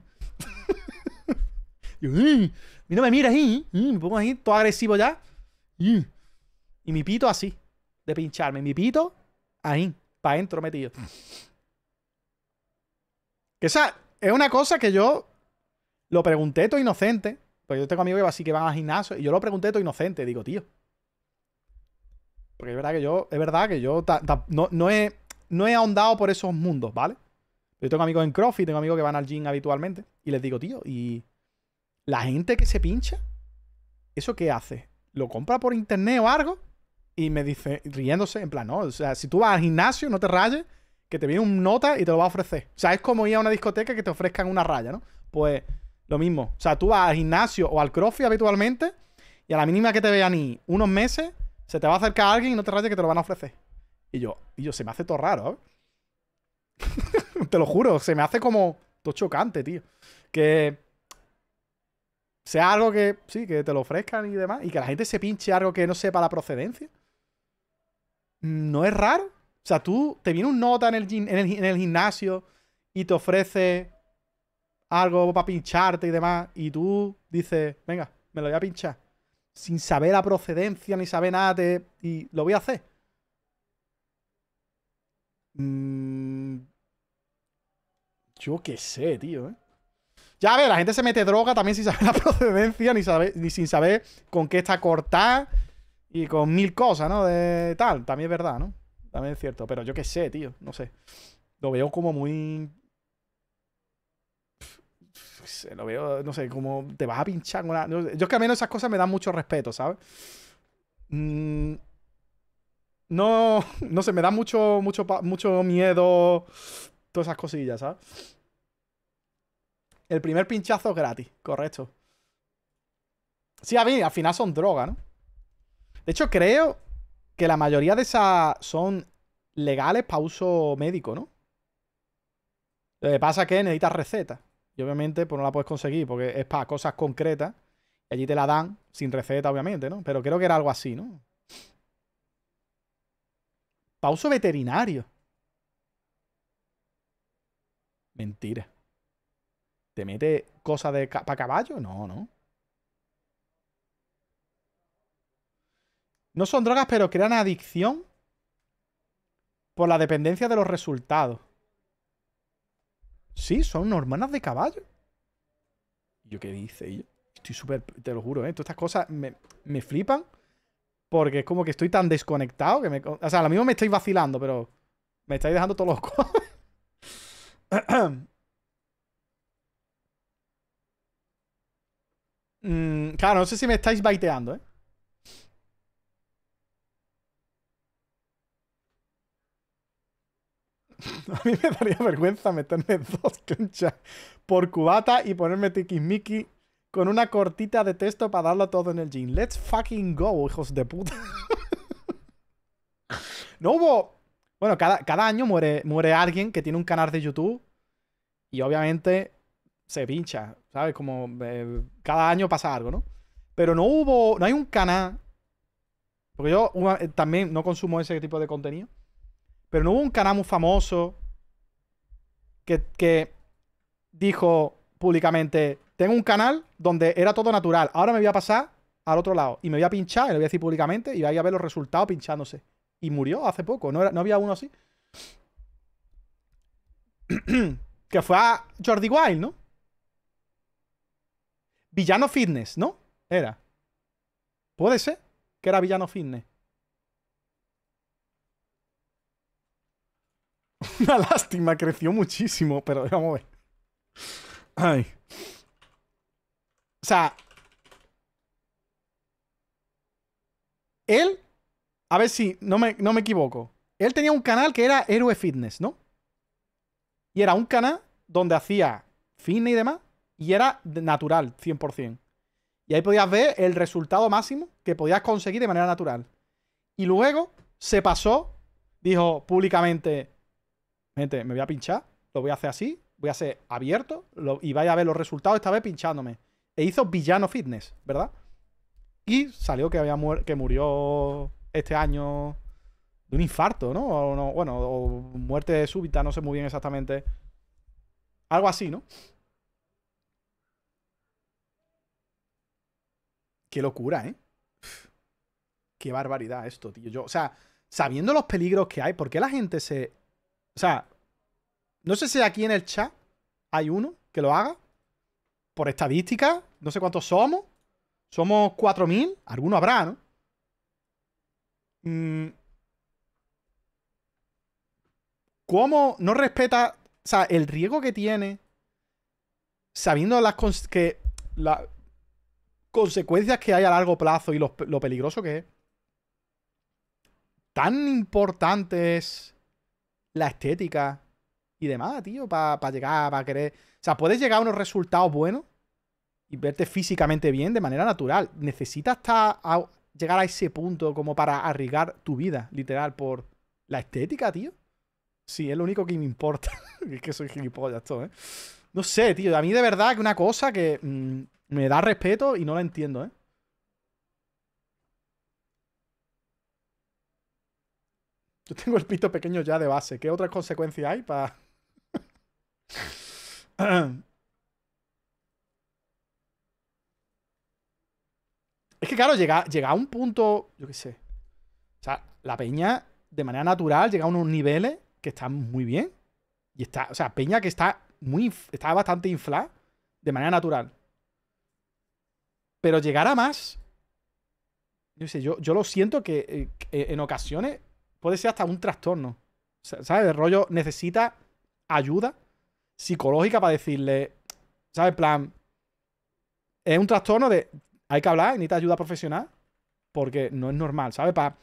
Yo, ¿eh? no me mira ahí. ¿eh? Me pongo ahí todo agresivo ya. Y mi pito así. De pincharme. Mi pito ahí, para adentro metido. Que esa es una cosa que yo lo pregunté todo inocente. Porque yo tengo amigos que así que van al gimnasio. Y yo lo pregunté todo inocente. Digo, tío. Porque es verdad que yo. Es verdad que yo no, no, he, no he ahondado por esos mundos, ¿vale? Yo tengo amigos en y tengo amigos que van al gym habitualmente. Y les digo, tío, y. La gente que se pincha, ¿eso qué hace? ¿Lo compra por internet o algo? Y me dice, riéndose, en plan, no, o sea, si tú vas al gimnasio, no te rayes, que te viene un nota y te lo va a ofrecer. O sea, es como ir a una discoteca que te ofrezcan una raya, ¿no? Pues lo mismo. O sea, tú vas al gimnasio o al crossfit habitualmente y a la mínima que te vean y unos meses, se te va a acercar alguien y no te rayes que te lo van a ofrecer. Y yo, y yo, se me hace todo raro, ¿eh? te lo juro, se me hace como todo chocante, tío. Que sea algo que, sí, que te lo ofrezcan y demás, y que la gente se pinche algo que no sepa la procedencia no es raro. O sea, tú te viene un nota en el, en el, gimnasio y te ofrece algo para pincharte y demás, y tú dices, venga, me lo voy a pinchar. Sin saber la procedencia ni saber nada, y lo voy a hacer. Mm. yo qué sé, tío, ¿eh? Ya ve, la gente se mete droga también sin saber la procedencia, ni, saber, ni sin saber con qué está cortada. Y con mil cosas, ¿no? De tal, también es verdad, ¿no? También es cierto, pero yo qué sé, tío, no sé. Lo veo como muy... Se lo veo, no sé, como te vas a pinchar. la... Yo es que al menos esas cosas me dan mucho respeto, ¿sabes? Mm, no, no sé, me da mucho, mucho, mucho miedo todas esas cosillas, ¿sabes? El primer pinchazo gratis, correcto. Sí, a mí, al final son droga, ¿no? De hecho, creo que la mayoría de esas son legales para uso médico, ¿no? Lo que pasa es que necesitas receta. Y obviamente, pues no la puedes conseguir porque es para cosas concretas. Y allí te la dan sin receta, obviamente, ¿no? Pero creo que era algo así, ¿no? Para uso veterinario. Mentira. ¿Te mete cosas de para caballo? No, no. No son drogas, pero crean adicción por la dependencia de los resultados. Sí, son hormonas de caballo. ¿Yo qué dice? estoy súper, te lo juro, ¿eh? Todas estas cosas me, flipan porque es como que estoy tan desconectado que me... O sea, a lo mismo me estáis vacilando, pero me estáis dejando todos los mm, claro, no sé si me estáis baiteando, ¿eh? A mí me daría vergüenza meterme dos conchas por cubata y ponerme mickey con una cortita de texto para darlo todo en el jean. Let's fucking go, hijos de puta. no hubo. Bueno, cada, cada año muere, muere alguien que tiene un canal de YouTube y obviamente se pincha, ¿sabes? Como eh, cada año pasa algo, ¿no? Pero no hubo, no hay un canal, porque yo eh, también no consumo ese tipo de contenido, pero no hubo un canal muy famoso que, dijo públicamente, tengo un canal donde era todo natural, ahora me voy a pasar al otro lado y me voy a pinchar, y lo voy a decir públicamente y voy a ver los resultados pinchándose. Y murió hace poco, no, no había uno así. que fue a Jordi Wild, ¿no? Villano Fitness, ¿no? Era. Puede ser que era Villano Fitness. una lástima, creció muchísimo, pero vamos a ver. Ay. O sea, él, a ver si no me, no me equivoco, él tenía un canal que era Héroe Fitness, ¿no? Y era un canal donde hacía fitness y demás, y era natural, 100%. Y ahí podías ver el resultado máximo que podías conseguir de manera natural. Y luego se pasó, dijo públicamente, Gente, me voy a pinchar, lo voy a hacer así, voy a ser abierto y vais a ver los resultados esta vez pinchándome. E hizo Villano Fitness, ¿verdad? Y salió que, había que murió este año de un infarto, ¿no? bueno, o muerte súbita, no sé muy bien exactamente. Algo así, ¿no? Qué locura, ¿eh? qué barbaridad esto, tío. o sea, sabiendo los peligros que hay, ¿por qué la gente se o sea, no sé si aquí en el chat hay uno que lo haga. Por estadística, no sé cuántos somos. Somos 4.000. Alguno habrá, ¿no? Mm. ¿Cómo no respeta, o sea, el riesgo que tiene, sabiendo las consecuencias que hay a largo plazo y lo, lo peligroso que es? Tan importante es la estética y demás, tío, para llegar, para querer. O sea, puedes llegar a unos resultados buenos y verte físicamente bien de manera natural. Necesitas llegar a ese punto como para arriesgar tu vida, literal, por la estética, tío. Sí, es lo único que me importa. es que soy gilipollas todo, ¿eh? No sé, tío. A mí de verdad que una cosa que mm, me da respeto y no la entiendo, ¿eh? tengo el pito pequeño ya de base. ¿Qué otras consecuencias hay para...? es que claro, llega, llega a un punto, yo qué sé. O sea, la peña de manera natural llega a unos niveles que están muy bien. Y está, o sea, peña que está muy está bastante inflada de manera natural. Pero llegar a más, yo sé, yo, yo lo siento que eh, eh, en ocasiones puede ser hasta un trastorno. ¿Sabes? El rollo necesita ayuda psicológica para decirle, ¿sabes? En plan, es un trastorno de, hay que hablar, necesita ayuda profesional, porque no es normal, ¿sabes? Para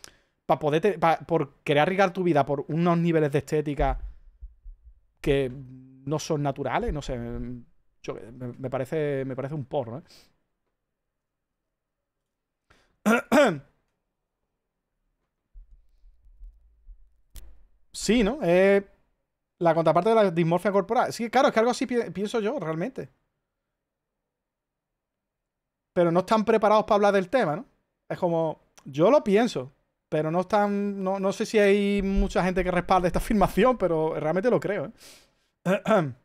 pa poder, por querer arriesgar tu vida por unos niveles de estética que no son naturales, no sé, me, parece, me parece un porro, ¿eh? Sí, ¿no? Eh, la contraparte de la dismorfia corporal. Sí, claro, es que algo así pienso yo, realmente. Pero no están preparados para hablar del tema, ¿no? Es como, yo lo pienso, pero no están, no, no sé si hay mucha gente que respalde esta afirmación, pero realmente lo creo. ¿eh?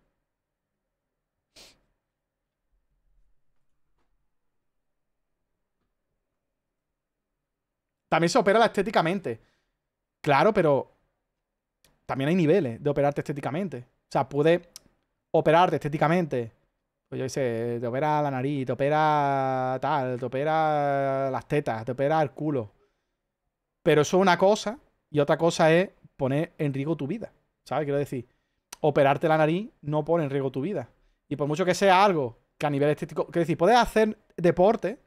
También se opera estéticamente. Claro, pero también hay niveles de operarte estéticamente. O sea, puedes operarte estéticamente. Pues yo sé, te opera la nariz, te opera tal, te opera las tetas, te opera el culo. Pero eso es una cosa y otra cosa es poner en riesgo tu vida. ¿Sabes? Quiero decir, operarte la nariz no pone en riesgo tu vida. Y por mucho que sea algo que a nivel estético. Quiero decir, puedes hacer deporte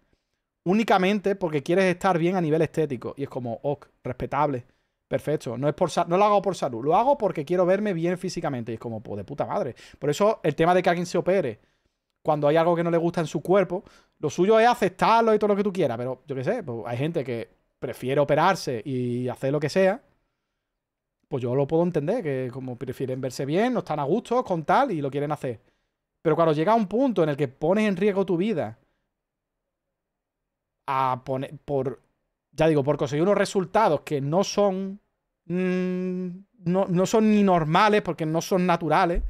únicamente porque quieres estar bien a nivel estético. Y es como, ok, respetable. Perfecto, no, es por, no lo hago por salud, lo hago porque quiero verme bien físicamente. Y es como, pues de puta madre. Por eso el tema de que alguien se opere cuando hay algo que no le gusta en su cuerpo, lo suyo es aceptarlo y todo lo que tú quieras. Pero yo qué sé, pues, hay gente que prefiere operarse y hacer lo que sea. Pues yo lo puedo entender, que como prefieren verse bien, no están a gusto con tal y lo quieren hacer. Pero cuando llega un punto en el que pones en riesgo tu vida a poner, por ya digo, por conseguir unos resultados que no son, mm, no, no son ni normales porque no son naturales,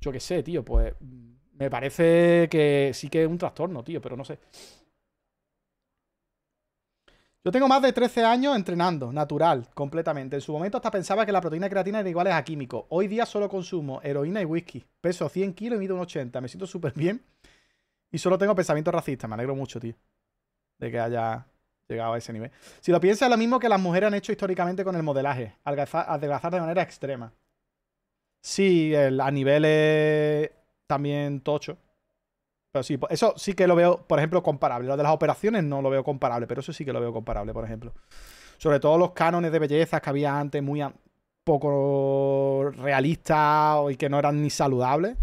yo qué sé, tío, pues mm, me parece que sí que es un trastorno, tío, pero no sé. Yo tengo más de 13 años entrenando, natural, completamente. En su momento hasta pensaba que la proteína creatina era igual a químico. Hoy día solo consumo heroína y whisky. Peso 100 kilos y mido un 80. Me siento súper bien. Y solo tengo pensamientos racistas. Me alegro mucho, tío. De que haya llegado a ese nivel. Si lo piensas, es lo mismo que las mujeres han hecho históricamente con el modelaje, adelgazar de manera extrema. Sí, a niveles también tocho. Pero sí, eso sí que lo veo, por ejemplo, comparable. Lo de las operaciones no lo veo comparable, pero eso sí que lo veo comparable, por ejemplo. Sobre todo los cánones de belleza que había antes, muy poco realistas y que no eran ni saludables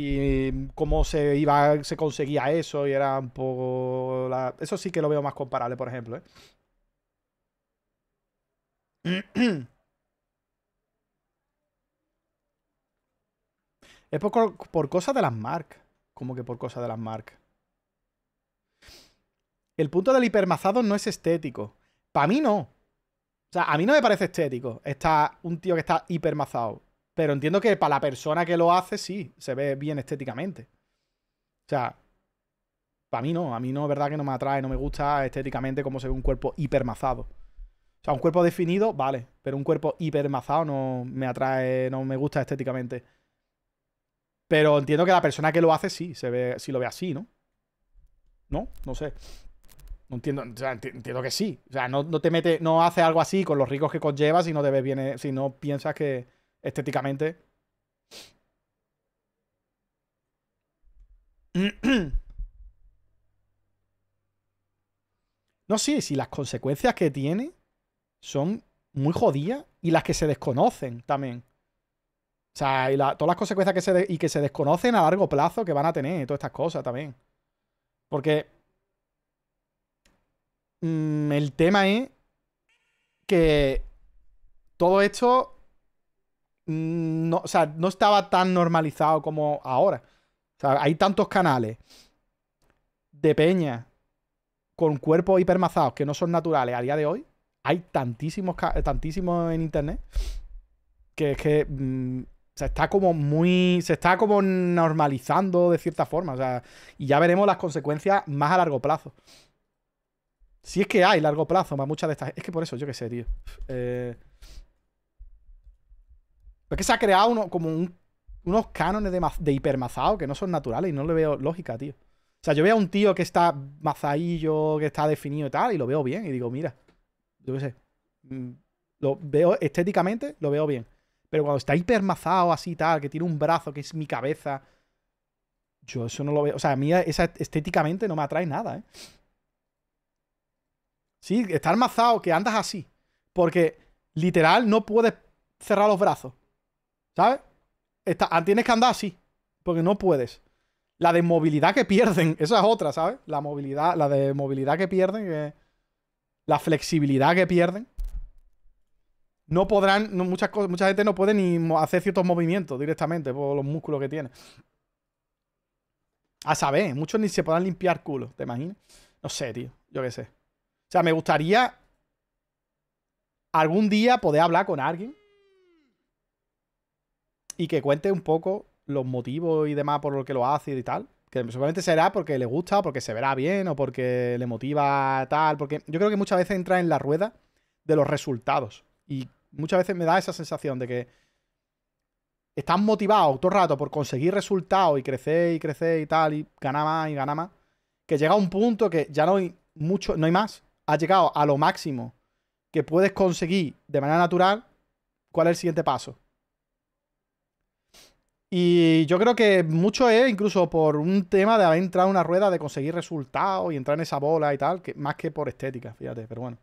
y mm, cómo se iba se conseguía eso y era un poco eso sí que lo veo más comparable por ejemplo ¿eh? es por, por cosas de las marcas como que por cosa de las marcas el punto del hipermazado no es estético para mí no o sea a mí no me parece estético está un tío que está hipermazado pero entiendo que para la persona que lo hace, sí, se ve bien estéticamente. O sea, para mí no, a mí no, es verdad que no me atrae, no me gusta estéticamente como se ve un cuerpo hipermazado. O sea, un cuerpo definido, vale, pero un cuerpo hipermazado no me atrae, no me gusta estéticamente. Pero entiendo que la persona que lo hace sí, se ve, sí lo ve así, ¿no? ¿No? No sé. No entiendo, o sea, entiendo que sí. O sea, no, te mete, no hace algo así con los ricos que conlleva si no te ves bien, eh, si no piensas que, estéticamente. No, sé si las consecuencias que tiene son muy jodidas y las que se desconocen también. O sea, y todas las consecuencias que se y que se desconocen a largo plazo que van a tener, todas estas cosas también. Porque mm, el tema es que todo esto no, o sea, no estaba tan normalizado como ahora. O sea, hay tantos canales de peña con cuerpos hipermazados que no son naturales a día de hoy. Hay tantísimos, tantísimos en internet que es que mm, se está como muy. Se está como normalizando de cierta forma. O sea, y ya veremos las consecuencias más a largo plazo. Si es que hay largo plazo más muchas de estas. Es que por eso, yo qué sé, tío. Eh es que se ha creado uno, como unos cánones de, de hipermazado que no son naturales y no le veo lógica, tío. O sea, yo veo a un tío que está mazadillo, que está definido y tal, y lo veo bien. Y digo, mira, yo qué sé. Mm, lo veo estéticamente, lo veo bien. Pero cuando está hipermazado así y tal, que tiene un brazo que es mi cabeza. Yo eso no lo veo. O sea, a mí esa estéticamente no me atrae nada, ¿eh? Sí, estar mazado, que andas así. Porque literal no puedes cerrar los brazos. ¿Sabes? Ah, tienes que andar así, porque no puedes. La de movilidad que pierden, esa es otra, ¿sabes? La movilidad, la de movilidad que pierden, la flexibilidad que pierden. No podrán, muchas cosas, mucha gente no puede ni hacer ciertos movimientos directamente por los músculos que tiene. A saber, muchos ni se podrán limpiar culo, ¿te imaginas? No sé, tío, yo qué sé. O sea, me gustaría algún día poder hablar con alguien y que cuente un poco los motivos y demás por lo que lo hace y tal. Que seguramente será porque le gusta, porque se verá bien o porque le motiva tal. Porque yo creo que muchas veces entra en la rueda de los resultados. Y muchas veces me da esa sensación de que estás motivado todo el rato por conseguir resultados y crecer y crecer y tal, y ganar más y ganar más. Que llega a un punto que ya no hay mucho, no hay más. Has llegado a lo máximo que puedes conseguir de manera natural. ¿Cuál es el siguiente paso? Y yo creo que mucho es incluso por un tema de haber entrado en una rueda de conseguir resultados y entrar en esa bola y tal, que, más que por estética, fíjate, pero bueno.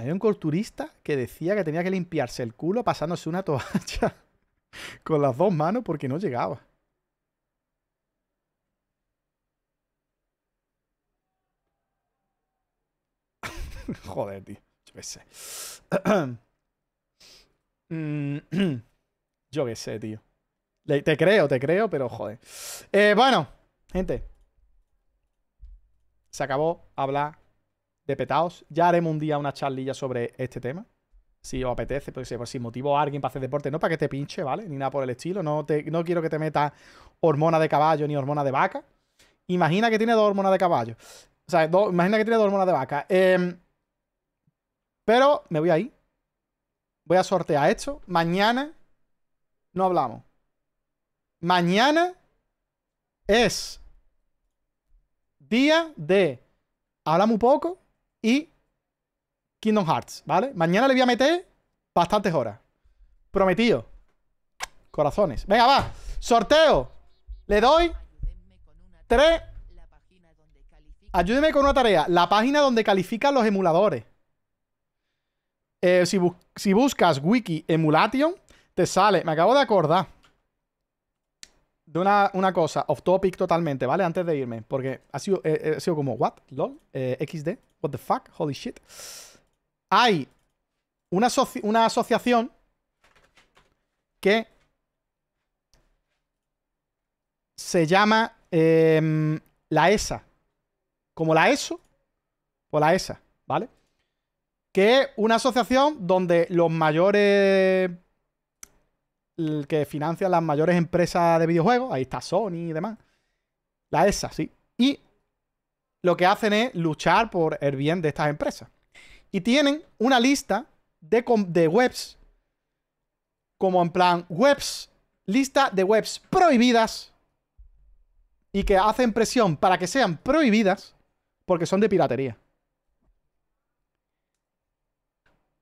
Hay un culturista que decía que tenía que limpiarse el culo pasándose una toalla con las dos manos porque no llegaba. Joder, tío. Yo qué sé. Mm, yo qué sé, tío. Te creo, te creo, pero joder. Eh, bueno, gente. Se acabó hablar de petaos. Ya haremos un día una charlilla sobre este tema. Si os apetece, porque si, por pues, si motivo a alguien para hacer deporte, no para que te pinche, ¿vale? Ni nada por el estilo. No, te, no quiero que te metas hormona de caballo ni hormona de vaca. Imagina que tiene dos hormonas de caballo. O sea, imagina que tiene dos hormonas de vaca. Em, pero me voy ahí. Voy a sortear esto. Mañana no hablamos. Mañana es día de habla muy poco y Kingdom Hearts, ¿vale? Mañana le voy a meter bastantes horas. Prometido. Corazones. Venga, va. Sorteo. Le doy tres. Ayúdeme con una tarea. La página donde califican los emuladores. Eh, si, buscas wiki emulation, te sale. Me acabo de acordar de una, cosa, off topic totalmente, ¿vale? Antes de irme, porque ha sido, sido como, ¿what? ¿Lol? Eh, ¿XD? ¿What the fuck? ¿Holy shit? Hay una, una asociación que se llama em, la ESA. Como la ESO o pues la ESA, ¿vale? que es una asociación donde los mayores que financian las mayores empresas de videojuegos, ahí está Sony y demás, la ESA, sí, y lo que hacen es luchar por el bien de estas empresas. Y tienen una lista de, de webs, como en plan, webs, lista de webs prohibidas y que hacen presión para que sean prohibidas porque son de piratería.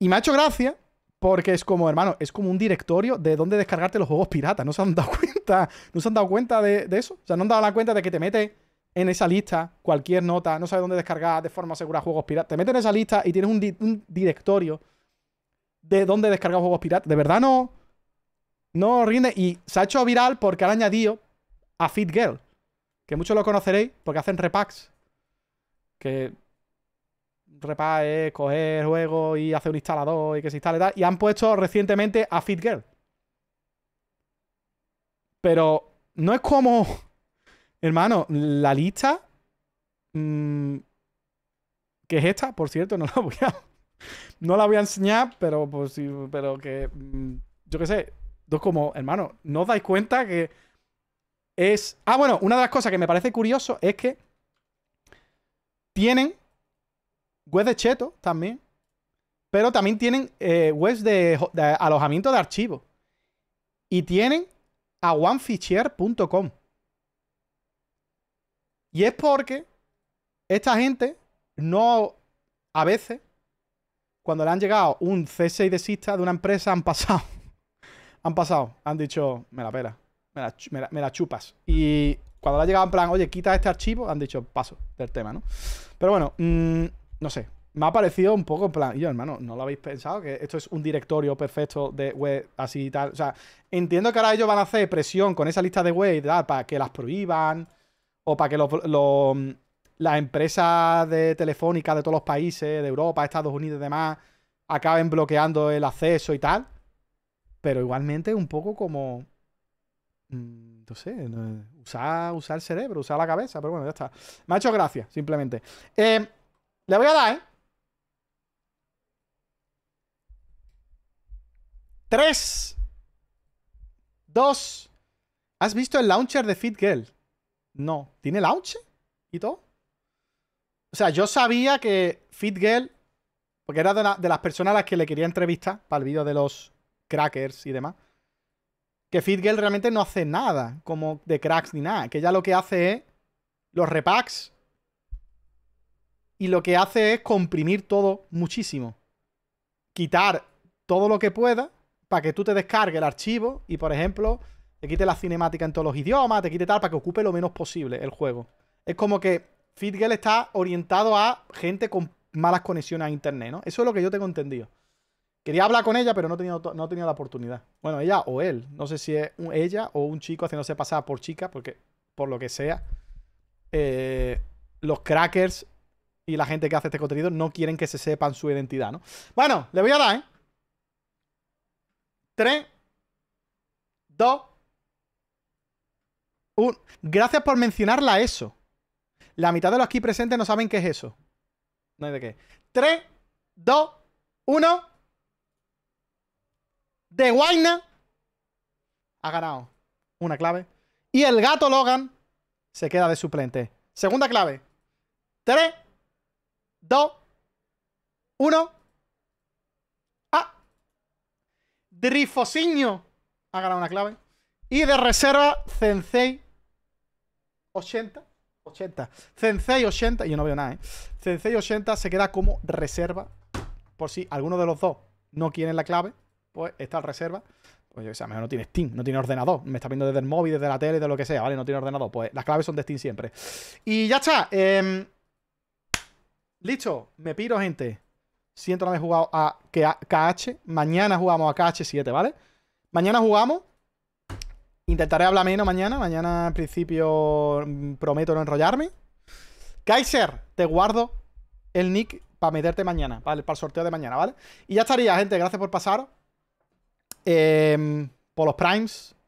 Y me ha hecho gracia porque es como, hermano, es como un directorio de dónde descargarte los juegos piratas. No se han dado cuenta, no se han dado cuenta de, eso. O sea, no han dado la cuenta de que te mete en esa lista cualquier nota, no sabes dónde descargar de forma segura juegos piratas. Te mete en esa lista y tienes un, directorio de dónde descargar juegos piratas. De verdad no. No rinde. Y se ha hecho viral porque han añadido a Fit Que muchos lo conoceréis porque hacen repacks. Que Repares, eh, coger juegos y hacer un instalador y que se instale y tal. Y han puesto recientemente a FitGirl. Pero no es como. Hermano, la lista. Mm, que es esta, por cierto, no la voy a. No la voy a enseñar, pero pues, Pero que. Mm, yo qué sé. Entonces, como, hermano, ¿no os dais cuenta que es. Ah, bueno, una de las cosas que me parece curioso es que tienen Web de cheto también. Pero también tienen eh, webs de, alojamiento de archivos. Y tienen a onefichier.com. Y es porque esta gente no, a veces, cuando le han llegado un C6 de Sista de una empresa, han pasado. han pasado. Han dicho, me la pela. Me la, chupas. Y cuando le ha llegado en plan, oye, quita este archivo, han dicho, paso del tema, ¿no? Pero bueno, mmm, no sé, me ha parecido un poco en plan, yo hermano, ¿no lo habéis pensado? Que esto es un directorio perfecto de web así y tal. O sea, entiendo que ahora ellos van a hacer presión con esa lista de web y tal para que las prohíban o para que las empresas de telefónica de todos los países, de Europa, Estados Unidos y demás, acaben bloqueando el acceso y tal. Pero igualmente un poco como... Mm, no sé, usar, usar el cerebro, usar la cabeza, pero bueno, ya está. Me ha hecho gracia, simplemente. Eh... Le voy a dar, ¿eh? Tres. Dos. ¿Has visto el launcher de Fit No. ¿Tiene launcher? ¿Y todo? O sea, yo sabía que Fit porque era de, las personas a las que le quería entrevistar para el vídeo de los crackers y demás, que Fit realmente no hace nada como de cracks ni nada, que ya lo que hace es los repacks y lo que hace es comprimir todo muchísimo. Quitar todo lo que pueda para que tú te descargues el archivo y, por ejemplo, te quite la cinemática en todos los idiomas, te quite tal, para que ocupe lo menos posible el juego. Es como que Fitgirl está orientado a gente con malas conexiones a internet, ¿no? Eso es lo que yo tengo entendido. Quería hablar con ella, pero no tenía no la oportunidad. Bueno, ella o él. No sé si es ella o un chico haciéndose pasar por chica, porque por lo que sea, eh, los crackers y la gente que hace este contenido no quieren que se sepan su identidad, ¿no? Bueno, le voy a dar, ¿eh? 3, 2, 1. Gracias por mencionarla eso. La mitad de los aquí presentes no saben qué es eso. No hay de qué. 3, 2, 1. De Guayna ha ganado una clave. Y el gato Logan se queda de suplente. Segunda clave. 3, Dos. Uno. Ah. Drifosinho ha ganado una clave. Y de reserva, Sensei 80. 80. Sensei 80. Yo no veo nada, ¿eh? Sensei 80 se queda como reserva. Por si alguno de los dos no quiere la clave, pues está en reserva. Pues o sea, a mejor no tiene Steam, no tiene ordenador. Me está viendo desde el móvil, desde la tele, de lo que sea, ¿vale? No tiene ordenador. Pues las claves son de Steam siempre. Y ya está. Eh, Listo, me piro, gente. Siento no haber jugado a KH. Mañana jugamos a KH7, ¿vale? Mañana jugamos. Intentaré hablar menos mañana. Mañana, en principio, mm, prometo no enrollarme. Kaiser, te guardo el nick para meterte mañana, ¿vale? Para el sorteo de mañana, ¿vale? Y ya estaría, gente. Gracias por pasar. Em, por los primes.